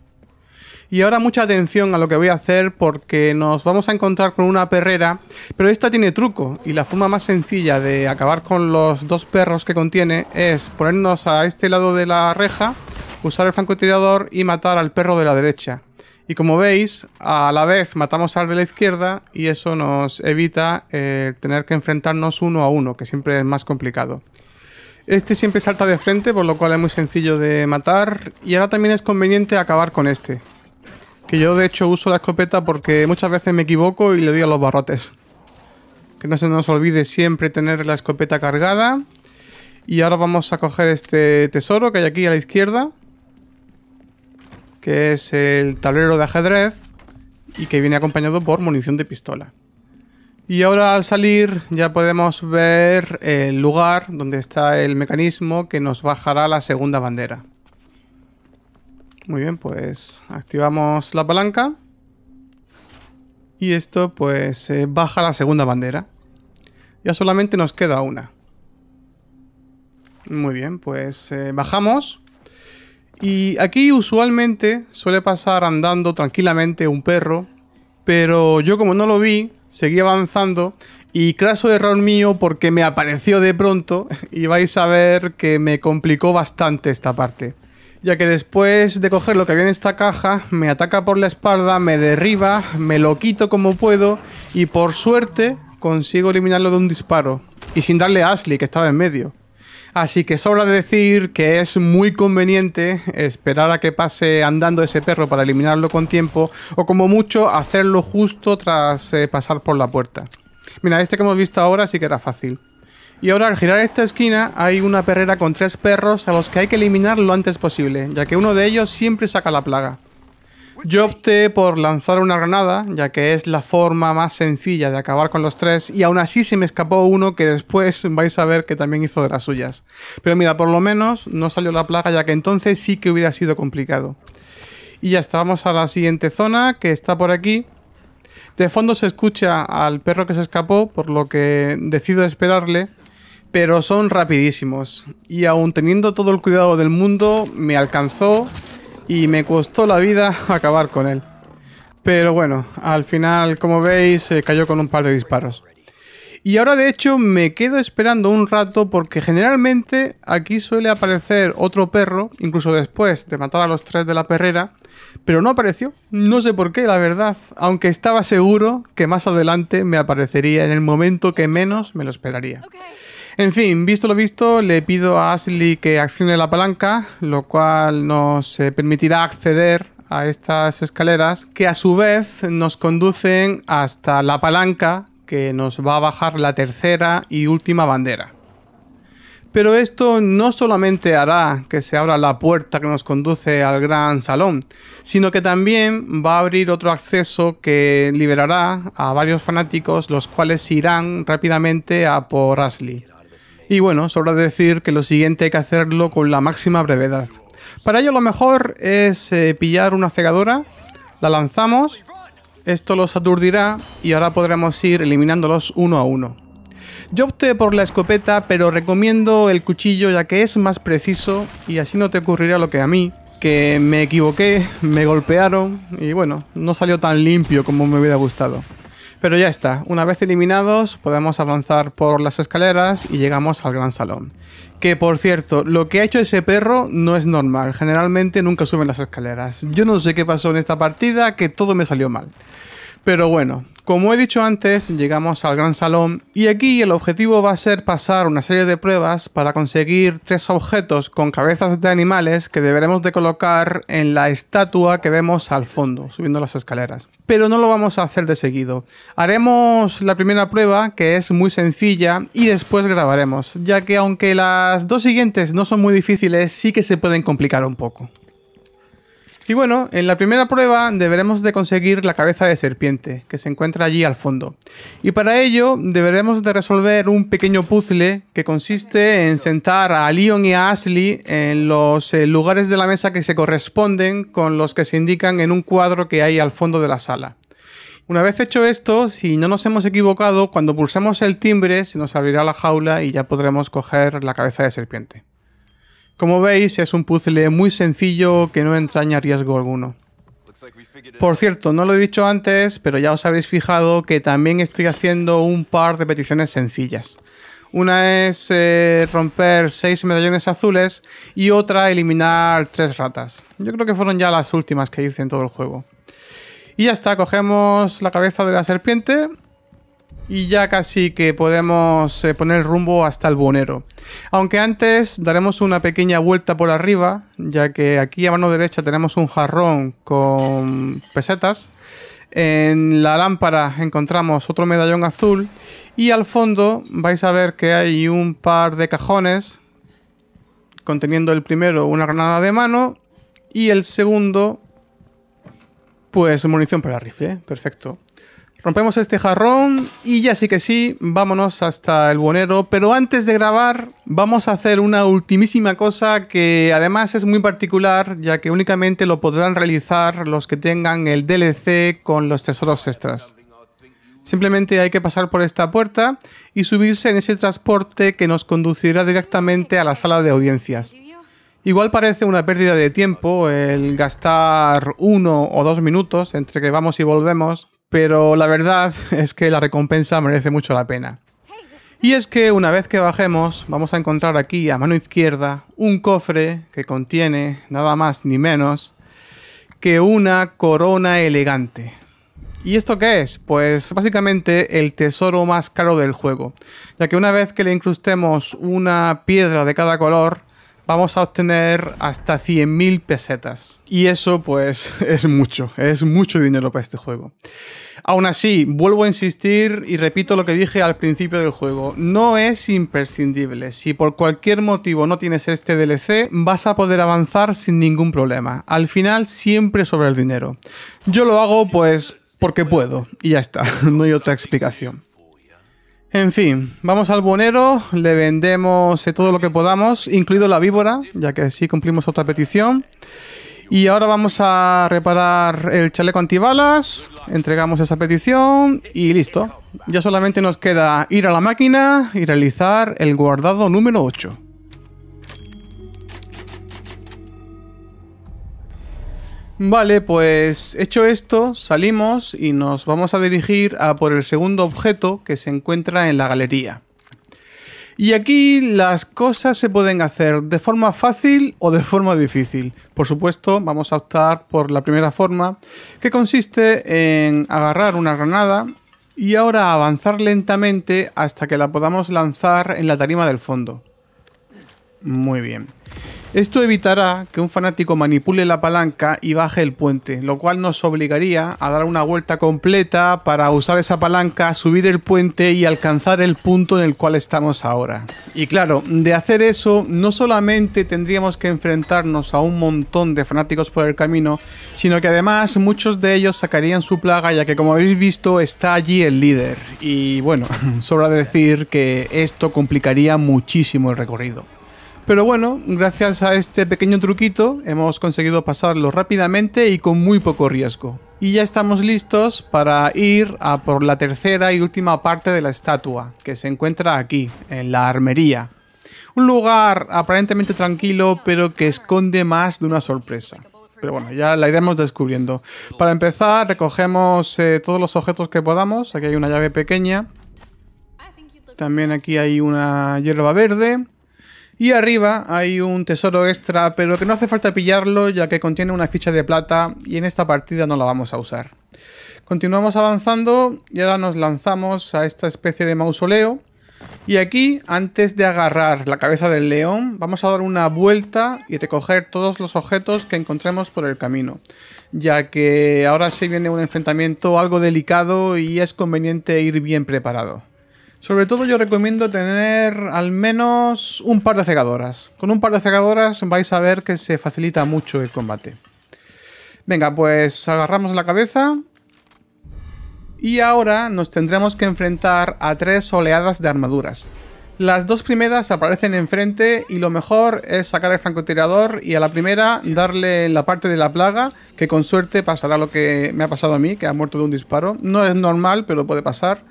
Y ahora mucha atención a lo que voy a hacer porque nos vamos a encontrar con una perrera, pero esta tiene truco y la forma más sencilla de acabar con los dos perros que contiene es ponernos a este lado de la reja, usar el francotirador y matar al perro de la derecha. Y como veis, a la vez matamos al de la izquierda y eso nos evita eh, tener que enfrentarnos uno a uno, que siempre es más complicado. Este siempre salta de frente, por lo cual es muy sencillo de matar. Y ahora también es conveniente acabar con este. Que yo de hecho uso la escopeta porque muchas veces me equivoco y le doy a los barrotes. Que no se nos olvide siempre tener la escopeta cargada. Y ahora vamos a coger este tesoro que hay aquí a la izquierda. Que es el tablero de ajedrez. Y que viene acompañado por munición de pistola. Y ahora al salir ya podemos ver el lugar donde está el mecanismo que nos bajará la segunda bandera. Muy bien, pues activamos la palanca. Y esto pues eh, baja la segunda bandera. Ya solamente nos queda una. Muy bien, pues eh, bajamos. Y aquí usualmente suele pasar andando tranquilamente un perro. Pero yo como no lo vi, seguí avanzando. Y craso error mío porque me apareció de pronto. Y vais a ver que me complicó bastante esta parte ya que después de coger lo que había en esta caja, me ataca por la espalda, me derriba, me lo quito como puedo y por suerte consigo eliminarlo de un disparo y sin darle a Ashley que estaba en medio. Así que sobra decir que es muy conveniente esperar a que pase andando ese perro para eliminarlo con tiempo o como mucho hacerlo justo tras eh, pasar por la puerta. Mira, este que hemos visto ahora sí que era fácil. Y ahora al girar esta esquina hay una perrera con tres perros a los que hay que eliminar lo antes posible, ya que uno de ellos siempre saca la plaga. Yo opté por lanzar una granada, ya que es la forma más sencilla de acabar con los tres, y aún así se me escapó uno que después vais a ver que también hizo de las suyas. Pero mira, por lo menos no salió la plaga, ya que entonces sí que hubiera sido complicado. Y ya está, vamos a la siguiente zona, que está por aquí. De fondo se escucha al perro que se escapó, por lo que decido esperarle pero son rapidísimos. Y aún teniendo todo el cuidado del mundo, me alcanzó y me costó la vida acabar con él. Pero bueno, al final, como veis, cayó con un par de disparos. Y ahora de hecho me quedo esperando un rato porque generalmente aquí suele aparecer otro perro, incluso después de matar a los tres de la perrera, pero no apareció, no sé por qué, la verdad, aunque estaba seguro que más adelante me aparecería en el momento que menos me lo esperaría. En fin, visto lo visto, le pido a Ashley que accione la palanca, lo cual nos eh, permitirá acceder a estas escaleras que a su vez nos conducen hasta la palanca que nos va a bajar la tercera y última bandera. Pero esto no solamente hará que se abra la puerta que nos conduce al gran salón, sino que también va a abrir otro acceso que liberará a varios fanáticos, los cuales irán rápidamente a por Ashley. Y bueno, sobra decir que lo siguiente hay que hacerlo con la máxima brevedad. Para ello lo mejor es eh, pillar una cegadora, la lanzamos, esto los aturdirá y ahora podremos ir eliminándolos uno a uno. Yo opté por la escopeta, pero recomiendo el cuchillo ya que es más preciso y así no te ocurrirá lo que a mí, que me equivoqué, me golpearon y bueno, no salió tan limpio como me hubiera gustado. Pero ya está, una vez eliminados podemos avanzar por las escaleras y llegamos al gran salón. Que por cierto, lo que ha hecho ese perro no es normal, generalmente nunca suben las escaleras. Yo no sé qué pasó en esta partida, que todo me salió mal. Pero bueno, como he dicho antes, llegamos al gran salón y aquí el objetivo va a ser pasar una serie de pruebas para conseguir tres objetos con cabezas de animales que deberemos de colocar en la estatua que vemos al fondo, subiendo las escaleras. Pero no lo vamos a hacer de seguido. Haremos la primera prueba, que es muy sencilla, y después grabaremos, ya que aunque las dos siguientes no son muy difíciles, sí que se pueden complicar un poco. Y bueno, en la primera prueba deberemos de conseguir la cabeza de serpiente, que se encuentra allí al fondo. Y para ello deberemos de resolver un pequeño puzzle que consiste en sentar a Leon y a Ashley en los eh, lugares de la mesa que se corresponden con los que se indican en un cuadro que hay al fondo de la sala. Una vez hecho esto, si no nos hemos equivocado, cuando pulsemos el timbre se nos abrirá la jaula y ya podremos coger la cabeza de serpiente. Como veis, es un puzzle muy sencillo que no entraña riesgo alguno. Por cierto, no lo he dicho antes, pero ya os habréis fijado que también estoy haciendo un par de peticiones sencillas. Una es eh, romper 6 medallones azules y otra eliminar tres ratas. Yo creo que fueron ya las últimas que hice en todo el juego. Y ya está, cogemos la cabeza de la serpiente y ya casi que podemos eh, poner rumbo hasta el bonero. Aunque antes daremos una pequeña vuelta por arriba, ya que aquí a mano derecha tenemos un jarrón con pesetas. En la lámpara encontramos otro medallón azul y al fondo vais a ver que hay un par de cajones conteniendo el primero una granada de mano y el segundo pues munición para rifle, perfecto. Rompemos este jarrón y ya sí que sí, vámonos hasta el bonero Pero antes de grabar vamos a hacer una ultimísima cosa que además es muy particular ya que únicamente lo podrán realizar los que tengan el DLC con los tesoros extras. Simplemente hay que pasar por esta puerta y subirse en ese transporte que nos conducirá directamente a la sala de audiencias. Igual parece una pérdida de tiempo el gastar uno o dos minutos entre que vamos y volvemos, pero la verdad es que la recompensa merece mucho la pena. Y es que una vez que bajemos, vamos a encontrar aquí a mano izquierda un cofre que contiene nada más ni menos que una corona elegante. ¿Y esto qué es? Pues básicamente el tesoro más caro del juego, ya que una vez que le incrustemos una piedra de cada color, vamos a obtener hasta 100.000 pesetas. Y eso pues es mucho, es mucho dinero para este juego. Aún así, vuelvo a insistir y repito lo que dije al principio del juego, no es imprescindible. Si por cualquier motivo no tienes este DLC, vas a poder avanzar sin ningún problema. Al final siempre sobre el dinero. Yo lo hago pues porque puedo y ya está, no hay otra explicación. En fin, vamos al bonero, le vendemos eh, todo lo que podamos, incluido la víbora, ya que así cumplimos otra petición. Y ahora vamos a reparar el chaleco antibalas, entregamos esa petición y listo. Ya solamente nos queda ir a la máquina y realizar el guardado número 8. Vale, pues hecho esto, salimos y nos vamos a dirigir a por el segundo objeto que se encuentra en la galería. Y aquí las cosas se pueden hacer de forma fácil o de forma difícil. Por supuesto, vamos a optar por la primera forma, que consiste en agarrar una granada y ahora avanzar lentamente hasta que la podamos lanzar en la tarima del fondo. Muy bien. Esto evitará que un fanático manipule la palanca y baje el puente, lo cual nos obligaría a dar una vuelta completa para usar esa palanca, subir el puente y alcanzar el punto en el cual estamos ahora. Y claro, de hacer eso no solamente tendríamos que enfrentarnos a un montón de fanáticos por el camino, sino que además muchos de ellos sacarían su plaga ya que como habéis visto está allí el líder. Y bueno, sobra decir que esto complicaría muchísimo el recorrido. Pero bueno, gracias a este pequeño truquito hemos conseguido pasarlo rápidamente y con muy poco riesgo. Y ya estamos listos para ir a por la tercera y última parte de la estatua, que se encuentra aquí, en la armería. Un lugar aparentemente tranquilo, pero que esconde más de una sorpresa. Pero bueno, ya la iremos descubriendo. Para empezar, recogemos eh, todos los objetos que podamos. Aquí hay una llave pequeña. También aquí hay una hierba verde. Y arriba hay un tesoro extra, pero que no hace falta pillarlo ya que contiene una ficha de plata y en esta partida no la vamos a usar. Continuamos avanzando y ahora nos lanzamos a esta especie de mausoleo. Y aquí, antes de agarrar la cabeza del león, vamos a dar una vuelta y recoger todos los objetos que encontremos por el camino, ya que ahora sí viene un enfrentamiento algo delicado y es conveniente ir bien preparado. Sobre todo yo recomiendo tener al menos un par de cegadoras. Con un par de cegadoras vais a ver que se facilita mucho el combate. Venga, pues agarramos la cabeza. Y ahora nos tendremos que enfrentar a tres oleadas de armaduras. Las dos primeras aparecen enfrente y lo mejor es sacar el francotirador y a la primera darle la parte de la plaga, que con suerte pasará lo que me ha pasado a mí, que ha muerto de un disparo. No es normal, pero puede pasar.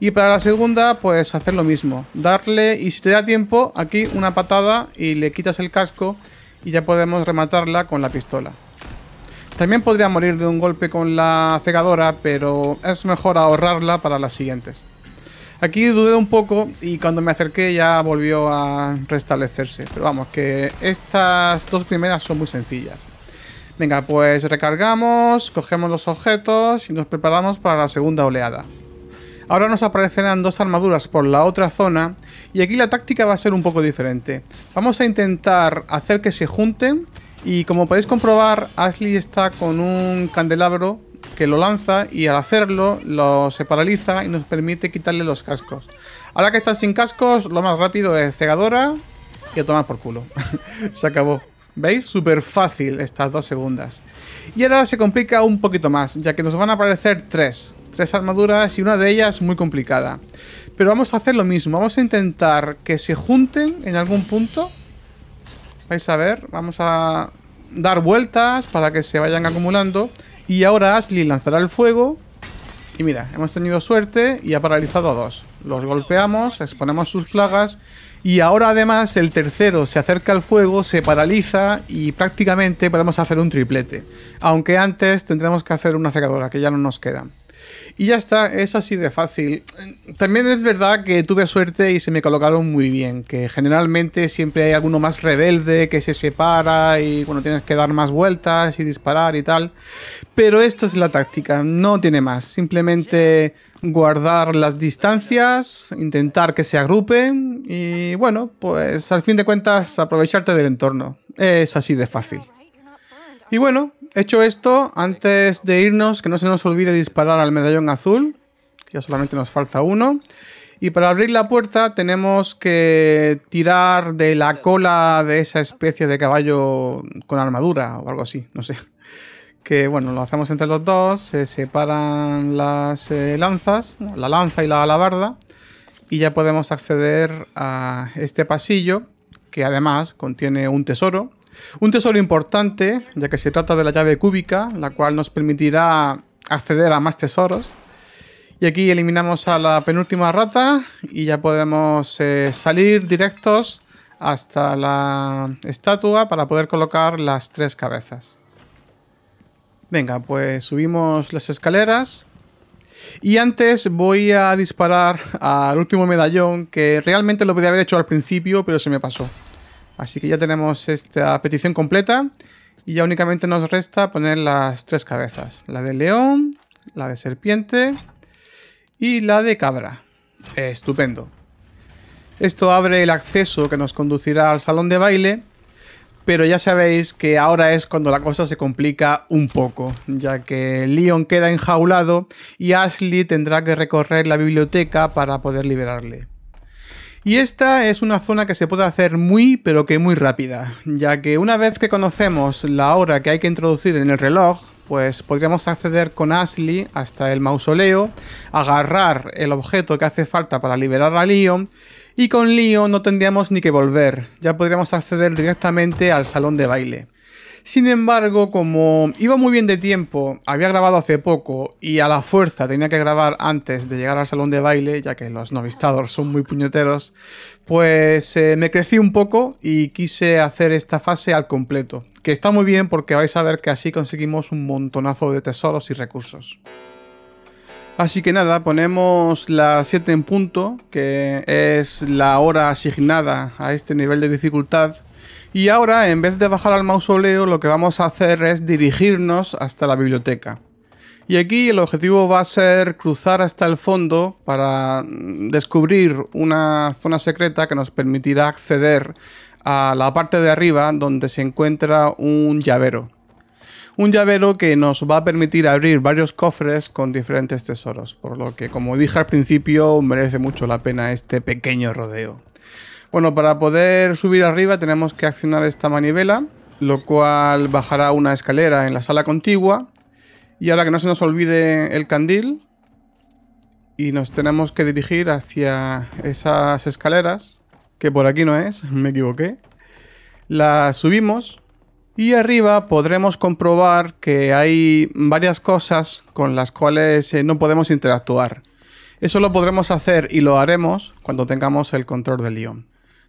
Y para la segunda, pues hacer lo mismo. Darle, y si te da tiempo, aquí una patada y le quitas el casco y ya podemos rematarla con la pistola. También podría morir de un golpe con la cegadora, pero es mejor ahorrarla para las siguientes. Aquí dudé un poco y cuando me acerqué ya volvió a restablecerse. Pero vamos, que estas dos primeras son muy sencillas. Venga, pues recargamos, cogemos los objetos y nos preparamos para la segunda oleada. Ahora nos aparecerán dos armaduras por la otra zona y aquí la táctica va a ser un poco diferente. Vamos a intentar hacer que se junten y como podéis comprobar, Ashley está con un candelabro que lo lanza y al hacerlo lo se paraliza y nos permite quitarle los cascos. Ahora que está sin cascos, lo más rápido es cegadora y a tomar por culo. se acabó. ¿Veis? Súper fácil estas dos segundas. Y ahora se complica un poquito más, ya que nos van a aparecer tres. Tres armaduras y una de ellas muy complicada. Pero vamos a hacer lo mismo. Vamos a intentar que se junten en algún punto. Vais a ver, vamos a dar vueltas para que se vayan acumulando. Y ahora Ashley lanzará el fuego. Y mira, hemos tenido suerte y ha paralizado a dos. Los golpeamos, exponemos sus plagas. Y ahora además el tercero se acerca al fuego, se paraliza y prácticamente podemos hacer un triplete. Aunque antes tendremos que hacer una secadora, que ya no nos queda. Y ya está, es así de fácil. También es verdad que tuve suerte y se me colocaron muy bien, que generalmente siempre hay alguno más rebelde que se separa y bueno, tienes que dar más vueltas y disparar y tal. Pero esta es la táctica, no tiene más. Simplemente guardar las distancias, intentar que se agrupen y bueno, pues al fin de cuentas aprovecharte del entorno. Es así de fácil. Y bueno, Hecho esto, antes de irnos, que no se nos olvide disparar al medallón azul, que ya solamente nos falta uno. Y para abrir la puerta tenemos que tirar de la cola de esa especie de caballo con armadura o algo así, no sé. Que bueno, lo hacemos entre los dos, se separan las eh, lanzas, la lanza y la alabarda, y ya podemos acceder a este pasillo, que además contiene un tesoro, un tesoro importante, ya que se trata de la llave cúbica, la cual nos permitirá acceder a más tesoros. Y aquí eliminamos a la penúltima rata y ya podemos eh, salir directos hasta la estatua para poder colocar las tres cabezas. Venga, pues subimos las escaleras. Y antes voy a disparar al último medallón, que realmente lo podía haber hecho al principio, pero se me pasó. Así que ya tenemos esta petición completa y ya únicamente nos resta poner las tres cabezas. La de león, la de serpiente y la de cabra. estupendo. Esto abre el acceso que nos conducirá al salón de baile, pero ya sabéis que ahora es cuando la cosa se complica un poco, ya que Leon queda enjaulado y Ashley tendrá que recorrer la biblioteca para poder liberarle. Y esta es una zona que se puede hacer muy, pero que muy rápida, ya que una vez que conocemos la hora que hay que introducir en el reloj, pues podríamos acceder con Ashley hasta el mausoleo, agarrar el objeto que hace falta para liberar a Leon, y con Leon no tendríamos ni que volver, ya podríamos acceder directamente al salón de baile. Sin embargo, como iba muy bien de tiempo, había grabado hace poco y a la fuerza tenía que grabar antes de llegar al salón de baile, ya que los novistadores son muy puñeteros, pues eh, me crecí un poco y quise hacer esta fase al completo, que está muy bien porque vais a ver que así conseguimos un montonazo de tesoros y recursos. Así que nada, ponemos las 7 en punto, que es la hora asignada a este nivel de dificultad, y ahora, en vez de bajar al mausoleo, lo que vamos a hacer es dirigirnos hasta la biblioteca. Y aquí el objetivo va a ser cruzar hasta el fondo para mm, descubrir una zona secreta que nos permitirá acceder a la parte de arriba donde se encuentra un llavero. Un llavero que nos va a permitir abrir varios cofres con diferentes tesoros, por lo que como dije al principio merece mucho la pena este pequeño rodeo. Bueno, para poder subir arriba tenemos que accionar esta manivela, lo cual bajará una escalera en la sala contigua. Y ahora que no se nos olvide el candil, y nos tenemos que dirigir hacia esas escaleras, que por aquí no es, me equivoqué. La subimos y arriba podremos comprobar que hay varias cosas con las cuales eh, no podemos interactuar. Eso lo podremos hacer y lo haremos cuando tengamos el control del guión.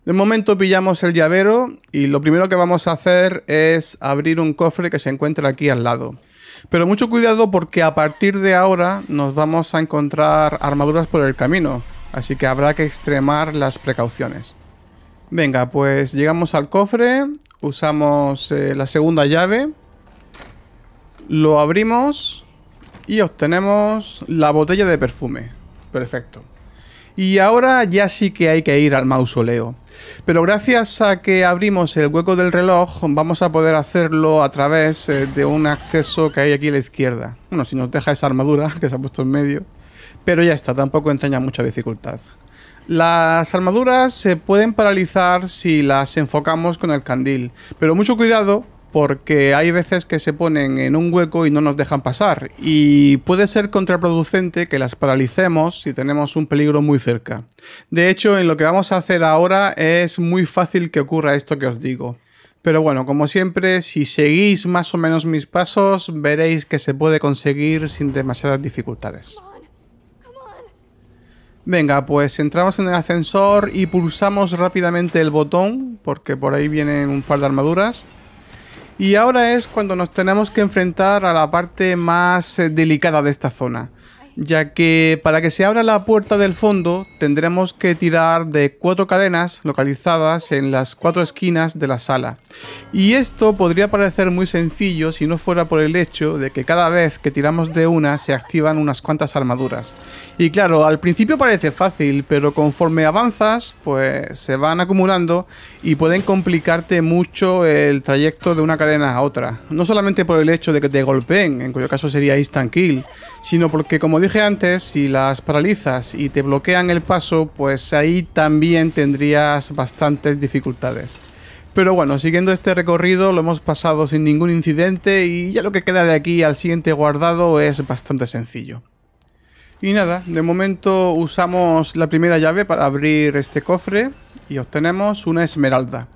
De momento pillamos el llavero y lo primero que vamos a hacer es abrir un cofre que se encuentra aquí al lado. Pero mucho cuidado porque a partir de ahora nos vamos a encontrar armaduras por el camino, así que habrá que extremar las precauciones. Venga, pues llegamos al cofre, usamos eh, la segunda llave, lo abrimos y obtenemos la botella de perfume. Perfecto. Y ahora ya sí que hay que ir al mausoleo. Pero gracias a que abrimos el hueco del reloj, vamos a poder hacerlo a través eh, de un acceso que hay aquí a la izquierda. Bueno, si nos deja esa armadura que se ha puesto en medio. Pero ya está, tampoco entraña mucha dificultad. Las armaduras se pueden paralizar si las enfocamos con el candil, pero mucho cuidado porque hay veces que se ponen en un hueco y no nos dejan pasar y puede ser contraproducente que las paralicemos si tenemos un peligro muy cerca. De hecho, en lo que vamos a hacer ahora es muy fácil que ocurra esto que os digo. Pero bueno, como siempre, si seguís más o menos mis pasos, veréis que se puede conseguir sin demasiadas dificultades. Venga, pues entramos en el ascensor y pulsamos rápidamente el botón, porque por ahí vienen un par de armaduras. Y ahora es cuando nos tenemos que enfrentar a la parte más eh, delicada de esta zona ya que para que se abra la puerta del fondo tendremos que tirar de cuatro cadenas localizadas en las cuatro esquinas de la sala. Y esto podría parecer muy sencillo si no fuera por el hecho de que cada vez que tiramos de una se activan unas cuantas armaduras. Y claro, al principio parece fácil, pero conforme avanzas, pues se van acumulando y pueden complicarte mucho el trayecto de una cadena a otra. No solamente por el hecho de que te golpeen, en cuyo caso sería instant kill, sino porque como dije antes, si las paralizas y te bloquean el paso, pues ahí también tendrías bastantes dificultades. Pero bueno, siguiendo este recorrido lo hemos pasado sin ningún incidente y ya lo que queda de aquí al siguiente guardado es bastante sencillo. Y nada, de momento usamos la primera llave para abrir este cofre y obtenemos una esmeralda.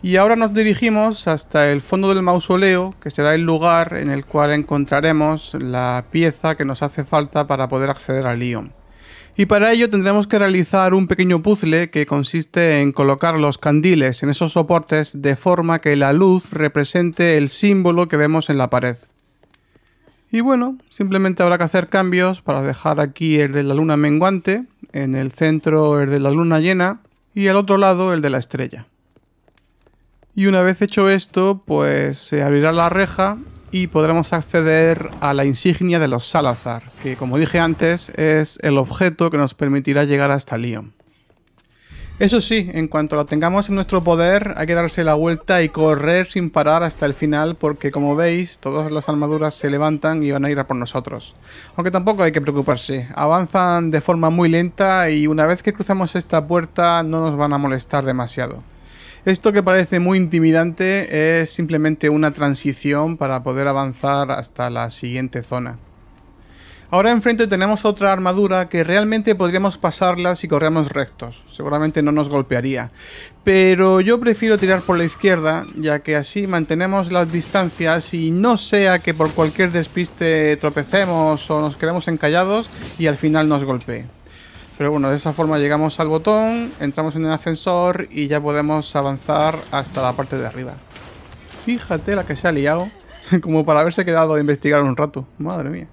Y ahora nos dirigimos hasta el fondo del mausoleo, que será el lugar en el cual encontraremos la pieza que nos hace falta para poder acceder al Ion. Y para ello tendremos que realizar un pequeño puzzle que consiste en colocar los candiles en esos soportes de forma que la luz represente el símbolo que vemos en la pared. Y bueno, simplemente habrá que hacer cambios para dejar aquí el de la luna menguante, en el centro el de la luna llena y al otro lado el de la estrella. Y una vez hecho esto, pues se abrirá la reja y podremos acceder a la insignia de los Salazar, que como dije antes es el objeto que nos permitirá llegar hasta Lyon. Eso sí, en cuanto lo tengamos en nuestro poder, hay que darse la vuelta y correr sin parar hasta el final, porque como veis, todas las armaduras se levantan y van a ir a por nosotros. Aunque tampoco hay que preocuparse, avanzan de forma muy lenta y una vez que cruzamos esta puerta no nos van a molestar demasiado. Esto que parece muy intimidante es simplemente una transición para poder avanzar hasta la siguiente zona. Ahora enfrente tenemos otra armadura que realmente podríamos pasarla si corremos rectos. Seguramente no nos golpearía. Pero yo prefiero tirar por la izquierda, ya que así mantenemos las distancias y no sea que por cualquier despiste tropecemos o nos quedemos encallados y al final nos golpee. Pero bueno, de esa forma llegamos al botón, entramos en el ascensor y ya podemos avanzar hasta la parte de arriba. Fíjate la que se ha liado, como para haberse quedado a investigar un rato. Madre mía.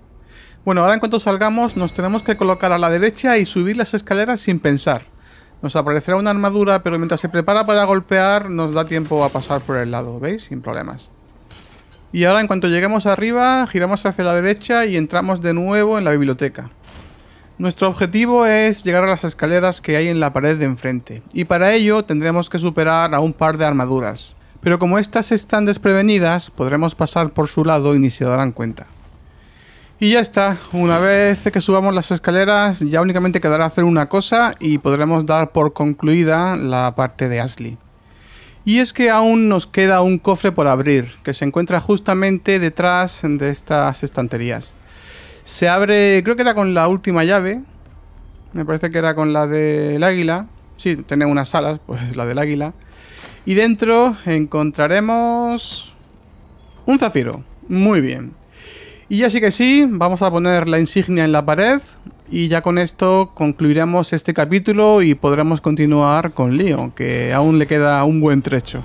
Bueno, ahora en cuanto salgamos nos tenemos que colocar a la derecha y subir las escaleras sin pensar. Nos aparecerá una armadura, pero mientras se prepara para golpear nos da tiempo a pasar por el lado, ¿veis? Sin problemas. Y ahora en cuanto lleguemos arriba, giramos hacia la derecha y entramos de nuevo en la biblioteca. Nuestro objetivo es llegar a las escaleras que hay en la pared de enfrente, y para ello tendremos que superar a un par de armaduras. Pero como estas están desprevenidas, podremos pasar por su lado y ni se darán cuenta. Y ya está, una vez que subamos las escaleras ya únicamente quedará hacer una cosa y podremos dar por concluida la parte de Ashley. Y es que aún nos queda un cofre por abrir, que se encuentra justamente detrás de estas estanterías. Se abre, creo que era con la última llave, me parece que era con la del águila, sí, tiene unas alas, pues la del águila. Y dentro encontraremos un zafiro, muy bien. Y ya que sí, vamos a poner la insignia en la pared y ya con esto concluiremos este capítulo y podremos continuar con Leon, que aún le queda un buen trecho.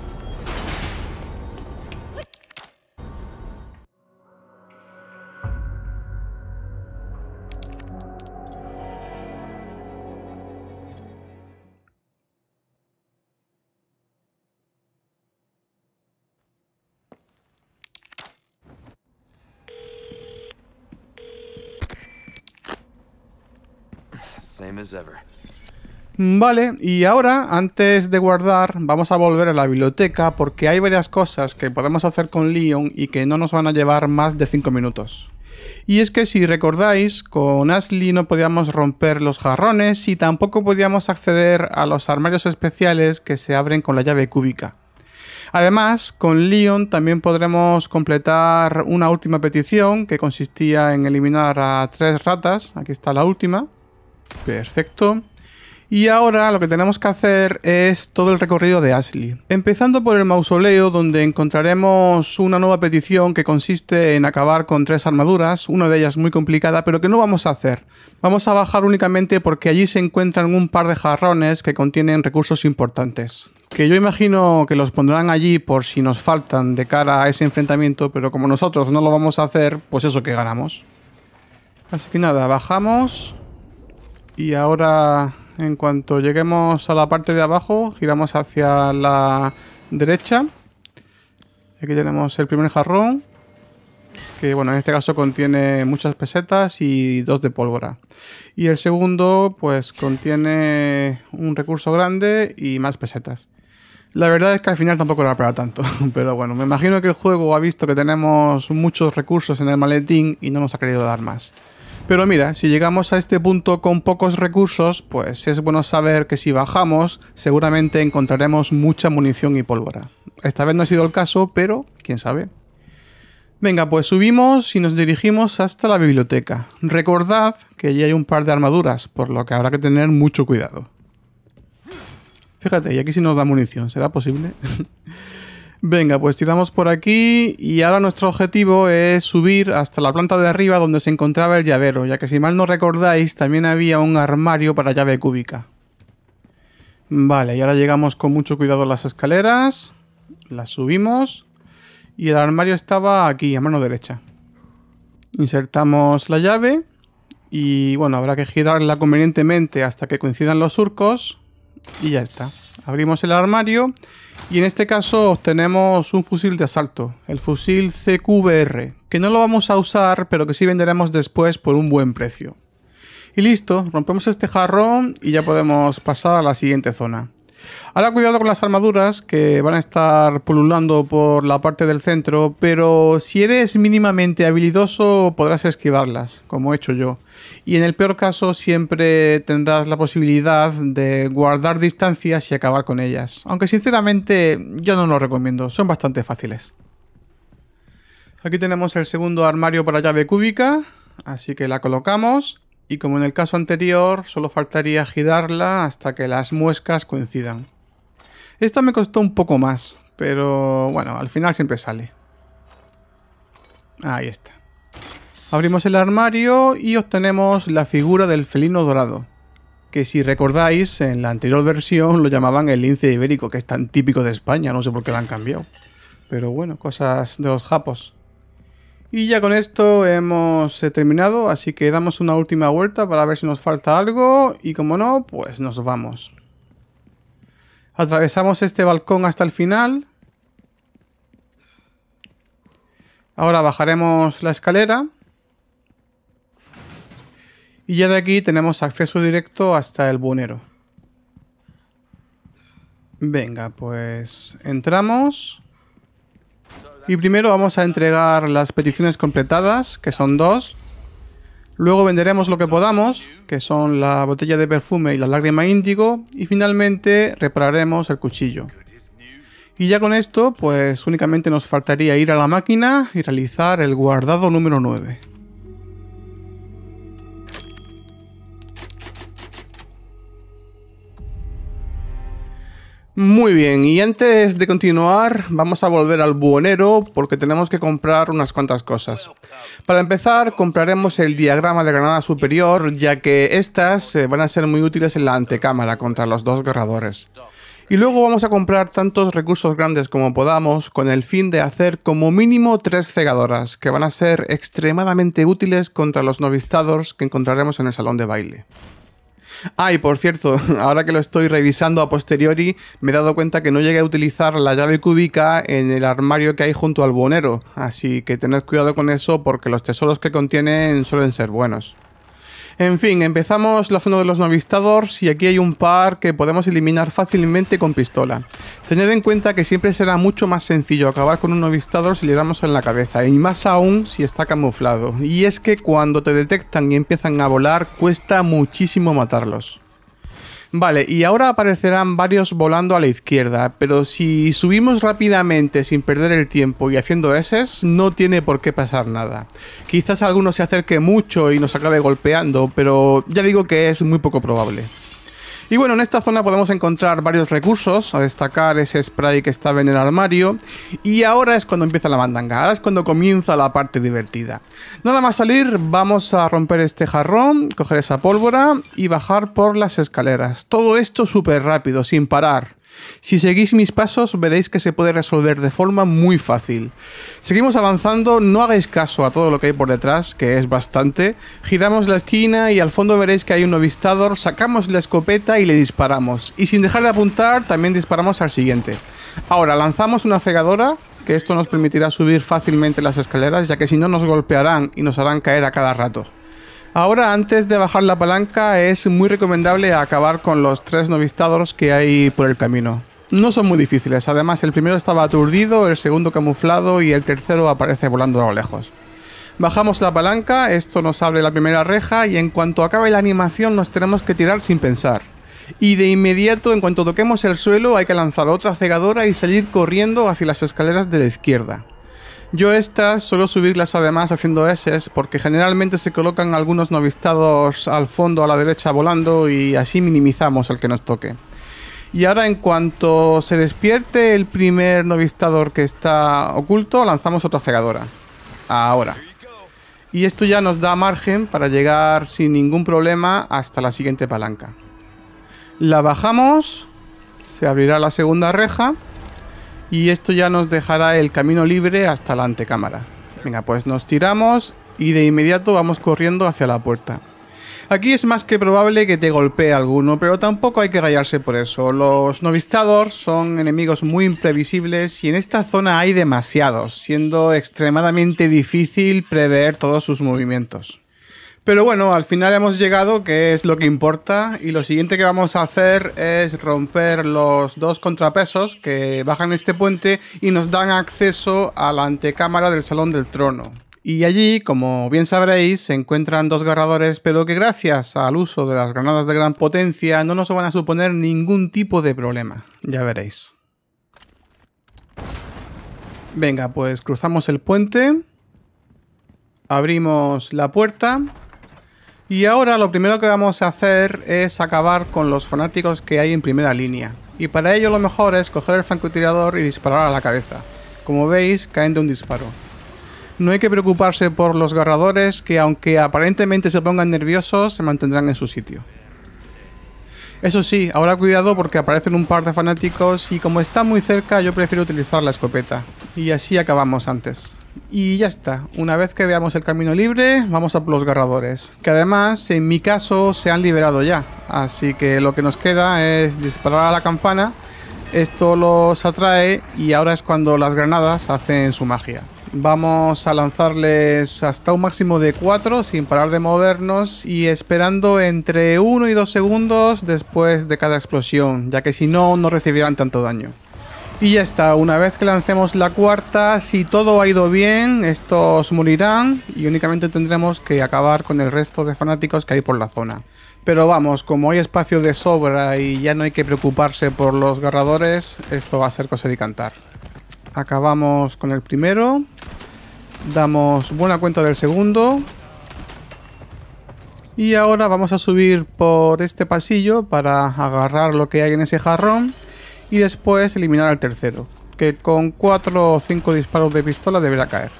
Vale, y ahora, antes de guardar, vamos a volver a la biblioteca porque hay varias cosas que podemos hacer con Leon y que no nos van a llevar más de 5 minutos. Y es que si recordáis, con Ashley no podíamos romper los jarrones y tampoco podíamos acceder a los armarios especiales que se abren con la llave cúbica. Además, con Leon también podremos completar una última petición que consistía en eliminar a tres ratas, aquí está la última, Perfecto. Y ahora lo que tenemos que hacer es todo el recorrido de Ashley. Empezando por el mausoleo donde encontraremos una nueva petición que consiste en acabar con tres armaduras, una de ellas muy complicada pero que no vamos a hacer. Vamos a bajar únicamente porque allí se encuentran un par de jarrones que contienen recursos importantes. Que yo imagino que los pondrán allí por si nos faltan de cara a ese enfrentamiento, pero como nosotros no lo vamos a hacer, pues eso que ganamos. Así que nada, bajamos y ahora, en cuanto lleguemos a la parte de abajo, giramos hacia la derecha. Aquí tenemos el primer jarrón, que bueno, en este caso contiene muchas pesetas y dos de pólvora. Y el segundo, pues contiene un recurso grande y más pesetas. La verdad es que al final tampoco ha para tanto, pero bueno, me imagino que el juego ha visto que tenemos muchos recursos en el maletín y no nos ha querido dar más. Pero mira, si llegamos a este punto con pocos recursos, pues es bueno saber que si bajamos, seguramente encontraremos mucha munición y pólvora. Esta vez no ha sido el caso, pero quién sabe. Venga, pues subimos y nos dirigimos hasta la biblioteca. Recordad que allí hay un par de armaduras, por lo que habrá que tener mucho cuidado. Fíjate, y aquí sí nos da munición, ¿será posible? Venga, pues tiramos por aquí y ahora nuestro objetivo es subir hasta la planta de arriba donde se encontraba el llavero, ya que si mal no recordáis también había un armario para llave cúbica. Vale, y ahora llegamos con mucho cuidado a las escaleras, las subimos y el armario estaba aquí, a mano derecha. Insertamos la llave y bueno, habrá que girarla convenientemente hasta que coincidan los surcos y ya está. Abrimos el armario y en este caso obtenemos un fusil de asalto, el fusil CQBR, que no lo vamos a usar, pero que sí venderemos después por un buen precio. Y listo, rompemos este jarrón y ya podemos pasar a la siguiente zona. Ahora cuidado con las armaduras que van a estar pululando por la parte del centro, pero si eres mínimamente habilidoso podrás esquivarlas, como he hecho yo. Y en el peor caso siempre tendrás la posibilidad de guardar distancias y acabar con ellas. Aunque sinceramente yo no lo recomiendo, son bastante fáciles. Aquí tenemos el segundo armario para llave cúbica, así que la colocamos. Y como en el caso anterior, solo faltaría girarla hasta que las muescas coincidan. Esta me costó un poco más, pero bueno, al final siempre sale. Ahí está. Abrimos el armario y obtenemos la figura del felino dorado, que si recordáis, en la anterior versión lo llamaban el lince ibérico, que es tan típico de España, no sé por qué lo han cambiado. Pero bueno, cosas de los japos. Y ya con esto hemos eh, terminado, así que damos una última vuelta para ver si nos falta algo y como no, pues nos vamos. Atravesamos este balcón hasta el final. Ahora bajaremos la escalera. Y ya de aquí tenemos acceso directo hasta el buhonero. Venga, pues entramos. Y primero vamos a entregar las peticiones completadas, que son dos. Luego venderemos lo que podamos, que son la botella de perfume y la lágrima índigo. Y finalmente repararemos el cuchillo. Y ya con esto, pues únicamente nos faltaría ir a la máquina y realizar el guardado número 9. Muy bien, y antes de continuar, vamos a volver al buhonero porque tenemos que comprar unas cuantas cosas. Para empezar, compraremos el diagrama de granada superior, ya que estas eh, van a ser muy útiles en la antecámara contra los dos guerradores. Y luego vamos a comprar tantos recursos grandes como podamos con el fin de hacer como mínimo tres cegadoras, que van a ser extremadamente útiles contra los novistadors que encontraremos en el salón de baile. Ah, por cierto, ahora que lo estoy revisando a posteriori, me he dado cuenta que no llegué a utilizar la llave cúbica en el armario que hay junto al bonero, así que tened cuidado con eso porque los tesoros que contienen suelen ser buenos. En fin, empezamos la zona de los novistadores y aquí hay un par que podemos eliminar fácilmente con pistola. Tened en cuenta que siempre será mucho más sencillo acabar con un novistador si le damos en la cabeza, y más aún si está camuflado. Y es que cuando te detectan y empiezan a volar, cuesta muchísimo matarlos. Vale, y ahora aparecerán varios volando a la izquierda, pero si subimos rápidamente sin perder el tiempo y haciendo S, no tiene por qué pasar nada. Quizás alguno se acerque mucho y nos acabe golpeando, pero ya digo que es muy poco probable. Y bueno, en esta zona podemos encontrar varios recursos, a destacar ese spray que estaba en el armario, y ahora es cuando empieza la mandanga, ahora es cuando comienza la parte divertida. Nada más salir, vamos a romper este jarrón, coger esa pólvora y bajar por las escaleras. Todo esto súper rápido, sin parar. Si seguís mis pasos veréis que se puede resolver de forma muy fácil. Seguimos avanzando, no hagáis caso a todo lo que hay por detrás, que es bastante. Giramos la esquina y al fondo veréis que hay un avistador, sacamos la escopeta y le disparamos. Y sin dejar de apuntar también disparamos al siguiente. Ahora lanzamos una cegadora que esto nos permitirá subir fácilmente las escaleras, ya que si no nos golpearán y nos harán caer a cada rato. Ahora, antes de bajar la palanca, es muy recomendable acabar con los tres novistados que hay por el camino. No son muy difíciles, además el primero estaba aturdido, el segundo camuflado y el tercero aparece volando a lo lejos. Bajamos la palanca, esto nos abre la primera reja y en cuanto acabe la animación nos tenemos que tirar sin pensar. Y de inmediato, en cuanto toquemos el suelo, hay que lanzar otra cegadora y salir corriendo hacia las escaleras de la izquierda. Yo estas suelo subirlas además haciendo S porque generalmente se colocan algunos novistados al fondo a la derecha volando y así minimizamos el que nos toque. Y ahora en cuanto se despierte el primer novistador que está oculto, lanzamos otra cegadora. Ahora. Y esto ya nos da margen para llegar sin ningún problema hasta la siguiente palanca. La bajamos, se abrirá la segunda reja y esto ya nos dejará el camino libre hasta la antecámara. Venga, pues nos tiramos y de inmediato vamos corriendo hacia la puerta. Aquí es más que probable que te golpee alguno, pero tampoco hay que rayarse por eso. Los novistadores son enemigos muy imprevisibles y en esta zona hay demasiados, siendo extremadamente difícil prever todos sus movimientos. Pero bueno, al final hemos llegado, que es lo que importa, y lo siguiente que vamos a hacer es romper los dos contrapesos que bajan este puente y nos dan acceso a la antecámara del Salón del Trono. Y allí, como bien sabréis, se encuentran dos garradores, pero que gracias al uso de las granadas de gran potencia no nos van a suponer ningún tipo de problema. Ya veréis. Venga, pues cruzamos el puente. Abrimos la puerta. Y ahora lo primero que vamos a hacer es acabar con los fanáticos que hay en primera línea. Y para ello lo mejor es coger el francotirador y disparar a la cabeza. Como veis, caen de un disparo. No hay que preocuparse por los garradores que aunque aparentemente se pongan nerviosos, se mantendrán en su sitio. Eso sí, ahora cuidado porque aparecen un par de fanáticos y como está muy cerca yo prefiero utilizar la escopeta. Y así acabamos antes. Y ya está, una vez que veamos el camino libre, vamos a los garradores, que además en mi caso se han liberado ya, así que lo que nos queda es disparar a la campana, esto los atrae y ahora es cuando las granadas hacen su magia. Vamos a lanzarles hasta un máximo de 4 sin parar de movernos y esperando entre 1 y 2 segundos después de cada explosión, ya que si no, no recibirán tanto daño. Y ya está, una vez que lancemos la cuarta, si todo ha ido bien, estos morirán y únicamente tendremos que acabar con el resto de fanáticos que hay por la zona. Pero vamos, como hay espacio de sobra y ya no hay que preocuparse por los garradores, esto va a ser coser y cantar. Acabamos con el primero, Damos buena cuenta del segundo. Y ahora vamos a subir por este pasillo para agarrar lo que hay en ese jarrón y después eliminar al tercero, que con 4 o 5 disparos de pistola deberá caer.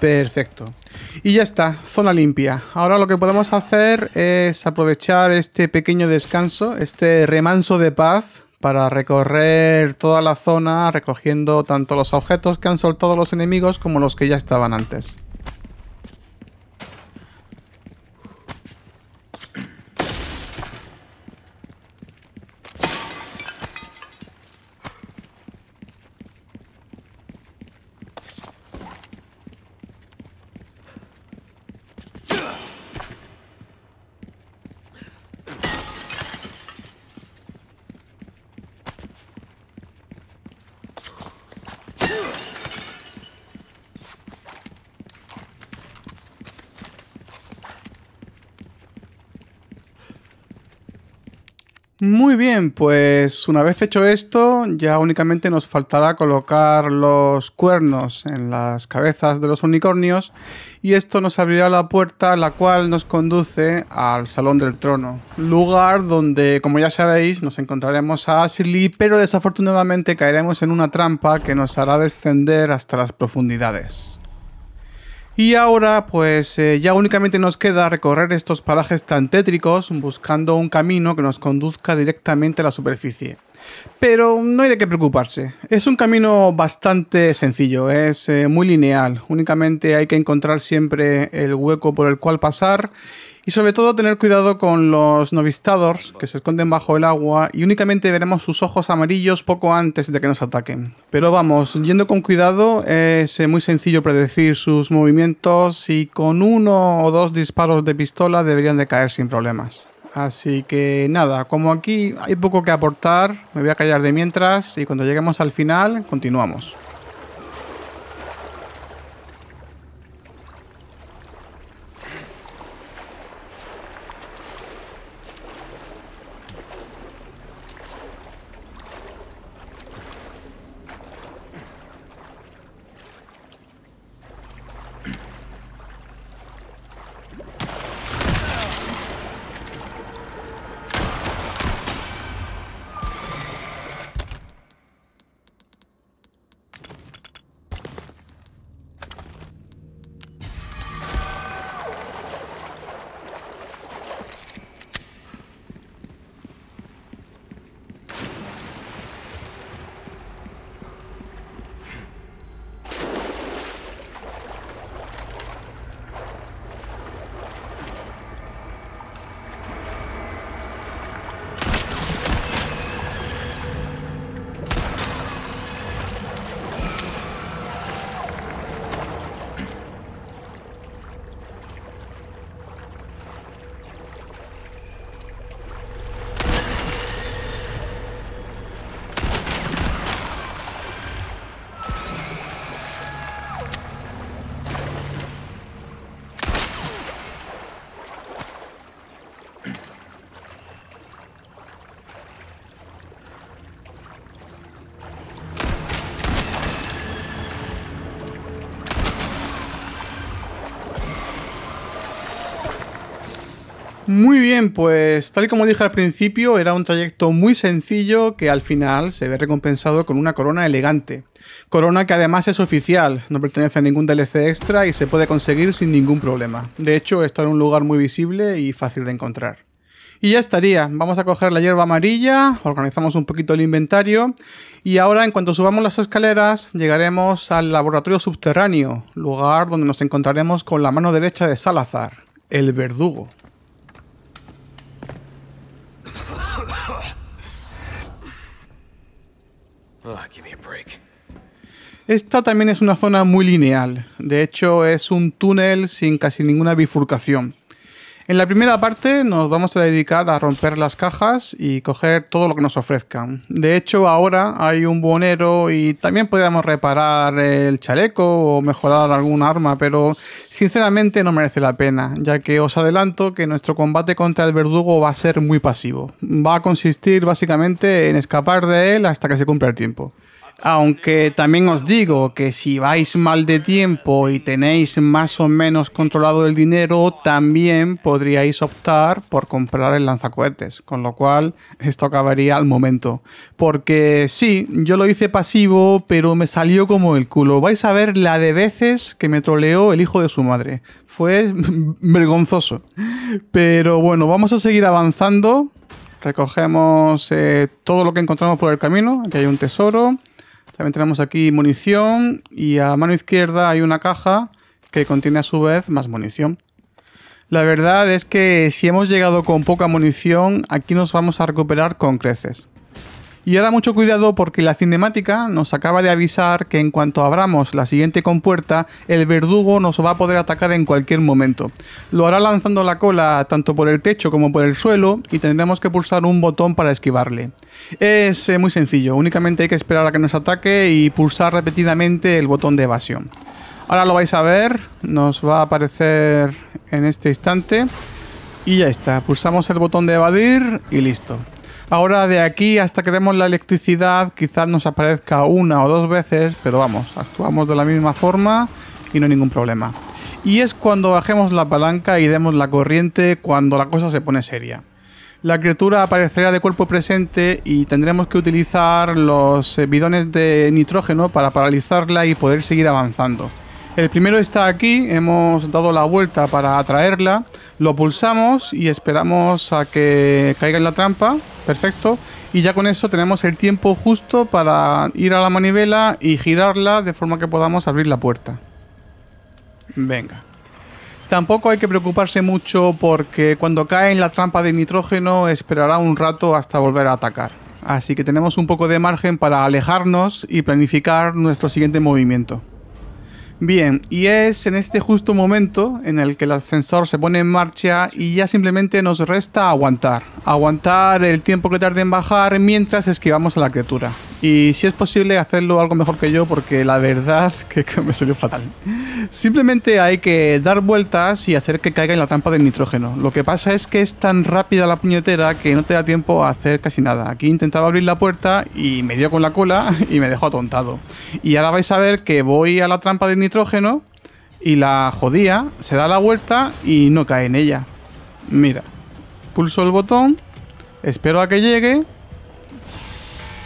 Perfecto. Y ya está, zona limpia. Ahora lo que podemos hacer es aprovechar este pequeño descanso, este remanso de paz para recorrer toda la zona recogiendo tanto los objetos que han soltado los enemigos como los que ya estaban antes. Muy bien, pues una vez hecho esto, ya únicamente nos faltará colocar los cuernos en las cabezas de los unicornios y esto nos abrirá la puerta la cual nos conduce al Salón del Trono, lugar donde, como ya sabéis, nos encontraremos a Ashley, pero desafortunadamente caeremos en una trampa que nos hará descender hasta las profundidades. Y ahora pues eh, ya únicamente nos queda recorrer estos parajes tan tétricos buscando un camino que nos conduzca directamente a la superficie. Pero no hay de qué preocuparse. Es un camino bastante sencillo, es eh, muy lineal. Únicamente hay que encontrar siempre el hueco por el cual pasar y sobre todo tener cuidado con los novistadors que se esconden bajo el agua y únicamente veremos sus ojos amarillos poco antes de que nos ataquen. Pero vamos, yendo con cuidado es eh, muy sencillo predecir sus movimientos y con uno o dos disparos de pistola deberían de caer sin problemas. Así que nada, como aquí hay poco que aportar, me voy a callar de mientras y cuando lleguemos al final continuamos. pues tal y como dije al principio, era un trayecto muy sencillo que al final se ve recompensado con una corona elegante. Corona que además es oficial, no pertenece a ningún DLC extra y se puede conseguir sin ningún problema. De hecho, está en un lugar muy visible y fácil de encontrar. Y ya estaría, vamos a coger la hierba amarilla, organizamos un poquito el inventario y ahora en cuanto subamos las escaleras llegaremos al laboratorio subterráneo, lugar donde nos encontraremos con la mano derecha de Salazar, el verdugo. Oh, Esta también es una zona muy lineal, de hecho es un túnel sin casi ninguna bifurcación. En la primera parte nos vamos a dedicar a romper las cajas y coger todo lo que nos ofrezcan. De hecho, ahora hay un buonero y también podríamos reparar el chaleco o mejorar algún arma, pero sinceramente no merece la pena, ya que os adelanto que nuestro combate contra el verdugo va a ser muy pasivo. Va a consistir básicamente en escapar de él hasta que se cumpla el tiempo. Aunque también os digo que si vais mal de tiempo y tenéis más o menos controlado el dinero, también podríais optar por comprar el lanzacohetes, con lo cual esto acabaría al momento. Porque sí, yo lo hice pasivo, pero me salió como el culo. Vais a ver la de veces que me troleó el hijo de su madre. Fue vergonzoso. Pero bueno, vamos a seguir avanzando. Recogemos eh, todo lo que encontramos por el camino. Aquí hay un tesoro. También tenemos aquí munición y a mano izquierda hay una caja que contiene a su vez más munición. La verdad es que si hemos llegado con poca munición, aquí nos vamos a recuperar con creces. Y ahora mucho cuidado porque la cinemática nos acaba de avisar que en cuanto abramos la siguiente compuerta, el verdugo nos va a poder atacar en cualquier momento. Lo hará lanzando la cola tanto por el techo como por el suelo y tendremos que pulsar un botón para esquivarle. Es eh, muy sencillo, únicamente hay que esperar a que nos ataque y pulsar repetidamente el botón de evasión. Ahora lo vais a ver, nos va a aparecer en este instante y ya está, pulsamos el botón de evadir y listo. Ahora de aquí hasta que demos la electricidad quizás nos aparezca una o dos veces, pero vamos, actuamos de la misma forma y no hay ningún problema. Y es cuando bajemos la palanca y demos la corriente cuando la cosa se pone seria. La criatura aparecerá de cuerpo presente y tendremos que utilizar los eh, bidones de nitrógeno para paralizarla y poder seguir avanzando. El primero está aquí, hemos dado la vuelta para atraerla, lo pulsamos y esperamos a que caiga en la trampa, perfecto, y ya con eso tenemos el tiempo justo para ir a la manivela y girarla de forma que podamos abrir la puerta. Venga. Tampoco hay que preocuparse mucho porque cuando cae en la trampa de nitrógeno esperará un rato hasta volver a atacar. Así que tenemos un poco de margen para alejarnos y planificar nuestro siguiente movimiento. Bien, y es en este justo momento en el que el ascensor se pone en marcha y ya simplemente nos resta aguantar. Aguantar el tiempo que tarde en bajar mientras esquivamos a la criatura. Y si es posible hacerlo algo mejor que yo, porque la verdad que, me salió fatal. Simplemente hay que dar vueltas y hacer que caiga en la trampa del nitrógeno. Lo que pasa es que es tan rápida la puñetera que no te da tiempo a hacer casi nada. Aquí intentaba abrir la puerta y me dio con la cola y me dejó atontado. Y ahora vais a ver que voy a la trampa del nitrógeno y la jodía, se da la vuelta y no cae en ella. Mira, pulso el botón, espero a que llegue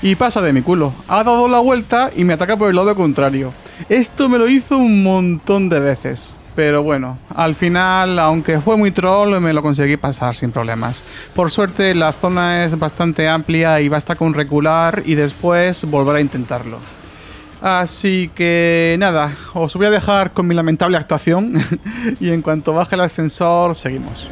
y pasa de mi culo. Ha dado la vuelta y me ataca por el lado contrario. Esto me lo hizo un montón de veces. Pero bueno, al final, aunque fue muy troll, me lo conseguí pasar sin problemas. Por suerte, la zona es bastante amplia y basta con recular y después volver a intentarlo. Así que nada, os voy a dejar con mi lamentable actuación y en cuanto baje el ascensor, seguimos.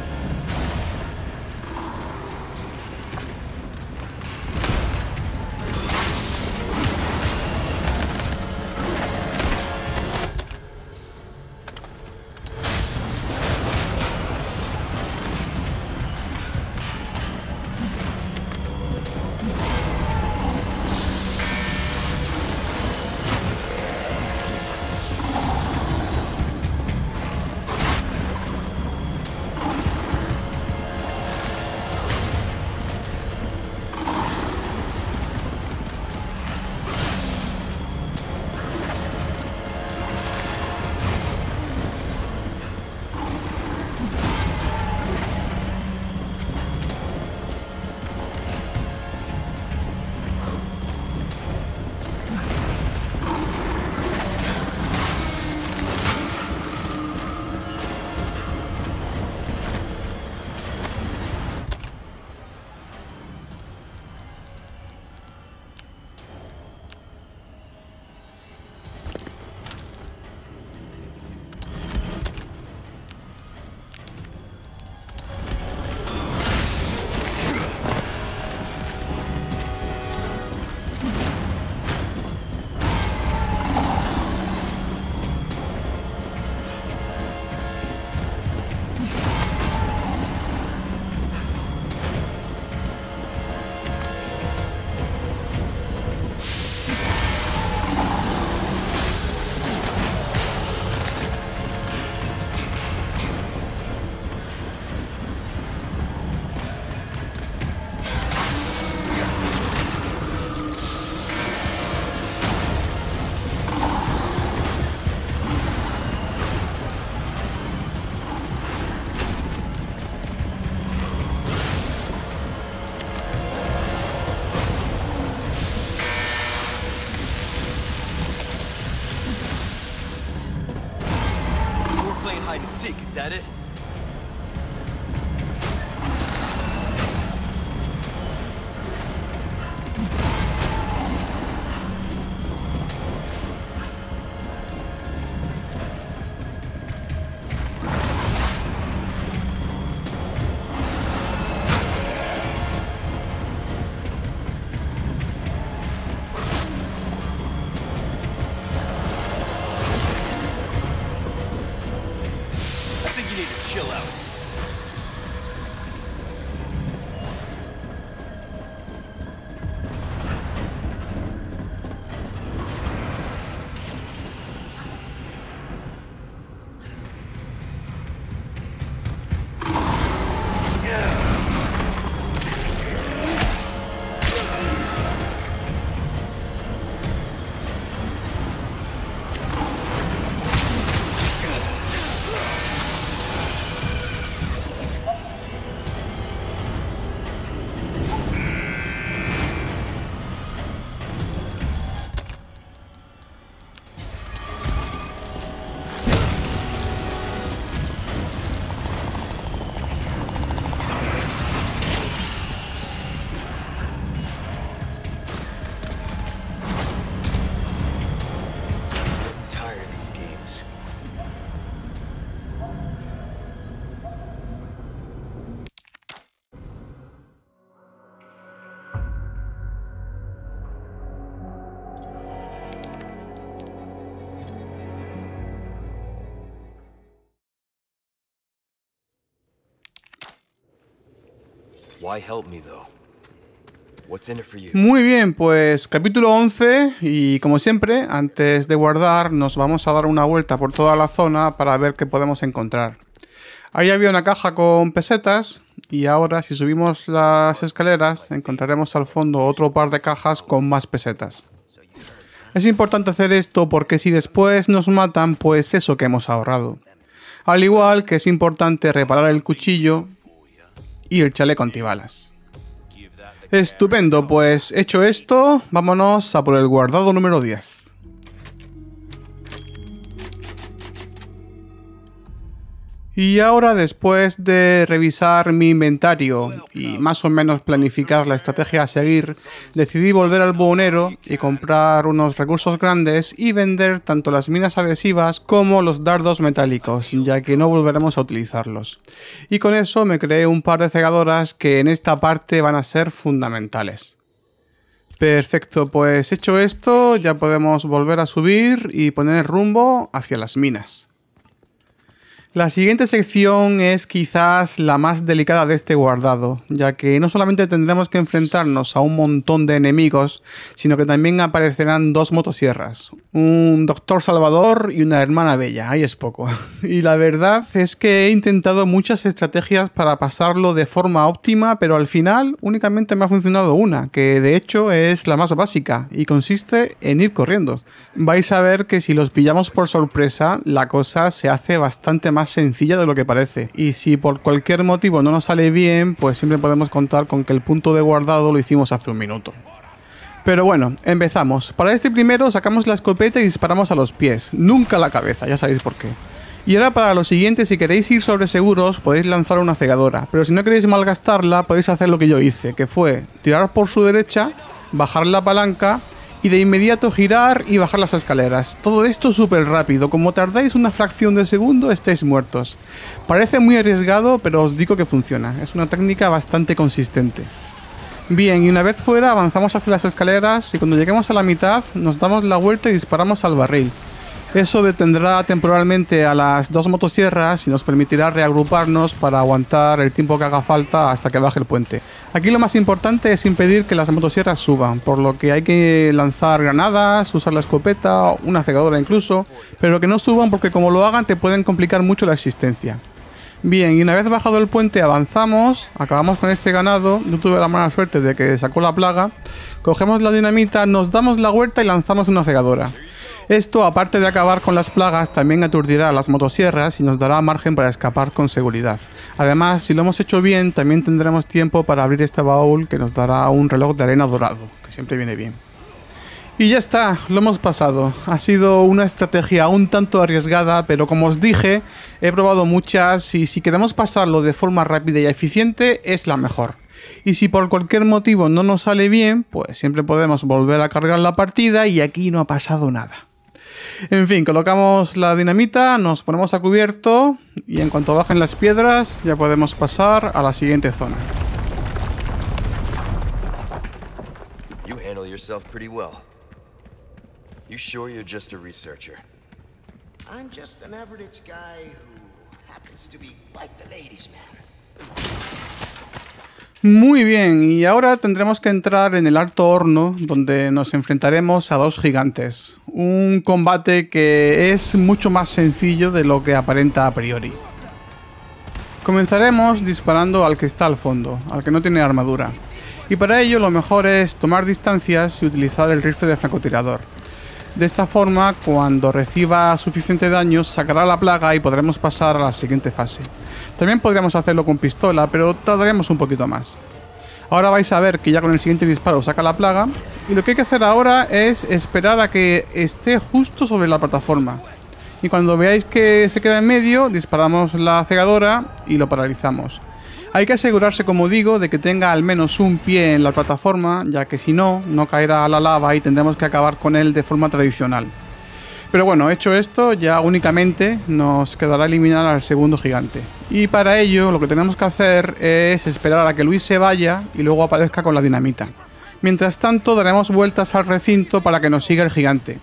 Muy bien, pues capítulo 11 y como siempre, antes de guardar nos vamos a dar una vuelta por toda la zona para ver qué podemos encontrar. Ahí había una caja con pesetas y ahora si subimos las escaleras encontraremos al fondo otro par de cajas con más pesetas. Es importante hacer esto porque si después nos matan pues eso que hemos ahorrado. Al igual que es importante reparar el cuchillo y el chaleco antibalas. Estupendo, pues hecho esto, vámonos a por el guardado número 10. Y ahora después de revisar mi inventario y más o menos planificar la estrategia a seguir, decidí volver al buhonero y comprar unos recursos grandes y vender tanto las minas adhesivas como los dardos metálicos, ya que no volveremos a utilizarlos. Y con eso me creé un par de cegadoras que en esta parte van a ser fundamentales. Perfecto, pues hecho esto ya podemos volver a subir y poner rumbo hacia las minas. La siguiente sección es quizás la más delicada de este guardado, ya que no solamente tendremos que enfrentarnos a un montón de enemigos, sino que también aparecerán dos motosierras, un doctor Salvador y una hermana bella, ahí es poco. Y la verdad es que he intentado muchas estrategias para pasarlo de forma óptima, pero al final únicamente me ha funcionado una, que de hecho es la más básica, y consiste en ir corriendo. Vais a ver que si los pillamos por sorpresa, la cosa se hace bastante más sencilla de lo que parece. Y si por cualquier motivo no nos sale bien, pues siempre podemos contar con que el punto de guardado lo hicimos hace un minuto. Pero bueno, empezamos. Para este primero sacamos la escopeta y disparamos a los pies, nunca a la cabeza, ya sabéis por qué. Y ahora para lo siguiente, si queréis ir sobre seguros, podéis lanzar una cegadora, pero si no queréis malgastarla, podéis hacer lo que yo hice, que fue tirar por su derecha, bajar la palanca y de inmediato girar y bajar las escaleras. Todo esto súper rápido, como tardáis una fracción de segundo estáis muertos. Parece muy arriesgado, pero os digo que funciona, es una técnica bastante consistente. Bien, y una vez fuera avanzamos hacia las escaleras y cuando lleguemos a la mitad nos damos la vuelta y disparamos al barril. Eso detendrá temporalmente a las dos motosierras y nos permitirá reagruparnos para aguantar el tiempo que haga falta hasta que baje el puente. Aquí lo más importante es impedir que las motosierras suban, por lo que hay que lanzar granadas, usar la escopeta, una cegadora incluso, pero que no suban porque como lo hagan te pueden complicar mucho la existencia. Bien, y una vez bajado el puente avanzamos, acabamos con este ganado, yo tuve la mala suerte de que sacó la plaga, cogemos la dinamita, nos damos la vuelta y lanzamos una cegadora. Esto, aparte de acabar con las plagas, también aturdirá las motosierras y nos dará margen para escapar con seguridad. Además, si lo hemos hecho bien, también tendremos tiempo para abrir este baúl que nos dará un reloj de arena dorado, que siempre viene bien. Y ya está, lo hemos pasado. Ha sido una estrategia un tanto arriesgada, pero como os dije, he probado muchas y si queremos pasarlo de forma rápida y eficiente, es la mejor. Y si por cualquier motivo no nos sale bien, pues siempre podemos volver a cargar la partida y aquí no ha pasado nada. En fin, colocamos la dinamita, nos ponemos a cubierto y en cuanto bajen las piedras ya podemos pasar a la siguiente zona. You handle yourself pretty well. You sure you're just a researcher? I'm just an average guy who happens to be quite the ladies man. Muy bien, y ahora tendremos que entrar en el alto horno donde nos enfrentaremos a dos gigantes. Un combate que es mucho más sencillo de lo que aparenta a priori. Comenzaremos disparando al que está al fondo, al que no tiene armadura. Y para ello lo mejor es tomar distancias y utilizar el rifle de francotirador. De esta forma, cuando reciba suficiente daño, sacará la plaga y podremos pasar a la siguiente fase. También podríamos hacerlo con pistola, pero tardaremos un poquito más. Ahora vais a ver que ya con el siguiente disparo saca la plaga. Y lo que hay que hacer ahora es esperar a que esté justo sobre la plataforma. Y cuando veáis que se queda en medio, disparamos la cegadora y lo paralizamos. Hay que asegurarse, como digo, de que tenga al menos un pie en la plataforma, ya que si no, no caerá a la lava y tendremos que acabar con él de forma tradicional. Pero bueno, hecho esto, ya únicamente nos quedará eliminar al segundo gigante. Y para ello, lo que tenemos que hacer es esperar a que Luis se vaya y luego aparezca con la dinamita. Mientras tanto, daremos vueltas al recinto para que nos siga el gigante.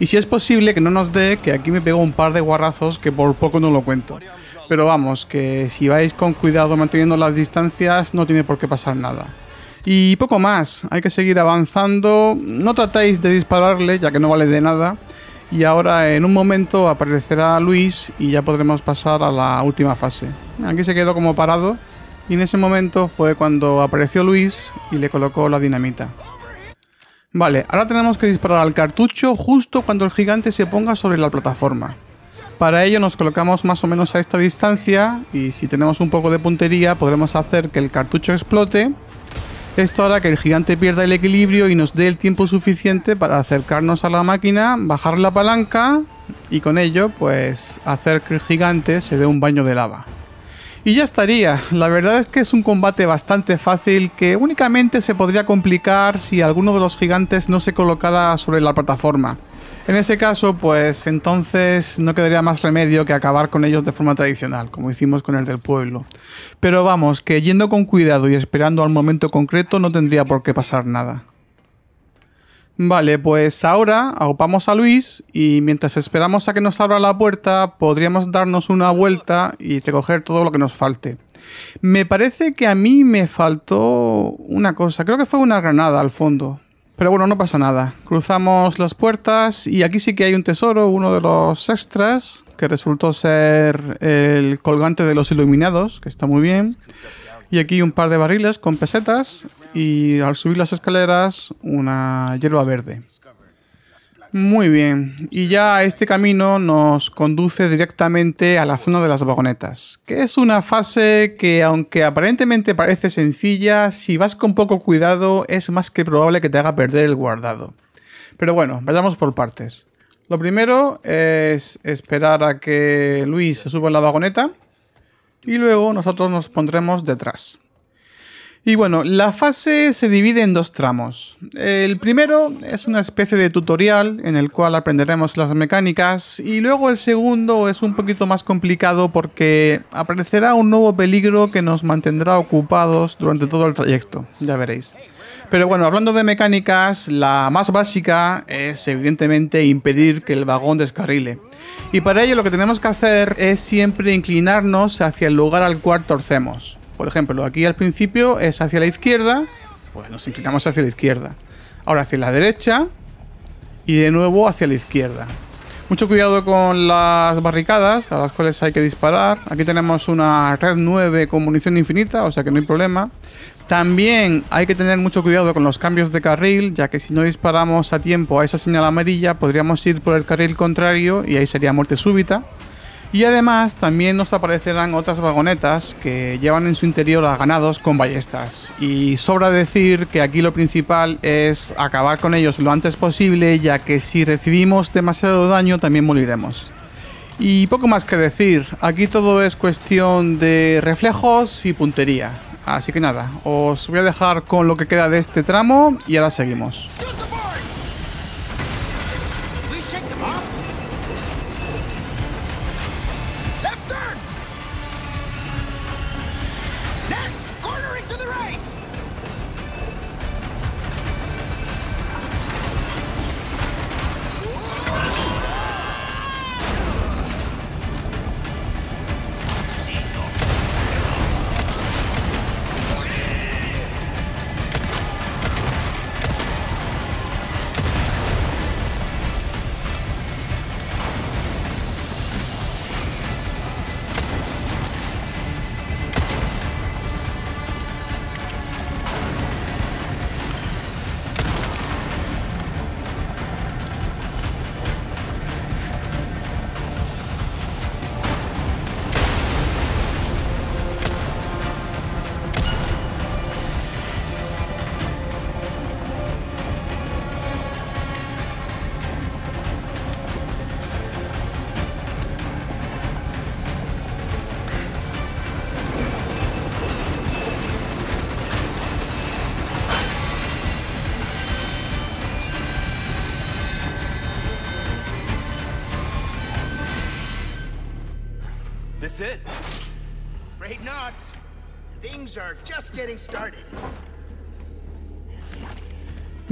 Y si es posible que no nos dé, que aquí me pego un par de guarrazos que por poco no lo cuento. Pero vamos, que si vais con cuidado manteniendo las distancias, no tiene por qué pasar nada. Y poco más, hay que seguir avanzando. No tratáis de dispararle, ya que no vale de nada. Y ahora en un momento aparecerá Luis y ya podremos pasar a la última fase. Aquí se quedó como parado y en ese momento fue cuando apareció Luis y le colocó la dinamita. Vale, ahora tenemos que disparar al cartucho justo cuando el gigante se ponga sobre la plataforma. Para ello nos colocamos más o menos a esta distancia y si tenemos un poco de puntería podremos hacer que el cartucho explote. Esto hará que el gigante pierda el equilibrio y nos dé el tiempo suficiente para acercarnos a la máquina, bajar la palanca y con ello pues hacer que el gigante se dé un baño de lava. Y ya estaría, la verdad es que es un combate bastante fácil que únicamente se podría complicar si alguno de los gigantes no se colocara sobre la plataforma. En ese caso, pues entonces no quedaría más remedio que acabar con ellos de forma tradicional, como hicimos con el del pueblo. Pero vamos, que yendo con cuidado y esperando al momento concreto no tendría por qué pasar nada. Vale, pues ahora agupamos a Luis y mientras esperamos a que nos abra la puerta podríamos darnos una vuelta y recoger todo lo que nos falte. Me parece que a mí me faltó una cosa, creo que fue una granada al fondo. Pero bueno, no pasa nada. Cruzamos las puertas y aquí sí que hay un tesoro, uno de los extras, que resultó ser el colgante de los iluminados, que está muy bien. Y aquí un par de barriles con pesetas y al subir las escaleras una hierba verde. Muy bien, y ya este camino nos conduce directamente a la zona de las vagonetas, que es una fase que aunque aparentemente parece sencilla, si vas con poco cuidado es más que probable que te haga perder el guardado. Pero bueno, vayamos por partes. Lo primero es esperar a que Luis se suba en la vagoneta y luego nosotros nos pondremos detrás. Y bueno, la fase se divide en dos tramos. El primero es una especie de tutorial en el cual aprenderemos las mecánicas y luego el segundo es un poquito más complicado porque aparecerá un nuevo peligro que nos mantendrá ocupados durante todo el trayecto, ya veréis. Pero bueno, hablando de mecánicas, la más básica es evidentemente impedir que el vagón descarrile. Y para ello lo que tenemos que hacer es siempre inclinarnos hacia el lugar al cual torcemos. Por ejemplo, aquí al principio es hacia la izquierda, pues nos inclinamos hacia la izquierda. Ahora hacia la derecha y de nuevo hacia la izquierda. Mucho cuidado con las barricadas, a las cuales hay que disparar. Aquí tenemos una red 9 con munición infinita, o sea que no hay problema. También hay que tener mucho cuidado con los cambios de carril, ya que si no disparamos a tiempo a esa señal amarilla, podríamos ir por el carril contrario y ahí sería muerte súbita. Y además también nos aparecerán otras vagonetas que llevan en su interior a ganados con ballestas. Y sobra decir que aquí lo principal es acabar con ellos lo antes posible, ya que si recibimos demasiado daño también moriremos. Y poco más que decir, aquí todo es cuestión de reflejos y puntería. Así que nada, os voy a dejar con lo que queda de este tramo y ahora seguimos.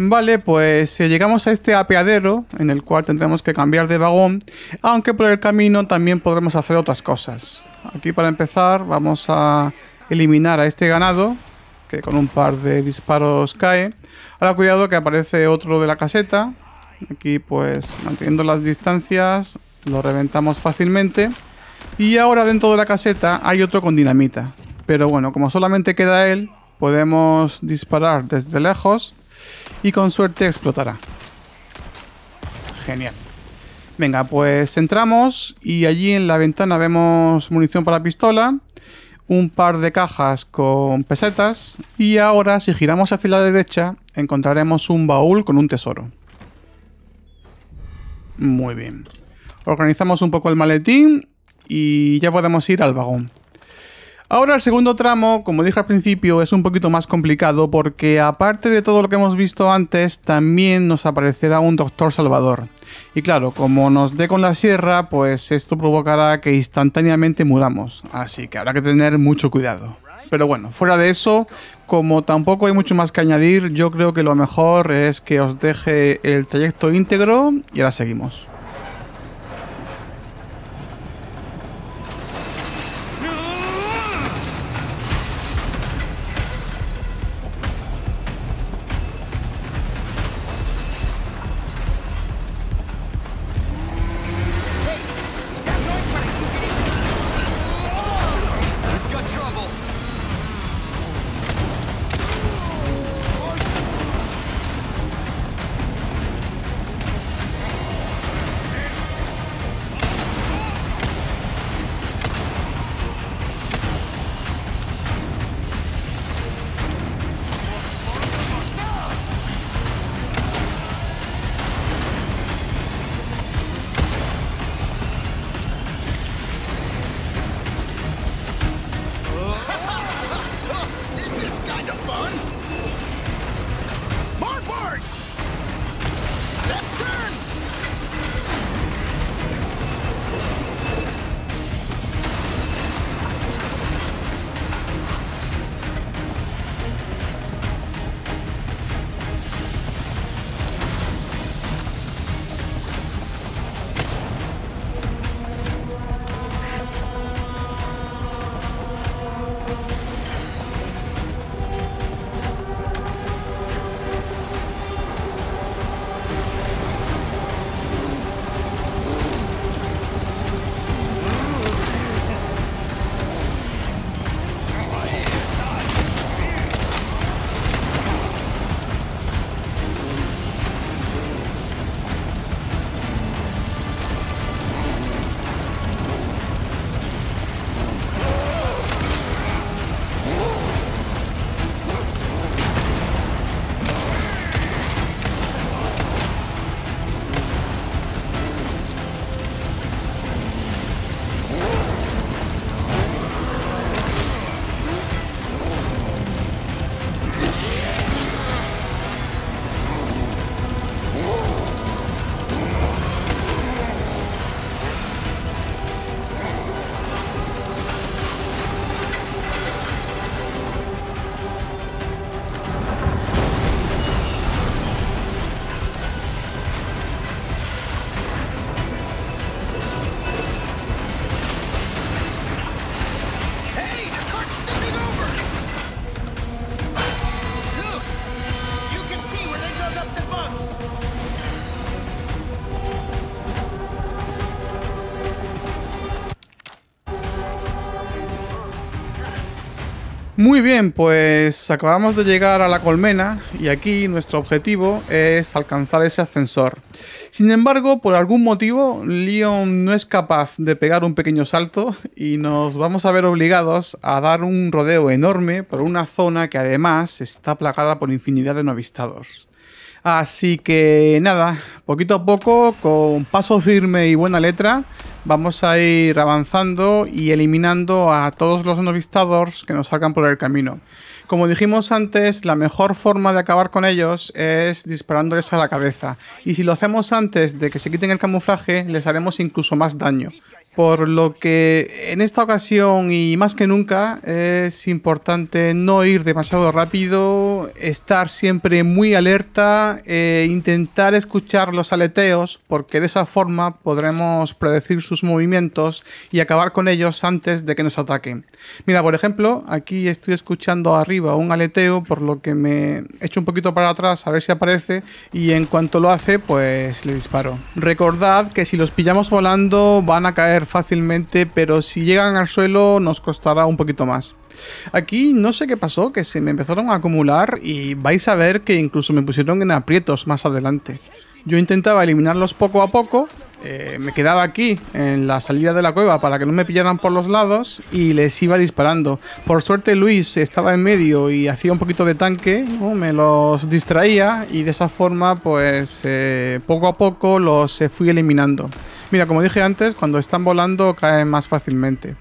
Vale, pues eh, llegamos a este apeadero en el cual tendremos que cambiar de vagón, aunque por el camino también podremos hacer otras cosas. Aquí para empezar vamos a eliminar a este ganado, que con un par de disparos cae. Ahora cuidado que aparece otro de la caseta. Aquí pues manteniendo las distancias lo reventamos fácilmente. Y ahora dentro de la caseta hay otro con dinamita. Pero bueno, como solamente queda él, podemos disparar desde lejos y con suerte explotará. Genial. Venga, pues entramos y allí en la ventana vemos munición para pistola, un par de cajas con pesetas y ahora si giramos hacia la derecha encontraremos un baúl con un tesoro. Muy bien. Organizamos un poco el maletín y ya podemos ir al vagón. Ahora el segundo tramo, como dije al principio, es un poquito más complicado porque aparte de todo lo que hemos visto antes, también nos aparecerá un Doctor Salvador. Y claro, como nos dé con la sierra, pues esto provocará que instantáneamente mudamos, así que habrá que tener mucho cuidado. Pero bueno, fuera de eso, como tampoco hay mucho más que añadir, yo creo que lo mejor es que os deje el trayecto íntegro y ahora seguimos. Muy bien, pues acabamos de llegar a la colmena y aquí nuestro objetivo es alcanzar ese ascensor. Sin embargo, por algún motivo, Leon no es capaz de pegar un pequeño salto y nos vamos a ver obligados a dar un rodeo enorme por una zona que además está plagada por infinidad de novistados Así que nada, poquito a poco, con paso firme y buena letra, vamos a ir avanzando y eliminando a todos los novistadores que nos salgan por el camino. Como dijimos antes, la mejor forma de acabar con ellos es disparándoles a la cabeza, y si lo hacemos antes de que se quiten el camuflaje, les haremos incluso más daño. Por lo que en esta ocasión y más que nunca es importante no ir demasiado rápido, estar siempre muy alerta e intentar escuchar los aleteos porque de esa forma podremos predecir sus movimientos y acabar con ellos antes de que nos ataquen. Mira, por ejemplo, aquí estoy escuchando arriba un aleteo por lo que me echo un poquito para atrás a ver si aparece y en cuanto lo hace pues le disparo. Recordad que si los pillamos volando van a caer fácilmente, pero si llegan al suelo nos costará un poquito más. Aquí no sé qué pasó, que se me empezaron a acumular y vais a ver que incluso me pusieron en aprietos más adelante. Yo intentaba eliminarlos poco a poco. Eh, me quedaba aquí, en la salida de la cueva, para que no me pillaran por los lados y les iba disparando. Por suerte Luis estaba en medio y hacía un poquito de tanque, me los distraía y de esa forma pues eh, poco a poco los fui eliminando. Mira, como dije antes, cuando están volando caen más fácilmente.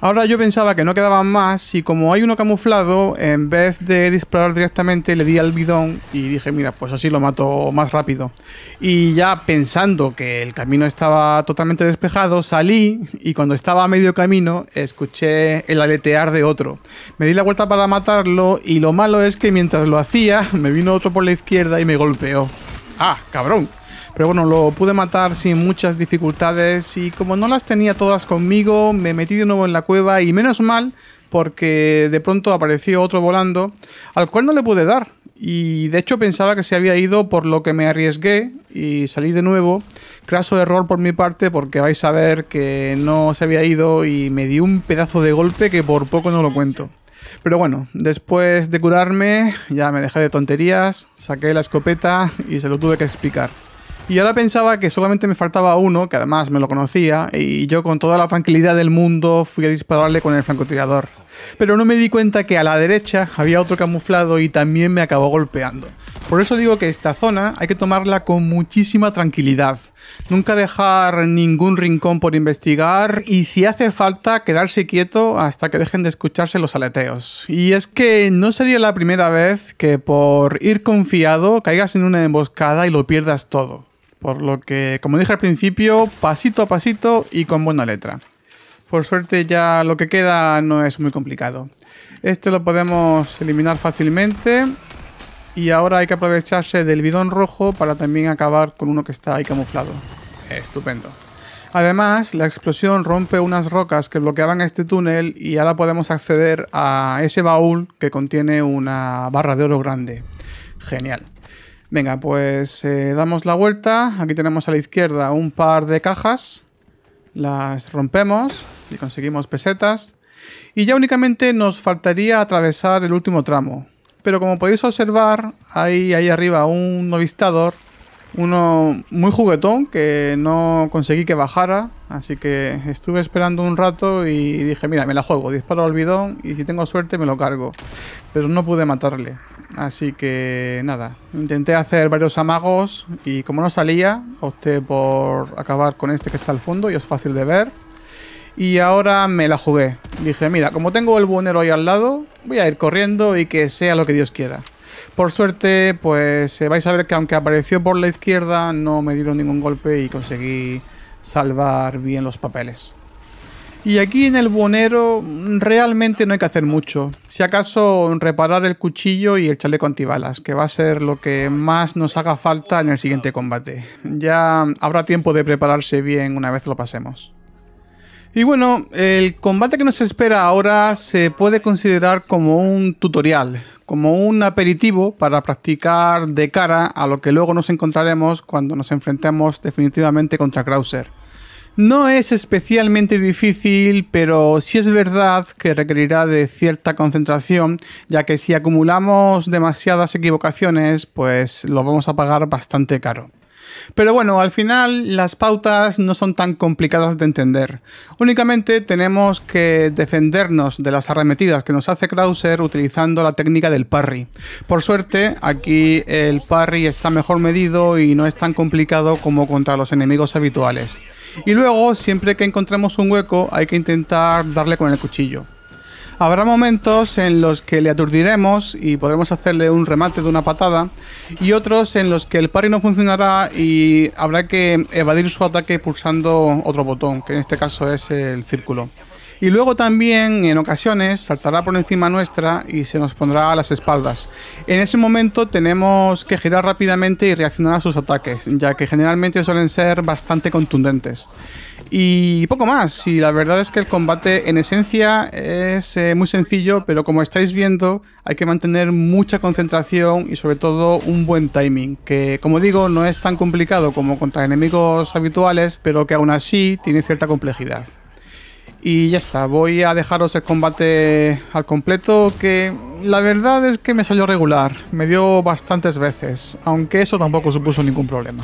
Ahora yo pensaba que no quedaban más y como hay uno camuflado, en vez de disparar directamente le di al bidón y dije, mira, pues así lo mato más rápido. Y ya pensando que el camino estaba totalmente despejado, salí y cuando estaba a medio camino escuché el aletear de otro. Me di la vuelta para matarlo y lo malo es que mientras lo hacía me vino otro por la izquierda y me golpeó. Ah, cabrón. Pero bueno, lo pude matar sin muchas dificultades y como no las tenía todas conmigo, me metí de nuevo en la cueva y menos mal porque de pronto apareció otro volando al cual no le pude dar. Y de hecho pensaba que se había ido por lo que me arriesgué y salí de nuevo. Craso error por mi parte porque vais a ver que no se había ido y me di un pedazo de golpe que por poco no lo cuento. Pero bueno, después de curarme ya me dejé de tonterías, saqué la escopeta y se lo tuve que explicar. Y ahora pensaba que solamente me faltaba uno, que además me lo conocía, y yo con toda la tranquilidad del mundo fui a dispararle con el francotirador. Pero no me di cuenta que a la derecha había otro camuflado y también me acabó golpeando. Por eso digo que esta zona hay que tomarla con muchísima tranquilidad. Nunca dejar ningún rincón por investigar y si hace falta quedarse quieto hasta que dejen de escucharse los aleteos. Y es que no sería la primera vez que por ir confiado caigas en una emboscada y lo pierdas todo. Por lo que, como dije al principio, pasito a pasito y con buena letra. Por suerte ya lo que queda no es muy complicado. Este lo podemos eliminar fácilmente. Y ahora hay que aprovecharse del bidón rojo para también acabar con uno que está ahí camuflado. Estupendo. Además, la explosión rompe unas rocas que bloqueaban este túnel y ahora podemos acceder a ese baúl que contiene una barra de oro grande. Genial. Venga, pues eh, damos la vuelta. Aquí tenemos a la izquierda un par de cajas. Las rompemos y conseguimos pesetas. Y ya únicamente nos faltaría atravesar el último tramo. Pero como podéis observar, hay ahí arriba un novistador uno muy juguetón que no conseguí que bajara, así que estuve esperando un rato y dije, mira, me la juego, disparo al bidón y si tengo suerte me lo cargo, pero no pude matarle, así que nada, intenté hacer varios amagos y como no salía, opté por acabar con este que está al fondo y es fácil de ver. Y ahora me la jugué. Dije, mira, como tengo el buenero ahí al lado, voy a ir corriendo y que sea lo que Dios quiera. Por suerte, pues eh, vais a ver que aunque apareció por la izquierda, no me dieron ningún golpe y conseguí salvar bien los papeles. Y aquí en el buonero mm, realmente no hay que hacer mucho. Si acaso reparar el cuchillo y el chaleco antibalas, que va a ser lo que más nos haga falta en el siguiente combate. Ya habrá tiempo de prepararse bien una vez lo pasemos. Y bueno, el combate que nos espera ahora se puede considerar como un tutorial, como un aperitivo para practicar de cara a lo que luego nos encontraremos cuando nos enfrentemos definitivamente contra Krauser. No es especialmente difícil, pero sí es verdad que requerirá de cierta concentración, ya que si acumulamos demasiadas equivocaciones, pues lo vamos a pagar bastante caro. Pero bueno, al final las pautas no son tan complicadas de entender. Únicamente tenemos que defendernos de las arremetidas que nos hace Krauser utilizando la técnica del parry. Por suerte, aquí el parry está mejor medido y no es tan complicado como contra los enemigos habituales. Y luego, siempre que encontremos un hueco, hay que intentar darle con el cuchillo. Habrá momentos en los que le aturdiremos y podremos hacerle un remate de una patada, y otros en los que el parry no funcionará y habrá que evadir su ataque pulsando otro botón, que en este caso es el círculo. Y luego también en ocasiones saltará por encima nuestra y se nos pondrá a las espaldas. En ese momento tenemos que girar rápidamente y reaccionar a sus ataques, ya que generalmente suelen ser bastante contundentes. Y poco más, y la verdad es que el combate en esencia es eh, muy sencillo, pero como estáis viendo hay que mantener mucha concentración y sobre todo un buen timing, que como digo no es tan complicado como contra enemigos habituales, pero que aún así tiene cierta complejidad. Y ya está, voy a dejaros el combate al completo, que la verdad es que me salió regular, me dio bastantes veces, aunque eso tampoco supuso ningún problema.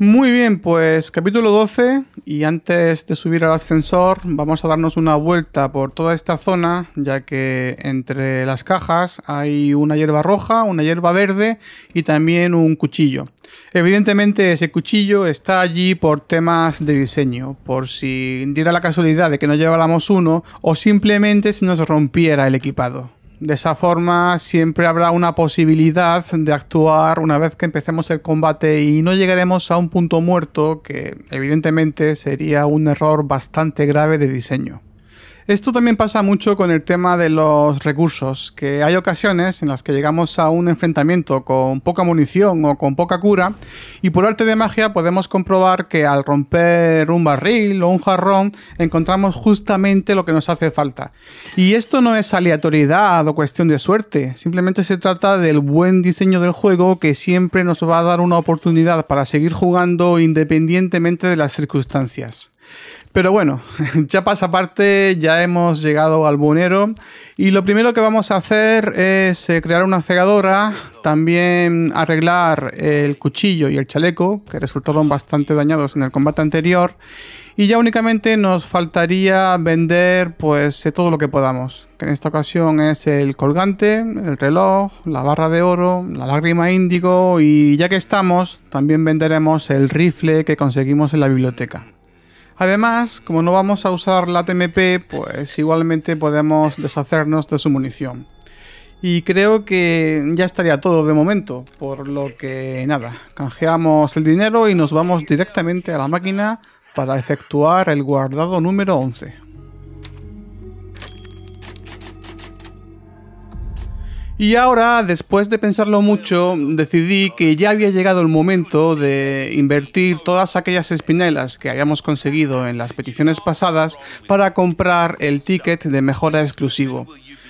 Muy bien, pues capítulo 12 y antes de subir al ascensor vamos a darnos una vuelta por toda esta zona ya que entre las cajas hay una hierba roja, una hierba verde y también un cuchillo. Evidentemente ese cuchillo está allí por temas de diseño, por si diera la casualidad de que no lleváramos uno o simplemente si nos rompiera el equipado. De esa forma siempre habrá una posibilidad de actuar una vez que empecemos el combate y no llegaremos a un punto muerto que evidentemente sería un error bastante grave de diseño. Esto también pasa mucho con el tema de los recursos, que hay ocasiones en las que llegamos a un enfrentamiento con poca munición o con poca cura, y por arte de magia podemos comprobar que al romper un barril o un jarrón encontramos justamente lo que nos hace falta. Y esto no es aleatoriedad o cuestión de suerte, simplemente se trata del buen diseño del juego que siempre nos va a dar una oportunidad para seguir jugando independientemente de las circunstancias. Pero bueno, ya pasa aparte, ya hemos llegado al bonero y lo primero que vamos a hacer es eh, crear una cegadora, también arreglar el cuchillo y el chaleco, que resultaron bastante dañados en el combate anterior, y ya únicamente nos faltaría vender pues eh, todo lo que podamos, que en esta ocasión es el colgante, el reloj, la barra de oro, la lágrima índigo y ya que estamos, también venderemos el rifle que conseguimos en la biblioteca. Además, como no vamos a usar la TMP, pues igualmente podemos deshacernos de su munición. Y creo que ya estaría todo de momento, por lo que nada, canjeamos el dinero y nos vamos directamente a la máquina para efectuar el guardado número 11. Y ahora, después de pensarlo mucho, decidí que ya había llegado el momento de invertir todas aquellas espinelas que habíamos conseguido en las peticiones pasadas para comprar el ticket de mejora exclusivo.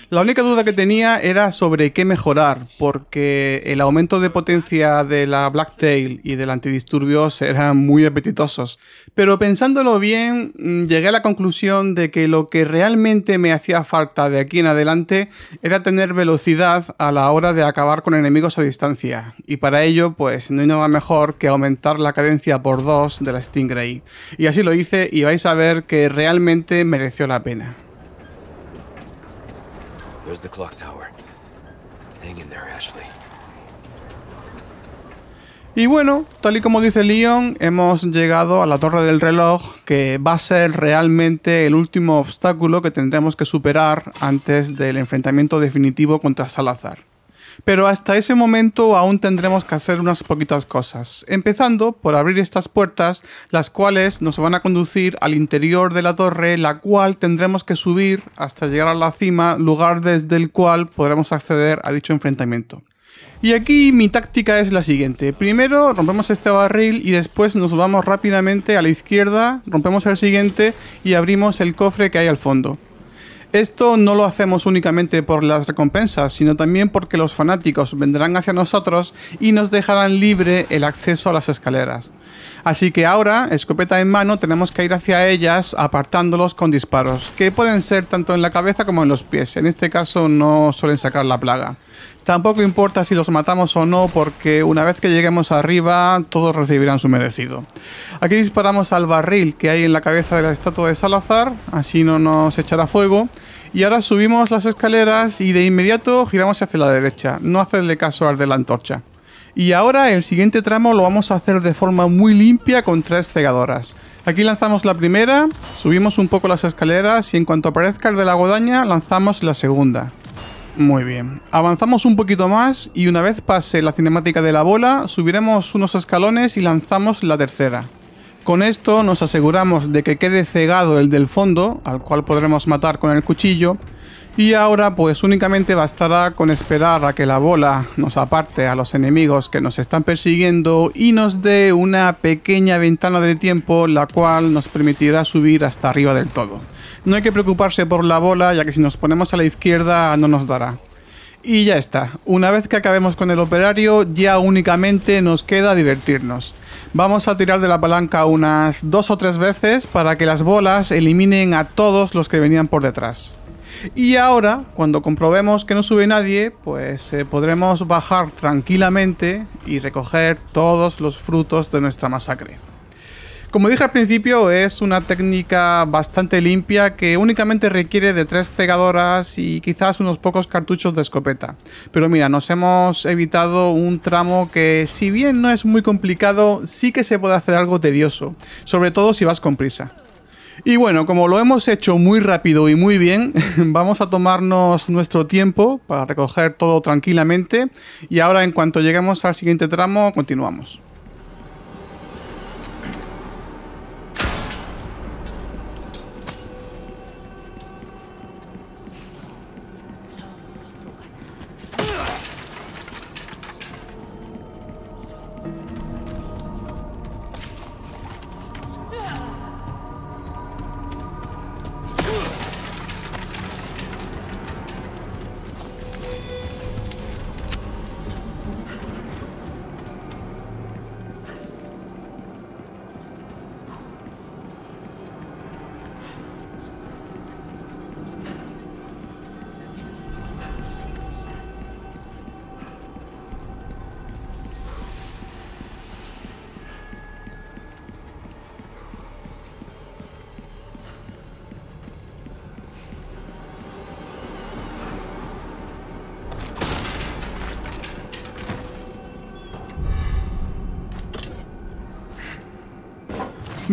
La única duda que tenía era sobre qué mejorar, porque el aumento de potencia de la Blacktail y del antidisturbios eran muy apetitosos, pero pensándolo bien, mm, llegué a la conclusión de que lo que realmente me hacía falta de aquí en adelante era tener velocidad a la hora de acabar con enemigos a distancia. Y para ello, pues no hay nada mejor que aumentar la cadencia por 2 de la Stingray. Y así lo hice y vais a ver que realmente mereció la pena. Y bueno, tal y como dice Leon, hemos llegado a la torre del reloj, que va a ser realmente el último obstáculo que tendremos que superar antes del enfrentamiento definitivo contra Salazar. Pero hasta ese momento aún tendremos que hacer unas poquitas cosas, empezando por abrir estas puertas, las cuales nos van a conducir al interior de la torre, la cual tendremos que subir hasta llegar a la cima, lugar desde el cual podremos acceder a dicho enfrentamiento. Y aquí mi táctica es la siguiente. Primero rompemos este barril y después nos vamos rápidamente a la izquierda, rompemos el siguiente y abrimos el cofre que hay al fondo. Esto no lo hacemos únicamente por las recompensas, sino también porque los fanáticos vendrán hacia nosotros y nos dejarán libre el acceso a las escaleras. Así que ahora, escopeta en mano, tenemos que ir hacia ellas apartándolos con disparos, que pueden ser tanto en la cabeza como en los pies. En este caso no suelen sacar la plaga. Tampoco importa si los matamos o no, porque una vez que lleguemos arriba, todos recibirán su merecido. Aquí disparamos al barril que hay en la cabeza de la estatua de Salazar, así no nos echará fuego. Y ahora subimos las escaleras y de inmediato giramos hacia la derecha, no hacerle caso al de la antorcha. Y ahora el siguiente tramo lo vamos a hacer de forma muy limpia con tres cegadoras. Aquí lanzamos la primera, subimos un poco las escaleras y en cuanto aparezca el de la godaña lanzamos la segunda. Muy bien. Avanzamos un poquito más y una vez pase la cinemática de la bola, subiremos unos escalones y lanzamos la tercera. Con esto nos aseguramos de que quede cegado el del fondo, al cual podremos matar con el cuchillo, y ahora pues únicamente bastará con esperar a que la bola nos aparte a los enemigos que nos están persiguiendo y nos dé una pequeña ventana de tiempo la cual nos permitirá subir hasta arriba del todo. No hay que preocuparse por la bola, ya que si nos ponemos a la izquierda no nos dará. Y ya está, una vez que acabemos con el operario ya únicamente nos queda divertirnos. Vamos a tirar de la palanca unas dos o tres veces para que las bolas eliminen a todos los que venían por detrás. Y ahora, cuando comprobemos que no sube nadie, pues eh, podremos bajar tranquilamente y recoger todos los frutos de nuestra masacre. Como dije al principio, es una técnica bastante limpia que únicamente requiere de tres cegadoras y quizás unos pocos cartuchos de escopeta. Pero mira, nos hemos evitado un tramo que si bien no es muy complicado, sí que se puede hacer algo tedioso, sobre todo si vas con prisa. Y bueno, como lo hemos hecho muy rápido y muy bien, vamos a tomarnos nuestro tiempo para recoger todo tranquilamente y ahora en cuanto lleguemos al siguiente tramo continuamos.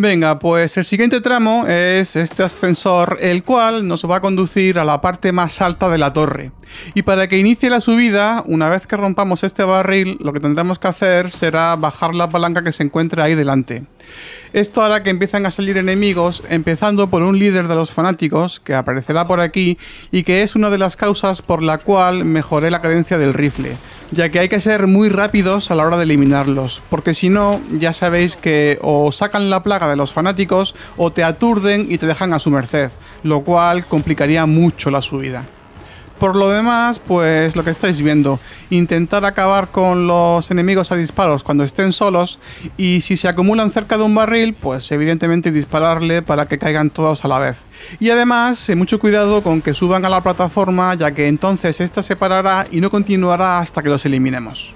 Venga, pues el siguiente tramo es este ascensor, el cual nos va a conducir a la parte más alta de la torre. Y para que inicie la subida, una vez que rompamos este barril, lo que tendremos que hacer será bajar la palanca que se encuentra ahí delante. Esto hará que empiezan a salir enemigos, empezando por un líder de los fanáticos, que aparecerá por aquí, y que es una de las causas por la cual mejoré la cadencia del rifle, ya que hay que ser muy rápidos a la hora de eliminarlos, porque si no, ya sabéis que o sacan la plaga de los fanáticos o te aturden y te dejan a su merced, lo cual complicaría mucho la subida. Por lo demás, pues lo que estáis viendo, intentar acabar con los enemigos a disparos cuando estén solos y si se acumulan cerca de un barril, pues evidentemente dispararle para que caigan todos a la vez. Y además, eh, mucho cuidado con que suban a la plataforma ya que entonces esta se parará y no continuará hasta que los eliminemos.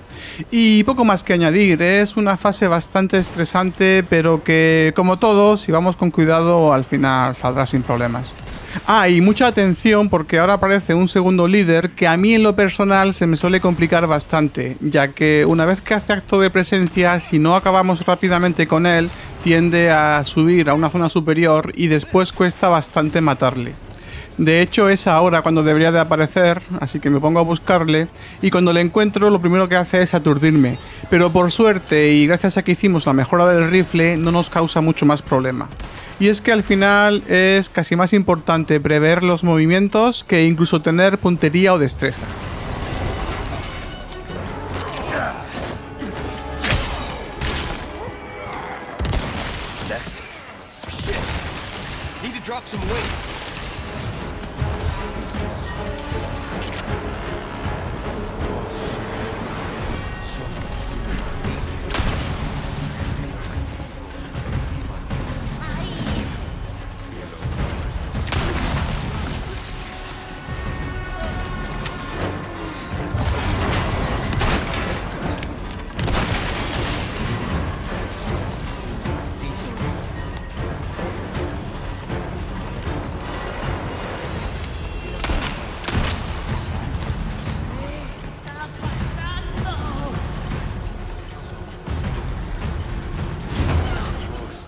Y poco más que añadir, es una fase bastante estresante, pero que como todo, si vamos con cuidado, al final saldrá sin problemas. Ah, y mucha atención porque ahora aparece un segundo líder que a mí en lo personal se me suele complicar bastante, ya que una vez que hace acto de presencia, si no acabamos rápidamente con él, tiende a subir a una zona superior y después cuesta bastante matarle. De hecho, es ahora cuando debería de aparecer, así que me pongo a buscarle. Y cuando le encuentro, lo primero que hace es aturdirme. Pero por suerte, y gracias a que hicimos la mejora del rifle, no nos causa mucho más problema. Y es que al final es casi más importante prever los movimientos que incluso tener puntería o destreza.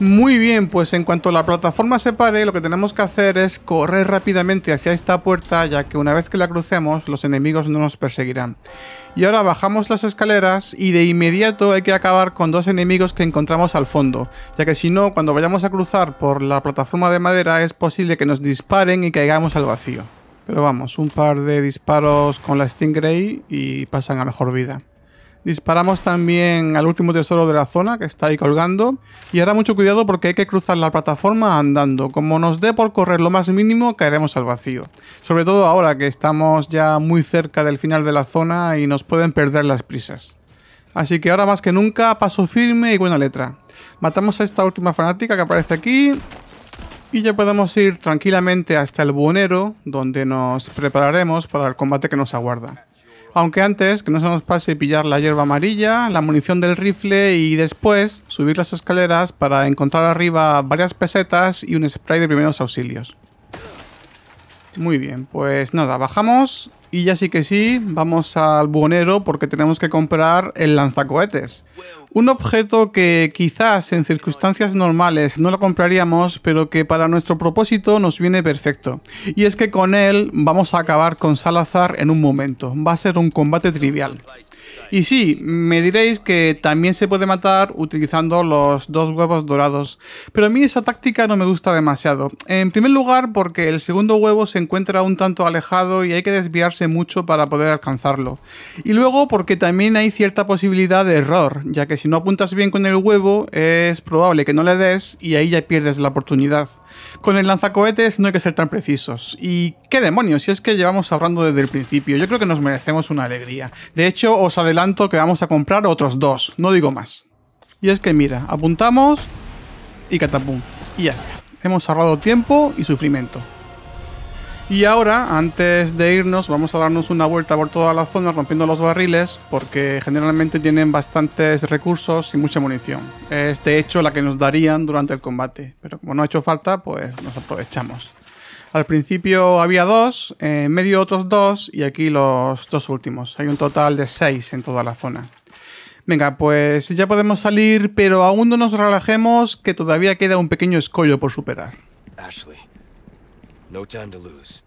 Muy bien, pues en cuanto la plataforma se pare, lo que tenemos que hacer es correr rápidamente hacia esta puerta, ya que una vez que la crucemos, los enemigos no nos perseguirán. Y ahora bajamos las escaleras y de inmediato hay que acabar con dos enemigos que encontramos al fondo, ya que si no, cuando vayamos a cruzar por la plataforma de madera es posible que nos disparen y caigamos al vacío. Pero vamos, un par de disparos con la Stingray y pasan a mejor vida. Disparamos también al último tesoro de la zona que está ahí colgando. Y ahora mucho cuidado porque hay que cruzar la plataforma andando. Como nos dé por correr lo más mínimo, caeremos al vacío. Sobre todo ahora que estamos ya muy cerca del final de la zona y nos pueden perder las prisas. Así que ahora más que nunca, paso firme y buena letra. Matamos a esta última fanática que aparece aquí. Y ya podemos ir tranquilamente hasta el buhonero, donde nos prepararemos para el combate que nos aguarda. Aunque antes, que no se nos pase pillar la hierba amarilla, la munición del rifle y después subir las escaleras para encontrar arriba varias pesetas y un spray de primeros auxilios. Muy bien, pues nada, bajamos y ya sí que sí, vamos al buhonero porque tenemos que comprar el lanzacohetes. Un objeto que quizás en circunstancias normales no lo compraríamos, pero que para nuestro propósito nos viene perfecto. Y es que con él vamos a acabar con Salazar en un momento. Va a ser un combate trivial. Y sí, me diréis que también se puede matar utilizando los dos huevos dorados, pero a mí esa táctica no me gusta demasiado. En primer lugar porque el segundo huevo se encuentra un tanto alejado y hay que desviarse mucho para poder alcanzarlo. Y luego porque también hay cierta posibilidad de error, ya que si no apuntas bien con el huevo es probable que no le des y ahí ya pierdes la oportunidad. Con el lanzacohetes no hay que ser tan precisos. Y qué demonios, si es que llevamos ahorrando desde el principio, yo creo que nos merecemos una alegría. De hecho, os adelanto que vamos a comprar otros dos, no digo más. Y es que mira, apuntamos y catapum, y ya está. Hemos ahorrado tiempo y sufrimiento. Y ahora, antes de irnos, vamos a darnos una vuelta por toda la zona rompiendo los barriles, porque generalmente tienen bastantes recursos y mucha munición. Es de hecho la que nos darían durante el combate, pero como no ha hecho falta, pues nos aprovechamos. Al principio había dos, en medio otros dos y aquí los dos últimos. Hay un total de seis en toda la zona. Venga, pues ya podemos salir, pero aún no nos relajemos que todavía queda un pequeño escollo por superar. Ashley. No time to lose.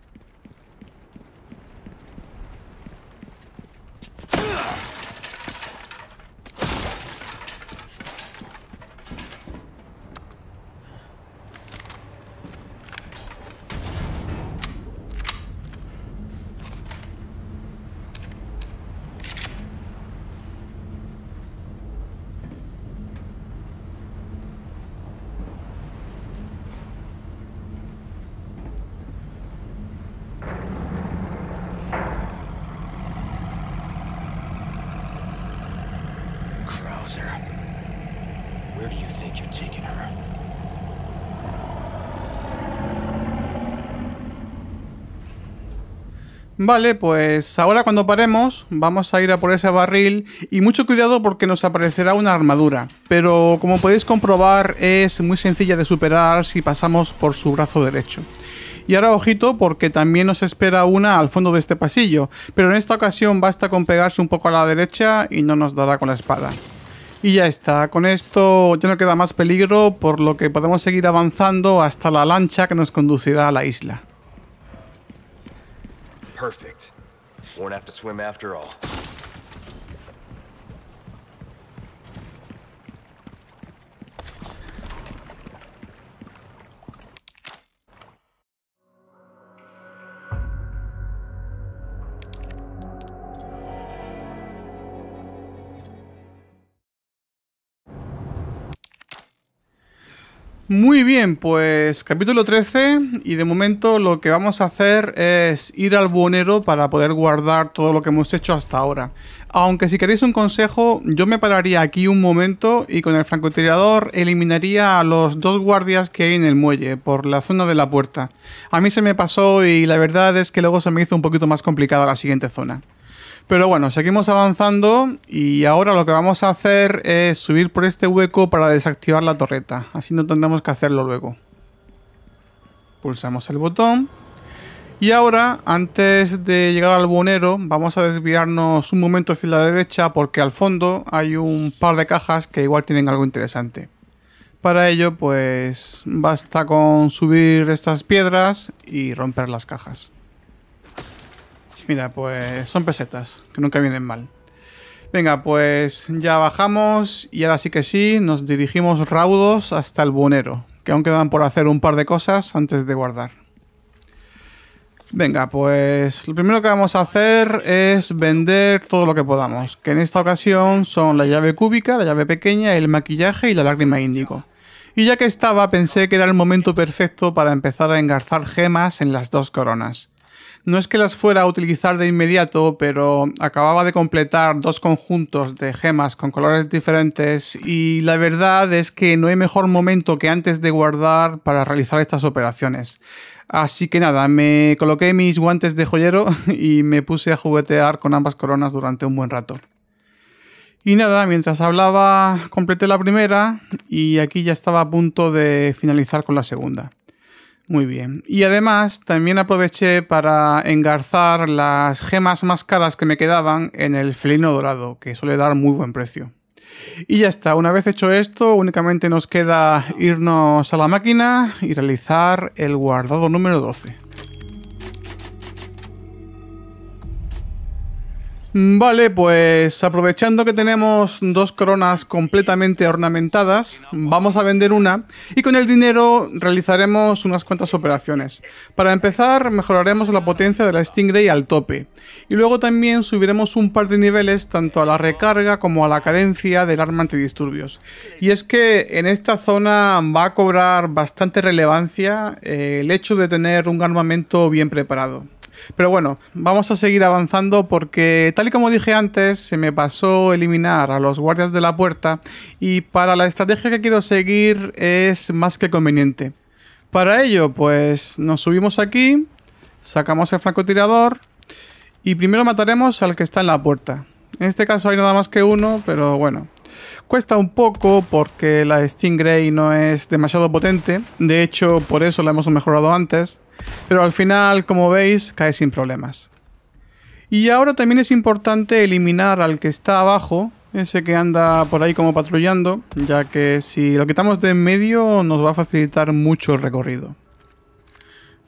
Vale, pues ahora cuando paremos vamos a ir a por ese barril y mucho cuidado porque nos aparecerá una armadura, pero como podéis comprobar es muy sencilla de superar si pasamos por su brazo derecho. Y ahora ojito porque también nos espera una al fondo de este pasillo, pero en esta ocasión basta con pegarse un poco a la derecha y no nos dará con la espada. Y ya está, con esto ya no queda más peligro por lo que podemos seguir avanzando hasta la lancha que nos conducirá a la isla. Perfect. Won't have to swim after all. Muy bien, pues capítulo 13 y de momento lo que vamos a hacer es ir al buonero para poder guardar todo lo que hemos hecho hasta ahora. Aunque si queréis un consejo, yo me pararía aquí un momento y con el francotirador eliminaría a los dos guardias que hay en el muelle, por la zona de la puerta. A mí se me pasó y la verdad es que luego se me hizo un poquito más complicado la siguiente zona. Pero bueno, seguimos avanzando y ahora lo que vamos a hacer es subir por este hueco para desactivar la torreta. Así no tendremos que hacerlo luego. Pulsamos el botón. Y ahora, antes de llegar al bonero, vamos a desviarnos un momento hacia la derecha porque al fondo hay un par de cajas que igual tienen algo interesante. Para ello, pues basta con subir estas piedras y romper las cajas. Mira, pues son pesetas, que nunca vienen mal. Venga, pues ya bajamos y ahora sí que sí, nos dirigimos raudos hasta el buonero, que aún quedan por hacer un par de cosas antes de guardar. Venga, pues lo primero que vamos a hacer es vender todo lo que podamos, que en esta ocasión son la llave cúbica, la llave pequeña, el maquillaje y la lágrima índigo. Y ya que estaba, pensé que era el momento perfecto para empezar a engarzar gemas en las dos coronas. No es que las fuera a utilizar de inmediato, pero acababa de completar dos conjuntos de gemas con colores diferentes y la verdad es que no hay mejor momento que antes de guardar para realizar estas operaciones. Así que nada, me coloqué mis guantes de joyero y me puse a juguetear con ambas coronas durante un buen rato. Y nada, mientras hablaba completé la primera y aquí ya estaba a punto de finalizar con la segunda. Muy bien. Y además también aproveché para engarzar las gemas más caras que me quedaban en el felino dorado, que suele dar muy buen precio. Y ya está, una vez hecho esto, únicamente nos queda irnos a la máquina y realizar el guardado número 12. Mm, vale, pues aprovechando que tenemos dos coronas completamente ornamentadas, vamos a vender una y con el dinero realizaremos unas cuantas operaciones. Para empezar, mejoraremos la potencia de la Stingray al tope y luego también subiremos un par de niveles tanto a la recarga como a la cadencia del arma antidisturbios. Y es que en esta zona va a cobrar bastante relevancia eh, el hecho de tener un armamento bien preparado. Pero bueno, vamos a seguir avanzando porque tal y como dije antes, se me pasó eliminar a los guardias de la puerta y para la estrategia que quiero seguir es más que conveniente. Para ello, pues nos subimos aquí, sacamos el francotirador y primero mataremos al que está en la puerta. En este caso hay nada más que uno, pero bueno. Cuesta un poco porque la Stingray no es demasiado potente. De hecho, por eso la hemos mejorado antes pero al final, como veis, cae sin problemas. Y ahora también es importante eliminar al que está abajo, ese que anda por ahí como patrullando, ya que si lo quitamos de en medio nos va a facilitar mucho el recorrido.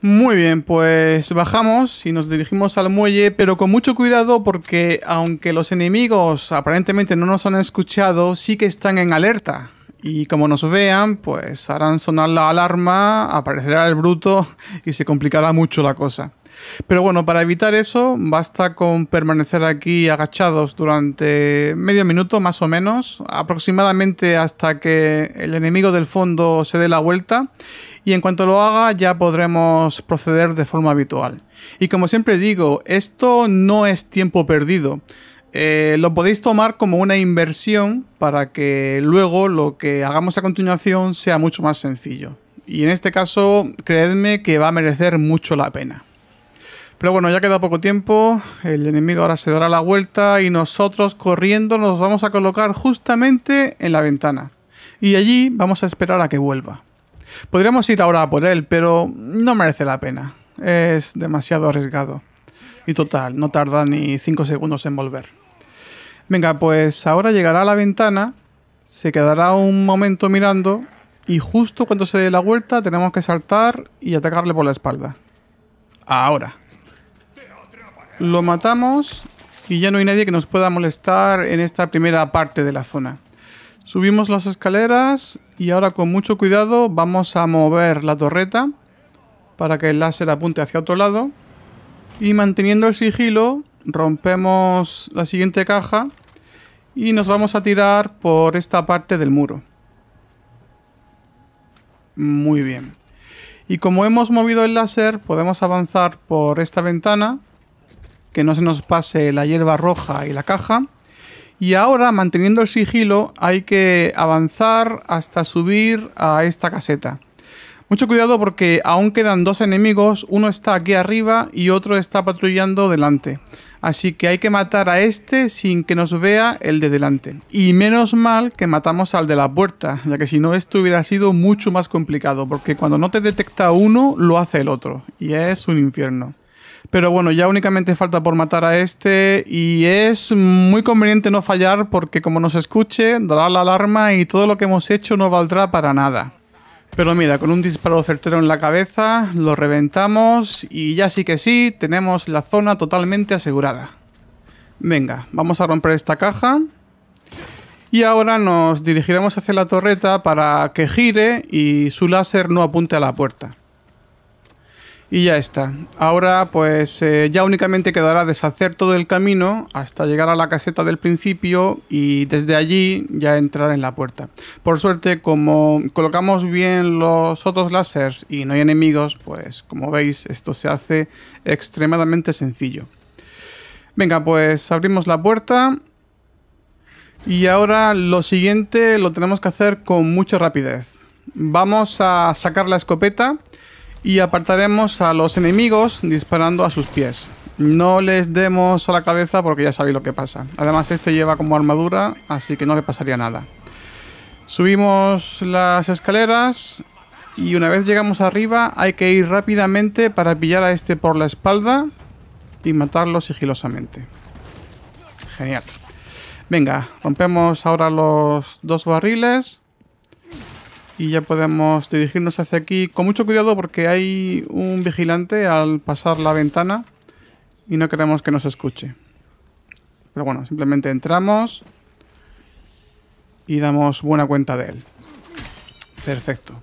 Muy bien, pues bajamos y nos dirigimos al muelle, pero con mucho cuidado porque aunque los enemigos aparentemente no nos han escuchado, sí que están en alerta, y como nos vean, pues harán sonar la alarma, aparecerá el bruto y se complicará mucho la cosa. Pero bueno, para evitar eso, basta con permanecer aquí agachados durante medio minuto más o menos, aproximadamente hasta que el enemigo del fondo se dé la vuelta, y en cuanto lo haga ya podremos proceder de forma habitual. Y como siempre digo, esto no es tiempo perdido. Eh, lo podéis tomar como una inversión para que luego lo que hagamos a continuación sea mucho más sencillo. Y en este caso, creedme que va a merecer mucho la pena. Pero bueno, ya queda poco tiempo, el enemigo ahora se dará la vuelta y nosotros corriendo nos vamos a colocar justamente en la ventana. Y allí vamos a esperar a que vuelva. Podríamos ir ahora a por él, pero no merece la pena. Es demasiado arriesgado. Y total, no tarda ni 5 segundos en volver. Venga, pues ahora llegará a la ventana, se quedará un momento mirando y justo cuando se dé la vuelta tenemos que saltar y atacarle por la espalda. Ahora. Lo matamos y ya no hay nadie que nos pueda molestar en esta primera parte de la zona. Subimos las escaleras y ahora con mucho cuidado vamos a mover la torreta para que el láser apunte hacia otro lado. Y manteniendo el sigilo rompemos la siguiente caja y nos vamos a tirar por esta parte del muro. Muy bien. Y como hemos movido el láser, podemos avanzar por esta ventana, que no se nos pase la hierba roja y la caja. Y ahora, manteniendo el sigilo, hay que avanzar hasta subir a esta caseta. Mucho cuidado porque aún quedan dos enemigos, uno está aquí arriba y otro está patrullando delante. Así que hay que matar a este sin que nos vea el de delante. Y menos mal que matamos al de la puerta, ya que si no esto hubiera sido mucho más complicado, porque cuando no te detecta uno, lo hace el otro. Y es un infierno. Pero bueno, ya únicamente falta por matar a este y es muy conveniente no fallar porque como nos escuche, dará la alarma y todo lo que hemos hecho no valdrá para nada. Pero mira, con un disparo certero en la cabeza, lo reventamos y ya sí que sí, tenemos la zona totalmente asegurada. Venga, vamos a romper esta caja. Y ahora nos dirigiremos hacia la torreta para que gire y su láser no apunte a la puerta. Y ya está. Ahora pues eh, ya únicamente quedará deshacer todo el camino hasta llegar a la caseta del principio y desde allí ya entrar en la puerta. Por suerte como colocamos bien los otros láseres y no hay enemigos, pues como veis esto se hace extremadamente sencillo. Venga, pues abrimos la puerta. Y ahora lo siguiente lo tenemos que hacer con mucha rapidez. Vamos a sacar la escopeta y apartaremos a los enemigos disparando a sus pies. No les demos a la cabeza porque ya sabéis lo que pasa. Además este lleva como armadura, así que no le pasaría nada. Subimos las escaleras y una vez llegamos arriba hay que ir rápidamente para pillar a este por la espalda y matarlo sigilosamente. Genial. Venga, rompemos ahora los dos barriles y ya podemos dirigirnos hacia aquí con mucho cuidado porque hay un vigilante al pasar la ventana y no queremos que nos escuche. Pero bueno, simplemente entramos y damos buena cuenta de él. Perfecto.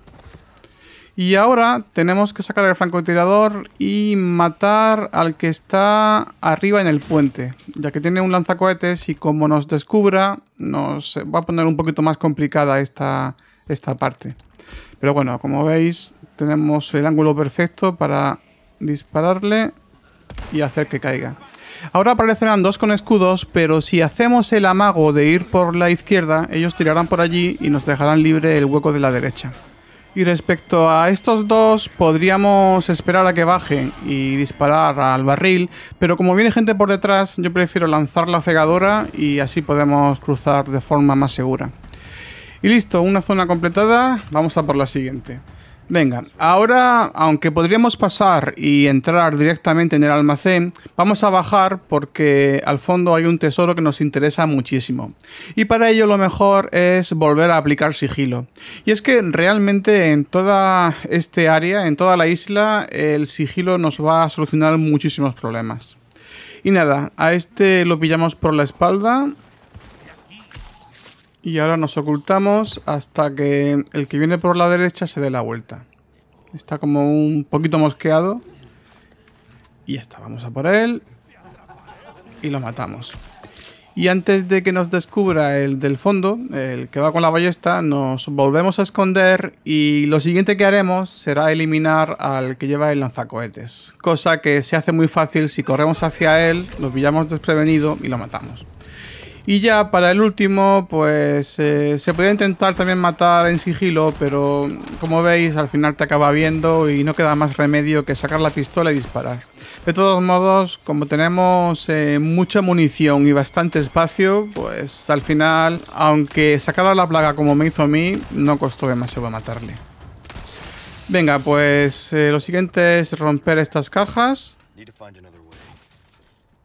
Y ahora tenemos que sacar el francotirador y matar al que está arriba en el puente, ya que tiene un lanzacohetes y como nos descubra, nos va a poner un poquito más complicada esta, esta parte. Pero bueno, como veis, tenemos el ángulo perfecto para dispararle y hacer que caiga. Ahora aparecerán dos con escudos, pero si hacemos el amago de ir por la izquierda, ellos tirarán por allí y nos dejarán libre el hueco de la derecha. Y respecto a estos dos, podríamos esperar a que bajen y disparar al barril, pero como viene gente por detrás, yo prefiero lanzar la cegadora y así podemos cruzar de forma más segura. Y listo, una zona completada, vamos a por la siguiente. Venga, ahora, aunque podríamos pasar y entrar directamente en el almacén, vamos a bajar porque al fondo hay un tesoro que nos interesa muchísimo. Y para ello lo mejor es volver a aplicar sigilo. Y es que realmente en toda este área, en toda la isla, el sigilo nos va a solucionar muchísimos problemas. Y nada, a este lo pillamos por la espalda y ahora nos ocultamos hasta que el que viene por la derecha se dé la vuelta. Está como un poquito mosqueado. Y ya está, vamos a por él. Y lo matamos. Y antes de que nos descubra el del fondo, el que va con la ballesta, nos volvemos a esconder y lo siguiente que haremos será eliminar al que lleva el lanzacohetes. Cosa que se hace muy fácil si corremos hacia él, lo pillamos desprevenido y lo matamos. Y ya para el último, pues eh, se podía intentar también matar en sigilo, pero como veis al final te acaba viendo y no queda más remedio que sacar la pistola y disparar. De todos modos, como tenemos eh, mucha munición y bastante espacio, pues al final, aunque sacara la plaga como me hizo a mí, no costó demasiado matarle. Venga, pues eh, lo siguiente es romper estas cajas.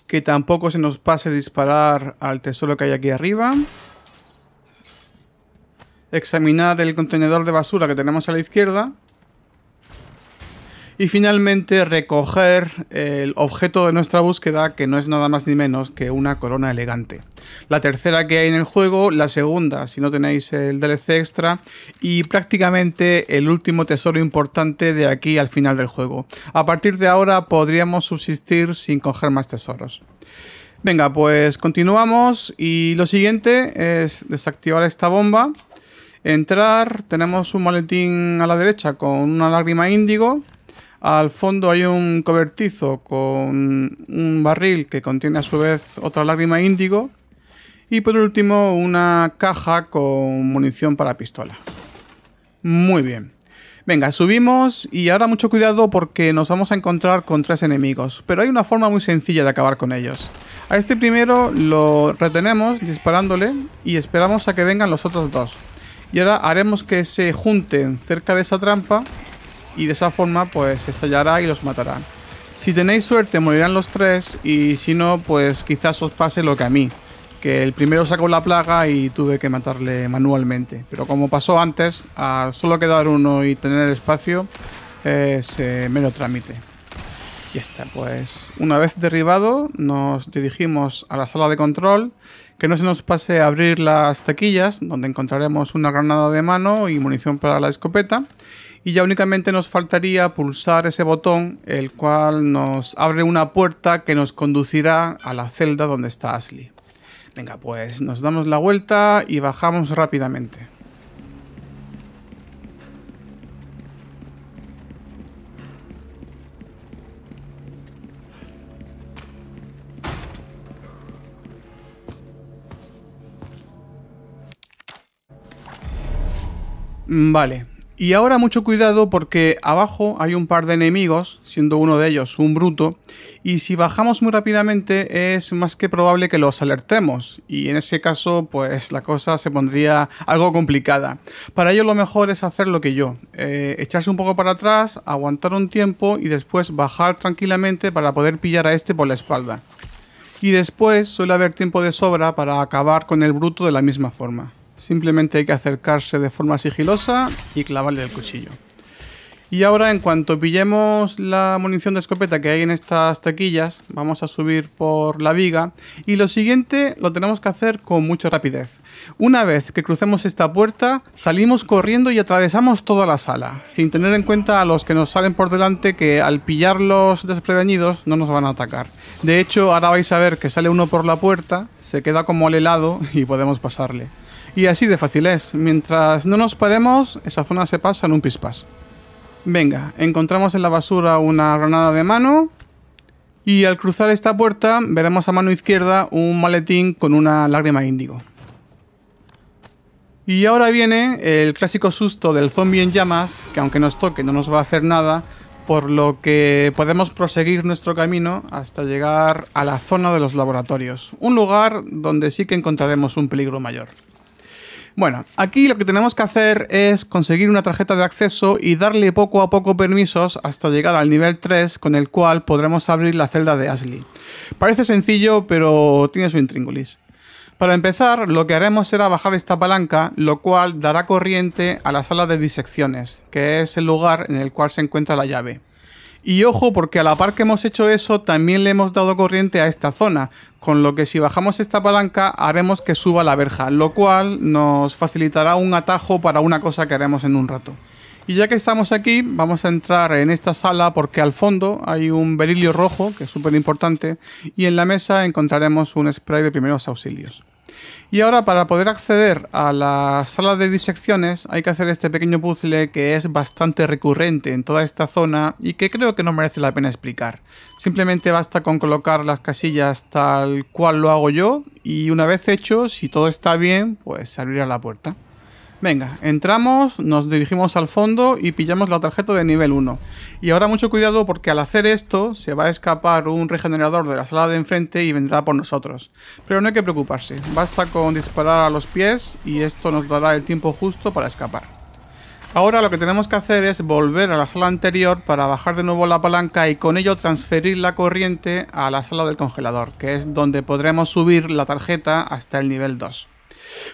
Que tampoco se nos pase disparar al tesoro que hay aquí arriba. Examinar el contenedor de basura que tenemos a la izquierda. Y finalmente recoger el objeto de nuestra búsqueda, que no es nada más ni menos que una corona elegante. La tercera que hay en el juego, la segunda si no tenéis el DLC extra, y prácticamente el último tesoro importante de aquí al final del juego. A partir de ahora podríamos subsistir sin coger más tesoros. Venga, pues continuamos y lo siguiente es desactivar esta bomba. Entrar, tenemos un maletín a la derecha con una lágrima índigo al fondo hay un cobertizo con un barril que contiene a su vez otra lágrima índigo. Y por último, una caja con munición para pistola. Muy bien. Venga, subimos y ahora mucho cuidado porque nos vamos a encontrar con tres enemigos. Pero hay una forma muy sencilla de acabar con ellos. A este primero lo retenemos disparándole y esperamos a que vengan los otros dos. Y ahora haremos que se junten cerca de esa trampa y de esa forma pues estallará y los matará. Si tenéis suerte morirán los tres y si no pues quizás os pase lo que a mí, que el primero sacó la plaga y tuve que matarle manualmente. Pero como pasó antes, al solo quedar uno y tener espacio es eh, mero trámite. y está, pues una vez derribado nos dirigimos a la sala de control, que no se nos pase abrir las taquillas, donde encontraremos una granada de mano y munición para la escopeta, y ya únicamente nos faltaría pulsar ese botón el cual nos abre una puerta que nos conducirá a la celda donde está Ashley. Venga, pues nos damos la vuelta y bajamos rápidamente. Vale, y ahora mucho cuidado porque abajo hay un par de enemigos, siendo uno de ellos un bruto, y si bajamos muy rápidamente es más que probable que los alertemos, y en ese caso pues la cosa se pondría algo complicada. Para ello lo mejor es hacer lo que yo, eh, echarse un poco para atrás, aguantar un tiempo y después bajar tranquilamente para poder pillar a este por la espalda. Y después suele haber tiempo de sobra para acabar con el bruto de la misma forma. Simplemente hay que acercarse de forma sigilosa y clavarle el cuchillo. Y ahora en cuanto pillemos la munición de escopeta que hay en estas taquillas, vamos a subir por la viga y lo siguiente lo tenemos que hacer con mucha rapidez. Una vez que crucemos esta puerta, salimos corriendo y atravesamos toda la sala, sin tener en cuenta a los que nos salen por delante que al pillarlos desprevenidos no nos van a atacar. De hecho, ahora vais a ver que sale uno por la puerta, se queda como al helado y podemos pasarle. Y así de fácil es. Mientras no nos paremos, esa zona se pasa en un pispás. Venga, encontramos en la basura una granada de mano. Y al cruzar esta puerta, veremos a mano izquierda un maletín con una lágrima índigo. Y ahora viene el clásico susto del zombie en llamas, que aunque nos toque no nos va a hacer nada, por lo que podemos proseguir nuestro camino hasta llegar a la zona de los laboratorios, un lugar donde sí que encontraremos un peligro mayor. Bueno, aquí lo que tenemos que hacer es conseguir una tarjeta de acceso y darle poco a poco permisos hasta llegar al nivel 3 con el cual podremos abrir la celda de Ashley. Parece sencillo, pero tiene su intríngulis. Para empezar, lo que haremos será bajar esta palanca, lo cual dará corriente a la sala de disecciones, que es el lugar en el cual se encuentra la llave. Y ojo, porque a la par que hemos hecho eso, también le hemos dado corriente a esta zona, con lo que si bajamos esta palanca haremos que suba la verja, lo cual nos facilitará un atajo para una cosa que haremos en un rato. Y ya que estamos aquí, vamos a entrar en esta sala porque al fondo hay un berilio rojo, que es súper importante, y en la mesa encontraremos un spray de primeros auxilios. Y ahora para poder acceder a la sala de disecciones hay que hacer este pequeño puzzle que es bastante recurrente en toda esta zona y que creo que no merece la pena explicar. Simplemente basta con colocar las casillas tal cual lo hago yo y una vez hecho, si todo está bien, pues se abrirá la puerta. Venga, entramos, nos dirigimos al fondo y pillamos la tarjeta de nivel 1. Y ahora mucho cuidado porque al hacer esto se va a escapar un regenerador de la sala de enfrente y vendrá por nosotros. Pero no hay que preocuparse, basta con disparar a los pies y esto nos dará el tiempo justo para escapar. Ahora lo que tenemos que hacer es volver a la sala anterior para bajar de nuevo la palanca y con ello transferir la corriente a la sala del congelador, que es donde podremos subir la tarjeta hasta el nivel 2.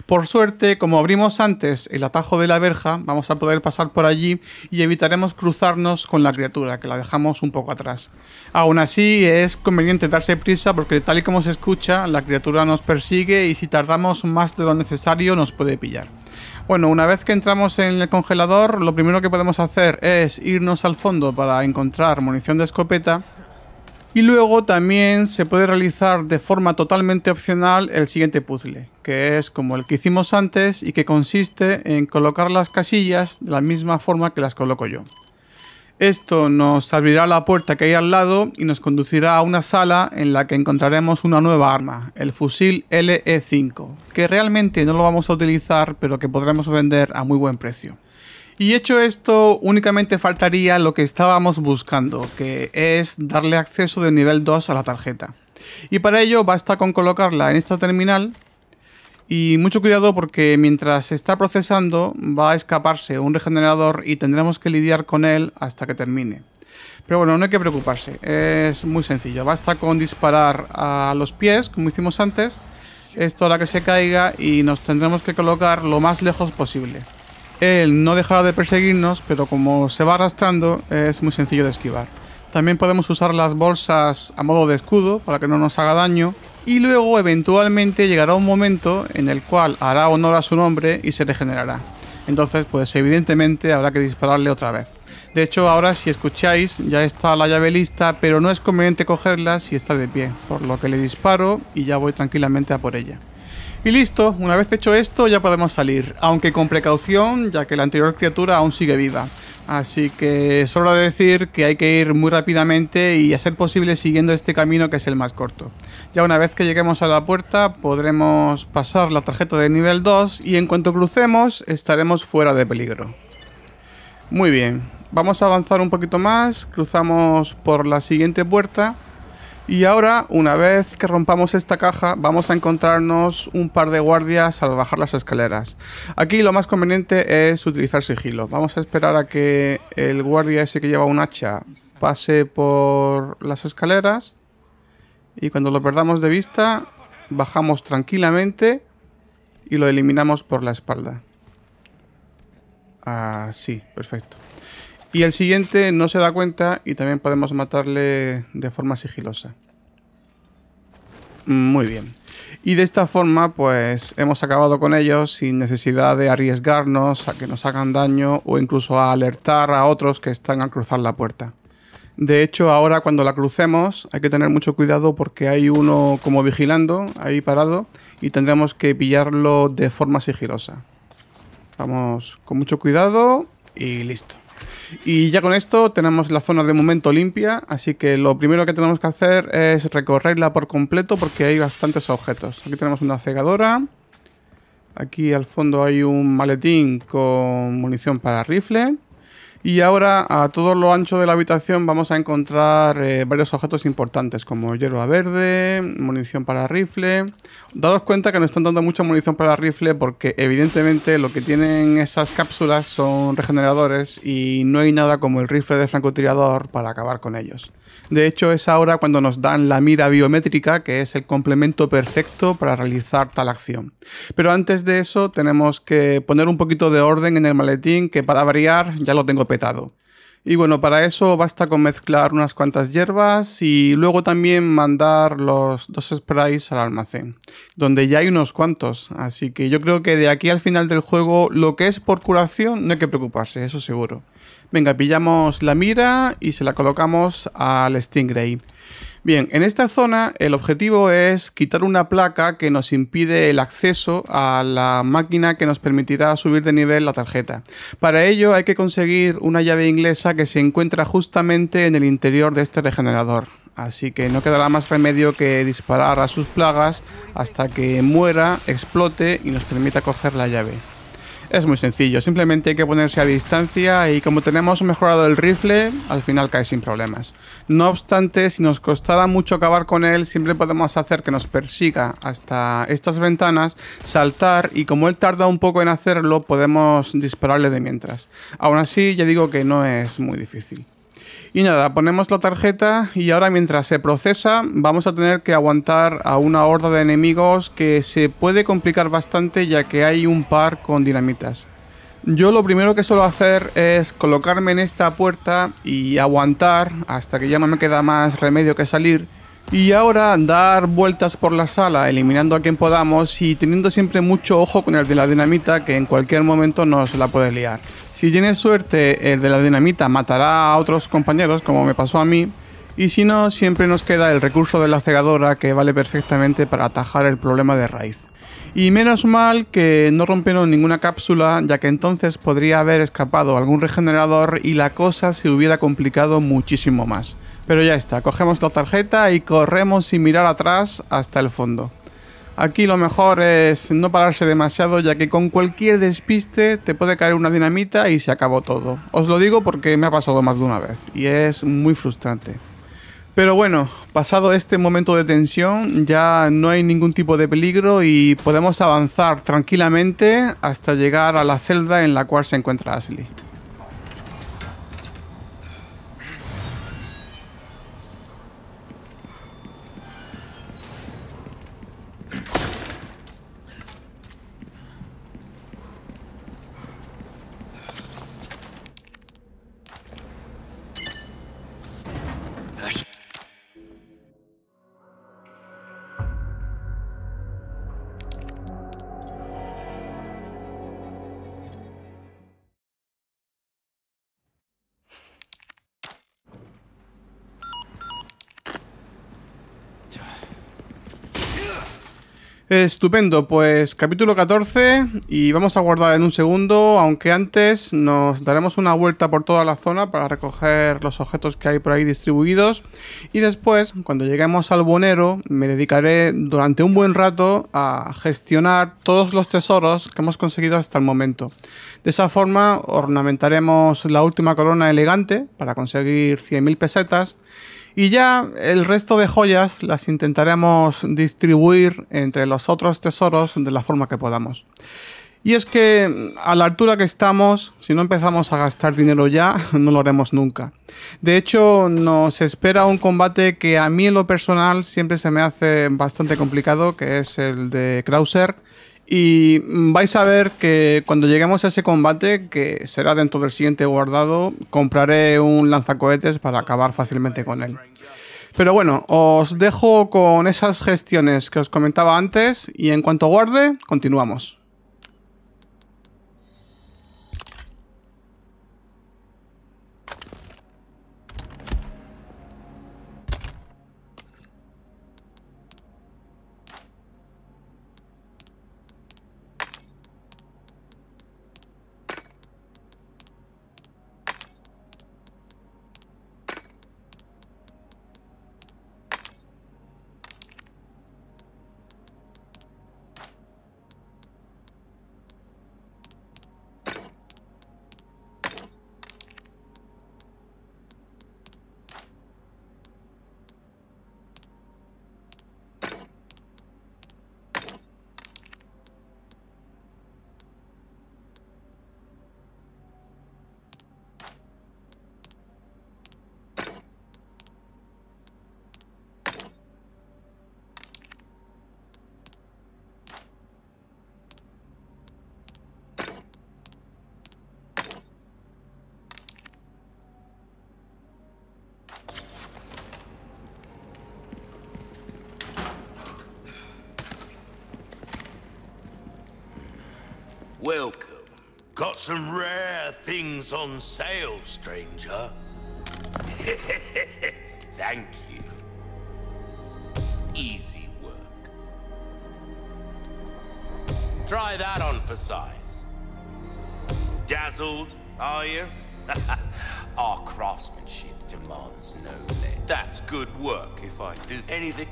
Por suerte, como abrimos antes el atajo de la verja, vamos a poder pasar por allí y evitaremos cruzarnos con la criatura, que la dejamos un poco atrás. Aún así, es conveniente darse prisa porque tal y como se escucha, la criatura nos persigue y si tardamos más de lo necesario nos puede pillar. Bueno, una vez que entramos en el congelador, lo primero que podemos hacer es irnos al fondo para encontrar munición de escopeta y luego también se puede realizar de forma totalmente opcional el siguiente puzzle, que es como el que hicimos antes y que consiste en colocar las casillas de la misma forma que las coloco yo. Esto nos abrirá la puerta que hay al lado y nos conducirá a una sala en la que encontraremos una nueva arma, el fusil LE5, que realmente no lo vamos a utilizar pero que podremos vender a muy buen precio. Y hecho esto, únicamente faltaría lo que estábamos buscando, que es darle acceso de nivel 2 a la tarjeta. Y para ello basta con colocarla en esta terminal y mucho cuidado porque mientras se está procesando va a escaparse un regenerador y tendremos que lidiar con él hasta que termine. Pero bueno, no hay que preocuparse, es muy sencillo. Basta con disparar a los pies, como hicimos antes. Esto hará que se caiga y nos tendremos que colocar lo más lejos posible. Él no dejará de perseguirnos, pero como se va arrastrando, es muy sencillo de esquivar. También podemos usar las bolsas a modo de escudo para que no nos haga daño. Y luego eventualmente llegará un momento en el cual hará honor a su nombre y se regenerará. Entonces pues evidentemente habrá que dispararle otra vez. De hecho ahora si escucháis ya está la llave lista pero no es conveniente cogerla si está de pie. Por lo que le disparo y ya voy tranquilamente a por ella. Y listo, una vez hecho esto ya podemos salir, aunque con precaución ya que la anterior criatura aún sigue viva. Así que solo de decir que hay que ir muy rápidamente y a ser posible siguiendo este camino que es el más corto. Ya una vez que lleguemos a la puerta podremos pasar la tarjeta de nivel 2 y en cuanto crucemos estaremos fuera de peligro. Muy bien, vamos a avanzar un poquito más, cruzamos por la siguiente puerta y ahora, una vez que rompamos esta caja, vamos a encontrarnos un par de guardias al bajar las escaleras. Aquí lo más conveniente es utilizar sigilo. Vamos a esperar a que el guardia ese que lleva un hacha pase por las escaleras. Y cuando lo perdamos de vista, bajamos tranquilamente y lo eliminamos por la espalda. Así, perfecto. Y el siguiente no se da cuenta y también podemos matarle de forma sigilosa. Muy bien. Y de esta forma, pues hemos acabado con ellos sin necesidad de arriesgarnos a que nos hagan daño o incluso a alertar a otros que están a cruzar la puerta. De hecho, ahora cuando la crucemos hay que tener mucho cuidado porque hay uno como vigilando, ahí parado, y tendremos que pillarlo de forma sigilosa. Vamos con mucho cuidado y listo. Y ya con esto tenemos la zona de momento limpia, así que lo primero que tenemos que hacer es recorrerla por completo porque hay bastantes objetos. Aquí tenemos una cegadora, aquí al fondo hay un maletín con munición para rifle, y ahora a todo lo ancho de la habitación vamos a encontrar eh, varios objetos importantes como hierba verde, munición para rifle. Daros cuenta que no están dando mucha munición para rifle porque evidentemente lo que tienen esas cápsulas son regeneradores y no hay nada como el rifle de francotirador para acabar con ellos. De hecho, es ahora cuando nos dan la mira biométrica, que es el complemento perfecto para realizar tal acción. Pero antes de eso, tenemos que poner un poquito de orden en el maletín, que para variar ya lo tengo petado. Y bueno, para eso basta con mezclar unas cuantas hierbas y luego también mandar los dos sprays al almacén, donde ya hay unos cuantos. Así que yo creo que de aquí al final del juego, lo que es por curación, no hay que preocuparse, eso seguro. Venga, pillamos la mira y se la colocamos al Stingray. Bien, en esta zona el objetivo es quitar una placa que nos impide el acceso a la máquina que nos permitirá subir de nivel la tarjeta. Para ello hay que conseguir una llave inglesa que se encuentra justamente en el interior de este regenerador. Así que no quedará más remedio que disparar a sus plagas hasta que muera, explote y nos permita coger la llave. Es muy sencillo, simplemente hay que ponerse a distancia y como tenemos mejorado el rifle, al final cae sin problemas. No obstante, si nos costara mucho acabar con él, siempre podemos hacer que nos persiga hasta estas ventanas, saltar y como él tarda un poco en hacerlo, podemos dispararle de mientras. Aún así, ya digo que no es muy difícil. Y nada, ponemos la tarjeta y ahora mientras se procesa vamos a tener que aguantar a una horda de enemigos que se puede complicar bastante ya que hay un par con dinamitas. Yo lo primero que suelo hacer es colocarme en esta puerta y aguantar hasta que ya no me queda más remedio que salir y ahora dar vueltas por la sala, eliminando a quien podamos y teniendo siempre mucho ojo con el de la dinamita que en cualquier momento nos la puede liar. Si tienes suerte, el de la dinamita matará a otros compañeros como me pasó a mí. Y si no, siempre nos queda el recurso de la cegadora que vale perfectamente para atajar el problema de raíz. Y menos mal que no rompieron ninguna cápsula, ya que entonces podría haber escapado algún regenerador y la cosa se hubiera complicado muchísimo más. Pero ya está, cogemos la tarjeta y corremos sin mirar atrás hasta el fondo. Aquí lo mejor es no pararse demasiado ya que con cualquier despiste te puede caer una dinamita y se acabó todo. Os lo digo porque me ha pasado más de una vez y es muy frustrante. Pero bueno, pasado este momento de tensión ya no hay ningún tipo de peligro y podemos avanzar tranquilamente hasta llegar a la celda en la cual se encuentra Ashley. Estupendo, pues capítulo 14 y vamos a guardar en un segundo, aunque antes nos daremos una vuelta por toda la zona para recoger los objetos que hay por ahí distribuidos y después, cuando lleguemos al bonero, me dedicaré durante un buen rato a gestionar todos los tesoros que hemos conseguido hasta el momento. De esa forma ornamentaremos la última corona elegante para conseguir 100.000 pesetas y ya el resto de joyas las intentaremos distribuir entre los otros tesoros de la forma que podamos. Y es que a la altura que estamos, si no empezamos a gastar dinero ya, no lo haremos nunca. De hecho, nos espera un combate que a mí en lo personal siempre se me hace bastante complicado, que es el de Krauser y vais a ver que cuando lleguemos a ese combate, que será dentro del siguiente guardado, compraré un lanzacohetes para acabar fácilmente con él. Pero bueno, os dejo con esas gestiones que os comentaba antes y en cuanto guarde, continuamos.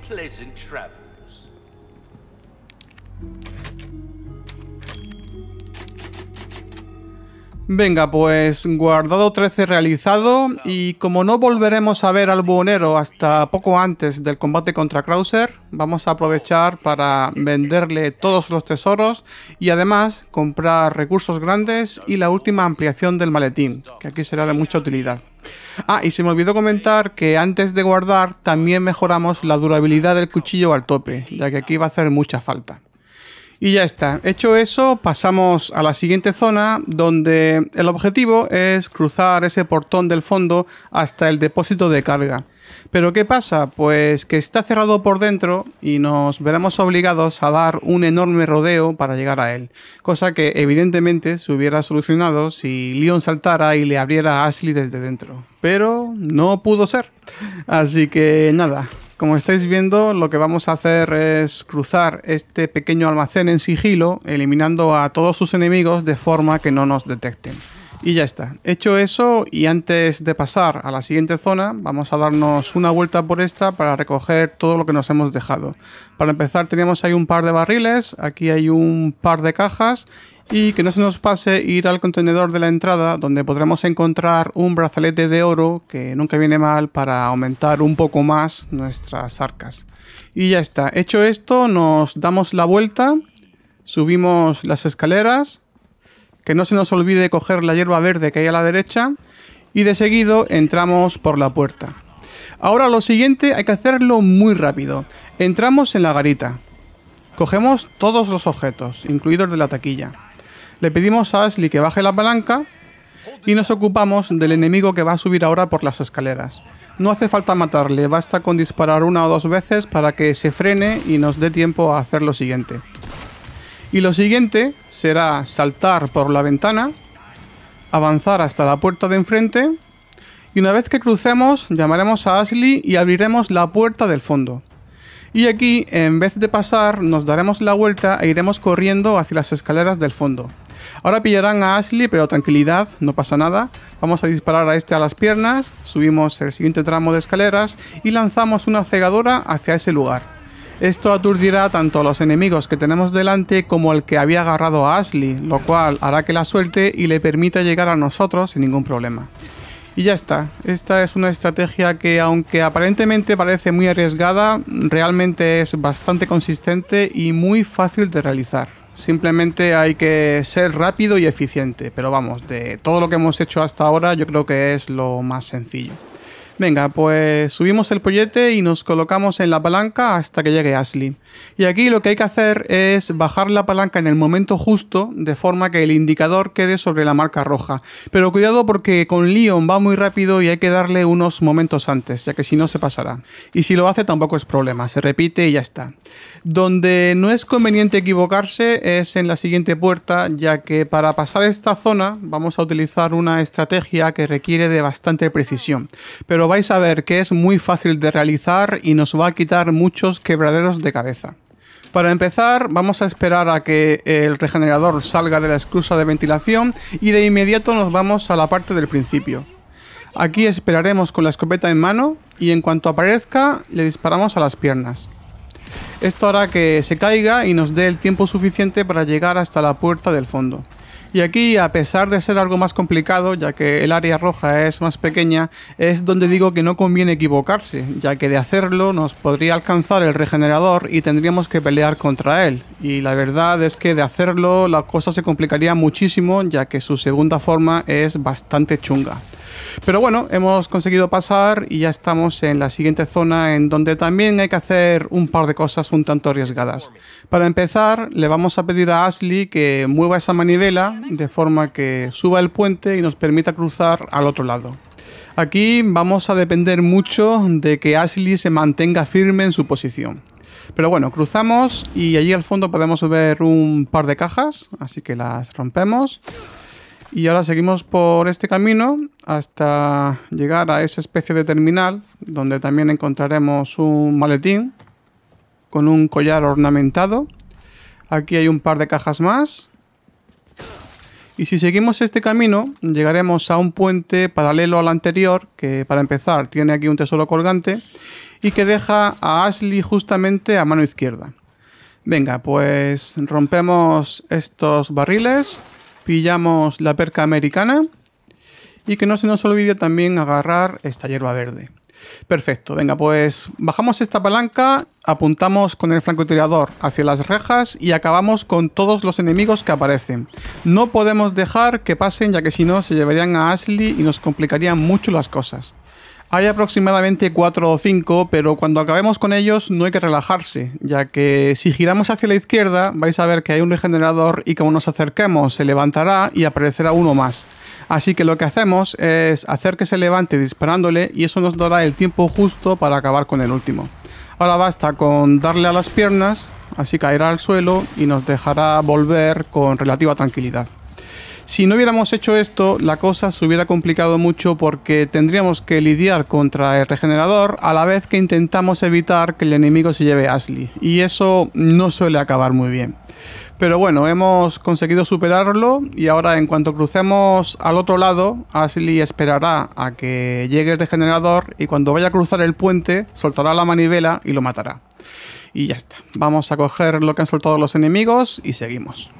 pleasant travel. Venga, pues guardado 13 realizado y como no volveremos a ver al buhonero hasta poco antes del combate contra Krauser, vamos a aprovechar para venderle todos los tesoros y además comprar recursos grandes y la última ampliación del maletín, que aquí será de mucha utilidad. Ah, y se me olvidó comentar que antes de guardar también mejoramos la durabilidad del cuchillo al tope, ya que aquí va a hacer mucha falta. Y ya está. Hecho eso, pasamos a la siguiente zona donde el objetivo es cruzar ese portón del fondo hasta el depósito de carga. Pero ¿qué pasa? Pues que está cerrado por dentro y nos veremos obligados a dar un enorme rodeo para llegar a él, cosa que evidentemente se hubiera solucionado si Leon saltara y le abriera a Ashley desde dentro. Pero no pudo ser. Así que nada, como estáis viendo, lo que vamos a hacer es cruzar este pequeño almacén en sigilo, eliminando a todos sus enemigos de forma que no nos detecten. Y ya está. Hecho eso, y antes de pasar a la siguiente zona, vamos a darnos una vuelta por esta para recoger todo lo que nos hemos dejado. Para empezar, tenemos ahí un par de barriles, aquí hay un par de cajas y que no se nos pase ir al contenedor de la entrada donde podremos encontrar un brazalete de oro que nunca viene mal para aumentar un poco más nuestras arcas. Y ya está, hecho esto nos damos la vuelta, subimos las escaleras, que no se nos olvide coger la hierba verde que hay a la derecha y de seguido entramos por la puerta. Ahora lo siguiente hay que hacerlo muy rápido. Entramos en la garita. Cogemos todos los objetos, incluidos de la taquilla. Le pedimos a Ashley que baje la palanca y nos ocupamos del enemigo que va a subir ahora por las escaleras. No hace falta matarle, basta con disparar una o dos veces para que se frene y nos dé tiempo a hacer lo siguiente. Y lo siguiente será saltar por la ventana, avanzar hasta la puerta de enfrente y una vez que crucemos llamaremos a Ashley y abriremos la puerta del fondo. Y aquí, en vez de pasar, nos daremos la vuelta e iremos corriendo hacia las escaleras del fondo. Ahora pillarán a Ashley, pero tranquilidad, no pasa nada. Vamos a disparar a este a las piernas, subimos el siguiente tramo de escaleras y lanzamos una cegadora hacia ese lugar. Esto aturdirá tanto a los enemigos que tenemos delante como al que había agarrado a Ashley, lo cual hará que la suelte y le permita llegar a nosotros sin ningún problema. Y ya está, esta es una estrategia que aunque aparentemente parece muy arriesgada, realmente es bastante consistente y muy fácil de realizar. Simplemente hay que ser rápido y eficiente. Pero vamos, de todo lo que hemos hecho hasta ahora, yo creo que es lo más sencillo. Venga, pues subimos el pollete y nos colocamos en la palanca hasta que llegue Ashley. Y aquí lo que hay que hacer es bajar la palanca en el momento justo, de forma que el indicador quede sobre la marca roja. Pero cuidado porque con Leon va muy rápido y hay que darle unos momentos antes, ya que si no se pasará. Y si lo hace tampoco es problema, se repite y ya está. Donde no es conveniente equivocarse es en la siguiente puerta, ya que para pasar esta zona vamos a utilizar una estrategia que requiere de bastante precisión. Pero vais a ver que es muy fácil de realizar y nos va a quitar muchos quebraderos de cabeza. Para empezar, vamos a esperar a que el regenerador salga de la esclusa de ventilación y de inmediato nos vamos a la parte del principio. Aquí esperaremos con la escopeta en mano y en cuanto aparezca le disparamos a las piernas. Esto hará que se caiga y nos dé el tiempo suficiente para llegar hasta la puerta del fondo. Y aquí, a pesar de ser algo más complicado, ya que el área roja es más pequeña, es donde digo que no conviene equivocarse, ya que de hacerlo nos podría alcanzar el regenerador y tendríamos que pelear contra él. Y la verdad es que de hacerlo la cosa se complicaría muchísimo, ya que su segunda forma es bastante chunga. Pero bueno, hemos conseguido pasar y ya estamos en la siguiente zona en donde también hay que hacer un par de cosas un tanto arriesgadas. Para empezar, le vamos a pedir a Ashley que mueva esa manivela de forma que suba el puente y nos permita cruzar al otro lado. Aquí vamos a depender mucho de que Ashley se mantenga firme en su posición. Pero bueno, cruzamos y allí al fondo podemos ver un par de cajas, así que las rompemos. Y ahora seguimos por este camino hasta llegar a esa especie de terminal donde también encontraremos un maletín con un collar ornamentado. Aquí hay un par de cajas más. Y si seguimos este camino, llegaremos a un puente paralelo al anterior, que para empezar tiene aquí un tesoro colgante, y que deja a Ashley justamente a mano izquierda. Venga, pues rompemos estos barriles pillamos la perca americana y que no se nos olvide también agarrar esta hierba verde. Perfecto, venga, pues bajamos esta palanca, apuntamos con el francotirador hacia las rejas y acabamos con todos los enemigos que aparecen. No podemos dejar que pasen ya que si no se llevarían a Ashley y nos complicarían mucho las cosas. Hay aproximadamente 4 o 5, pero cuando acabemos con ellos no hay que relajarse, ya que si giramos hacia la izquierda vais a ver que hay un regenerador y como nos acerquemos se levantará y aparecerá uno más. Así que lo que hacemos es hacer que se levante disparándole y eso nos dará el tiempo justo para acabar con el último. Ahora basta con darle a las piernas, así caerá al suelo y nos dejará volver con relativa tranquilidad. Si no hubiéramos hecho esto, la cosa se hubiera complicado mucho porque tendríamos que lidiar contra el regenerador a la vez que intentamos evitar que el enemigo se lleve a Ashley, y eso no suele acabar muy bien. Pero bueno, hemos conseguido superarlo y ahora en cuanto crucemos al otro lado, Ashley esperará a que llegue el regenerador y cuando vaya a cruzar el puente soltará la manivela y lo matará. Y ya está, vamos a coger lo que han soltado los enemigos y seguimos.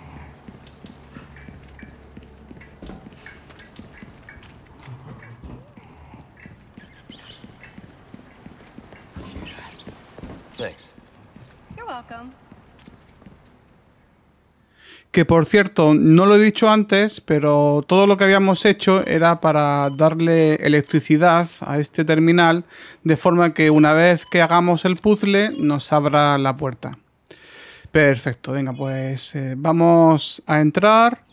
Que por cierto, no lo he dicho antes, pero todo lo que habíamos hecho era para darle electricidad a este terminal, de forma que una vez que hagamos el puzzle nos abra la puerta. Perfecto, venga, pues eh, vamos a entrar.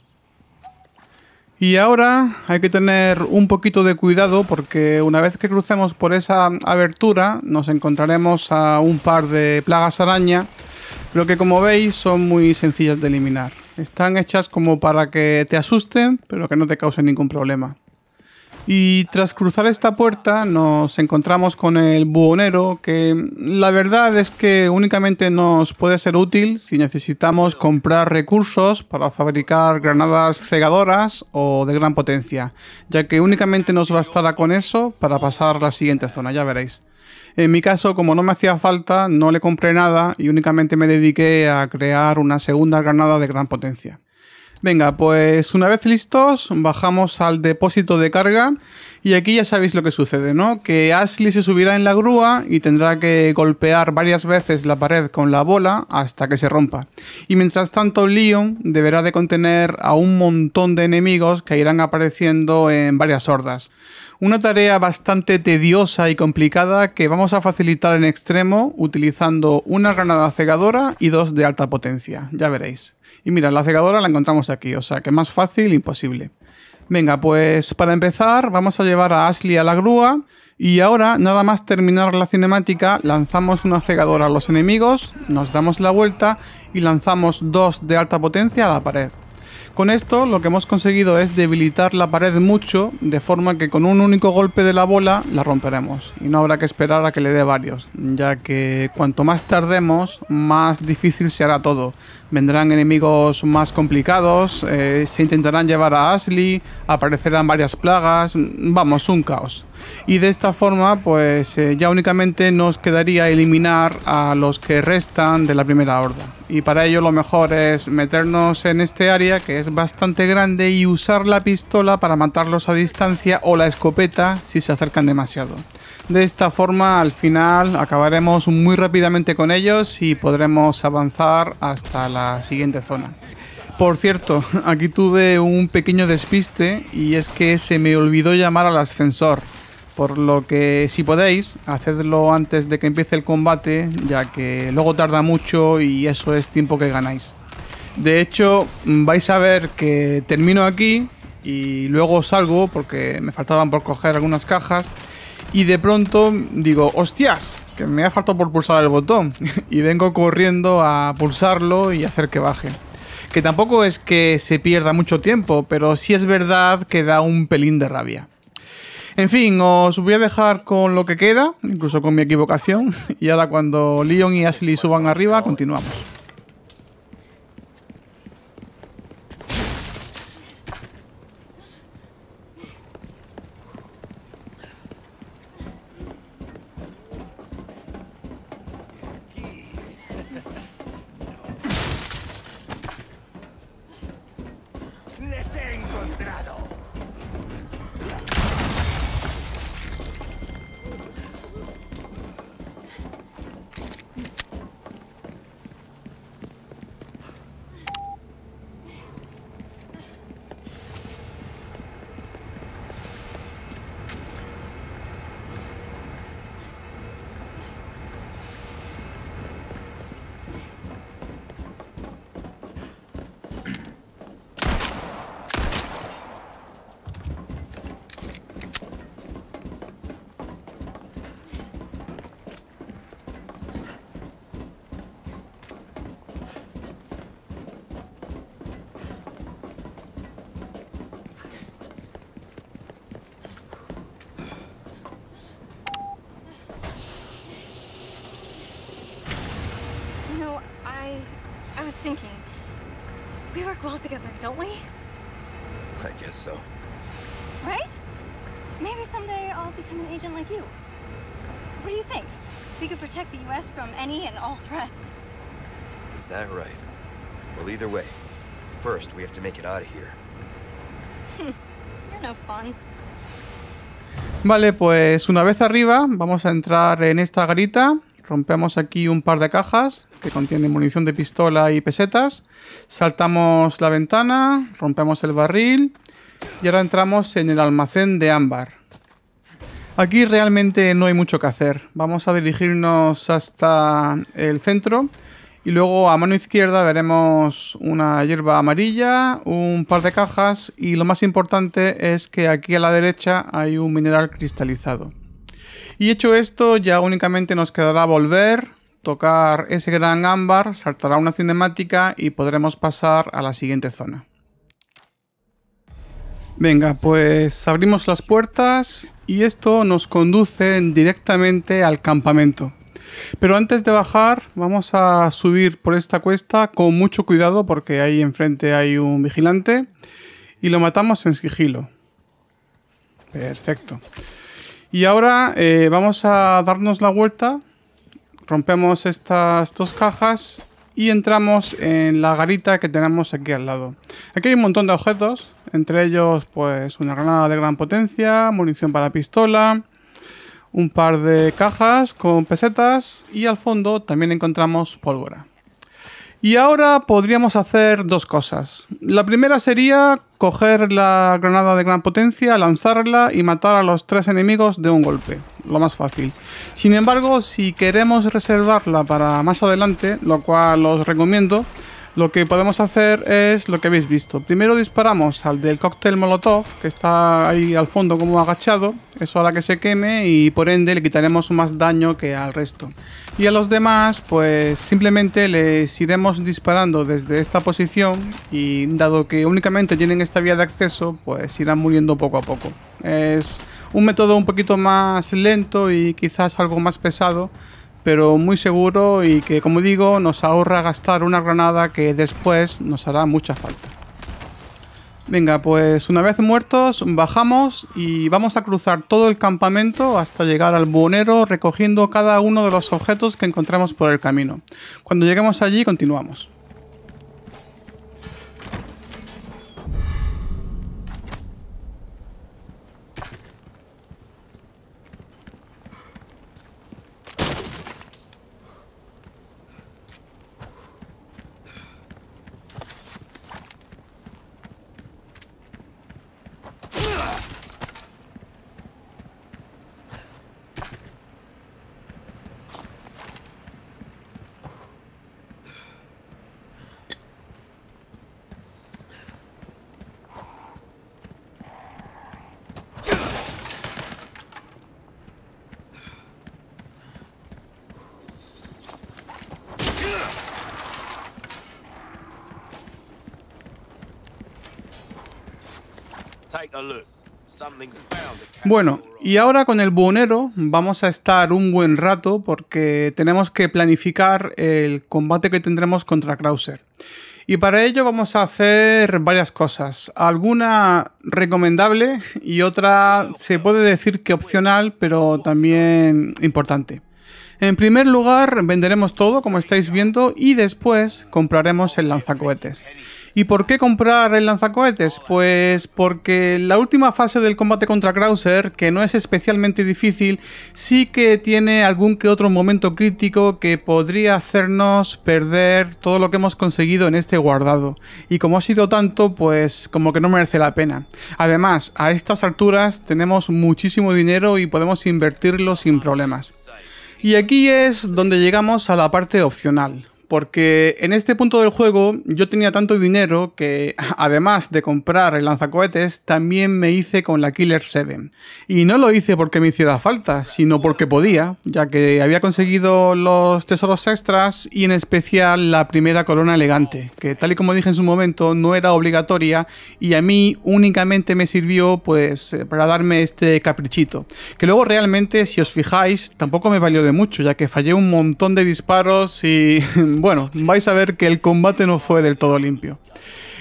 Y ahora hay que tener un poquito de cuidado porque una vez que crucemos por esa abertura nos encontraremos a un par de plagas araña, pero que como veis son muy sencillas de eliminar. Están hechas como para que te asusten, pero que no te causen ningún problema. Y tras cruzar esta puerta nos encontramos con el buhonero que la verdad es que únicamente nos puede ser útil si necesitamos comprar recursos para fabricar granadas cegadoras o de gran potencia, ya que únicamente nos bastará con eso para pasar la siguiente zona, ya veréis. En mi caso, como no me hacía falta, no le compré nada y únicamente me dediqué a crear una segunda granada de gran potencia. Venga, pues una vez listos, bajamos al depósito de carga y aquí ya sabéis lo que sucede, ¿no? Que Ashley se subirá en la grúa y tendrá que golpear varias veces la pared con la bola hasta que se rompa. Y mientras tanto, Leon deberá de contener a un montón de enemigos que irán apareciendo en varias hordas. Una tarea bastante tediosa y complicada que vamos a facilitar en extremo utilizando una granada cegadora y dos de alta potencia, ya veréis. Y mira, la cegadora la encontramos aquí, o sea que más fácil imposible. Venga, pues para empezar vamos a llevar a Ashley a la grúa y ahora, nada más terminar la cinemática, lanzamos una cegadora a los enemigos, nos damos la vuelta y lanzamos dos de alta potencia a la pared. Con esto lo que hemos conseguido es debilitar la pared mucho, de forma que con un único golpe de la bola la romperemos, y no habrá que esperar a que le dé varios, ya que cuanto más tardemos, más difícil se hará todo. Vendrán enemigos más complicados, eh, se intentarán llevar a Ashley, aparecerán varias plagas, vamos, un caos y de esta forma pues eh, ya únicamente nos quedaría eliminar a los que restan de la primera horda y para ello lo mejor es meternos en este área que es bastante grande y usar la pistola para matarlos a distancia o la escopeta si se acercan demasiado. De esta forma al final acabaremos muy rápidamente con ellos y podremos avanzar hasta la siguiente zona. Por cierto, aquí tuve un pequeño despiste y es que se me olvidó llamar al ascensor. Por lo que si podéis, hacedlo antes de que empiece el combate, ya que luego tarda mucho y eso es tiempo que ganáis. De hecho, vais a ver que termino aquí y luego salgo porque me faltaban por coger algunas cajas y de pronto digo, hostias, que me ha faltado por pulsar el botón y vengo corriendo a pulsarlo y hacer que baje. Que tampoco es que se pierda mucho tiempo, pero sí es verdad que da un pelín de rabia. En fin, os voy a dejar con lo que queda, incluso con mi equivocación. Y ahora cuando Leon y Ashley suban arriba, continuamos. Vale, pues una vez arriba vamos a entrar en esta garita. Rompemos aquí un par de cajas que contienen munición de pistola y pesetas. Saltamos la ventana, rompemos el barril y ahora entramos en el almacén de ámbar. Aquí realmente no hay mucho que hacer. Vamos a dirigirnos hasta el centro y luego a mano izquierda veremos una hierba amarilla, un par de cajas y lo más importante es que aquí a la derecha hay un mineral cristalizado. Y hecho esto ya únicamente nos quedará volver, tocar ese gran ámbar, saltará una cinemática y podremos pasar a la siguiente zona. Venga, pues abrimos las puertas y esto nos conduce directamente al campamento. Pero antes de bajar, vamos a subir por esta cuesta con mucho cuidado porque ahí enfrente hay un vigilante y lo matamos en sigilo. Perfecto. Y ahora eh, vamos a darnos la vuelta, rompemos estas dos cajas y entramos en la garita que tenemos aquí al lado. Aquí hay un montón de objetos, entre ellos pues una granada de gran potencia, munición para pistola, un par de cajas con pesetas y al fondo también encontramos pólvora. Y ahora podríamos hacer dos cosas. La primera sería coger la granada de gran potencia, lanzarla y matar a los tres enemigos de un golpe. Lo más fácil. Sin embargo, si queremos reservarla para más adelante, lo cual os recomiendo, lo que podemos hacer es lo que habéis visto. Primero disparamos al del cóctel Molotov, que está ahí al fondo como agachado, eso la que se queme y por ende le quitaremos más daño que al resto. Y a los demás, pues simplemente les iremos disparando desde esta posición y dado que únicamente tienen esta vía de acceso, pues irán muriendo poco a poco. Es un método un poquito más lento y quizás algo más pesado, pero muy seguro y que como digo nos ahorra gastar una granada que después nos hará mucha falta. Venga, pues una vez muertos, bajamos y vamos a cruzar todo el campamento hasta llegar al buhonero recogiendo cada uno de los objetos que encontramos por el camino. Cuando lleguemos allí, continuamos. Bueno, y ahora con el buhonero vamos a estar un buen rato porque tenemos que planificar el combate que tendremos contra Krauser. Y para ello vamos a hacer varias cosas, alguna recomendable y otra se puede decir que opcional, pero también importante. En primer lugar, venderemos todo, como estáis viendo, y después compraremos el lanzacohetes. ¿Y por qué comprar el lanzacohetes? Pues porque la última fase del combate contra Krauser, que no es especialmente difícil, sí que tiene algún que otro momento crítico que podría hacernos perder todo lo que hemos conseguido en este guardado. Y como ha sido tanto, pues como que no merece la pena. Además, a estas alturas tenemos muchísimo dinero y podemos invertirlo sin problemas. Y aquí es donde llegamos a la parte opcional porque en este punto del juego yo tenía tanto dinero que, además de comprar el lanzacohetes, también me hice con la Killer 7. Y no lo hice porque me hiciera falta, sino porque podía, ya que había conseguido los tesoros extras y en especial la primera corona elegante, que tal y como dije en su momento no era obligatoria y a mí únicamente me sirvió pues eh, para darme este caprichito. Que luego realmente, si os fijáis, tampoco me valió de mucho, ya que fallé un montón de disparos y bueno, vais a ver que el combate no fue del todo limpio.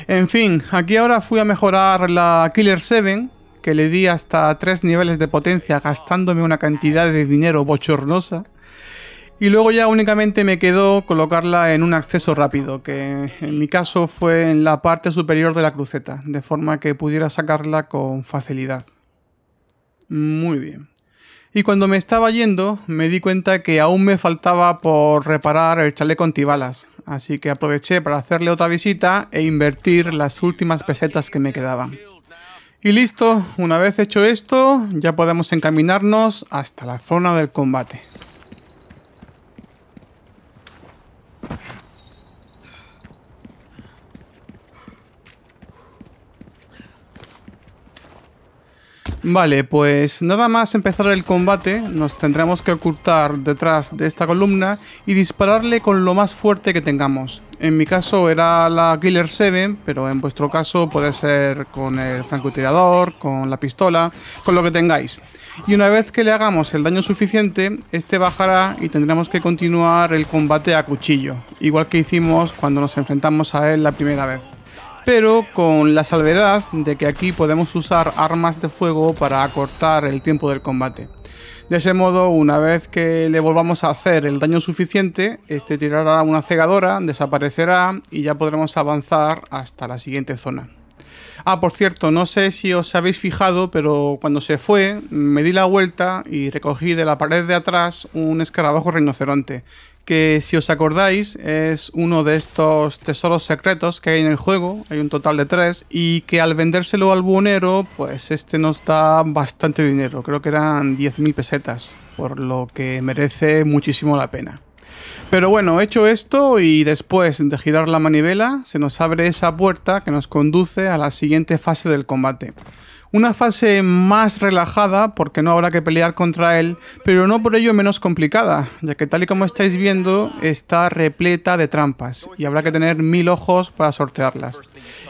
En fin, aquí ahora fui a mejorar la Killer 7, que le di hasta 3 niveles de potencia gastándome una cantidad de dinero bochornosa. Y luego ya únicamente me quedó colocarla en un acceso rápido, que en mi caso fue en la parte superior de la cruceta, de forma que pudiera sacarla con facilidad. Muy bien. Y cuando me estaba yendo, me di cuenta que aún me faltaba por reparar el chaleco antibalas, así que aproveché para hacerle otra visita e invertir las últimas pesetas que me quedaban. Y listo, una vez hecho esto, ya podemos encaminarnos hasta la zona del combate. Vale, pues nada más empezar el combate, nos tendremos que ocultar detrás de esta columna y dispararle con lo más fuerte que tengamos. En mi caso era la Killer 7, pero en vuestro caso puede ser con el francotirador, con la pistola, con lo que tengáis. Y una vez que le hagamos el daño suficiente, este bajará y tendremos que continuar el combate a cuchillo, igual que hicimos cuando nos enfrentamos a él la primera vez pero con la salvedad de que aquí podemos usar armas de fuego para acortar el tiempo del combate. De ese modo, una vez que le volvamos a hacer el daño suficiente, este tirará una cegadora, desaparecerá y ya podremos avanzar hasta la siguiente zona. Ah, por cierto, no sé si os habéis fijado, pero cuando se fue, me di la vuelta y recogí de la pared de atrás un escarabajo rinoceronte, que si os acordáis es uno de estos tesoros secretos que hay en el juego, hay un total de tres, y que al vendérselo al buonero, pues este nos da bastante dinero, creo que eran 10.000 pesetas, por lo que merece muchísimo la pena. Pero bueno, hecho esto y después de girar la manivela, se nos abre esa puerta que nos conduce a la siguiente fase del combate. Una fase más relajada porque no habrá que pelear contra él, pero no por ello menos complicada, ya que tal y como estáis viendo está repleta de trampas y habrá que tener mil ojos para sortearlas.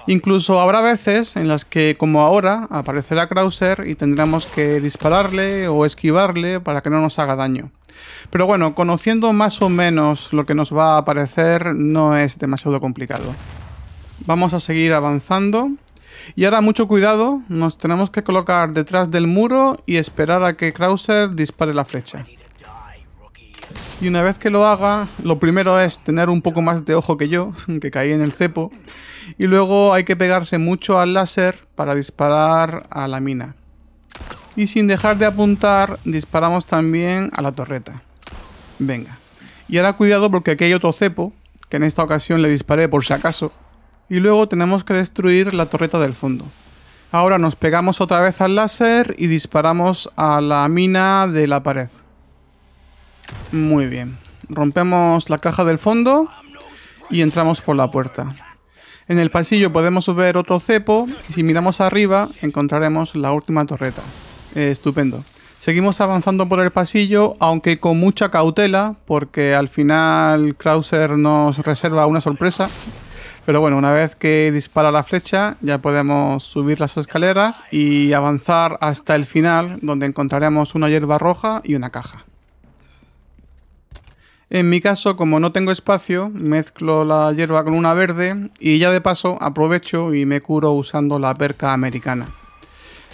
Incluso habrá veces en las que, como ahora, aparecerá Krauser y tendremos que dispararle o esquivarle para que no nos haga daño. Pero bueno, conociendo más o menos lo que nos va a aparecer no es demasiado complicado. Vamos a seguir avanzando y ahora mucho cuidado, nos tenemos que colocar detrás del muro y esperar a que Krauser dispare la flecha. Y una vez que lo haga, lo primero es tener un poco más de ojo que yo, que caí en el cepo. Y luego hay que pegarse mucho al láser para disparar a la mina. Y sin dejar de apuntar, disparamos también a la torreta. Venga. Y ahora cuidado porque aquí hay otro cepo, que en esta ocasión le disparé por si acaso y luego tenemos que destruir la torreta del fondo. Ahora nos pegamos otra vez al láser y disparamos a la mina de la pared. Muy bien. Rompemos la caja del fondo y entramos por la puerta. En el pasillo podemos ver otro cepo y si miramos arriba encontraremos la última torreta. Eh, estupendo. Seguimos avanzando por el pasillo, aunque con mucha cautela, porque al final Krauser nos reserva una sorpresa. Pero bueno, una vez que dispara la flecha, ya podemos subir las escaleras y avanzar hasta el final, donde encontraremos una hierba roja y una caja. En mi caso, como no tengo espacio, mezclo la hierba con una verde y ya de paso aprovecho y me curo usando la perca americana.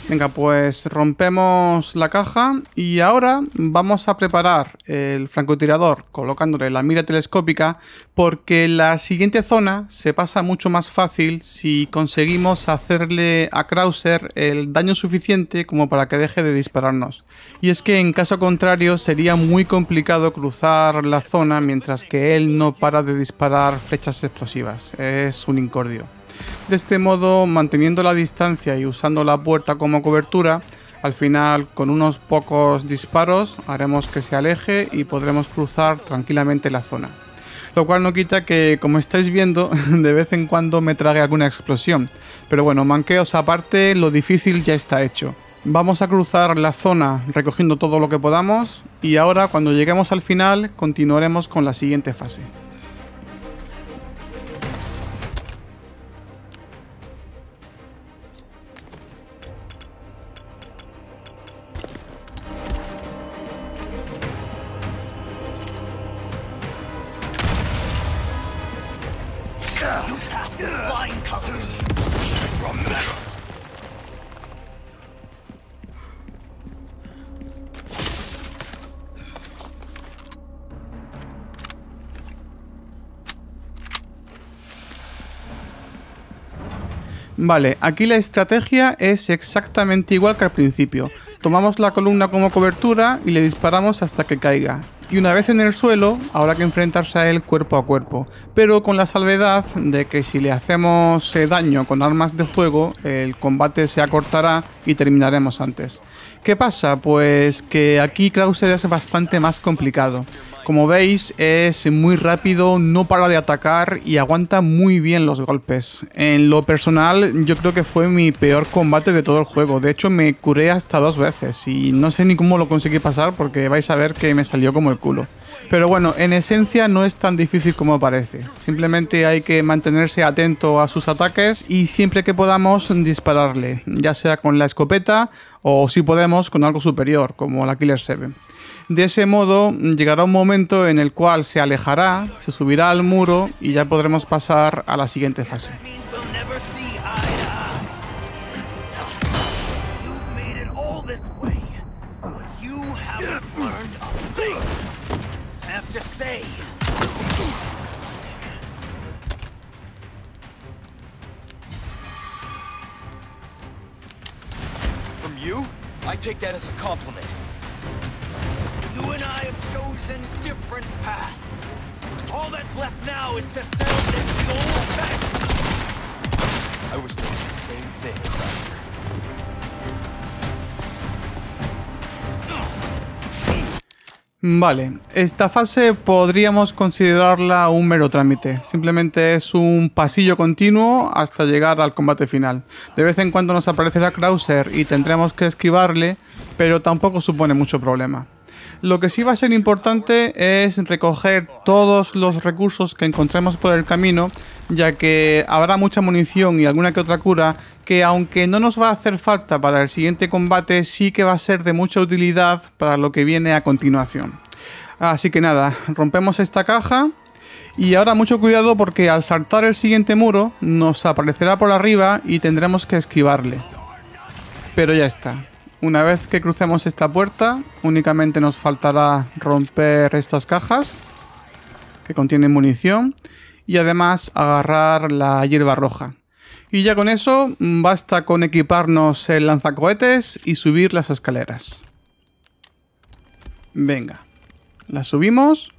Venga, pues rompemos la caja y ahora vamos a preparar el francotirador colocándole la mira telescópica porque la siguiente zona se pasa mucho más fácil si conseguimos hacerle a Krauser el daño suficiente como para que deje de dispararnos. Y es que en caso contrario sería muy complicado cruzar la zona mientras que él no para de disparar flechas explosivas. Es un incordio. De este modo, manteniendo la distancia y usando la puerta como cobertura, al final con unos pocos disparos haremos que se aleje y podremos cruzar tranquilamente la zona. Lo cual no quita que, como estáis viendo, de vez en cuando me trague alguna explosión. Pero bueno, manqueos aparte, lo difícil ya está hecho. Vamos a cruzar la zona recogiendo todo lo que podamos y ahora cuando lleguemos al final continuaremos con la siguiente fase. Vale, aquí la estrategia es exactamente igual que al principio. Tomamos la columna como cobertura y le disparamos hasta que caiga. Y una vez en el suelo, habrá que enfrentarse a él cuerpo a cuerpo, pero con la salvedad de que si le hacemos eh, daño con armas de fuego, el combate se acortará y terminaremos antes. ¿Qué pasa? Pues que aquí Krauser es bastante más complicado. Como veis, es muy rápido, no para de atacar y aguanta muy bien los golpes. En lo personal, yo creo que fue mi peor combate de todo el juego. De hecho, me curé hasta dos veces y no sé ni cómo lo conseguí pasar porque vais a ver que me salió como el culo. Pero bueno, en esencia no es tan difícil como parece. Simplemente hay que mantenerse atento a sus ataques y siempre que podamos dispararle, ya sea con la escopeta o si podemos con algo superior, como la Killer 7. De ese modo llegará un momento en el cual se alejará, se subirá al muro y ya podremos pasar a la siguiente fase. I take that as a compliment. You and I have chosen different paths. All that's left now is to settle this old fashioned. I was thinking the same thing, Crafter. Vale, esta fase podríamos considerarla un mero trámite, simplemente es un pasillo continuo hasta llegar al combate final. De vez en cuando nos aparecerá Krauser y tendremos que esquivarle, pero tampoco supone mucho problema. Lo que sí va a ser importante es recoger todos los recursos que encontremos por el camino, ya que habrá mucha munición y alguna que otra cura que aunque no nos va a hacer falta para el siguiente combate, sí que va a ser de mucha utilidad para lo que viene a continuación. Así que nada, rompemos esta caja y ahora mucho cuidado porque al saltar el siguiente muro nos aparecerá por arriba y tendremos que esquivarle. Pero ya está, una vez que crucemos esta puerta, únicamente nos faltará romper estas cajas que contienen munición y además agarrar la hierba roja. Y ya con eso basta con equiparnos el lanzacohetes y subir las escaleras. Venga, las subimos.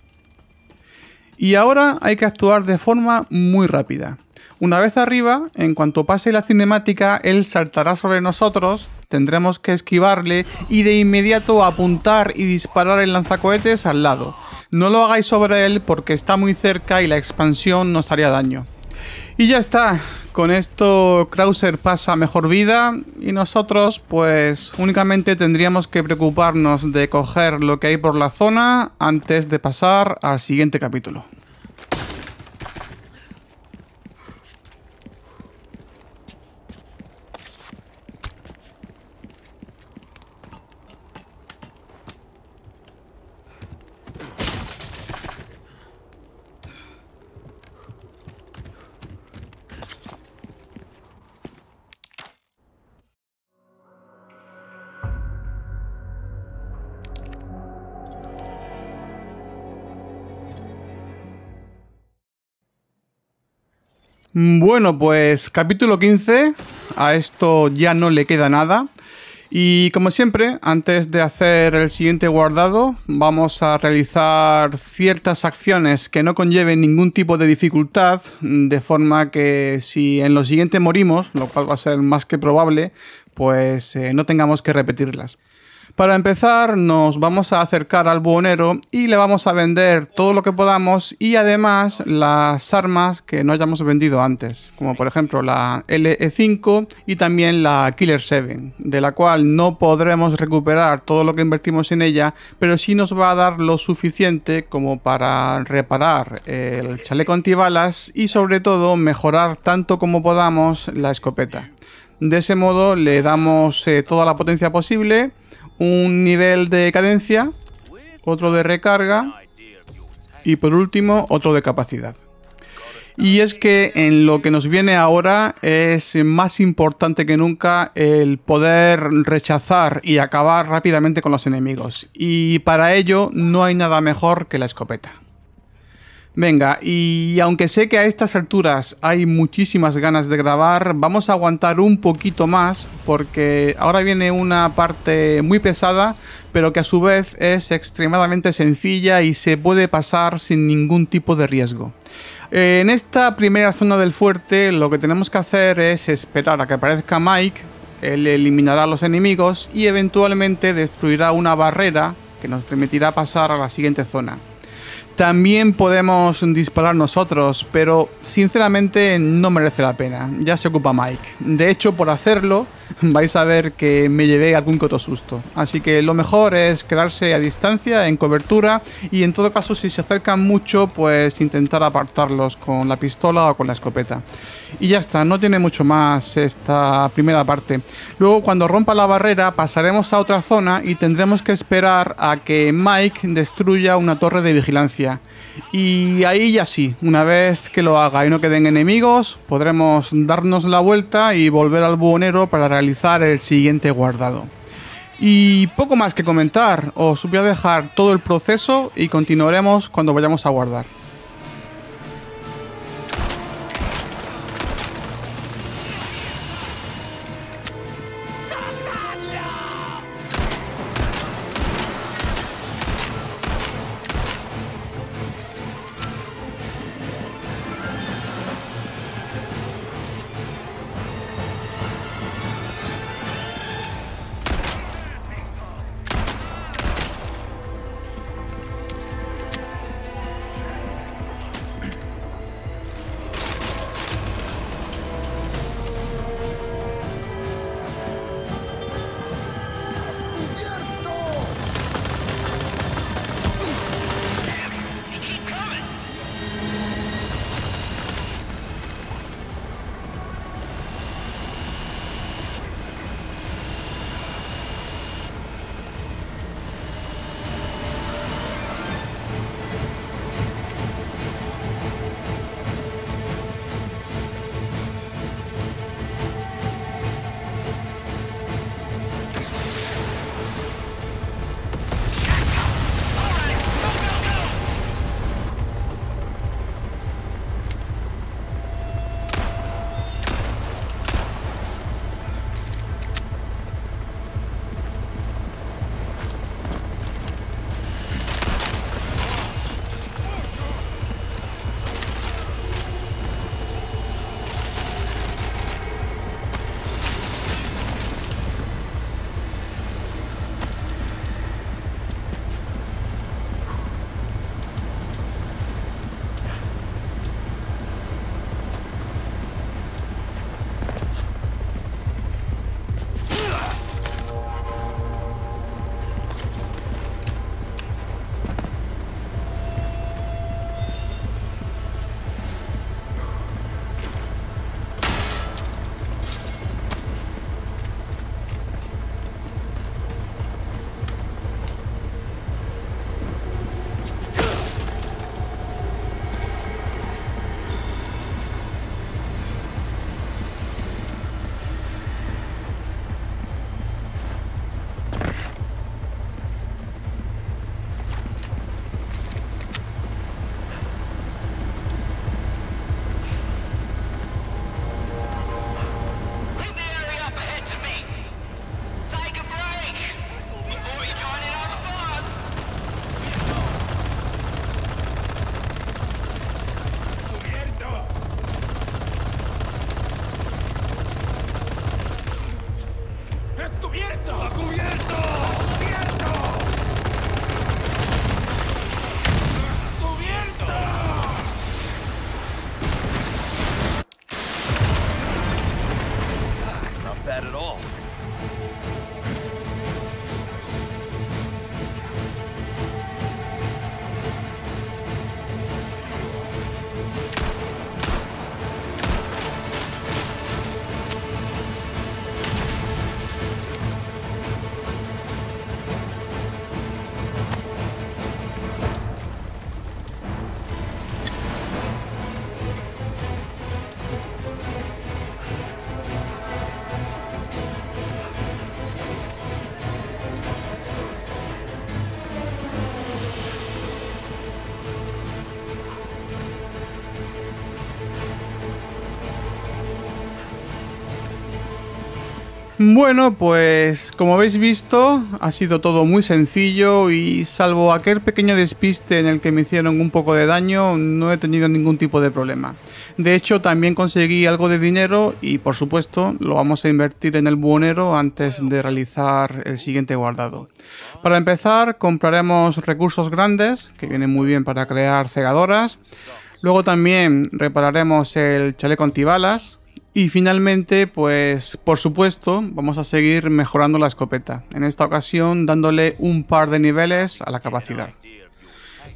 Y ahora hay que actuar de forma muy rápida. Una vez arriba, en cuanto pase la cinemática, él saltará sobre nosotros, tendremos que esquivarle y de inmediato apuntar y disparar el lanzacohetes al lado. No lo hagáis sobre él porque está muy cerca y la expansión nos haría daño. Y ya está, con esto Krauser pasa mejor vida y nosotros pues únicamente tendríamos que preocuparnos de coger lo que hay por la zona antes de pasar al siguiente capítulo. Mm, bueno, pues capítulo 15, a esto ya no le queda nada. Y como siempre, antes de hacer el siguiente guardado, vamos a realizar ciertas acciones que no conlleven ningún tipo de dificultad, de forma que si en lo siguiente morimos, lo cual va a ser más que probable, pues eh, no tengamos que repetirlas. Para empezar, nos vamos a acercar al buhonero y le vamos a vender todo lo que podamos y además las armas que no hayamos vendido antes, como por ejemplo la LE5 y también la Killer 7, de la cual no podremos recuperar todo lo que invertimos en ella, pero sí nos va a dar lo suficiente como para reparar el chaleco antibalas y sobre todo mejorar tanto como podamos la escopeta. De ese modo le damos eh, toda la potencia posible un nivel de cadencia, otro de recarga y por último otro de capacidad. Y es que en lo que nos viene ahora es más importante que nunca el poder rechazar y acabar rápidamente con los enemigos. Y para ello no hay nada mejor que la escopeta. Venga, y aunque sé que a estas alturas hay muchísimas ganas de grabar, vamos a aguantar un poquito más porque ahora viene una parte muy pesada, pero que a su vez es extremadamente sencilla y se puede pasar sin ningún tipo de riesgo. Eh, en esta primera zona del fuerte lo que tenemos que hacer es esperar a que aparezca Mike, él eliminará a los enemigos y eventualmente destruirá una barrera que nos permitirá pasar a la siguiente zona. También podemos disparar nosotros, pero sinceramente no merece la pena, ya se ocupa Mike. De hecho, por hacerlo, vais a ver que me llevé algún coto susto. Así que lo mejor es quedarse a distancia, en cobertura, y en todo caso si se acercan mucho, pues intentar apartarlos con la pistola o con la escopeta. Y ya está, no tiene mucho más esta primera parte. Luego cuando rompa la barrera pasaremos a otra zona y tendremos que esperar a que Mike destruya una torre de vigilancia. Y ahí ya sí, una vez que lo haga y no queden enemigos, podremos darnos la vuelta y volver al buhonero para realizar el siguiente guardado. Y poco más que comentar, os voy a dejar todo el proceso y continuaremos cuando vayamos a guardar. Bueno, pues como habéis visto, ha sido todo muy sencillo y salvo aquel pequeño despiste en el que me hicieron un poco de daño, no he tenido ningún tipo de problema. De hecho, también conseguí algo de dinero y por supuesto lo vamos a invertir en el buonero antes de realizar el siguiente guardado. Para empezar, compraremos recursos grandes, que vienen muy bien para crear cegadoras. Luego también repararemos el chaleco antibalas, y finalmente, pues por supuesto, vamos a seguir mejorando la escopeta, en esta ocasión dándole un par de niveles a la capacidad.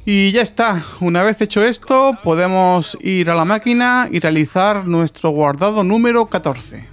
Y ya está, una vez hecho esto, podemos ir a la máquina y realizar nuestro guardado número 14.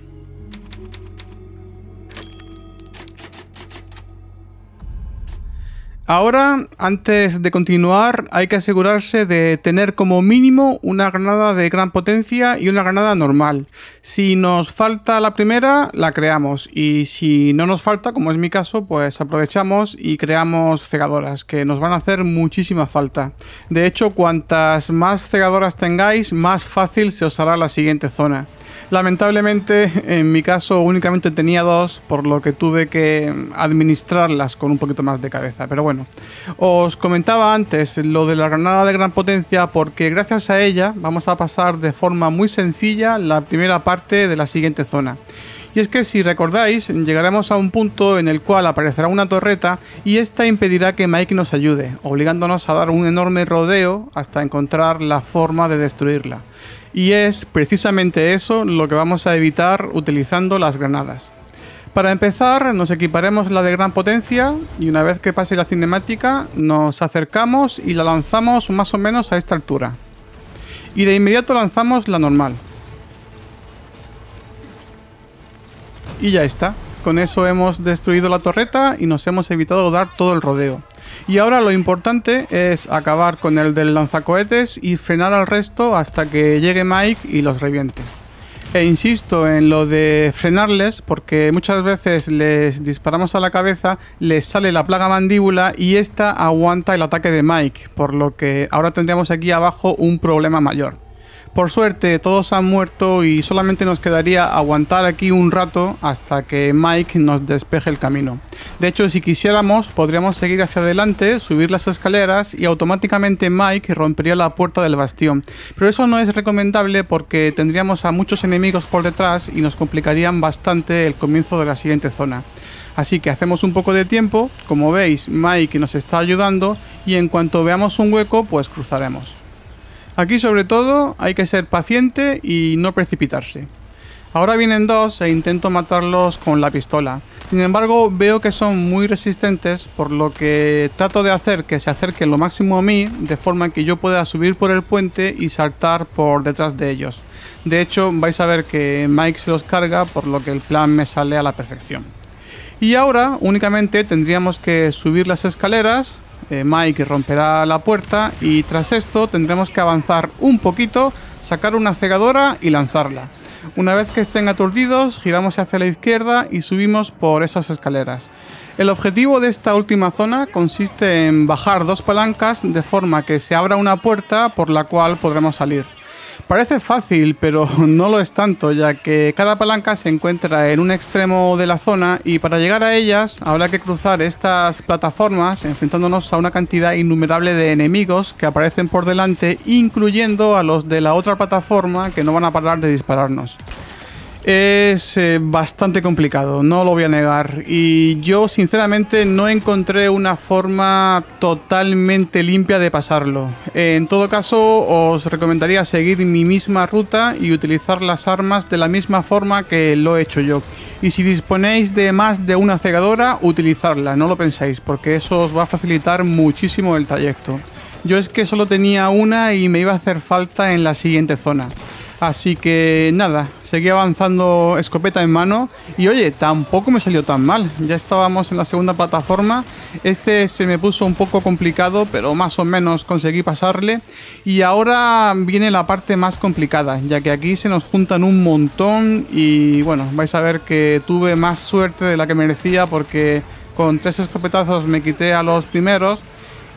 Ahora, antes de continuar, hay que asegurarse de tener como mínimo una granada de gran potencia y una granada normal. Si nos falta la primera, la creamos. Y si no nos falta, como es mi caso, pues aprovechamos y creamos cegadoras, que nos van a hacer muchísima falta. De hecho, cuantas más cegadoras tengáis, más fácil se os hará la siguiente zona. Lamentablemente, en mi caso únicamente tenía dos, por lo que tuve que administrarlas con un poquito más de cabeza. Pero bueno, os comentaba antes lo de la granada de gran potencia, porque gracias a ella vamos a pasar de forma muy sencilla la primera parte de la siguiente zona. Y es que si recordáis, llegaremos a un punto en el cual aparecerá una torreta y esta impedirá que Mike nos ayude, obligándonos a dar un enorme rodeo hasta encontrar la forma de destruirla. Y es precisamente eso lo que vamos a evitar utilizando las granadas. Para empezar nos equiparemos la de gran potencia y una vez que pase la cinemática nos acercamos y la lanzamos más o menos a esta altura. Y de inmediato lanzamos la normal. Y ya está. Con eso hemos destruido la torreta y nos hemos evitado dar todo el rodeo. Y ahora lo importante es acabar con el del lanzacohetes y frenar al resto hasta que llegue Mike y los reviente. E insisto en lo de frenarles porque muchas veces les disparamos a la cabeza, les sale la plaga mandíbula y esta aguanta el ataque de Mike, por lo que ahora tendríamos aquí abajo un problema mayor. Por suerte, todos han muerto y solamente nos quedaría aguantar aquí un rato hasta que Mike nos despeje el camino. De hecho, si quisiéramos, podríamos seguir hacia adelante, subir las escaleras y automáticamente Mike rompería la puerta del bastión. Pero eso no es recomendable porque tendríamos a muchos enemigos por detrás y nos complicarían bastante el comienzo de la siguiente zona. Así que hacemos un poco de tiempo, como veis Mike nos está ayudando y en cuanto veamos un hueco pues cruzaremos. Aquí sobre todo hay que ser paciente y no precipitarse. Ahora vienen dos e intento matarlos con la pistola. Sin embargo, veo que son muy resistentes, por lo que trato de hacer que se acerquen lo máximo a mí, de forma que yo pueda subir por el puente y saltar por detrás de ellos. De hecho, vais a ver que Mike se los carga, por lo que el plan me sale a la perfección. Y ahora únicamente tendríamos que subir las escaleras, eh, Mike romperá la puerta y tras esto tendremos que avanzar un poquito, sacar una cegadora y lanzarla. Una vez que estén aturdidos, giramos hacia la izquierda y subimos por esas escaleras. El objetivo de esta última zona consiste en bajar dos palancas de forma que se abra una puerta por la cual podremos salir. Parece fácil, pero no lo es tanto, ya que cada palanca se encuentra en un extremo de la zona y para llegar a ellas habrá que cruzar estas plataformas enfrentándonos a una cantidad innumerable de enemigos que aparecen por delante, incluyendo a los de la otra plataforma que no van a parar de dispararnos es eh, bastante complicado, no lo voy a negar. Y yo sinceramente no encontré una forma totalmente limpia de pasarlo. En todo caso, os recomendaría seguir mi misma ruta y utilizar las armas de la misma forma que lo he hecho yo. Y si disponéis de más de una cegadora, utilizarla, no lo penséis, porque eso os va a facilitar muchísimo el trayecto. Yo es que solo tenía una y me iba a hacer falta en la siguiente zona. Así que nada, seguí avanzando escopeta en mano y oye, tampoco me salió tan mal. Ya estábamos en la segunda plataforma, este se me puso un poco complicado, pero más o menos conseguí pasarle. Y ahora viene la parte más complicada, ya que aquí se nos juntan un montón y bueno, vais a ver que tuve más suerte de la que merecía porque con tres escopetazos me quité a los primeros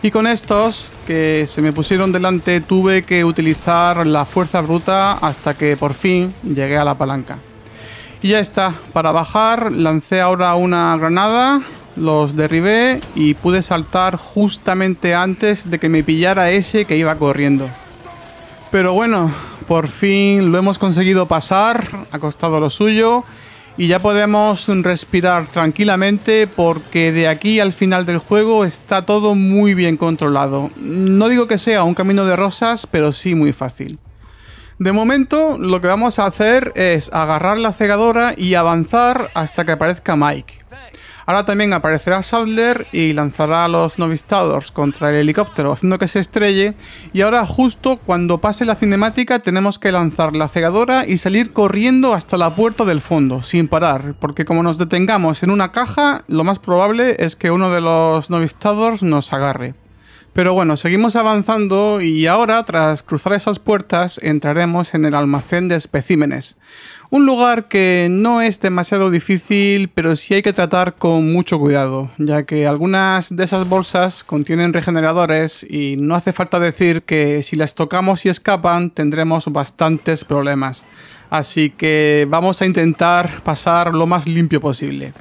y con estos que se me pusieron delante tuve que utilizar la fuerza bruta hasta que por fin llegué a la palanca. Y ya está, para bajar lancé ahora una granada, los derribé y pude saltar justamente antes de que me pillara ese que iba corriendo. Pero bueno, por fin lo hemos conseguido pasar, ha costado lo suyo y ya podemos respirar tranquilamente porque de aquí al final del juego está todo muy bien controlado. No digo que sea un camino de rosas, pero sí muy fácil. De momento lo que vamos a hacer es agarrar la cegadora y avanzar hasta que aparezca Mike. Ahora también aparecerá Sadler y lanzará a los Novistados contra el helicóptero, haciendo que se estrelle. Y ahora justo cuando pase la cinemática tenemos que lanzar la cegadora y salir corriendo hasta la puerta del fondo, sin parar, porque como nos detengamos en una caja, lo más probable es que uno de los Novistados nos agarre. Pero bueno, seguimos avanzando y ahora, tras cruzar esas puertas, entraremos en el almacén de especímenes. Un lugar que no es demasiado difícil, pero sí hay que tratar con mucho cuidado, ya que algunas de esas bolsas contienen regeneradores y no hace falta decir que si las tocamos y escapan tendremos bastantes problemas. Así que vamos a intentar pasar lo más limpio posible.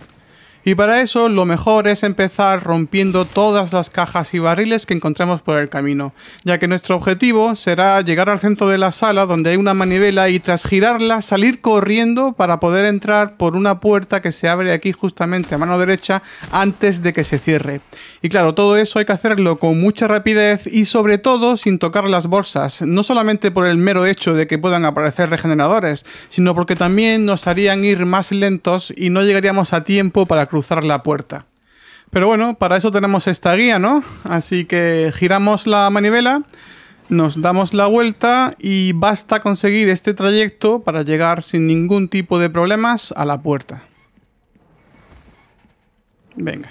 Y para eso lo mejor es empezar rompiendo todas las cajas y barriles que encontremos por el camino, ya que nuestro objetivo será llegar al centro de la sala donde hay una manivela y tras girarla salir corriendo para poder entrar por una puerta que se abre aquí justamente a mano derecha antes de que se cierre. Y claro, todo eso hay que hacerlo con mucha rapidez y sobre todo sin tocar las bolsas, no solamente por el mero hecho de que puedan aparecer regeneradores, sino porque también nos harían ir más lentos y no llegaríamos a tiempo para cruzar la puerta. Pero bueno, para eso tenemos esta guía, ¿no? Así que giramos la manivela, nos damos la vuelta y basta conseguir este trayecto para llegar sin ningún tipo de problemas a la puerta. Venga.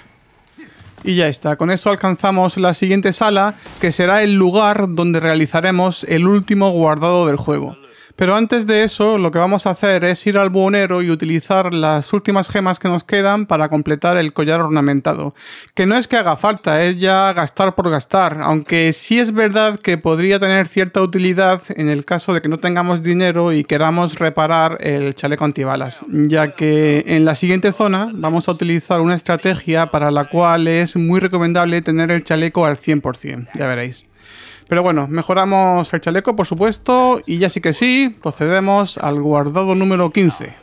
Y ya está, con esto alcanzamos la siguiente sala, que será el lugar donde realizaremos el último guardado del juego. Pero antes de eso, lo que vamos a hacer es ir al buhonero y utilizar las últimas gemas que nos quedan para completar el collar ornamentado. Que no es que haga falta, es ya gastar por gastar, aunque sí es verdad que podría tener cierta utilidad en el caso de que no tengamos dinero y queramos reparar el chaleco antibalas, ya que en la siguiente zona vamos a utilizar una estrategia para la cual es muy recomendable tener el chaleco al 100%, ya veréis. Pero bueno, mejoramos el chaleco, por supuesto, y ya sí que sí, procedemos al guardado número 15.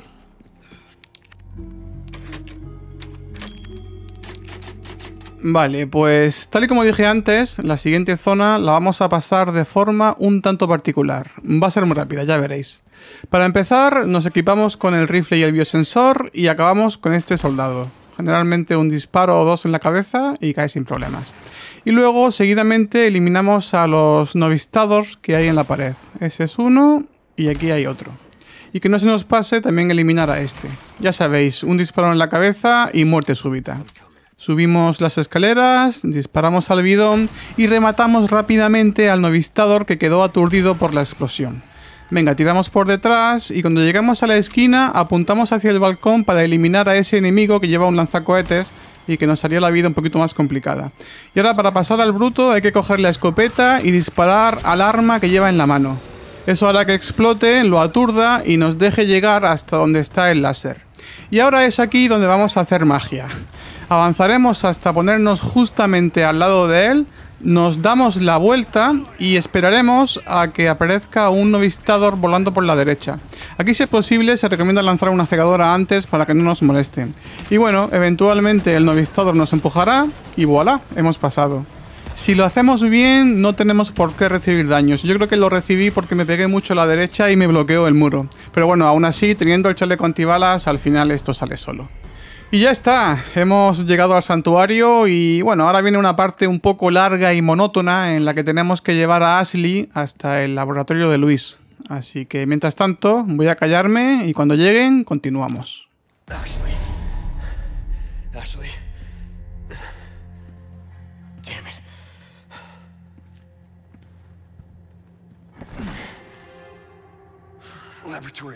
Vale, pues tal y como dije antes, la siguiente zona la vamos a pasar de forma un tanto particular. Va a ser muy rápida, ya veréis. Para empezar, nos equipamos con el rifle y el biosensor y acabamos con este soldado. Generalmente un disparo o dos en la cabeza y cae sin problemas. Y luego seguidamente eliminamos a los novistados que hay en la pared. Ese es uno y aquí hay otro. Y que no se nos pase también eliminar a este. Ya sabéis, un disparo en la cabeza y muerte súbita. Subimos las escaleras, disparamos al bidón y rematamos rápidamente al novistador que quedó aturdido por la explosión. Venga, tiramos por detrás y cuando llegamos a la esquina apuntamos hacia el balcón para eliminar a ese enemigo que lleva un lanzacohetes y que nos haría la vida un poquito más complicada. Y ahora para pasar al bruto hay que coger la escopeta y disparar al arma que lleva en la mano. Eso hará que explote, lo aturda y nos deje llegar hasta donde está el láser. Y ahora es aquí donde vamos a hacer magia. Avanzaremos hasta ponernos justamente al lado de él, nos damos la vuelta y esperaremos a que aparezca un novistador volando por la derecha. Aquí si es posible se recomienda lanzar una cegadora antes para que no nos molesten. Y bueno, eventualmente el novistador nos empujará y voilà, hemos pasado. Si lo hacemos bien, no tenemos por qué recibir daños. Yo creo que lo recibí porque me pegué mucho a la derecha y me bloqueó el muro. Pero bueno, aún así, teniendo el chaleco antibalas, al final esto sale solo. Y ya está, hemos llegado al santuario y bueno, ahora viene una parte un poco larga y monótona en la que tenemos que llevar a Ashley hasta el laboratorio de Luis. Así que mientras tanto, voy a callarme y cuando lleguen, continuamos. Ashley. Ashley.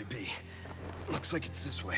B. Looks like it's this way.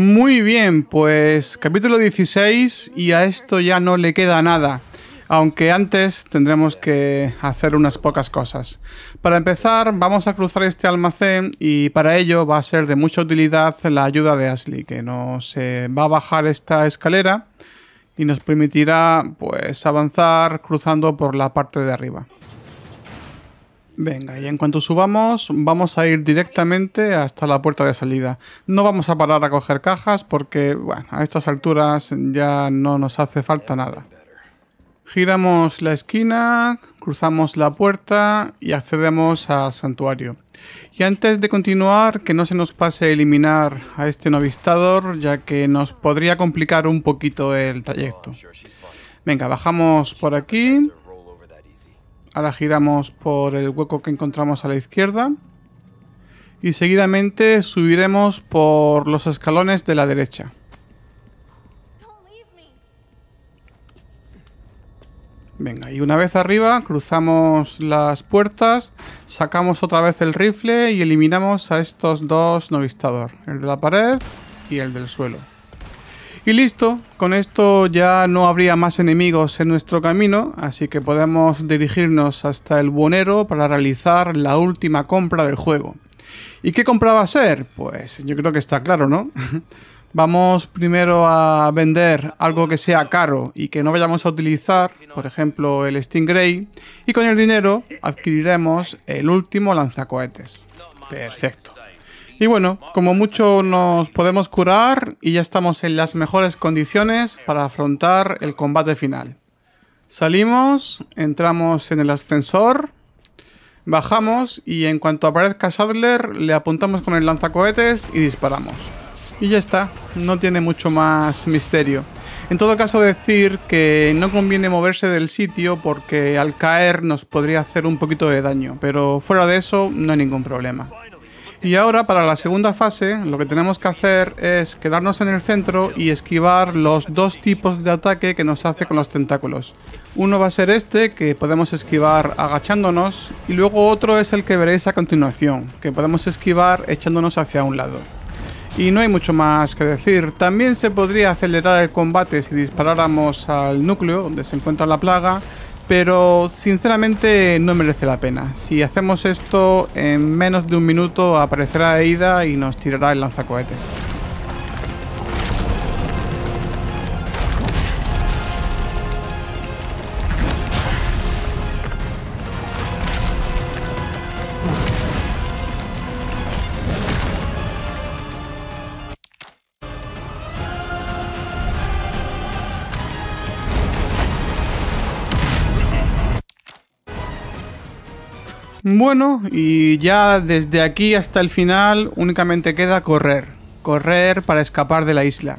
Muy bien, pues capítulo 16 y a esto ya no le queda nada, aunque antes tendremos que hacer unas pocas cosas. Para empezar, vamos a cruzar este almacén y para ello va a ser de mucha utilidad la ayuda de Ashley, que nos eh, va a bajar esta escalera y nos permitirá pues avanzar cruzando por la parte de arriba. Venga, y en cuanto subamos, vamos a ir directamente hasta la puerta de salida. No vamos a parar a coger cajas porque, bueno, a estas alturas ya no nos hace falta nada. Giramos la esquina, cruzamos la puerta y accedemos al santuario. Y antes de continuar, que no se nos pase eliminar a este novistador, ya que nos podría complicar un poquito el trayecto. Venga, bajamos por aquí Ahora giramos por el hueco que encontramos a la izquierda. Y seguidamente subiremos por los escalones de la derecha. Venga, y una vez arriba cruzamos las puertas, sacamos otra vez el rifle y eliminamos a estos dos novistador, el de la pared y el del suelo. Y listo, con esto ya no habría más enemigos en nuestro camino, así que podemos dirigirnos hasta el buonero para realizar la última compra del juego. ¿Y qué compra va a ser? Pues yo creo que está claro, ¿no? Vamos primero a vender algo que sea caro y que no vayamos a utilizar, por ejemplo el Stingray, y con el dinero adquiriremos el último lanzacohetes. Perfecto. Y bueno, como mucho nos podemos curar y ya estamos en las mejores condiciones para afrontar el combate final. Salimos, entramos en el ascensor, bajamos y en cuanto aparezca Sadler le apuntamos con el lanzacohetes y disparamos. Y ya está, no tiene mucho más misterio. En todo caso decir que no conviene moverse del sitio porque al caer nos podría hacer un poquito de daño, pero fuera de eso no hay ningún problema. Y ahora para la segunda fase lo que tenemos que hacer es quedarnos en el centro y esquivar los dos tipos de ataque que nos hace con los tentáculos. Uno va a ser este que podemos esquivar agachándonos y luego otro es el que veréis a continuación que podemos esquivar echándonos hacia un lado. Y no hay mucho más que decir. También se podría acelerar el combate si disparáramos al núcleo donde se encuentra la plaga pero sinceramente no merece la pena. Si hacemos esto, en menos de un minuto aparecerá Aida y nos tirará el lanzacohetes. Bueno, y ya desde aquí hasta el final únicamente queda correr. Correr para escapar de la isla.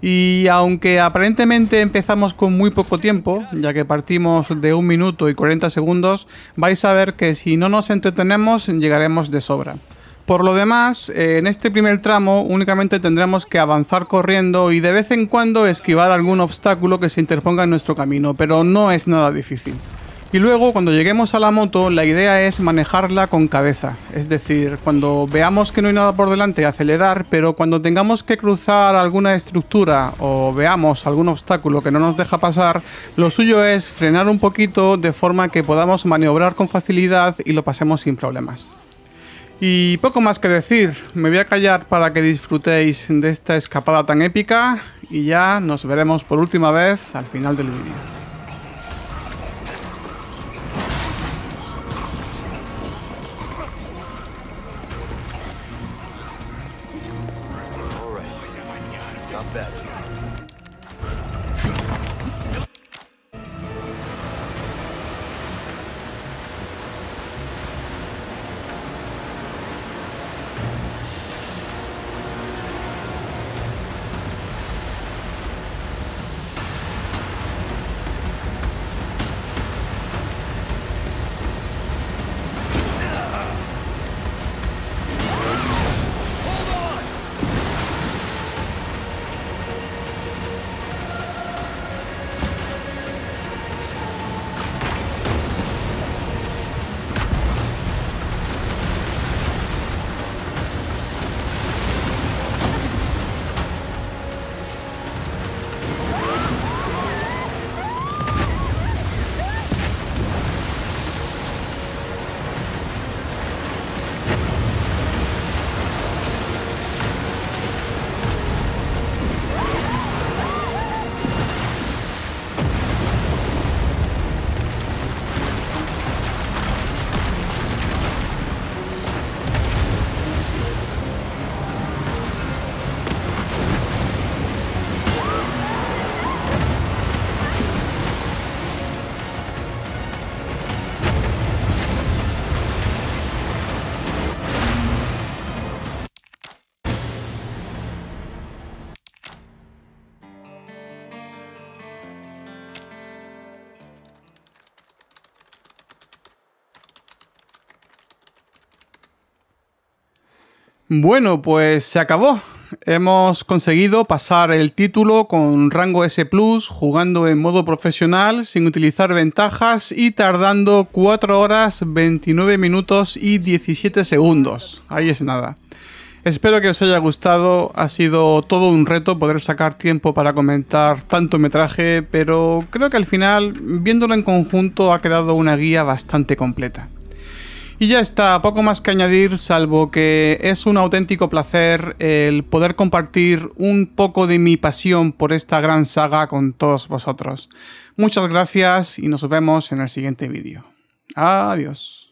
Y aunque aparentemente empezamos con muy poco tiempo, ya que partimos de un minuto y 40 segundos, vais a ver que si no nos entretenemos llegaremos de sobra. Por lo demás, en este primer tramo únicamente tendremos que avanzar corriendo y de vez en cuando esquivar algún obstáculo que se interponga en nuestro camino, pero no es nada difícil. Y luego cuando lleguemos a la moto la idea es manejarla con cabeza, es decir, cuando veamos que no hay nada por delante acelerar, pero cuando tengamos que cruzar alguna estructura o veamos algún obstáculo que no nos deja pasar, lo suyo es frenar un poquito de forma que podamos maniobrar con facilidad y lo pasemos sin problemas. Y poco más que decir, me voy a callar para que disfrutéis de esta escapada tan épica y ya nos veremos por última vez al final del vídeo. Bueno, pues se acabó. Hemos conseguido pasar el título con rango S Plus, jugando en modo profesional, sin utilizar ventajas y tardando 4 horas 29 minutos y 17 segundos. Ahí es nada. Espero que os haya gustado, ha sido todo un reto poder sacar tiempo para comentar tanto metraje, pero creo que al final, viéndolo en conjunto, ha quedado una guía bastante completa. Y ya está, poco más que añadir, salvo que es un auténtico placer el poder compartir un poco de mi pasión por esta gran saga con todos vosotros. Muchas gracias y nos vemos en el siguiente vídeo. Adiós.